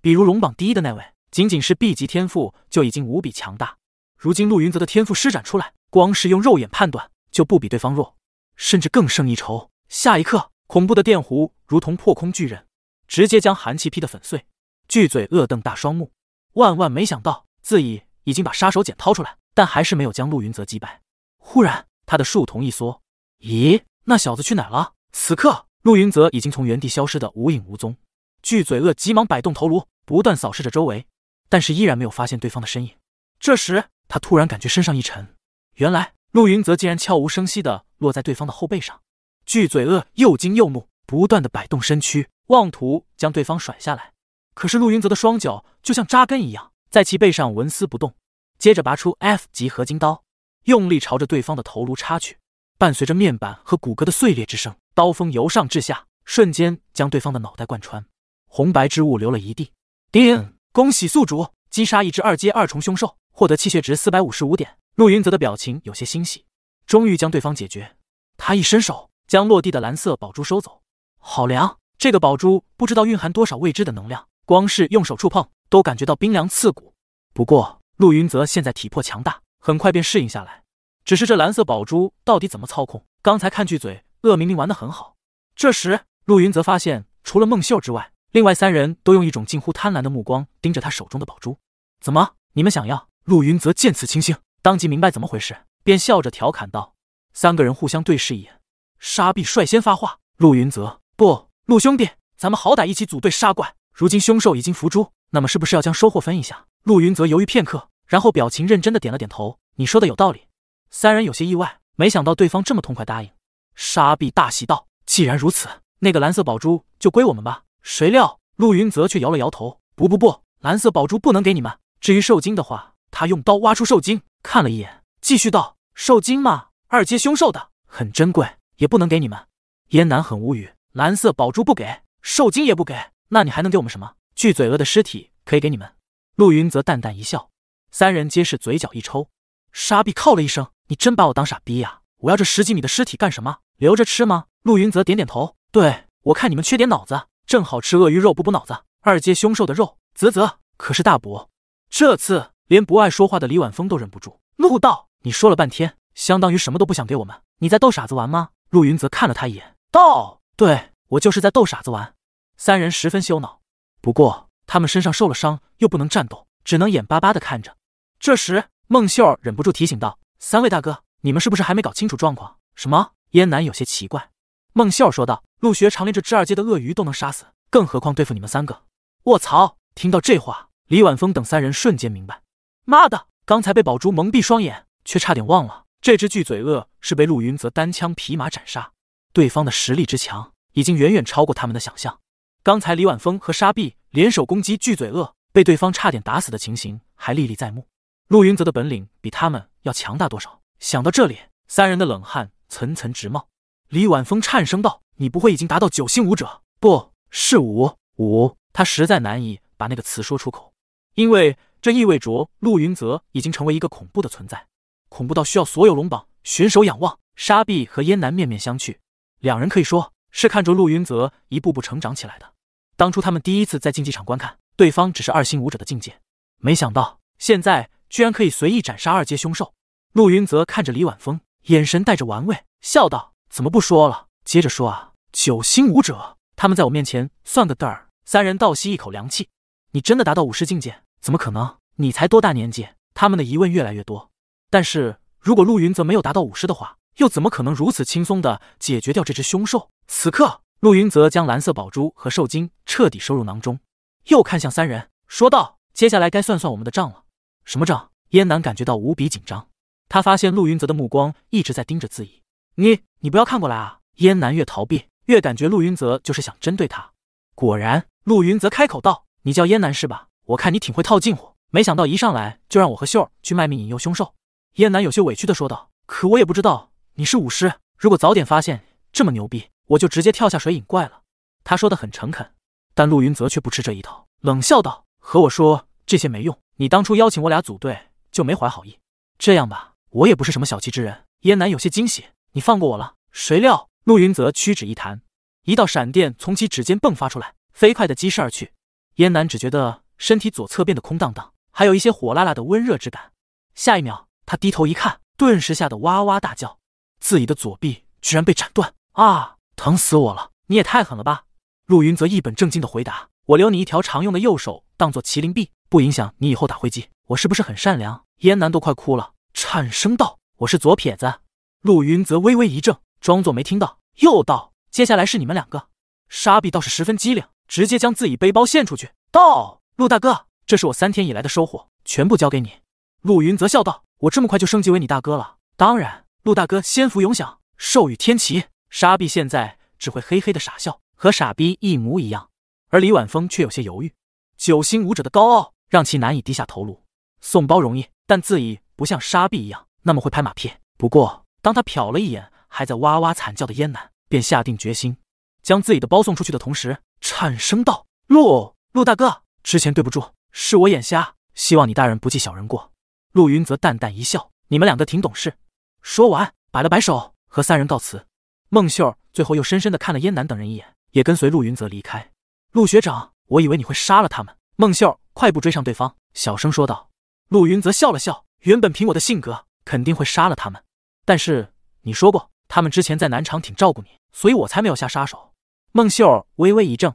比如龙榜第一的那位，仅仅是 B 级天赋就已经无比强大。如今陆云泽的天赋施展出来，光是用肉眼判断就不比对方弱，甚至更胜一筹。下一刻，恐怖的电弧如同破空巨刃，直接将寒气劈得粉碎。巨嘴恶瞪大双目，万万没想到，自己。已经把杀手锏掏出来，但还是没有将陆云泽击败。忽然，他的树瞳一缩，“咦，那小子去哪了？”此刻，陆云泽已经从原地消失的无影无踪。巨嘴鳄急忙摆动头颅，不断扫视着周围，但是依然没有发现对方的身影。这时，他突然感觉身上一沉，原来陆云泽竟然悄无声息地落在对方的后背上。巨嘴鳄又惊又怒，不断的摆动身躯，妄图将对方甩下来。可是陆云泽的双脚就像扎根一样。在其背上纹丝不动，接着拔出 F 级合金刀，用力朝着对方的头颅插去，伴随着面板和骨骼的碎裂之声，刀锋由上至下，瞬间将对方的脑袋贯穿，红白之物流了一地。叮，恭喜宿主击杀一只二阶二重凶兽，获得气血值四百五十五点。陆云泽的表情有些欣喜，终于将对方解决。他一伸手，将落地的蓝色宝珠收走，好凉，这个宝珠不知道蕴含多少未知的能量，光是用手触碰。都感觉到冰凉刺骨，不过陆云泽现在体魄强大，很快便适应下来。只是这蓝色宝珠到底怎么操控？刚才看剧嘴恶明明玩得很好。这时陆云泽发现，除了孟秀之外，另外三人都用一种近乎贪婪的目光盯着他手中的宝珠。怎么？你们想要？陆云泽见此情形，当即明白怎么回事，便笑着调侃道：“三个人互相对视一眼，沙毕率先发话：‘陆云泽，不，陆兄弟，咱们好歹一起组队杀怪。如今凶兽已经伏诛。’”那么是不是要将收获分一下？陆云泽犹豫片刻，然后表情认真的点了点头。你说的有道理。三人有些意外，没想到对方这么痛快答应。沙毕大喜道：“既然如此，那个蓝色宝珠就归我们吧。”谁料陆云泽却摇了摇头：“不不不，蓝色宝珠不能给你们。至于受精的话，他用刀挖出受精，看了一眼，继续道：受精吗？二阶凶兽的，很珍贵，也不能给你们。”燕南很无语：“蓝色宝珠不给，受精也不给，那你还能给我们什么？”巨嘴鳄的尸体可以给你们。陆云则淡淡一笑，三人皆是嘴角一抽。沙币靠了一声，你真把我当傻逼呀？我要这十几米的尸体干什么？留着吃吗？陆云则点点头，对，我看你们缺点脑子，正好吃鳄鱼肉补补脑子。二阶凶兽的肉，啧啧，可是大补。这次连不爱说话的李晚风都忍不住怒道：“你说了半天，相当于什么都不想给我们，你在逗傻子玩吗？”陆云则看了他一眼，道：“对我就是在逗傻子玩。”三人十分羞恼。不过他们身上受了伤，又不能战斗，只能眼巴巴的看着。这时，孟秀儿忍不住提醒道：“三位大哥，你们是不是还没搞清楚状况？”什么？燕南有些奇怪。孟秀儿说道：“陆学长连这支二阶的鳄鱼都能杀死，更何况对付你们三个？”卧槽！听到这话，李晚风等三人瞬间明白：妈的，刚才被宝珠蒙蔽双眼，却差点忘了这只巨嘴鳄是被陆云泽单枪匹马斩杀。对方的实力之强，已经远远超过他们的想象。刚才李晚风和沙碧联手攻击巨嘴鳄，被对方差点打死的情形还历历在目。陆云泽的本领比他们要强大多少？想到这里，三人的冷汗层层直冒。李晚风颤声道：“你不会已经达到九星武者？不是五五？”他实在难以把那个词说出口，因为这意味着陆云泽已经成为一个恐怖的存在，恐怖到需要所有龙榜选手仰望。沙碧和燕南面面相觑，两人可以说。是看着陆云泽一步步成长起来的。当初他们第一次在竞技场观看，对方只是二星武者的境界，没想到现在居然可以随意斩杀二阶凶兽。陆云泽看着李晚风，眼神带着玩味，笑道：“怎么不说了？接着说啊！九星武者，他们在我面前算个嘚儿。”三人倒吸一口凉气：“你真的达到武士境界？怎么可能？你才多大年纪？”他们的疑问越来越多。但是如果陆云泽没有达到武士的话，又怎么可能如此轻松的解决掉这只凶兽？此刻，陆云泽将蓝色宝珠和兽晶彻底收入囊中，又看向三人，说道：“接下来该算算我们的账了。”什么账？燕南感觉到无比紧张，他发现陆云泽的目光一直在盯着自己。“你，你不要看过来啊！”燕南越逃避，越感觉陆云泽就是想针对他。果然，陆云泽开口道：“你叫燕南是吧？我看你挺会套近乎，没想到一上来就让我和秀儿去卖命引诱凶兽。”燕南有些委屈的说道：“可我也不知道。”你是舞师，如果早点发现这么牛逼，我就直接跳下水引怪了。他说的很诚恳，但陆云泽却不吃这一套，冷笑道：“和我说这些没用，你当初邀请我俩组队就没怀好意。这样吧，我也不是什么小气之人。”燕南有些惊喜：“你放过我了？”谁料陆云泽屈指一弹，一道闪电从其指尖迸发出来，飞快的击射而去。燕南只觉得身体左侧变得空荡荡，还有一些火辣辣的温热之感。下一秒，他低头一看，顿时吓得哇哇大叫。自己的左臂居然被斩断啊！疼死我了！你也太狠了吧！陆云泽一本正经的回答：“我留你一条常用的右手当做麒麟臂，不影响你以后打飞机。我是不是很善良？”燕南都快哭了，颤声道：“我是左撇子。”陆云泽微微一怔，装作没听到，又道：“接下来是你们两个。”沙毕倒是十分机灵，直接将自己背包献出去，道：“陆大哥，这是我三天以来的收获，全部交给你。”陆云泽笑道：“我这么快就升级为你大哥了？当然。”陆大哥，仙福永享，寿与天齐。沙毕现在只会嘿嘿的傻笑，和傻逼一模一样。而李晚风却有些犹豫，九星武者的高傲让其难以低下头颅。送包容易，但自己不像沙毕一样那么会拍马屁。不过，当他瞟了一眼还在哇哇惨叫的燕南，便下定决心将自己的包送出去的同时，颤声道：“陆陆大哥，之前对不住，是我眼瞎，希望你大人不计小人过。”陆云则淡淡一笑：“你们两个挺懂事。”说完，摆了摆手，和三人告辞。孟秀最后又深深的看了燕南等人一眼，也跟随陆云泽离开。陆学长，我以为你会杀了他们。孟秀快步追上对方，小声说道。陆云泽笑了笑，原本凭我的性格肯定会杀了他们，但是你说过他们之前在南厂挺照顾你，所以我才没有下杀手。孟秀微微一怔，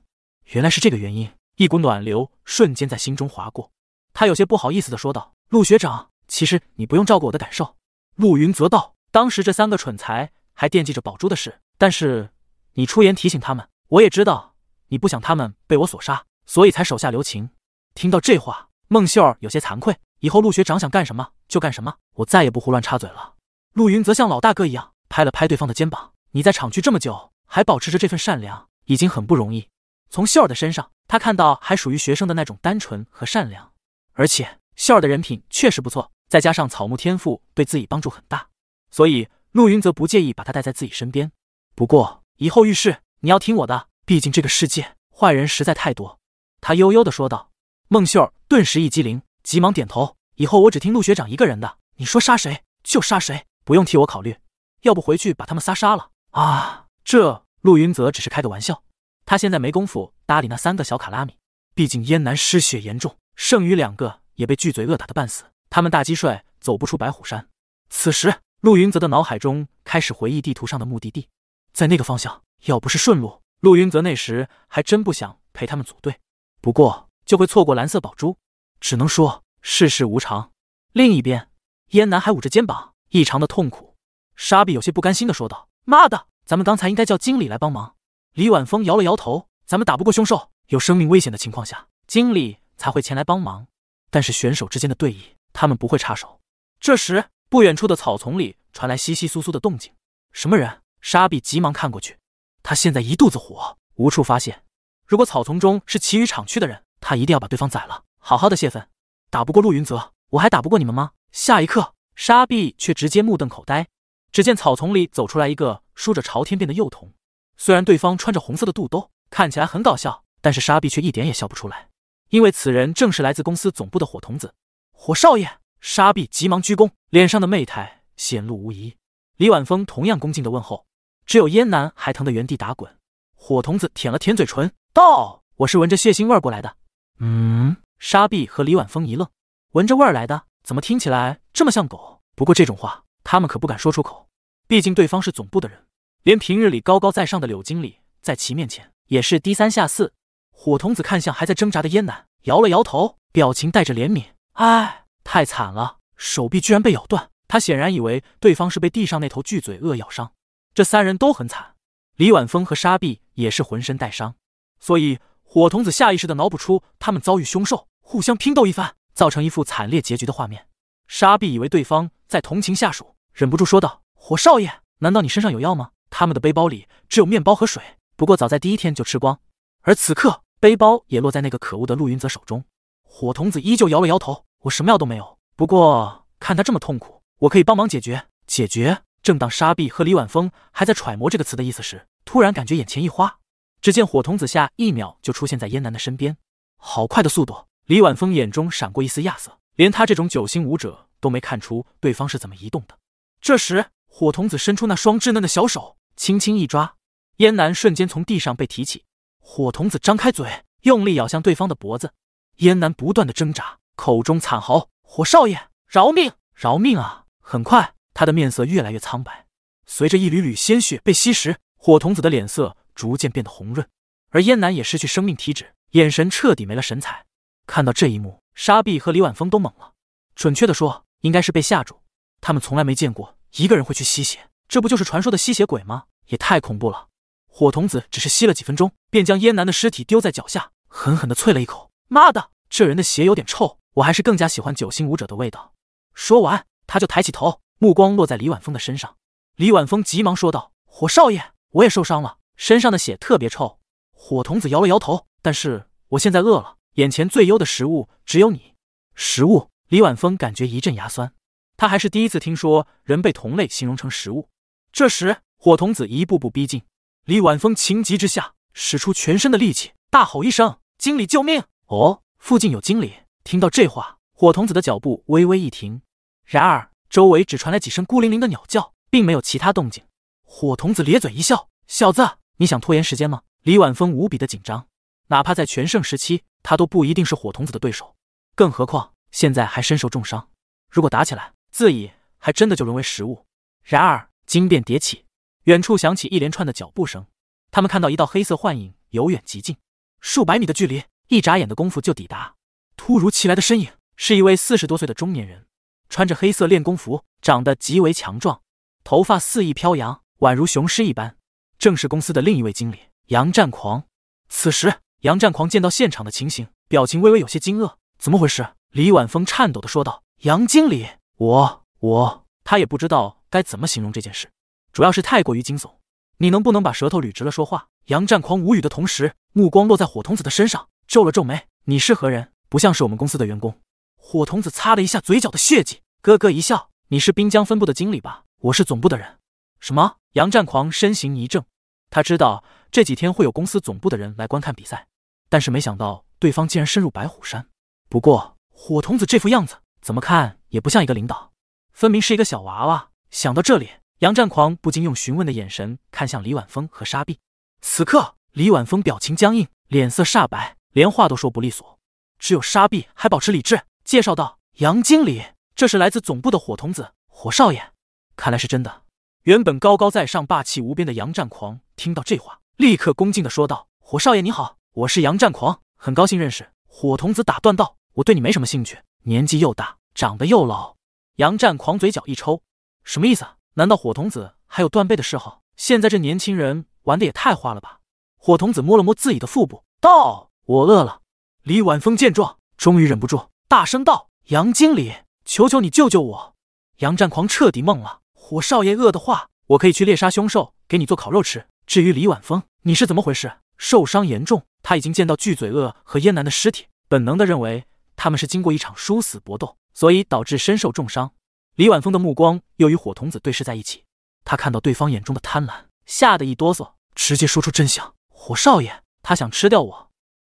原来是这个原因，一股暖流瞬间在心中划过，他有些不好意思的说道：“陆学长，其实你不用照顾我的感受。”陆云则道：“当时这三个蠢材还惦记着宝珠的事，但是你出言提醒他们，我也知道你不想他们被我所杀，所以才手下留情。”听到这话，孟秀儿有些惭愧。以后陆学长想干什么就干什么，我再也不胡乱插嘴了。陆云则像老大哥一样拍了拍对方的肩膀：“你在厂区这么久，还保持着这份善良，已经很不容易。从秀儿的身上，他看到还属于学生的那种单纯和善良，而且秀儿的人品确实不错。”再加上草木天赋对自己帮助很大，所以陆云泽不介意把他带在自己身边。不过以后遇事你要听我的，毕竟这个世界坏人实在太多。”他悠悠的说道。孟秀儿顿时一激灵，急忙点头：“以后我只听陆学长一个人的，你说杀谁就杀谁，不用替我考虑。要不回去把他们仨杀了？”啊，这陆云泽只是开个玩笑，他现在没工夫搭理那三个小卡拉米。毕竟燕南失血严重，剩余两个也被巨嘴恶打的半死。他们大鸡帅走不出白虎山。此时，陆云泽的脑海中开始回忆地图上的目的地，在那个方向。要不是顺路，陆云泽那时还真不想陪他们组队。不过就会错过蓝色宝珠。只能说世事无常。另一边，燕南还捂着肩膀，异常的痛苦。沙比有些不甘心的说道：“妈的，咱们刚才应该叫经理来帮忙。”李晚风摇了摇头：“咱们打不过凶兽，有生命危险的情况下，经理才会前来帮忙。但是选手之间的对弈。”他们不会插手。这时，不远处的草丛里传来窸窸窣窣的动静。什么人？沙比急忙看过去。他现在一肚子火，无处发泄。如果草丛中是其余厂区的人，他一定要把对方宰了，好好的泄愤。打不过陆云泽，我还打不过你们吗？下一刻，沙碧却直接目瞪口呆。只见草丛里走出来一个梳着朝天辫的幼童。虽然对方穿着红色的肚兜，看起来很搞笑，但是沙碧却一点也笑不出来，因为此人正是来自公司总部的火童子。火少爷，沙碧急忙鞠躬，脸上的媚态显露无遗。李晚风同样恭敬的问候，只有燕南还疼得原地打滚。火童子舔了舔嘴唇，道：“我是闻着血腥味过来的。”
嗯，
沙碧和李晚风一愣，闻着味儿来的，怎么听起来这么像狗？不过这种话他们可不敢说出口，毕竟对方是总部的人，连平日里高高在上的柳经理在其面前也是低三下四。火童子看向还在挣扎的燕南，摇了摇头，表情带着怜悯。哎，太惨了！手臂居然被咬断。他显然以为对方是被地上那头巨嘴鳄咬伤。这三人都很惨，李晚风和沙碧也是浑身带伤，所以火童子下意识的脑补出他们遭遇凶兽，互相拼斗一番，造成一副惨烈结局的画面。沙碧以为对方在同情下属，忍不住说道：“火少爷，难道你身上有药吗？他们的背包里只有面包和水，不过早在第一天就吃光，而此刻背包也落在那个可恶的陆云泽手中。”火童子依旧摇了摇头，我什么药都没有。不过看他这么痛苦，我可以帮忙解决。解决。正当沙毕和李晚风还在揣摩这个词的意思时，突然感觉眼前一花，只见火童子下一秒就出现在燕南的身边，好快的速度！李晚风眼中闪过一丝亚瑟，连他这种九星武者都没看出对方是怎么移动的。这时，火童子伸出那双稚嫩的小手，轻轻一抓，燕南瞬间从地上被提起。火童子张开嘴，用力咬向对方的脖子。燕南不断的挣扎，口中惨嚎：“火少爷，饶命，饶命啊！”很快，他的面色越来越苍白，随着一缕缕鲜血被吸食，火童子的脸色逐渐变得红润，而燕南也失去生命体质，眼神彻底没了神采。看到这一幕，沙碧和李晚风都懵了，准确的说，应该是被吓住。他们从来没见过一个人会去吸血，这不就是传说的吸血鬼吗？也太恐怖了！火童子只是吸了几分钟，便将燕南的尸体丢在脚下，狠狠的啐了一口。妈的，这人的血有点臭，我还是更加喜欢九星武者的味道。说完，他就抬起头，目光落在李晚风的身上。李晚风急忙说道：“火少爷，我也受伤了，身上的血特别臭。”火童子摇了摇头，但是我现在饿了，眼前最优的食物只有你。食物？李晚风感觉一阵牙酸，他还是第一次听说人被同类形容成食物。这时，火童子一步步逼近，李晚风情急之下使出全身的力气，大吼一声：“经理，救命！”哦，附近有经理。听到这话，火童子的脚步微微一停。然而，周围只传来几声孤零零的鸟叫，并没有其他动静。火童子咧嘴一笑：“小子，你想拖延时间吗？”李晚风无比的紧张，哪怕在全盛时期，他都不一定是火童子的对手，更何况现在还身受重伤。如果打起来，自己还真的就沦为食物。然而，惊变迭起，远处响起一连串的脚步声。他们看到一道黑色幻影由远及近，数百米的距离。一眨眼的功夫就抵达。突如其来的身影是一位四十多岁的中年人，穿着黑色练功服，长得极为强壮，头发肆意飘扬，宛如雄狮一般。正是公司的另一位经理杨战狂。此时，杨战狂见到现场的情形，表情微微有些惊愕：“怎么回事？”李晚风颤抖的说道：“杨经理，我……我……”他也不知道该怎么形容这件事，主要是太过于惊悚。你能不能把舌头捋直了说话？杨战狂无语的同时，目光落在火童子的身上。皱了皱眉：“你是何人？不像是我们公司的员工。”火童子擦了一下嘴角的血迹，咯咯一笑：“你是滨江分部的经理吧？我是总部的人。”什么？杨战狂身形一怔，他知道这几天会有公司总部的人来观看比赛，但是没想到对方竟然深入白虎山。不过，火童子这副样子，怎么看也不像一个领导，分明是一个小娃娃。想到这里，杨战狂不禁用询问的眼神看向李晚风和沙碧。此刻，李晚风表情僵硬，脸色煞白。连话都说不利索，只有沙毕还保持理智，介绍道：“杨经理，这是来自总部的火童子，火少爷。”看来是真的。原本高高在上、霸气无边的杨战狂听到这话，立刻恭敬地说道：“火少爷你好，我是杨战狂，很高兴认识。”火童子打断道：“我对你没什么兴趣，年纪又大，长得又老。”杨战狂嘴角一抽，什么意思？难道火童子还有断背的嗜好？现在这年轻人玩的也太花了吧！火童子摸了摸自己的腹部，道。我饿了，李晚风见状，终于忍不住大声道：“杨经理，求求你救救我！”杨战狂彻底懵了。火少爷饿的话，我可以去猎杀凶兽，给你做烤肉吃。至于李晚风，你是怎么回事？受伤严重，他已经见到巨嘴鳄和燕南的尸体，本能的认为他们是经过一场殊死搏斗，所以导致身受重伤。李晚风的目光又与火童子对视在一起，他看到对方眼中的贪婪，吓得一哆嗦，直接说出真相：火少爷，他想吃掉我。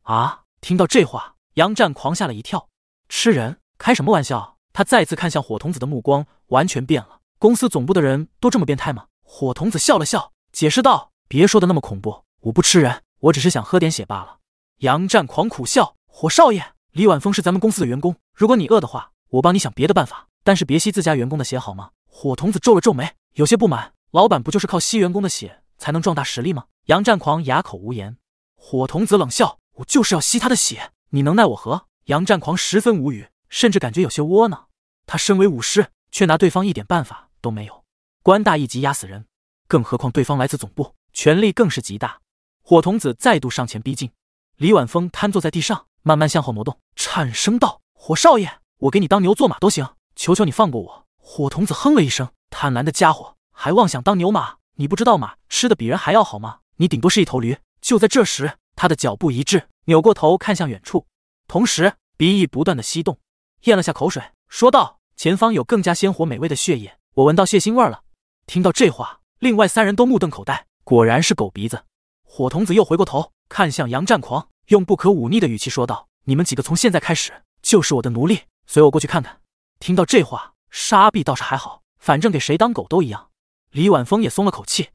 啊！听到这话，杨战狂吓了一跳。吃人？开什么玩笑！他再次看向火童子的目光完全变了。公司总部的人都这么变态吗？火童子笑了笑，解释道：“别说的那么恐怖，我不吃人，我只是想喝点血罢了。”杨战狂苦笑：“火少爷，李晚风是咱们公司的员工，如果你饿的话，我帮你想别的办法。但是别吸自家员工的血，好吗？”火童子皱了皱眉，有些不满：“老板不就是靠吸员工的血才能壮大实力吗？”杨战狂哑口无言。火童子冷笑。我就是要吸他的血，你能奈我何？杨战狂十分无语，甚至感觉有些窝囊。他身为武师，却拿对方一点办法都没有。官大一级压死人，更何况对方来自总部，权力更是极大。火童子再度上前逼近，李晚风瘫坐在地上，慢慢向后挪动，颤声道：“火少爷，我给你当牛做马都行，求求你放过我。”火童子哼了一声：“贪婪的家伙，还妄想当牛马？你不知道马吃的比人还要好吗？你顶多是一头驴。”就在这时。他的脚步一滞，扭过头看向远处，同时鼻翼不断的吸动，咽了下口水，说道：“前方有更加鲜活美味的血液，我闻到血腥味了。”听到这话，另外三人都目瞪口呆。果然是狗鼻子！火童子又回过头看向杨战狂，用不可忤逆的语气说道：“你们几个从现在开始就是我的奴隶，随我过去看看。”听到这话，沙毕倒是还好，反正给谁当狗都一样。李晚风也松了口气，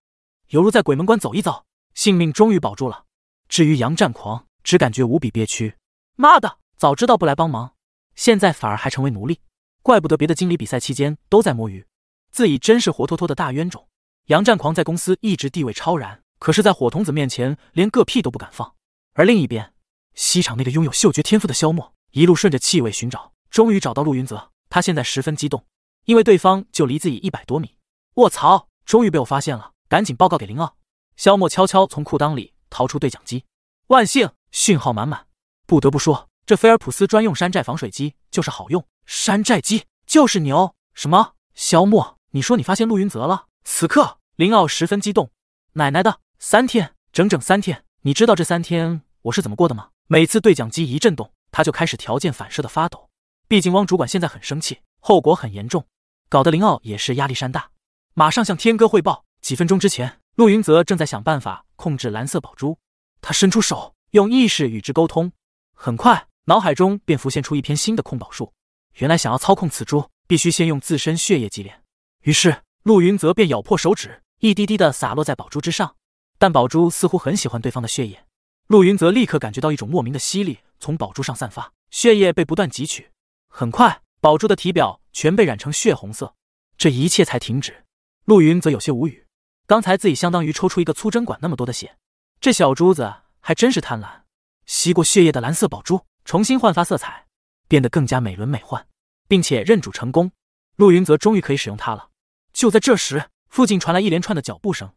犹如在鬼门关走一遭，性命终于保住了。至于杨战狂，只感觉无比憋屈。妈的，早知道不来帮忙，现在反而还成为奴隶。怪不得别的经理比赛期间都在摸鱼，自己真是活脱脱的大冤种。杨战狂在公司一直地位超然，可是，在火童子面前连个屁都不敢放。而另一边，西厂那个拥有嗅觉天赋的萧默，一路顺着气味寻找，终于找到陆云泽。他现在十分激动，因为对方就离自己一百多米。卧槽，终于被我发现了！赶紧报告给林傲。萧默悄悄从裤裆里。掏出对讲机，万幸，信号满满。不得不说，这菲尔普斯专用山寨防水机就是好用，山寨机就是牛。什么？萧默，你说你发现陆云泽了？此刻林傲十分激动，奶奶的，三天，整整三天，你知道这三天我是怎么过的吗？每次对讲机一震动，他就开始条件反射的发抖。毕竟汪主管现在很生气，后果很严重，搞得林傲也是压力山大。马上向天哥汇报。几分钟之前。陆云泽正在想办法控制蓝色宝珠，他伸出手，用意识与之沟通。很快，脑海中便浮现出一篇新的控宝术。原来，想要操控此珠，必须先用自身血液祭炼。于是，陆云泽便咬破手指，一滴滴的洒落在宝珠之上。但宝珠似乎很喜欢对方的血液，陆云泽立刻感觉到一种莫名的吸力从宝珠上散发，血液被不断汲取。很快，宝珠的体表全被染成血红色，这一切才停止。陆云泽有些无语。刚才自己相当于抽出一个粗针管那么多的血，这小珠子还真是贪婪。吸过血液的蓝色宝珠重新焕发色彩，变得更加美轮美奂，并且认主成功。陆云泽终于可以使用它了。就在这时，附近传来一连串的脚步声，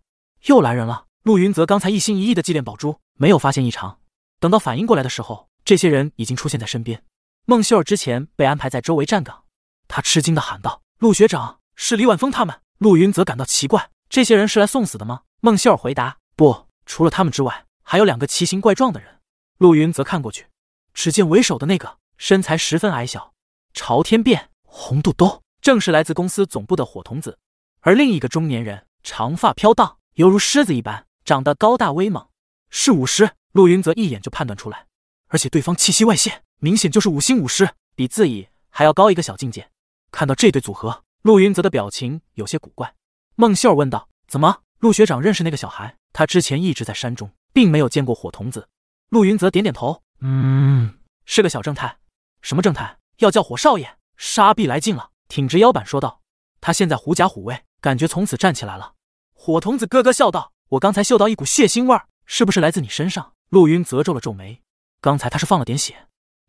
又来人了。陆云泽刚才一心一意的祭炼宝珠，没有发现异常。等到反应过来的时候，这些人已经出现在身边。孟秀儿之前被安排在周围站岗，他吃惊的喊道：“陆学长，是李晚风他们。”陆云泽感到奇怪。这些人是来送死的吗？孟希尔回答：“不，除了他们之外，还有两个奇形怪状的人。”陆云则看过去，只见为首的那个身材十分矮小，朝天辫，红肚兜，正是来自公司总部的火童子；而另一个中年人，长发飘荡，犹如狮子一般，长得高大威猛，是武师。陆云则一眼就判断出来，而且对方气息外泄，明显就是五星武师，比自己还要高一个小境界。看到这对组合，陆云泽的表情有些古怪。孟秀儿问道：“怎么，陆学长认识那个小孩？他之前一直在山中，并没有见过火童子。”陆云泽点点头：“
嗯，
是个小正太。”“什么正太？要叫火少爷？”沙壁来劲了，挺直腰板说道：“他现在狐假虎威，感觉从此站起来了。”火童子咯咯笑道：“我刚才嗅到一股血腥味，是不是来自你身上？”陆云泽皱了皱眉：“刚才他是放了点血，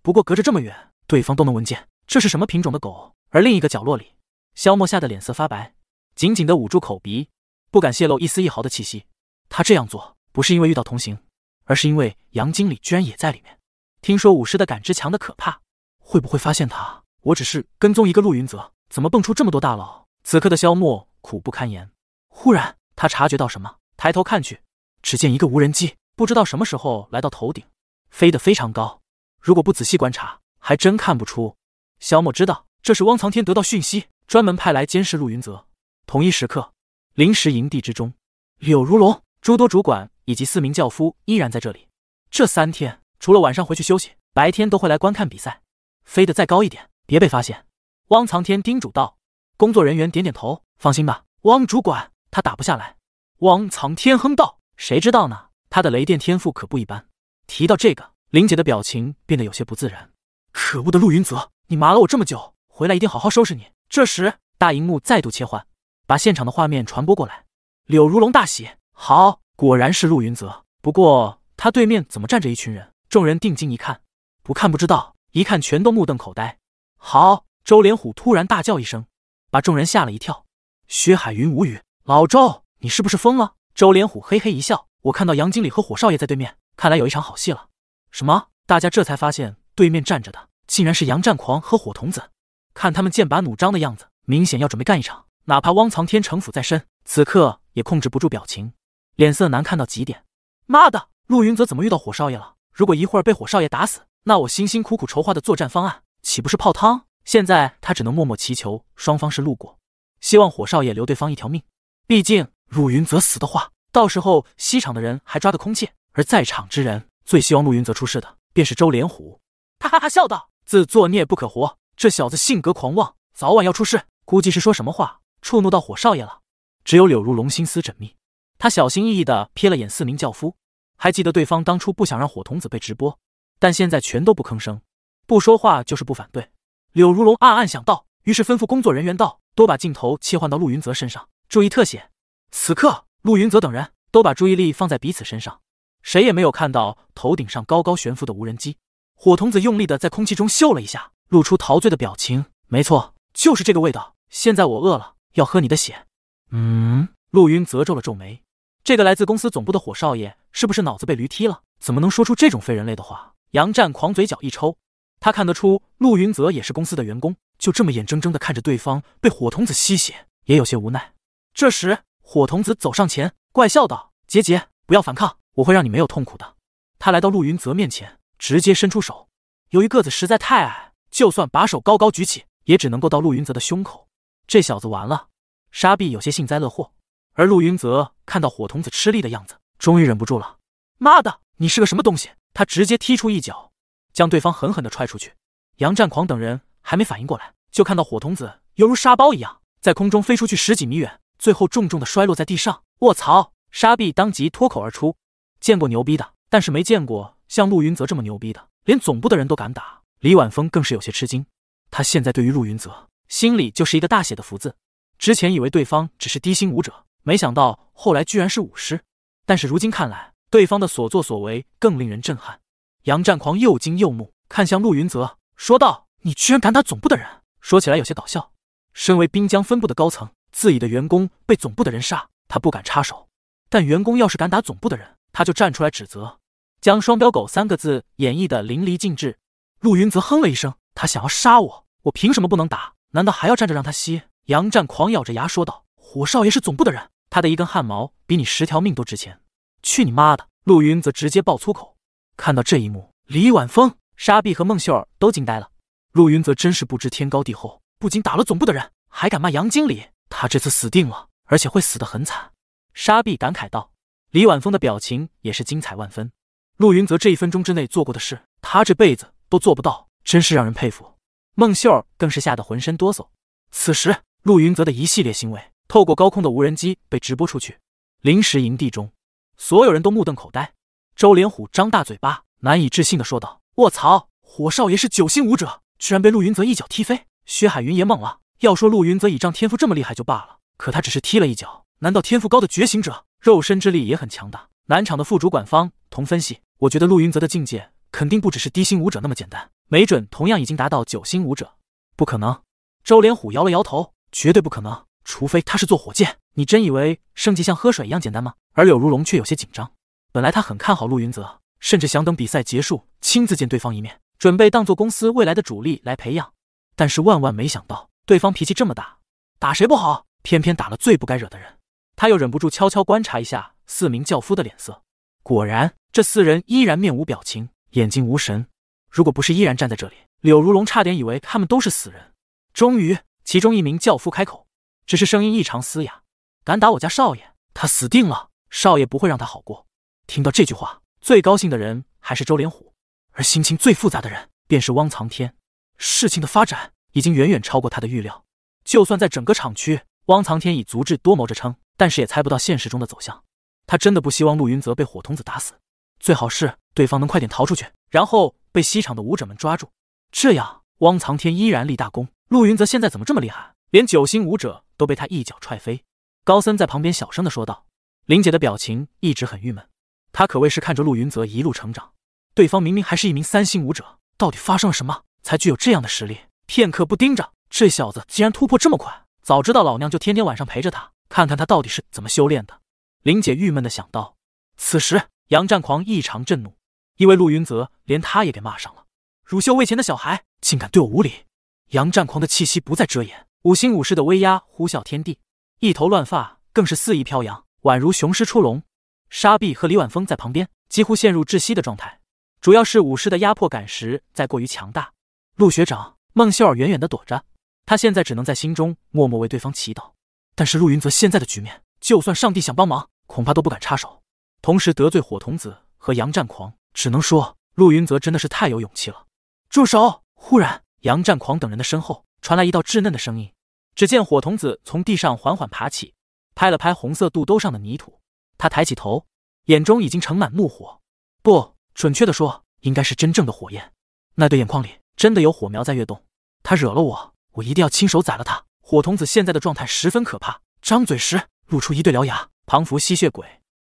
不过隔着这么远，对方都能闻见。这是什么品种的狗？”而另一个角落里，萧默吓得脸色发白。紧紧的捂住口鼻，不敢泄露一丝一毫的气息。他这样做不是因为遇到同行，而是因为杨经理居然也在里面。听说武师的感知强的可怕，会不会发现他？我只是跟踪一个陆云泽，怎么蹦出这么多大佬？此刻的萧默苦不堪言。忽然，他察觉到什么，抬头看去，只见一个无人机不知道什么时候来到头顶，飞得非常高。如果不仔细观察，还真看不出。萧默知道，这是汪藏天得到讯息，专门派来监视陆云泽。同一时刻，临时营地之中，柳如龙、诸多主管以及四名教夫依然在这里。这三天，除了晚上回去休息，白天都会来观看比赛。飞得再高一点，别被发现。汪藏天叮嘱道。工作人员点点头，放心吧，汪主管，他打不下来。汪藏天哼道：“谁知道呢？他的雷电天赋可不一般。”提到这个，林姐的表情变得有些不自然。可恶的陆云泽，你麻了我这么久，回来一定好好收拾你。这时，大荧幕再度切换。把现场的画面传播过来。柳如龙大喜，好，果然是陆云泽。不过他对面怎么站着一群人？众人定睛一看，不看不知道，一看全都目瞪口呆。好，周连虎突然大叫一声，把众人吓了一跳。薛海云无语：“老周，你是不是疯了？”周连虎嘿嘿一笑：“我看到杨经理和火少爷在对面，看来有一场好戏了。”什么？大家这才发现对面站着的竟然是杨战狂和火童子，看他们剑拔弩张的样子，明显要准备干一场。哪怕汪藏天城府再深，此刻也控制不住表情，脸色难看到极点。妈的，陆云泽怎么遇到火少爷了？如果一会儿被火少爷打死，那我辛辛苦苦筹划的作战方案岂不是泡汤？现在他只能默默祈求双方是路过，希望火少爷留对方一条命。毕竟陆云泽死的话，到时候西厂的人还抓个空窃。而在场之人最希望陆云泽出事的，便是周连虎。他哈哈笑道：“自作孽不可活，这小子性格狂妄，早晚要出事。估计是说什么话。”触怒到火少爷了，只有柳如龙心思缜密，他小心翼翼地瞥了眼四名轿夫，还记得对方当初不想让火童子被直播，但现在全都不吭声，不说话就是不反对。柳如龙暗暗想到，于是吩咐工作人员道：“多把镜头切换到陆云泽身上，注意特写。”此刻，陆云泽等人都把注意力放在彼此身上，谁也没有看到头顶上高高悬浮的无人机。火童子用力地在空气中嗅了一下，露出陶醉的表情。没错，就是这个味道。现在我饿了。要喝你的血？嗯，陆云泽皱了皱眉，这个来自公司总部的火少爷是不是脑子被驴踢了？怎么能说出这种非人类的话？杨战狂嘴角一抽，他看得出陆云泽也是公司的员工，就这么眼睁睁的看着对方被火童子吸血，也有些无奈。这时，火童子走上前，怪笑道：“杰杰，不要反抗，我会让你没有痛苦的。”他来到陆云泽面前，直接伸出手。由于个子实在太矮，就算把手高高举起，也只能够到陆云泽的胸口。这小子完了！沙碧有些幸灾乐祸，而陆云泽看到火童子吃力的样子，终于忍不住了：“妈的，你是个什么东西！”他直接踢出一脚，将对方狠狠地踹出去。杨战狂等人还没反应过来，就看到火童子犹如沙包一样，在空中飞出去十几米远，最后重重地摔落在地上。卧槽！沙碧当即脱口而出：“见过牛逼的，但是没见过像陆云泽这么牛逼的，连总部的人都敢打。”李晚峰更是有些吃惊，他现在对于陆云泽。心里就是一个大写的福字。之前以为对方只是低薪武者，没想到后来居然是武师。但是如今看来，对方的所作所为更令人震撼。杨战狂又惊又怒，看向陆云泽，说道：“你居然敢打总部的人！”说起来有些搞笑，身为滨江分部的高层，自己的员工被总部的人杀，他不敢插手；但员工要是敢打总部的人，他就站出来指责，将“双标狗”三个字演绎的淋漓尽致。陆云泽哼了一声：“他想要杀我，我凭什么不能打？”难道还要站着让他吸？杨战狂咬着牙说道：“火少爷是总部的人，他的一根汗毛比你十条命都值钱。”去你妈的！陆云则直接爆粗口。看到这一幕，李晚风、沙碧和孟秀儿都惊呆了。陆云则真是不知天高地厚，不仅打了总部的人，还敢骂杨经理。他这次死定了，而且会死得很惨。沙碧感慨道。李晚风的表情也是精彩万分。陆云泽这一分钟之内做过的事，他这辈子都做不到，真是让人佩服。孟秀儿更是吓得浑身哆嗦。此时，陆云泽的一系列行为透过高空的无人机被直播出去。临时营地中，所有人都目瞪口呆。周连虎张大嘴巴，难以置信地说道：“卧槽！火少爷是九星武者，居然被陆云泽一脚踢飞！”薛海云也懵了。要说陆云泽倚仗天赋这么厉害就罢了，可他只是踢了一脚，难道天赋高的觉醒者肉身之力也很强大？南厂的副主管方同分析：“我觉得陆云泽的境界肯定不只是低星武者那么简单。”没准同样已经达到九星武者，不可能。周连虎摇了摇头，绝对不可能。除非他是坐火箭。你真以为升级像喝水一样简单吗？而柳如龙却有些紧张。本来他很看好陆云泽，甚至想等比赛结束亲自见对方一面，准备当做公司未来的主力来培养。但是万万没想到，对方脾气这么大，打谁不好，偏偏打了最不该惹的人。他又忍不住悄悄观察一下四名轿夫的脸色，果然，这四人依然面无表情，眼睛无神。如果不是依然站在这里，柳如龙差点以为他们都是死人。终于，其中一名轿夫开口，只是声音异常嘶哑：“敢打我家少爷，他死定了！少爷不会让他好过。”听到这句话，最高兴的人还是周连虎，而心情最复杂的人便是汪藏天。事情的发展已经远远超过他的预料。就算在整个厂区，汪藏天以足智多谋着称，但是也猜不到现实中的走向。他真的不希望陆云泽被火童子打死，最好是对方能快点逃出去，然后。被西厂的武者们抓住，这样汪藏天依然立大功。陆云泽现在怎么这么厉害？连九星武者都被他一脚踹飞。高森在旁边小声的说道。林姐的表情一直很郁闷，她可谓是看着陆云泽一路成长。对方明明还是一名三星武者，到底发生了什么才具有这样的实力？片刻不盯着这小子，竟然突破这么快！早知道老娘就天天晚上陪着他，看看他到底是怎么修炼的。林姐郁闷的想到。此时，杨战狂异常震怒。因为陆云泽连他也给骂上了，乳臭未前的小孩竟敢对我无礼！杨战狂的气息不再遮掩，五星武士的威压呼啸天地，一头乱发更是肆意飘扬，宛如雄狮出笼。沙壁和李晚风在旁边几乎陷入窒息的状态，主要是武士的压迫感实在过于强大。陆学长，孟秀儿远远的躲着，他现在只能在心中默默为对方祈祷。但是陆云泽现在的局面，就算上帝想帮忙，恐怕都不敢插手。同时得罪火童子和杨战狂。只能说陆云泽真的是太有勇气了。住手！忽然，杨战狂等人的身后传来一道稚嫩的声音。只见火童子从地上缓缓爬起，拍了拍红色肚兜上的泥土。他抬起头，眼中已经盛满怒火。不准确的说，应该是真正的火焰。那对眼眶里真的有火苗在跃动。他惹了我，我一定要亲手宰了他。火童子现在的状态十分可怕，张嘴时露出一对獠牙，庞佛吸血鬼，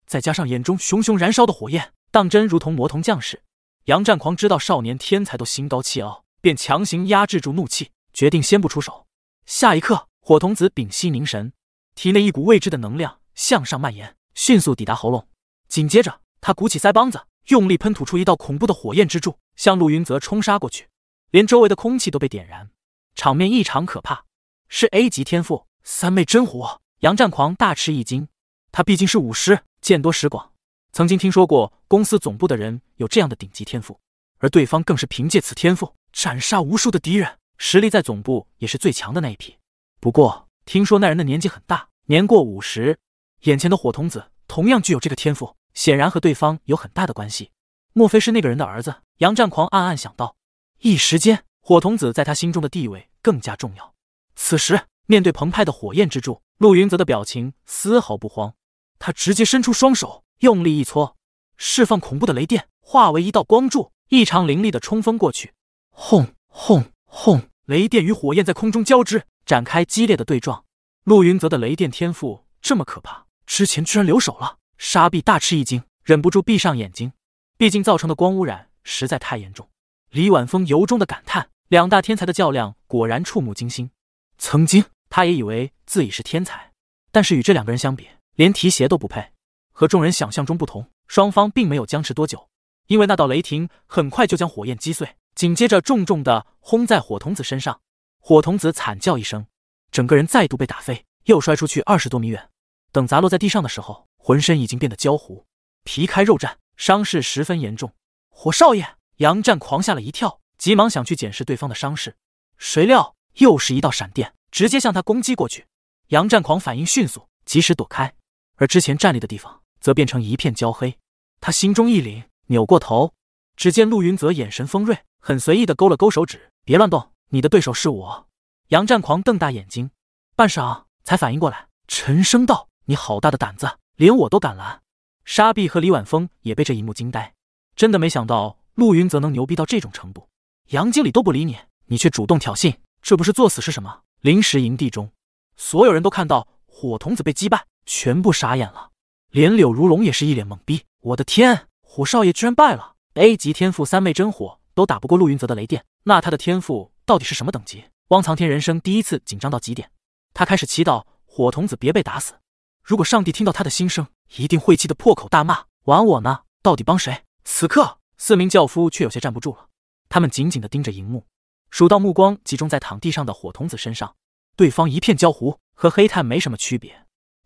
再加上眼中熊熊燃烧的火焰。当真如同魔童降世！杨战狂知道少年天才都心高气傲，便强行压制住怒气，决定先不出手。下一刻，火童子屏息凝神，体内一股未知的能量向上蔓延，迅速抵达喉咙。紧接着，他鼓起腮帮子，用力喷吐出一道恐怖的火焰之柱，向陆云泽冲杀过去，连周围的空气都被点燃，场面异常可怕。是 A 级天赋三昧真火！杨战狂大吃一惊，他毕竟是武师，见多识广。曾经听说过公司总部的人有这样的顶级天赋，而对方更是凭借此天赋斩杀无数的敌人，实力在总部也是最强的那一批。不过听说那人的年纪很大，年过五十。眼前的火童子同样具有这个天赋，显然和对方有很大的关系。莫非是那个人的儿子？杨战狂暗暗想到。一时间，火童子在他心中的地位更加重要。此时面对澎湃的火焰之柱，陆云泽的表情丝毫不慌，他直接伸出双手。用力一搓，释放恐怖的雷电，化为一道光柱，异常凌厉的冲锋过去。轰轰轰！雷电与火焰在空中交织，展开激烈的对撞。陆云泽的雷电天赋这么可怕，之前居然留手了！沙毕大吃一惊，忍不住闭上眼睛，毕竟造成的光污染实在太严重。李晚风由衷的感叹：两大天才的较量果然触目惊心。曾经他也以为自己是天才，但是与这两个人相比，连提鞋都不配。和众人想象中不同，双方并没有僵持多久，因为那道雷霆很快就将火焰击碎，紧接着重重的轰在火童子身上，火童子惨叫一声，整个人再度被打飞，又摔出去二十多米远。等砸落在地上的时候，浑身已经变得焦糊，皮开肉绽，伤势十分严重。火少爷杨战狂吓了一跳，急忙想去检视对方的伤势，谁料又是一道闪电直接向他攻击过去，杨战狂反应迅速，及时躲开。而之前站立的地方则变成一片焦黑，他心中一凛，扭过头，只见陆云泽眼神锋锐，很随意的勾了勾手指：“别乱动，你的对手是我。”杨战狂瞪大眼睛，半晌才反应过来，沉声道：“你好大的胆子，连我都敢拦！”沙碧和李晚风也被这一幕惊呆，真的没想到陆云泽能牛逼到这种程度。杨经理都不理你，你却主动挑衅，这不是作死是什么？临时营地中，所有人都看到火童子被击败。全部傻眼了，连柳如龙也是一脸懵逼。我的天，火少爷居然败了！A 级天赋三昧真火都打不过陆云泽的雷电，那他的天赋到底是什么等级？汪藏天人生第一次紧张到极点，他开始祈祷火童子别被打死。如果上帝听到他的心声，一定会气得破口大骂，玩我呢？到底帮谁？此刻，四名轿夫却有些站不住了，他们紧紧地盯着荧幕，数到目光集中在躺地上的火童子身上，对方一片焦糊，和黑炭没什么区别。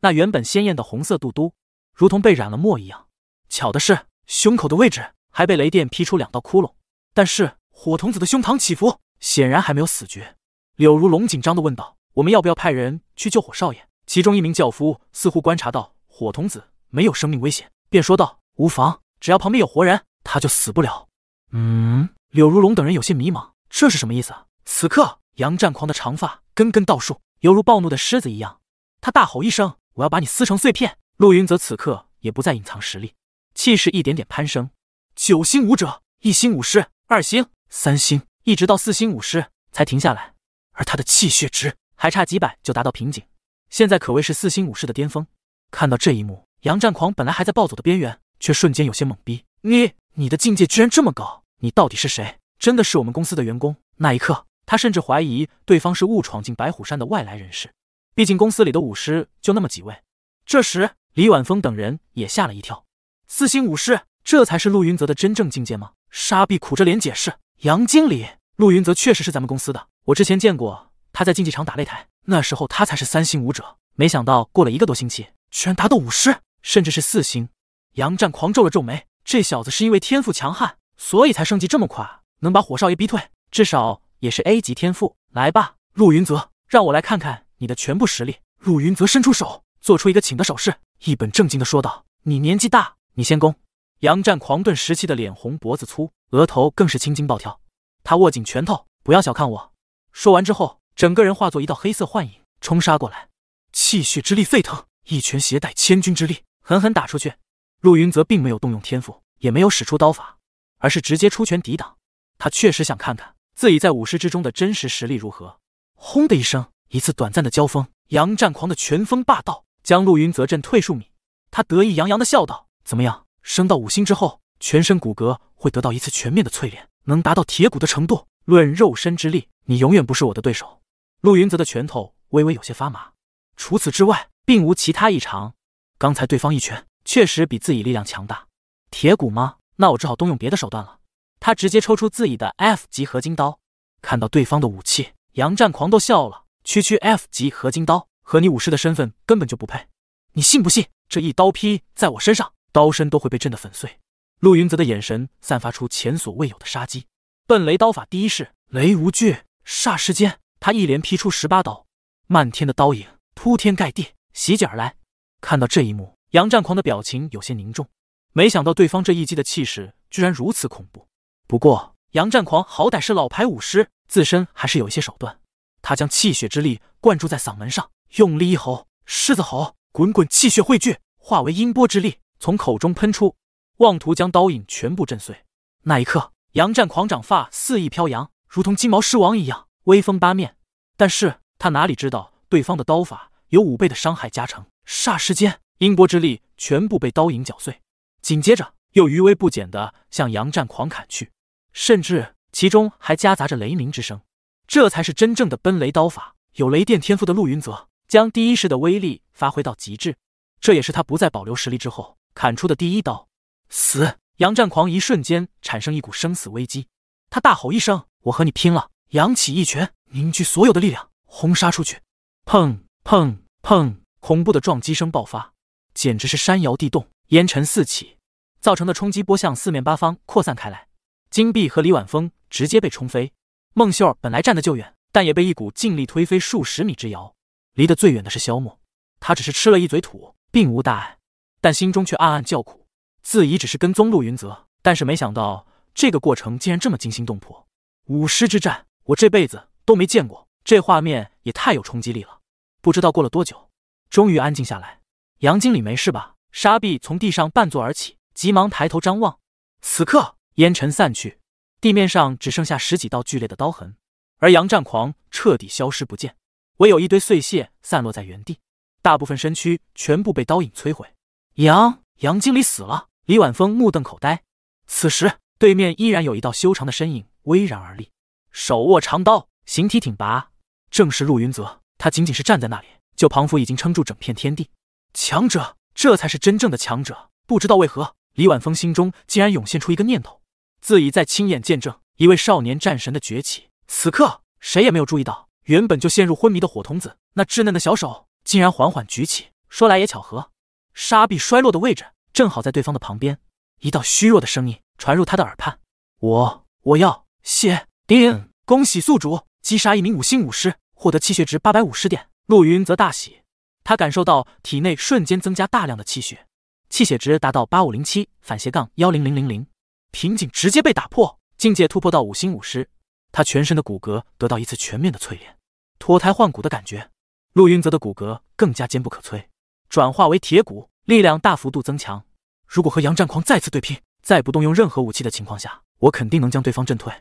那原本鲜艳的红色肚兜，如同被染了墨一样。巧的是，胸口的位置还被雷电劈出两道窟窿。但是火童子的胸膛起伏，显然还没有死绝。柳如龙紧张地问道：“我们要不要派人去救火少爷？”其中一名轿夫似乎观察到火童子没有生命危险，便说道：“无妨，只要旁边有活人，他就死不了。”嗯，柳如龙等人有些迷茫，这是什么意思啊？此刻，杨战狂的长发根根倒竖，犹如暴怒的狮子一样。他大吼一声。我要把你撕成碎片！陆云泽此刻也不再隐藏实力，气势一点点攀升，九星武者、一星武师、二星、三星，一直到四星武师才停下来。而他的气血值还差几百就达到瓶颈，现在可谓是四星武士的巅峰。看到这一幕，杨战狂本来还在暴走的边缘，却瞬间有些懵逼：“你，你的境界居然这么高？你到底是谁？真的是我们公司的员工？”那一刻，他甚至怀疑对方是误闯进白虎山的外来人士。毕竟公司里的武师就那么几位。这时，李晚峰等人也吓了一跳。四星武师，这才是陆云泽的真正境界吗？沙碧苦着脸解释：“杨经理，陆云泽确实是咱们公司的，我之前见过他在竞技场打擂台，那时候他才是三星武者。没想到过了一个多星期，居然达到武师，甚至是四星。”杨战狂皱了皱眉：“这小子是因为天赋强悍，所以才升级这么快，能把火少爷逼退，至少也是 A 级天赋。来吧，陆云泽，让我来看看。”你的全部实力。陆云则伸出手，做出一个请的手势，一本正经的说道：“你年纪大，你先攻。”杨战狂顿时气的脸红脖子粗，额头更是青筋暴跳。他握紧拳头，不要小看我。说完之后，整个人化作一道黑色幻影冲杀过来，气血之力沸腾，一拳携带千钧之力，狠狠打出去。陆云则并没有动用天赋，也没有使出刀法，而是直接出拳抵挡。他确实想看看自己在武士之中的真实实力如何。轰的一声。一次短暂的交锋，杨战狂的拳风霸道，将陆云泽震退数米。他得意洋洋的笑道：“怎么样，升到五星之后，全身骨骼会得到一次全面的淬炼，能达到铁骨的程度。论肉身之力，你永远不是我的对手。”陆云泽的拳头微微有些发麻，除此之外，并无其他异常。刚才对方一拳确实比自己力量强大。铁骨吗？那我只好动用别的手段了。他直接抽出自己的 F 级合金刀。看到对方的武器，杨战狂都笑了。区区 F 级合金刀和你武士的身份根本就不配，你信不信这一刀劈在我身上，刀身都会被震得粉碎？陆云泽的眼神散发出前所未有的杀机，奔雷刀法第一式雷无惧。霎时间，他一连劈出十八刀，漫天的刀影铺天盖地席卷而来。看到这一幕，杨战狂的表情有些凝重，没想到对方这一击的气势居然如此恐怖。不过，杨战狂好歹是老牌武师，自身还是有一些手段。他将气血之力灌注在嗓门上，用力一吼，狮子吼，滚滚气血汇聚，化为音波之力，从口中喷出，妄图将刀影全部震碎。那一刻，杨战狂长发肆意飘扬，如同金毛狮王一样威风八面。但是，他哪里知道对方的刀法有五倍的伤害加成？霎时间，音波之力全部被刀影搅碎，紧接着又余威不减的向杨战狂砍去，甚至其中还夹杂着雷鸣之声。这才是真正的奔雷刀法。有雷电天赋的陆云泽将第一式的威力发挥到极致，这也是他不再保留实力之后砍出的第一刀。死！杨战狂一瞬间产生一股生死危机，他大吼一声：“我和你拼了！”扬起一拳，凝聚所有的力量，轰杀出去。砰砰砰！恐怖的撞击声爆发，简直是山摇地动，烟尘四起，造成的冲击波向四面八方扩散开来。金碧和李晚风直接被冲飞。孟秀儿本来站得就远，但也被一股劲力推飞数十米之遥。离得最远的是萧默，他只是吃了一嘴土，并无大碍，但心中却暗暗叫苦，自疑只是跟踪陆云泽，但是没想到这个过程竟然这么惊心动魄。舞师之战，我这辈子都没见过，这画面也太有冲击力了。不知道过了多久，终于安静下来。杨经理没事吧？沙碧从地上半坐而起，急忙抬头张望。此刻烟尘散去。地面上只剩下十几道剧烈的刀痕，而杨战狂彻底消失不见，唯有一堆碎屑散落在原地，大部分身躯全部被刀影摧毁。杨杨经理死了！李晚风目瞪口呆。此时，对面依然有一道修长的身影巍然而立，手握长刀，形体挺拔，正是陆云泽。他仅仅是站在那里，就仿佛已经撑住整片天地。强者，这才是真正的强者。不知道为何，李晚风心中竟然涌现出一个念头。自己在亲眼见证一位少年战神的崛起。此刻，谁也没有注意到，原本就陷入昏迷的火童子那稚嫩的小手竟然缓缓举起。说来也巧合，沙壁摔落的位置正好在对方的旁边。一道虚弱的声音传入他的耳畔：“
我，
我要血。”丁，恭喜宿主击杀一名五星武师，获得气血值八百五十点。陆云则大喜，他感受到体内瞬间增加大量的气血，气血值达到八五零七反斜杠幺零零零零。瓶颈直接被打破，境界突破到五星武师，他全身的骨骼得到一次全面的淬炼，脱胎换骨的感觉。陆云泽的骨骼更加坚不可摧，转化为铁骨，力量大幅度增强。如果和杨战狂再次对拼，在不动用任何武器的情况下，我肯定能将对方震退。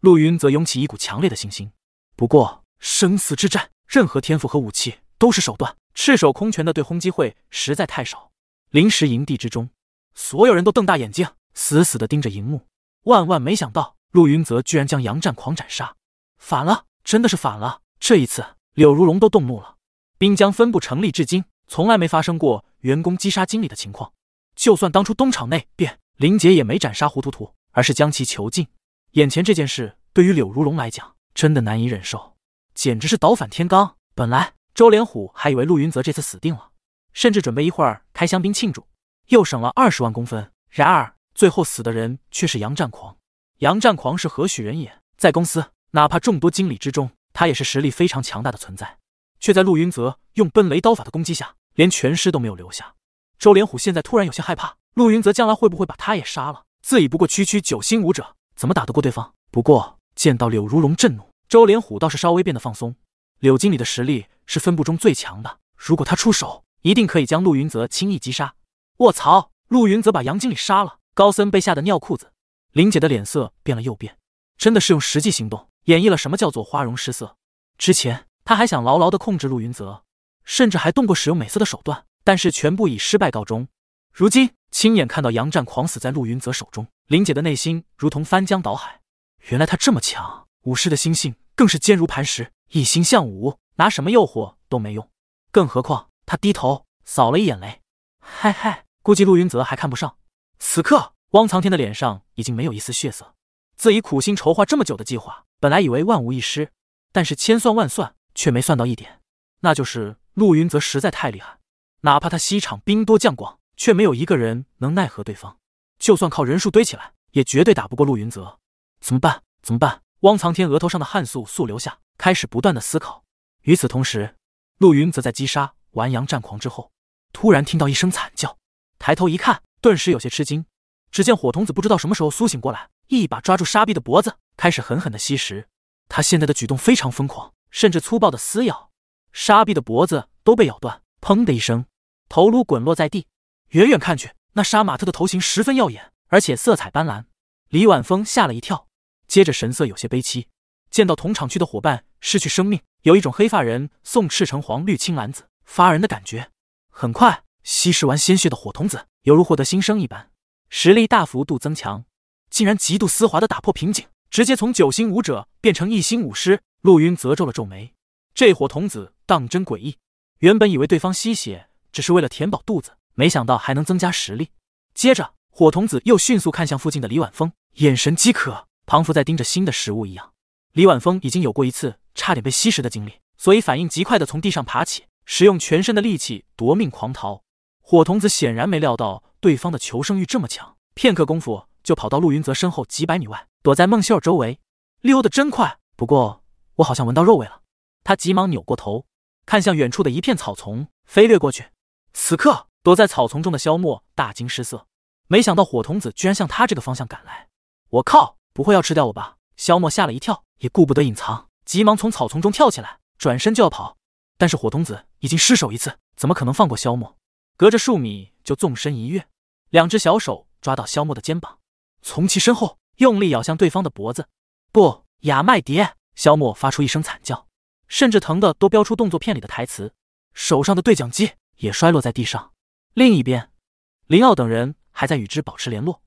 陆云泽涌起一股强烈的信心。不过，生死之战，任何天赋和武器都是手段，赤手空拳的对轰机会实在太少。临时营地之中，所有人都瞪大眼睛。死死的盯着荧幕，万万没想到陆云泽居然将杨战狂斩杀，反了！真的是反了！这一次，柳如龙都动怒了。滨江分部成立至今，从来没发生过员工击杀经理的情况。就算当初东厂内变，林杰也没斩杀胡图图，而是将其囚禁。眼前这件事对于柳如龙来讲，真的难以忍受，简直是倒反天罡。本来周连虎还以为陆云泽这次死定了，甚至准备一会儿开香槟庆祝，又省了二十万公分。然而。最后死的人却是杨战狂。杨战狂是何许人也？在公司，哪怕众多经理之中，他也是实力非常强大的存在，却在陆云泽用奔雷刀法的攻击下，连全尸都没有留下。周连虎现在突然有些害怕，陆云泽将来会不会把他也杀了？自己不过区区九星武者，怎么打得过对方？不过见到柳如龙震怒，周连虎倒是稍微变得放松。柳经理的实力是分部中最强的，如果他出手，一定可以将陆云泽轻易击杀。卧槽！陆云泽把杨经理杀了。高森被吓得尿裤子，林姐的脸色变了又变，真的是用实际行动演绎了什么叫做花容失色。之前他还想牢牢的控制陆云泽，甚至还动过使用美色的手段，但是全部以失败告终。如今亲眼看到杨战狂死在陆云泽手中，林姐的内心如同翻江倒海。原来他这么强，武士的心性更是坚如磐石，一心向武，拿什么诱惑都没用。更何况他低头扫了一眼雷，嗨嗨，估计陆云泽还看不上。此刻，汪藏天的脸上已经没有一丝血色。自己苦心筹划这么久的计划，本来以为万无一失，但是千算万算，却没算到一点，那就是陆云泽实在太厉害。哪怕他西厂兵多将广，却没有一个人能奈何对方。就算靠人数堆起来，也绝对打不过陆云泽。怎么办？怎么办？汪藏天额头上的汗簌簌流下，开始不断的思考。与此同时，陆云泽在击杀完杨战狂之后，突然听到一声惨叫，抬头一看。顿时有些吃惊，只见火童子不知道什么时候苏醒过来，一把抓住沙碧的脖子，开始狠狠的吸食。他现在的举动非常疯狂，甚至粗暴的撕咬，沙碧的脖子都被咬断。砰的一声，头颅滚落在地。远远看去，那杀马特的头型十分耀眼，而且色彩斑斓。李晚风吓了一跳，接着神色有些悲戚，见到同厂区的伙伴失去生命，有一种黑发人送赤橙黄绿青蓝紫发人的感觉。很快。吸食完鲜血的火童子，犹如获得新生一般，实力大幅度增强，竟然极度丝滑的打破瓶颈，直接从九星武者变成一星武师。陆云则皱了皱眉，这火童子当真诡异。原本以为对方吸血只是为了填饱肚子，没想到还能增加实力。接着，火童子又迅速看向附近的李晚风，眼神饥渴，彷佛在盯着新的食物一样。李晚风已经有过一次差点被吸食的经历，所以反应极快的从地上爬起，使用全身的力气夺命狂逃。火童子显然没料到对方的求生欲这么强，片刻功夫就跑到陆云泽身后几百米外，躲在孟秀儿周围，溜得真快。不过我好像闻到肉味了，他急忙扭过头，看向远处的一片草丛，飞掠过去。此刻躲在草丛中的萧默大惊失色，没想到火童子居然向他这个方向赶来。我靠，不会要吃掉我吧？萧默吓了一跳，也顾不得隐藏，急忙从草丛中跳起来，转身就要跑。但是火童子已经失手一次，怎么可能放过萧默？隔着数米就纵身一跃，两只小手抓到萧默的肩膀，从其身后用力咬向对方的脖子。不雅麦蝶，萧默发出一声惨叫，甚至疼的都飙出动作片里的台词，手上的对讲机也摔落在地上。另一边，林傲等人还在与之保持联络，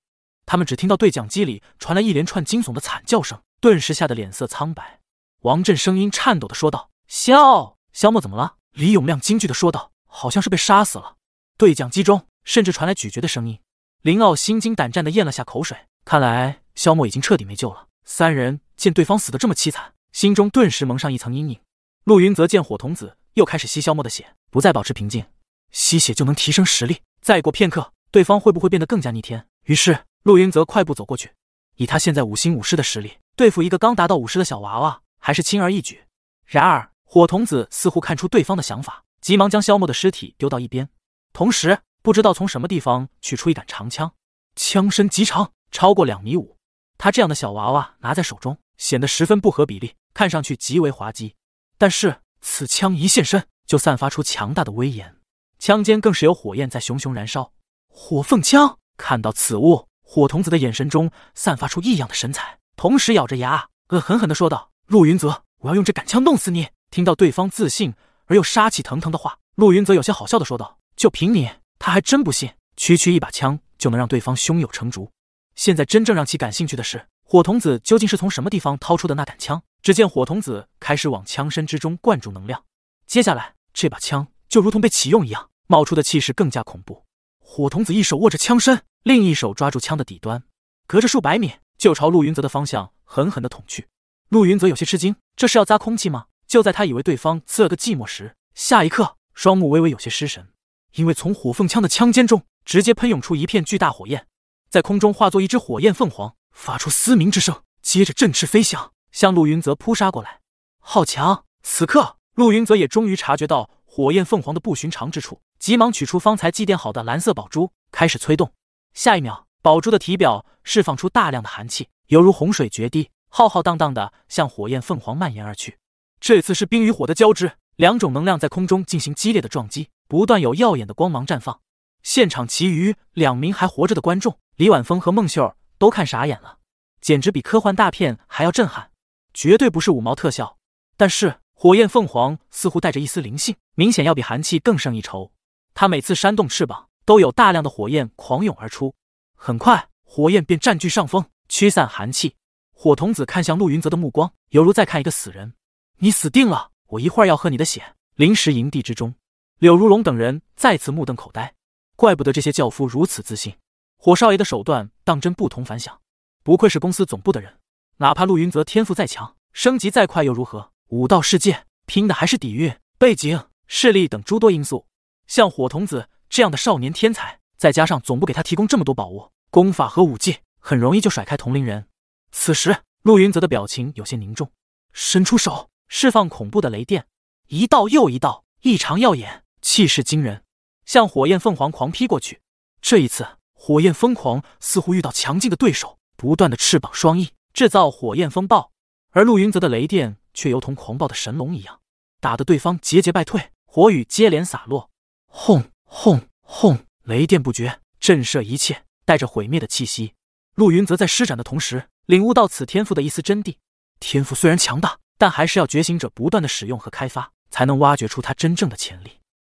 他们只听到对讲机里传来一连串惊悚的惨叫声，顿时吓得脸色苍白。王震声音颤抖的说道：“萧萧默怎么了？”李永亮惊惧的说道：“好像是被杀死了。”对讲机中甚至传来咀嚼的声音，林傲心惊胆战地咽了下口水。看来萧默已经彻底没救了。三人见对方死得这么凄惨，心中顿时蒙上一层阴影。陆云则见火童子又开始吸萧默的血，不再保持平静。吸血就能提升实力，再过片刻，对方会不会变得更加逆天？于是陆云则快步走过去。以他现在五星武士的实力，对付一个刚达到武师的小娃娃，还是轻而易举。然而火童子似乎看出对方的想法，急忙将萧默的尸体丢到一边。同时，不知道从什么地方取出一杆长枪，枪身极长，超过两米五。他这样的小娃娃拿在手中，显得十分不合比例，看上去极为滑稽。但是此枪一现身，就散发出强大的威严，枪尖更是有火焰在熊熊燃烧。火凤枪看到此物，火童子的眼神中散发出异样的神采，同时咬着牙，恶狠狠地说道：“陆云泽，我要用这杆枪弄死你！”听到对方自信而又杀气腾腾的话，陆云泽有些好笑地说道。就凭你，他还真不信，区区一把枪就能让对方胸有成竹。现在真正让其感兴趣的是，火童子究竟是从什么地方掏出的那杆枪？只见火童子开始往枪身之中灌注能量，接下来这把枪就如同被启用一样，冒出的气势更加恐怖。火童子一手握着枪身，另一手抓住枪的底端，隔着数百米就朝陆云泽的方向狠狠地捅去。陆云泽有些吃惊，这是要砸空气吗？就在他以为对方刺了个寂寞时，下一刻双目微微有些失神。因为从火凤枪的枪尖中直接喷涌出一片巨大火焰，在空中化作一只火焰凤凰，发出嘶鸣之声，接着振翅飞翔，向陆云泽扑杀过来。好强！此刻，陆云泽也终于察觉到火焰凤凰的不寻常之处，急忙取出方才祭奠好的蓝色宝珠，开始催动。下一秒，宝珠的体表释放出大量的寒气，犹如洪水决堤，浩浩荡荡的向火焰凤凰蔓延而去。这次是冰与火的交织，两种能量在空中进行激烈的撞击。不断有耀眼的光芒绽放，现场其余两名还活着的观众李晚峰和孟秀儿都看傻眼了，简直比科幻大片还要震撼，绝对不是五毛特效。但是火焰凤凰似乎带着一丝灵性，明显要比寒气更胜一筹。它每次扇动翅膀，都有大量的火焰狂涌而出，很快火焰便占据上风，驱散寒气。火童子看向陆云泽的目光，犹如在看一个死人：“你死定了，我一会儿要喝你的血。”临时营地之中。柳如龙等人再次目瞪口呆，怪不得这些教夫如此自信，火少爷的手段当真不同凡响，不愧是公司总部的人。哪怕陆云泽天赋再强，升级再快又如何？武道世界拼的还是底蕴、背景、势力等诸多因素。像火童子这样的少年天才，再加上总部给他提供这么多宝物、功法和武技，很容易就甩开同龄人。此时，陆云泽的表情有些凝重，伸出手，释放恐怖的雷电，一道又一道，异常耀眼。气势惊人，向火焰凤凰狂劈过去。这一次，火焰疯狂似乎遇到强劲的对手，不断的翅膀双翼制造火焰风暴，而陆云泽的雷电却如同狂暴的神龙一样，打得对方节节败退。火雨接连洒落，轰轰轰，雷电不绝，震慑一切，带着毁灭的气息。陆云泽在施展的同时，领悟到此天赋的一丝真谛。天赋虽然强大，但还是要觉醒者不断的使用和开发，才能挖掘出他真正的潜力。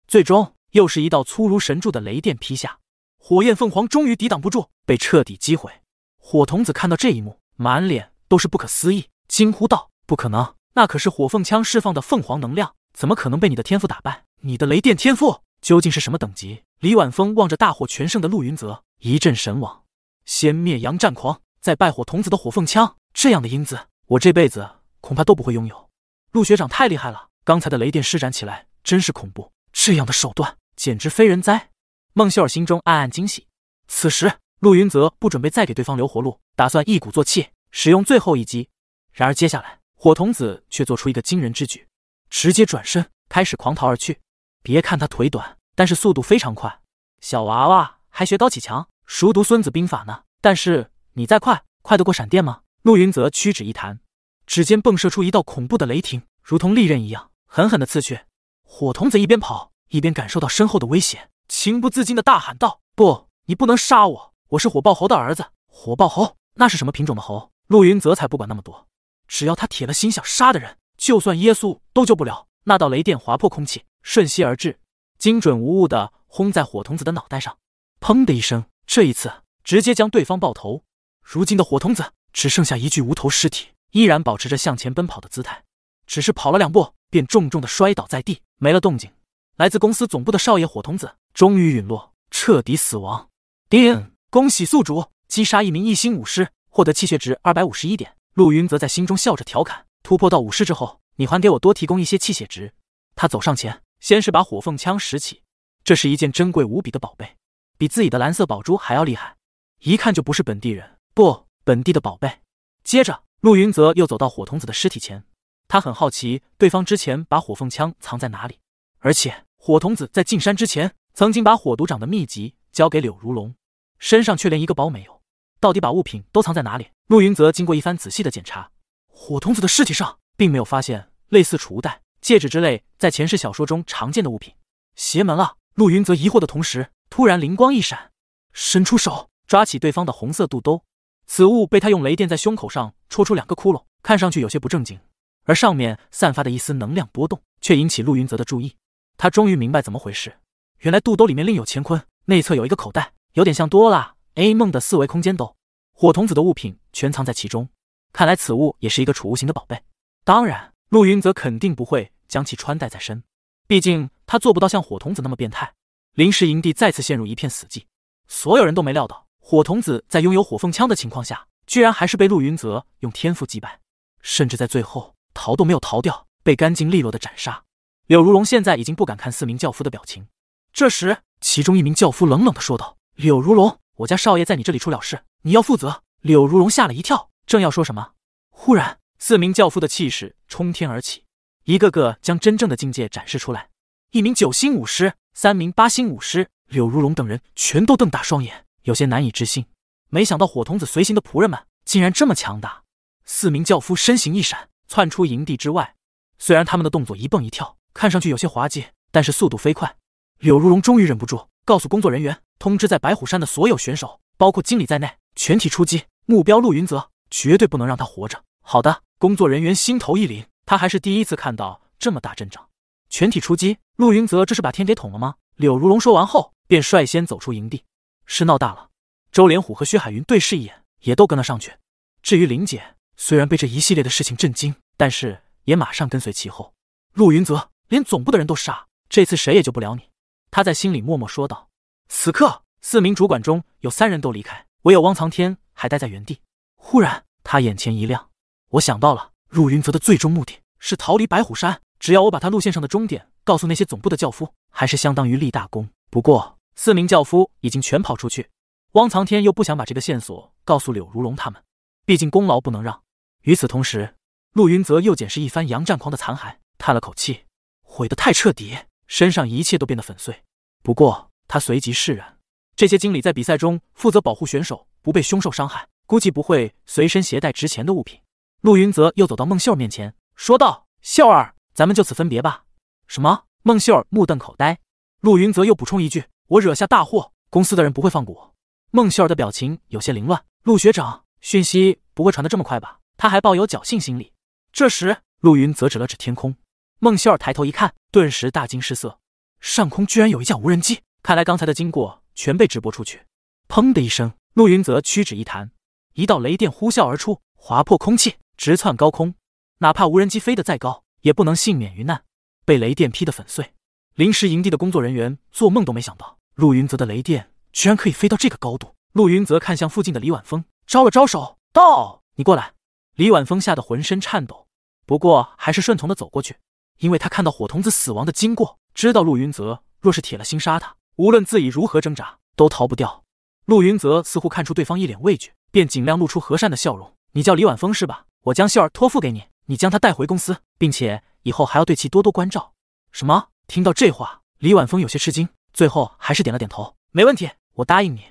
最终，又是一道粗如神柱的雷电劈下，火焰凤凰终于抵挡不住，被彻底击毁。火童子看到这一幕，满脸都是不可思议，惊呼道：“不可能！那可是火凤枪释放的凤凰能量，怎么可能被你的天赋打败？你的雷电天赋究竟是什么等级？”李晚风望着大获全胜的陆云泽，一阵神往。先灭杨战狂，再败火童子的火凤枪，这样的英姿，我这辈子恐怕都不会拥有。陆学长太厉害了，刚才的雷电施展起来真是恐怖。这样的手段简直非人哉！孟秀尔心中暗暗惊喜。此时，陆云泽不准备再给对方留活路，打算一鼓作气使用最后一击。然而，接下来火童子却做出一个惊人之举，直接转身开始狂逃而去。别看他腿短，但是速度非常快。小娃娃还学高启强熟读《孙子兵法》呢，但是你再快，快得过闪电吗？陆云泽屈指一弹，指尖迸射出一道恐怖的雷霆，如同利刃一样，狠狠的刺去。火童子一边跑一边感受到身后的威胁，情不自禁的大喊道：“不，你不能杀我！我是火爆猴的儿子。火爆猴，那是什么品种的猴？”陆云泽才不管那么多，只要他铁了心想杀的人，就算耶稣都救不了。那道雷电划破空气，瞬息而至，精准无误的轰在火童子的脑袋上，砰的一声，这一次直接将对方爆头。如今的火童子只剩下一具无头尸体，依然保持着向前奔跑的姿态，只是跑了两步。便重重的摔倒在地，没了动静。来自公司总部的少爷火童子终于陨落，彻底死亡。叮，恭喜宿主击杀一名一星武师，获得气血值二百五十一点。陆云则在心中笑着调侃：“突破到武师之后，你还给我多提供一些气血值。”他走上前，先是把火凤枪拾起，这是一件珍贵无比的宝贝，比自己的蓝色宝珠还要厉害。一看就不是本地人，不本地的宝贝。接着，陆云则又走到火童子的尸体前。他很好奇，对方之前把火凤枪藏在哪里？而且火童子在进山之前，曾经把火毒掌的秘籍交给柳如龙，身上却连一个包没有，到底把物品都藏在哪里？陆云泽经过一番仔细的检查，火童子的尸体上并没有发现类似储物袋、戒指之类在前世小说中常见的物品，邪门了。陆云泽疑惑的同时，突然灵光一闪，伸出手抓起对方的红色肚兜，此物被他用雷电在胸口上戳出两个窟窿，看上去有些不正经。而上面散发的一丝能量波动，却引起陆云泽的注意。他终于明白怎么回事，原来肚兜里面另有乾坤，内侧有一个口袋，有点像哆啦 A 梦的四维空间兜。火童子的物品全藏在其中，看来此物也是一个储物型的宝贝。当然，陆云泽肯定不会将其穿戴在身，毕竟他做不到像火童子那么变态。临时营地再次陷入一片死寂，所有人都没料到，火童子在拥有火凤枪的情况下，居然还是被陆云泽用天赋击败，甚至在最后。逃都没有逃掉，被干净利落的斩杀。柳如龙现在已经不敢看四名教夫的表情。这时，其中一名教夫冷冷的说道：“柳如龙，我家少爷在你这里出了事，你要负责。”柳如龙吓了一跳，正要说什么，忽然，四名教夫的气势冲天而起，一个个将真正的境界展示出来。一名九星武师，三名八星武师。柳如龙等人全都瞪大双眼，有些难以置信。没想到火童子随行的仆人们竟然这么强大。四名教夫身形一闪。窜出营地之外，虽然他们的动作一蹦一跳，看上去有些滑稽，但是速度飞快。柳如龙终于忍不住，告诉工作人员：“通知在白虎山的所有选手，包括经理在内，全体出击，目标陆云泽，绝对不能让他活着。”好的，工作人员心头一凛，他还是第一次看到这么大阵仗，全体出击，陆云泽这是把天给捅了吗？柳如龙说完后，便率先走出营地。事闹大了，周连虎和薛海云对视一眼，也都跟了上去。至于林姐。虽然被这一系列的事情震惊，但是也马上跟随其后。陆云泽连总部的人都杀，这次谁也救不了你。他在心里默默说道。此刻，四名主管中有三人都离开，唯有汪藏天还待在原地。忽然，他眼前一亮，我想到了陆云泽的最终目的是逃离白虎山。只要我把他路线上的终点告诉那些总部的轿夫，还是相当于立大功。不过，四名轿夫已经全跑出去，汪藏天又不想把这个线索告诉柳如龙他们，毕竟功劳不能让。与此同时，陆云泽又检视一番杨战狂的残骸，叹了口气，毁得太彻底，身上一切都变得粉碎。不过他随即释然，这些经理在比赛中负责保护选手不被凶兽伤害，估计不会随身携带值钱的物品。陆云泽又走到孟秀儿面前，说道：“秀儿，咱们就此分别吧。”什么？孟秀儿目瞪口呆。陆云泽又补充一句：“我惹下大祸，公司的人不会放过我。”孟秀儿的表情有些凌乱。陆学长，讯息不会传得这么快吧？他还抱有侥幸心理。这时，陆云则指了指天空，孟修儿抬头一看，顿时大惊失色，上空居然有一架无人机。看来刚才的经过全被直播出去。砰的一声，陆云则屈指一弹，一道雷电呼啸而出，划破空气，直窜高空。哪怕无人机飞得再高，也不能幸免于难，被雷电劈得粉碎。临时营地的工作人员做梦都没想到，陆云泽的雷电居然可以飞到这个高度。陆云泽看向附近的李晚风，招了招手，到你过来。李晚峰吓得浑身颤抖，不过还是顺从的走过去，因为他看到火童子死亡的经过，知道陆云泽若是铁了心杀他，无论自己如何挣扎都逃不掉。陆云泽似乎看出对方一脸畏惧，便尽量露出和善的笑容：“你叫李晚峰是吧？我将秀儿托付给你，你将她带回公司，并且以后还要对其多多关照。”什么？听到这话，李晚峰有些吃惊，最后还是点了点头：“没问题，我答应你。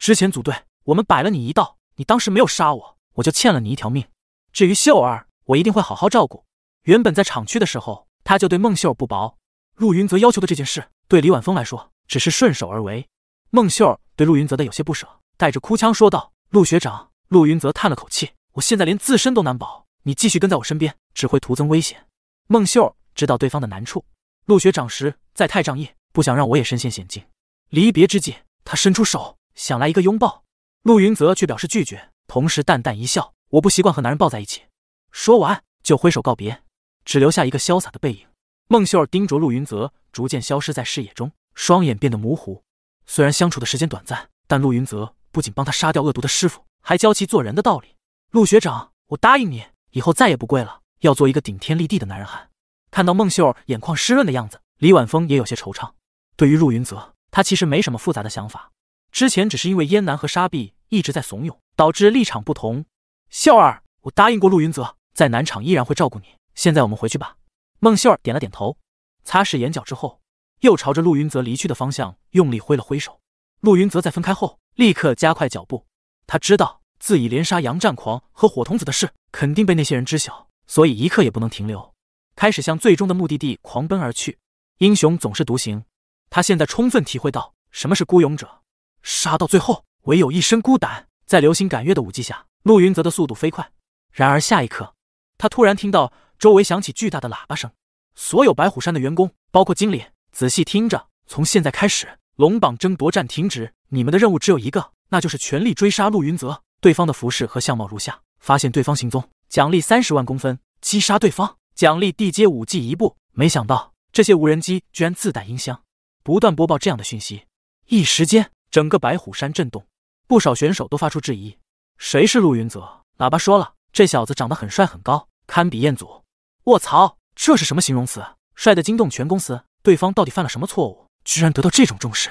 之前组队，我们摆了你一道，你当时没有杀我，我就欠了你一条命。”至于秀儿，我一定会好好照顾。原本在厂区的时候，他就对孟秀儿不薄。陆云泽要求的这件事，对李晚风来说只是顺手而为。孟秀儿对陆云泽的有些不舍，带着哭腔说道：“陆学长。”陆云泽叹了口气：“我现在连自身都难保，你继续跟在我身边，只会徒增危险。”孟秀儿知道对方的难处，陆学长实在太仗义，不想让我也身陷险境。离别之际，他伸出手，想来一个拥抱，陆云泽却表示拒绝，同时淡淡一笑。我不习惯和男人抱在一起。说完，就挥手告别，只留下一个潇洒的背影。孟秀儿盯着陆云泽，逐渐消失在视野中，双眼变得模糊。虽然相处的时间短暂，但陆云泽不仅帮他杀掉恶毒的师傅，还教其做人的道理。陆学长，我答应你，以后再也不跪了，要做一个顶天立地的男人汉。看到孟秀儿眼眶湿润的样子，李晚峰也有些惆怅。对于陆云泽，他其实没什么复杂的想法，之前只是因为燕南和沙毕一直在怂恿，导致立场不同。秀儿，我答应过陆云泽，在南厂依然会照顾你。现在我们回去吧。孟秀儿点了点头，擦拭眼角之后，又朝着陆云泽离去的方向用力挥了挥手。陆云泽在分开后立刻加快脚步，他知道自己连杀杨战狂和火童子的事肯定被那些人知晓，所以一刻也不能停留，开始向最终的目的地狂奔而去。英雄总是独行，他现在充分体会到什么是孤勇者，杀到最后唯有一身孤胆。在流星赶月的舞技下。陆云泽的速度飞快，然而下一刻，他突然听到周围响起巨大的喇叭声。所有白虎山的员工，包括经理，仔细听着。从现在开始，龙榜争夺战停止。你们的任务只有一个，那就是全力追杀陆云泽。对方的服饰和相貌如下。发现对方行踪，奖励三十万公分；击杀对方，奖励地阶武技一部。没想到这些无人机居然自带音箱，不断播报这样的讯息。一时间，整个白虎山震动，不少选手都发出质疑。谁是陆云泽？喇叭说了，这小子长得很帅很高，堪比彦祖。卧槽，这是什么形容词？帅的惊动全公司？对方到底犯了什么错误，居然得到这种重视？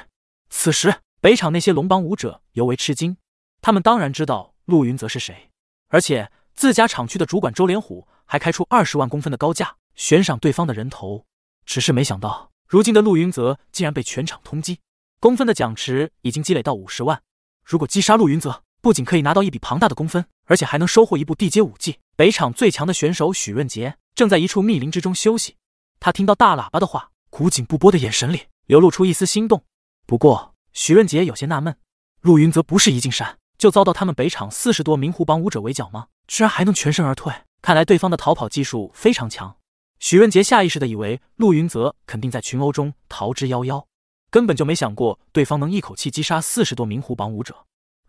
此时，北厂那些龙榜武者尤为吃惊。他们当然知道陆云泽是谁，而且自家厂区的主管周连虎还开出二十万公分的高价悬赏对方的人头。只是没想到，如今的陆云泽竟然被全场通缉，公分的奖池已经积累到五十万。如果击杀陆云泽，不仅可以拿到一笔庞大的工分，而且还能收获一部地阶武技。北场最强的选手许润杰正在一处密林之中休息，他听到大喇叭的话，古井不波的眼神里流露出一丝心动。不过，许润杰有些纳闷：陆云泽不是一进山就遭到他们北场四十多名狐帮武者围剿吗？居然还能全身而退？看来对方的逃跑技术非常强。许润杰下意识的以为陆云泽肯定在群殴中逃之夭夭，根本就没想过对方能一口气击杀四十多名狐帮武者。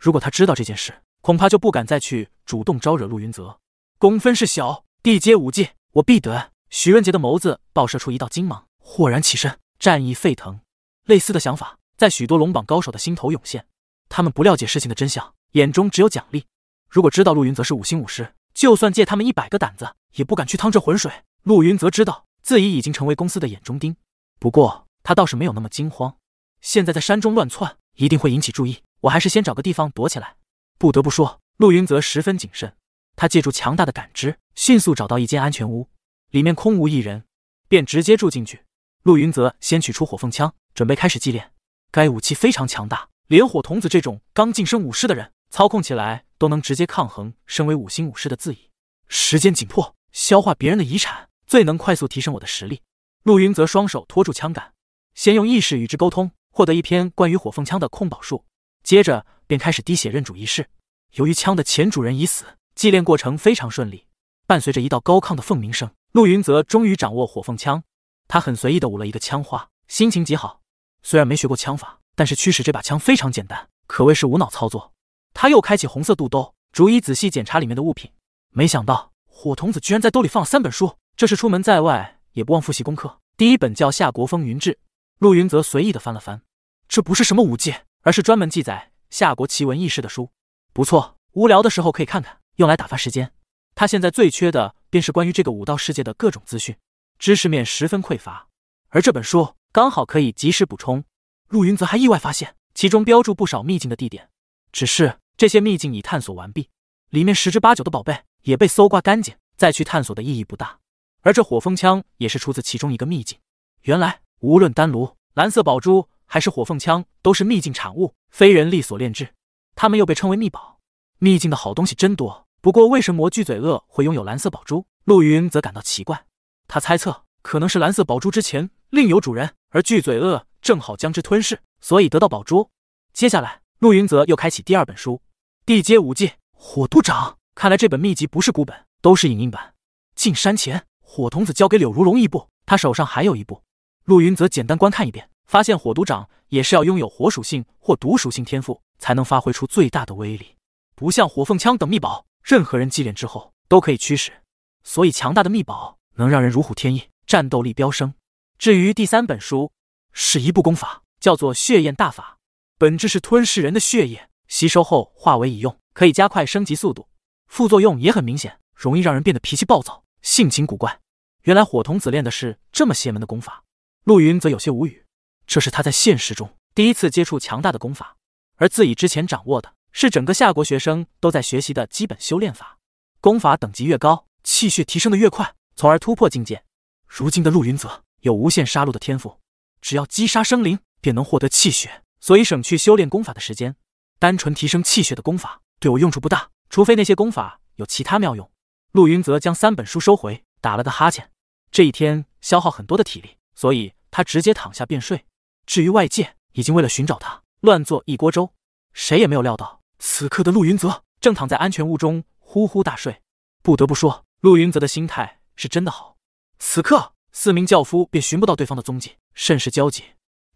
如果他知道这件事，恐怕就不敢再去主动招惹陆云泽。公分是小，地阶武技我必得。徐润杰的眸子爆射出一道金芒，豁然起身，战意沸腾。类似的想法在许多龙榜高手的心头涌现。他们不了解事情的真相，眼中只有奖励。如果知道陆云泽是五星武师，就算借他们一百个胆子，也不敢去趟这浑水。陆云泽知道自己已经成为公司的眼中钉，不过他倒是没有那么惊慌。现在在山中乱窜，一定会引起注意。我还是先找个地方躲起来。不得不说，陆云泽十分谨慎。他借助强大的感知，迅速找到一间安全屋，里面空无一人，便直接住进去。陆云泽先取出火凤枪，准备开始祭炼。该武器非常强大，连火童子这种刚晋升武士的人操控起来，都能直接抗衡身为五星武士的自己。时间紧迫，消化别人的遗产最能快速提升我的实力。陆云泽双手托住枪杆，先用意识与之沟通，获得一篇关于火凤枪的控宝术。接着便开始滴血认主仪式。由于枪的前主人已死，祭炼过程非常顺利。伴随着一道高亢的凤鸣声，陆云泽终于掌握火凤枪。他很随意的舞了一个枪花，心情极好。虽然没学过枪法，但是驱使这把枪非常简单，可谓是无脑操作。他又开启红色肚兜，逐一仔细检查里面的物品。没想到火童子居然在兜里放了三本书，这是出门在外也不忘复习功课。第一本叫《夏国风云志》，陆云泽随意的翻了翻，这不是什么武技。而是专门记载夏国奇闻异事的书，不错，无聊的时候可以看看，用来打发时间。他现在最缺的便是关于这个武道世界的各种资讯，知识面十分匮乏，而这本书刚好可以及时补充。陆云泽还意外发现，其中标注不少秘境的地点，只是这些秘境已探索完毕，里面十之八九的宝贝也被搜刮干净，再去探索的意义不大。而这火风枪也是出自其中一个秘境，原来无论丹炉、蓝色宝珠。还是火凤枪都是秘境产物，非人力所炼制。他们又被称为秘宝。秘境的好东西真多。不过，为什么巨嘴鳄会拥有蓝色宝珠？陆云则感到奇怪。他猜测，可能是蓝色宝珠之前另有主人，而巨嘴鳄正好将之吞噬，所以得到宝珠。接下来，陆云则又开启第二本书《地阶武技火都掌》。看来这本秘籍不是古本，都是影印版。进山前，火童子交给柳如龙一部，他手上还有一部。陆云则简单观看一遍。发现火毒掌也是要拥有火属性或毒属性天赋才能发挥出最大的威力，不像火凤枪等秘宝，任何人祭炼之后都可以驱使。所以强大的秘宝能让人如虎添翼，战斗力飙升。至于第三本书，是一部功法，叫做血焰大法，本质是吞噬人的血液，吸收后化为已用，可以加快升级速度。副作用也很明显，容易让人变得脾气暴躁，性情古怪。原来火童子练的是这么邪门的功法，陆云则有些无语。这是他在现实中第一次接触强大的功法，而自己之前掌握的是整个夏国学生都在学习的基本修炼法。功法等级越高，气血提升的越快，从而突破境界。如今的陆云泽有无限杀戮的天赋，只要击杀生灵便能获得气血，所以省去修炼功法的时间，单纯提升气血的功法对我用处不大，除非那些功法有其他妙用。陆云泽将三本书收回，打了个哈欠。这一天消耗很多的体力，所以他直接躺下便睡。至于外界，已经为了寻找他乱作一锅粥，谁也没有料到，此刻的陆云泽正躺在安全屋中呼呼大睡。不得不说，陆云泽的心态是真的好。此刻，四名轿夫便寻不到对方的踪迹，甚是焦急。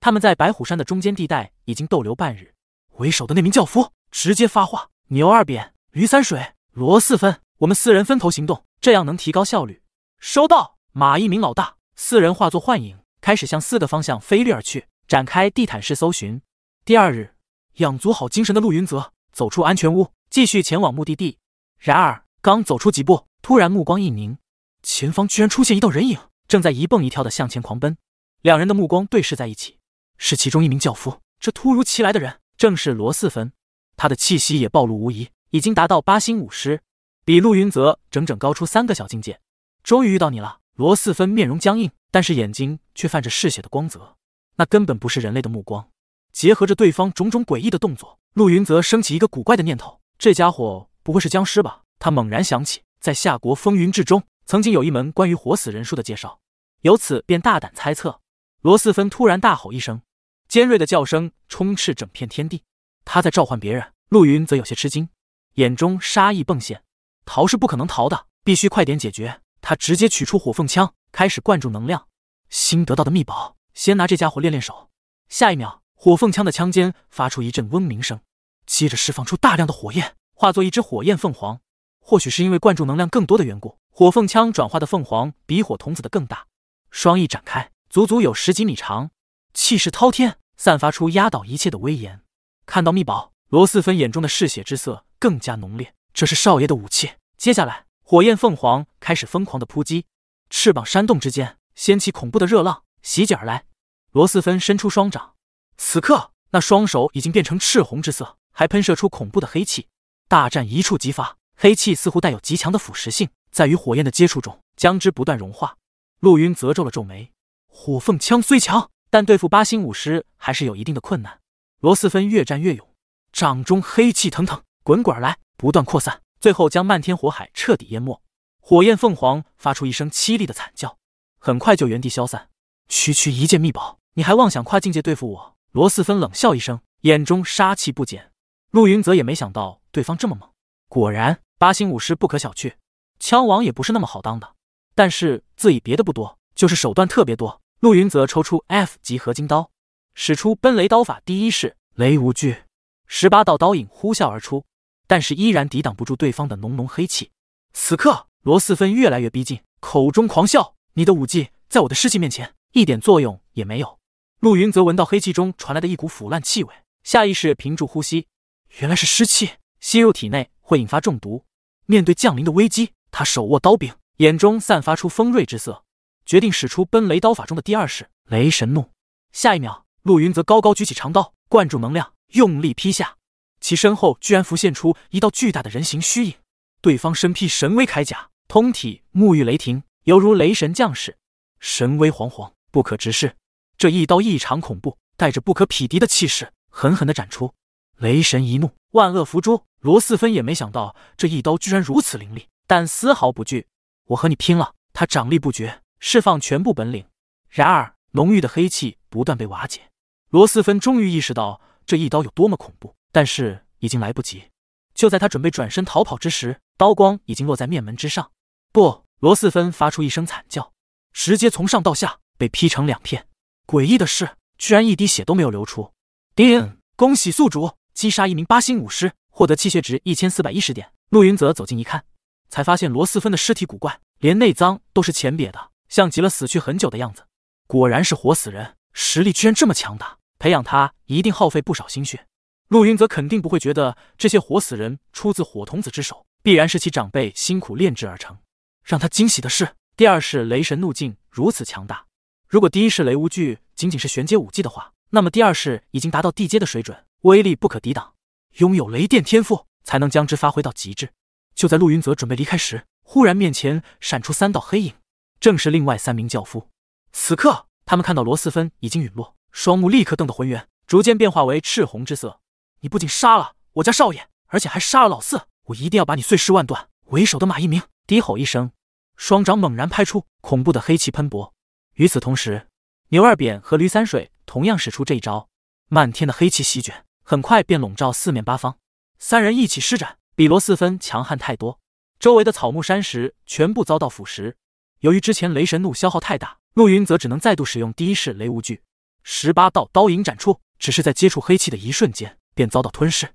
他们在白虎山的中间地带已经逗留半日，为首的那名轿夫直接发话：“牛二扁、驴三水、罗四分，我们四人分头行动，这样能提高效率。”收到。马一鸣老大，四人化作幻影，开始向四个方向飞掠而去。展开地毯式搜寻。第二日，养足好精神的陆云泽走出安全屋，继续前往目的地。然而，刚走出几步，突然目光一凝，前方居然出现一道人影，正在一蹦一跳的向前狂奔。两人的目光对视在一起，是其中一名教夫。这突如其来的人，正是罗四分。他的气息也暴露无遗，已经达到八星武师，比陆云泽整整高出三个小境界。终于遇到你了，罗四分。面容僵硬，但是眼睛却泛着嗜血的光泽。那根本不是人类的目光，结合着对方种种诡异的动作，陆云则升起一个古怪的念头：这家伙不会是僵尸吧？他猛然想起，在夏国风云之中，曾经有一门关于活死人术的介绍，由此便大胆猜测。罗四芬突然大吼一声，尖锐的叫声充斥整片天地。他在召唤别人。陆云则有些吃惊，眼中杀意迸现，逃是不可能逃的，必须快点解决。他直接取出火凤枪，开始灌注能量，新得到的秘宝。先拿这家伙练练手。下一秒，火凤枪的枪尖发出一阵嗡鸣声，接着释放出大量的火焰，化作一只火焰凤凰。或许是因为灌注能量更多的缘故，火凤枪转化的凤凰比火童子的更大，双翼展开足足有十几米长，气势滔天，散发出压倒一切的威严。看到秘宝，罗四分眼中的嗜血之色更加浓烈。这是少爷的武器。接下来，火焰凤凰开始疯狂的扑击，翅膀扇动之间掀起恐怖的热浪。席卷而来，罗斯芬伸出双掌，此刻那双手已经变成赤红之色，还喷射出恐怖的黑气。大战一触即发，黑气似乎带有极强的腐蚀性，在与火焰的接触中将之不断融化。陆云则皱了皱眉，火凤枪虽强，但对付八星武师还是有一定的困难。罗斯芬越战越勇，掌中黑气腾腾，滚滚而来，不断扩散，最后将漫天火海彻底淹没。火焰凤凰发出一声凄厉的惨叫，很快就原地消散。区区一件秘宝，你还妄想跨境界对付我？罗四分冷笑一声，眼中杀气不减。陆云泽也没想到对方这么猛，果然八星武师不可小觑，枪王也不是那么好当的。但是自己别的不多，就是手段特别多。陆云泽抽出 F 级合金刀，使出奔雷刀法第一式雷无惧，十八道刀影呼啸而出，但是依然抵挡不住对方的浓浓黑气。此刻罗四分越来越逼近，口中狂笑：“你的武技在我的尸气面前。”一点作用也没有。陆云则闻到黑气中传来的一股腐烂气味，下意识屏住呼吸。原来是湿气吸入体内会引发中毒。面对降临的危机，他手握刀柄，眼中散发出锋锐之色，决定使出奔雷刀法中的第二式——雷神怒。下一秒，陆云则高高举起长刀，灌注能量，用力劈下。其身后居然浮现出一道巨大的人形虚影，对方身披神威铠甲，通体沐浴雷霆，犹如雷神将士，神威煌煌。不可直视，这一刀异常恐怖，带着不可匹敌的气势，狠狠的斩出。雷神一怒，万恶伏诛。罗四分也没想到这一刀居然如此凌厉，但丝毫不惧。我和你拼了！他掌力不绝，释放全部本领。然而浓郁的黑气不断被瓦解。罗四分终于意识到这一刀有多么恐怖，但是已经来不及。就在他准备转身逃跑之时，刀光已经落在面门之上。不！罗四分发出一声惨叫，直接从上到下。被劈成两片，诡异的是，居然一滴血都没有流出。叮，恭喜宿主击杀一名八星武师，获得气血值一千四百一十点。陆云泽走近一看，才发现罗四分的尸体古怪，连内脏都是浅瘪的，像极了死去很久的样子。果然是活死人，实力居然这么强大，培养他一定耗费不少心血。陆云泽肯定不会觉得这些活死人出自火童子之手，必然是其长辈辛苦炼制而成。让他惊喜的是，第二是雷神怒境如此强大。如果第一式雷无惧仅仅是玄阶武技的话，那么第二式已经达到地阶的水准，威力不可抵挡。拥有雷电天赋才能将之发挥到极致。就在陆云泽准备离开时，忽然面前闪出三道黑影，正是另外三名教夫。此刻他们看到罗四分已经陨落，双目立刻瞪得浑圆，逐渐变化为赤红之色。你不仅杀了我家少爷，而且还杀了老四，我一定要把你碎尸万段！为首的马一鸣低吼一声，双掌猛然拍出，恐怖的黑气喷薄。与此同时，牛二扁和驴三水同样使出这一招，漫天的黑气席卷，很快便笼罩四面八方。三人一起施展，比罗四分强悍太多，周围的草木山石全部遭到腐蚀。由于之前雷神怒消耗太大，陆云则只能再度使用第一式雷无惧，十八道刀影斩出，只是在接触黑气的一瞬间便遭到吞噬。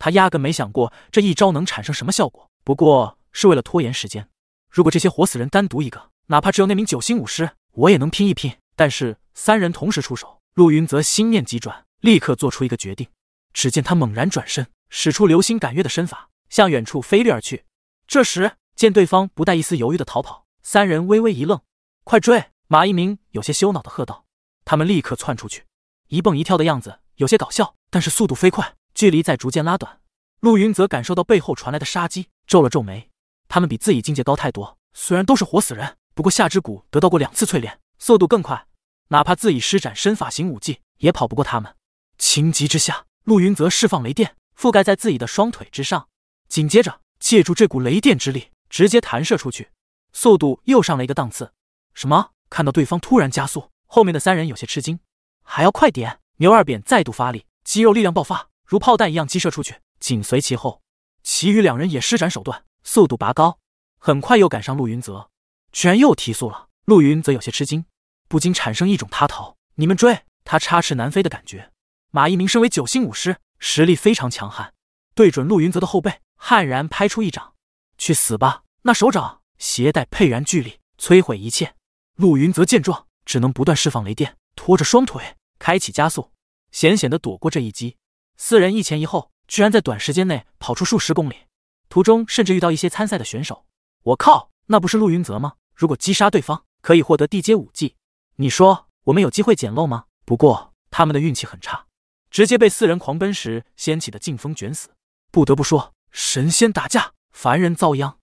他压根没想过这一招能产生什么效果，不过是为了拖延时间。如果这些活死人单独一个，哪怕只有那名九星武师。我也能拼一拼，但是三人同时出手，陆云泽心念急转，立刻做出一个决定。只见他猛然转身，使出流星赶月的身法，向远处飞掠而去。这时见对方不带一丝犹豫的逃跑，三人微微一愣，快追！马一鸣有些羞恼的喝道。他们立刻窜出去，一蹦一跳的样子有些搞笑，但是速度飞快，距离在逐渐拉短。陆云泽感受到背后传来的杀机，皱了皱眉。他们比自己境界高太多，虽然都是活死人。不过夏之谷得到过两次淬炼，速度更快。哪怕自己施展身法型武技，也跑不过他们。情急之下，陆云泽释放雷电，覆盖在自己的双腿之上。紧接着，借助这股雷电之力，直接弹射出去，速度又上了一个档次。什么？看到对方突然加速，后面的三人有些吃惊。还要快点！牛二扁再度发力，肌肉力量爆发，如炮弹一样激射出去。紧随其后，其余两人也施展手段，速度拔高，很快又赶上陆云泽。居然又提速了！陆云则有些吃惊，不禁产生一种他逃，你们追，他插翅难飞的感觉。马一鸣身为九星武师，实力非常强悍，对准陆云泽的后背，悍然拍出一掌：“去死吧！”那手掌携带沛然巨力，摧毁一切。陆云泽见状，只能不断释放雷电，拖着双腿开启加速，险险的躲过这一击。四人一前一后，居然在短时间内跑出数十公里，途中甚至遇到一些参赛的选手。我靠！那不是陆云泽吗？如果击杀对方，可以获得地阶武技。你说我们有机会捡漏吗？不过他们的运气很差，直接被四人狂奔时掀起的劲风卷死。不得不说，神仙打架，凡人遭殃。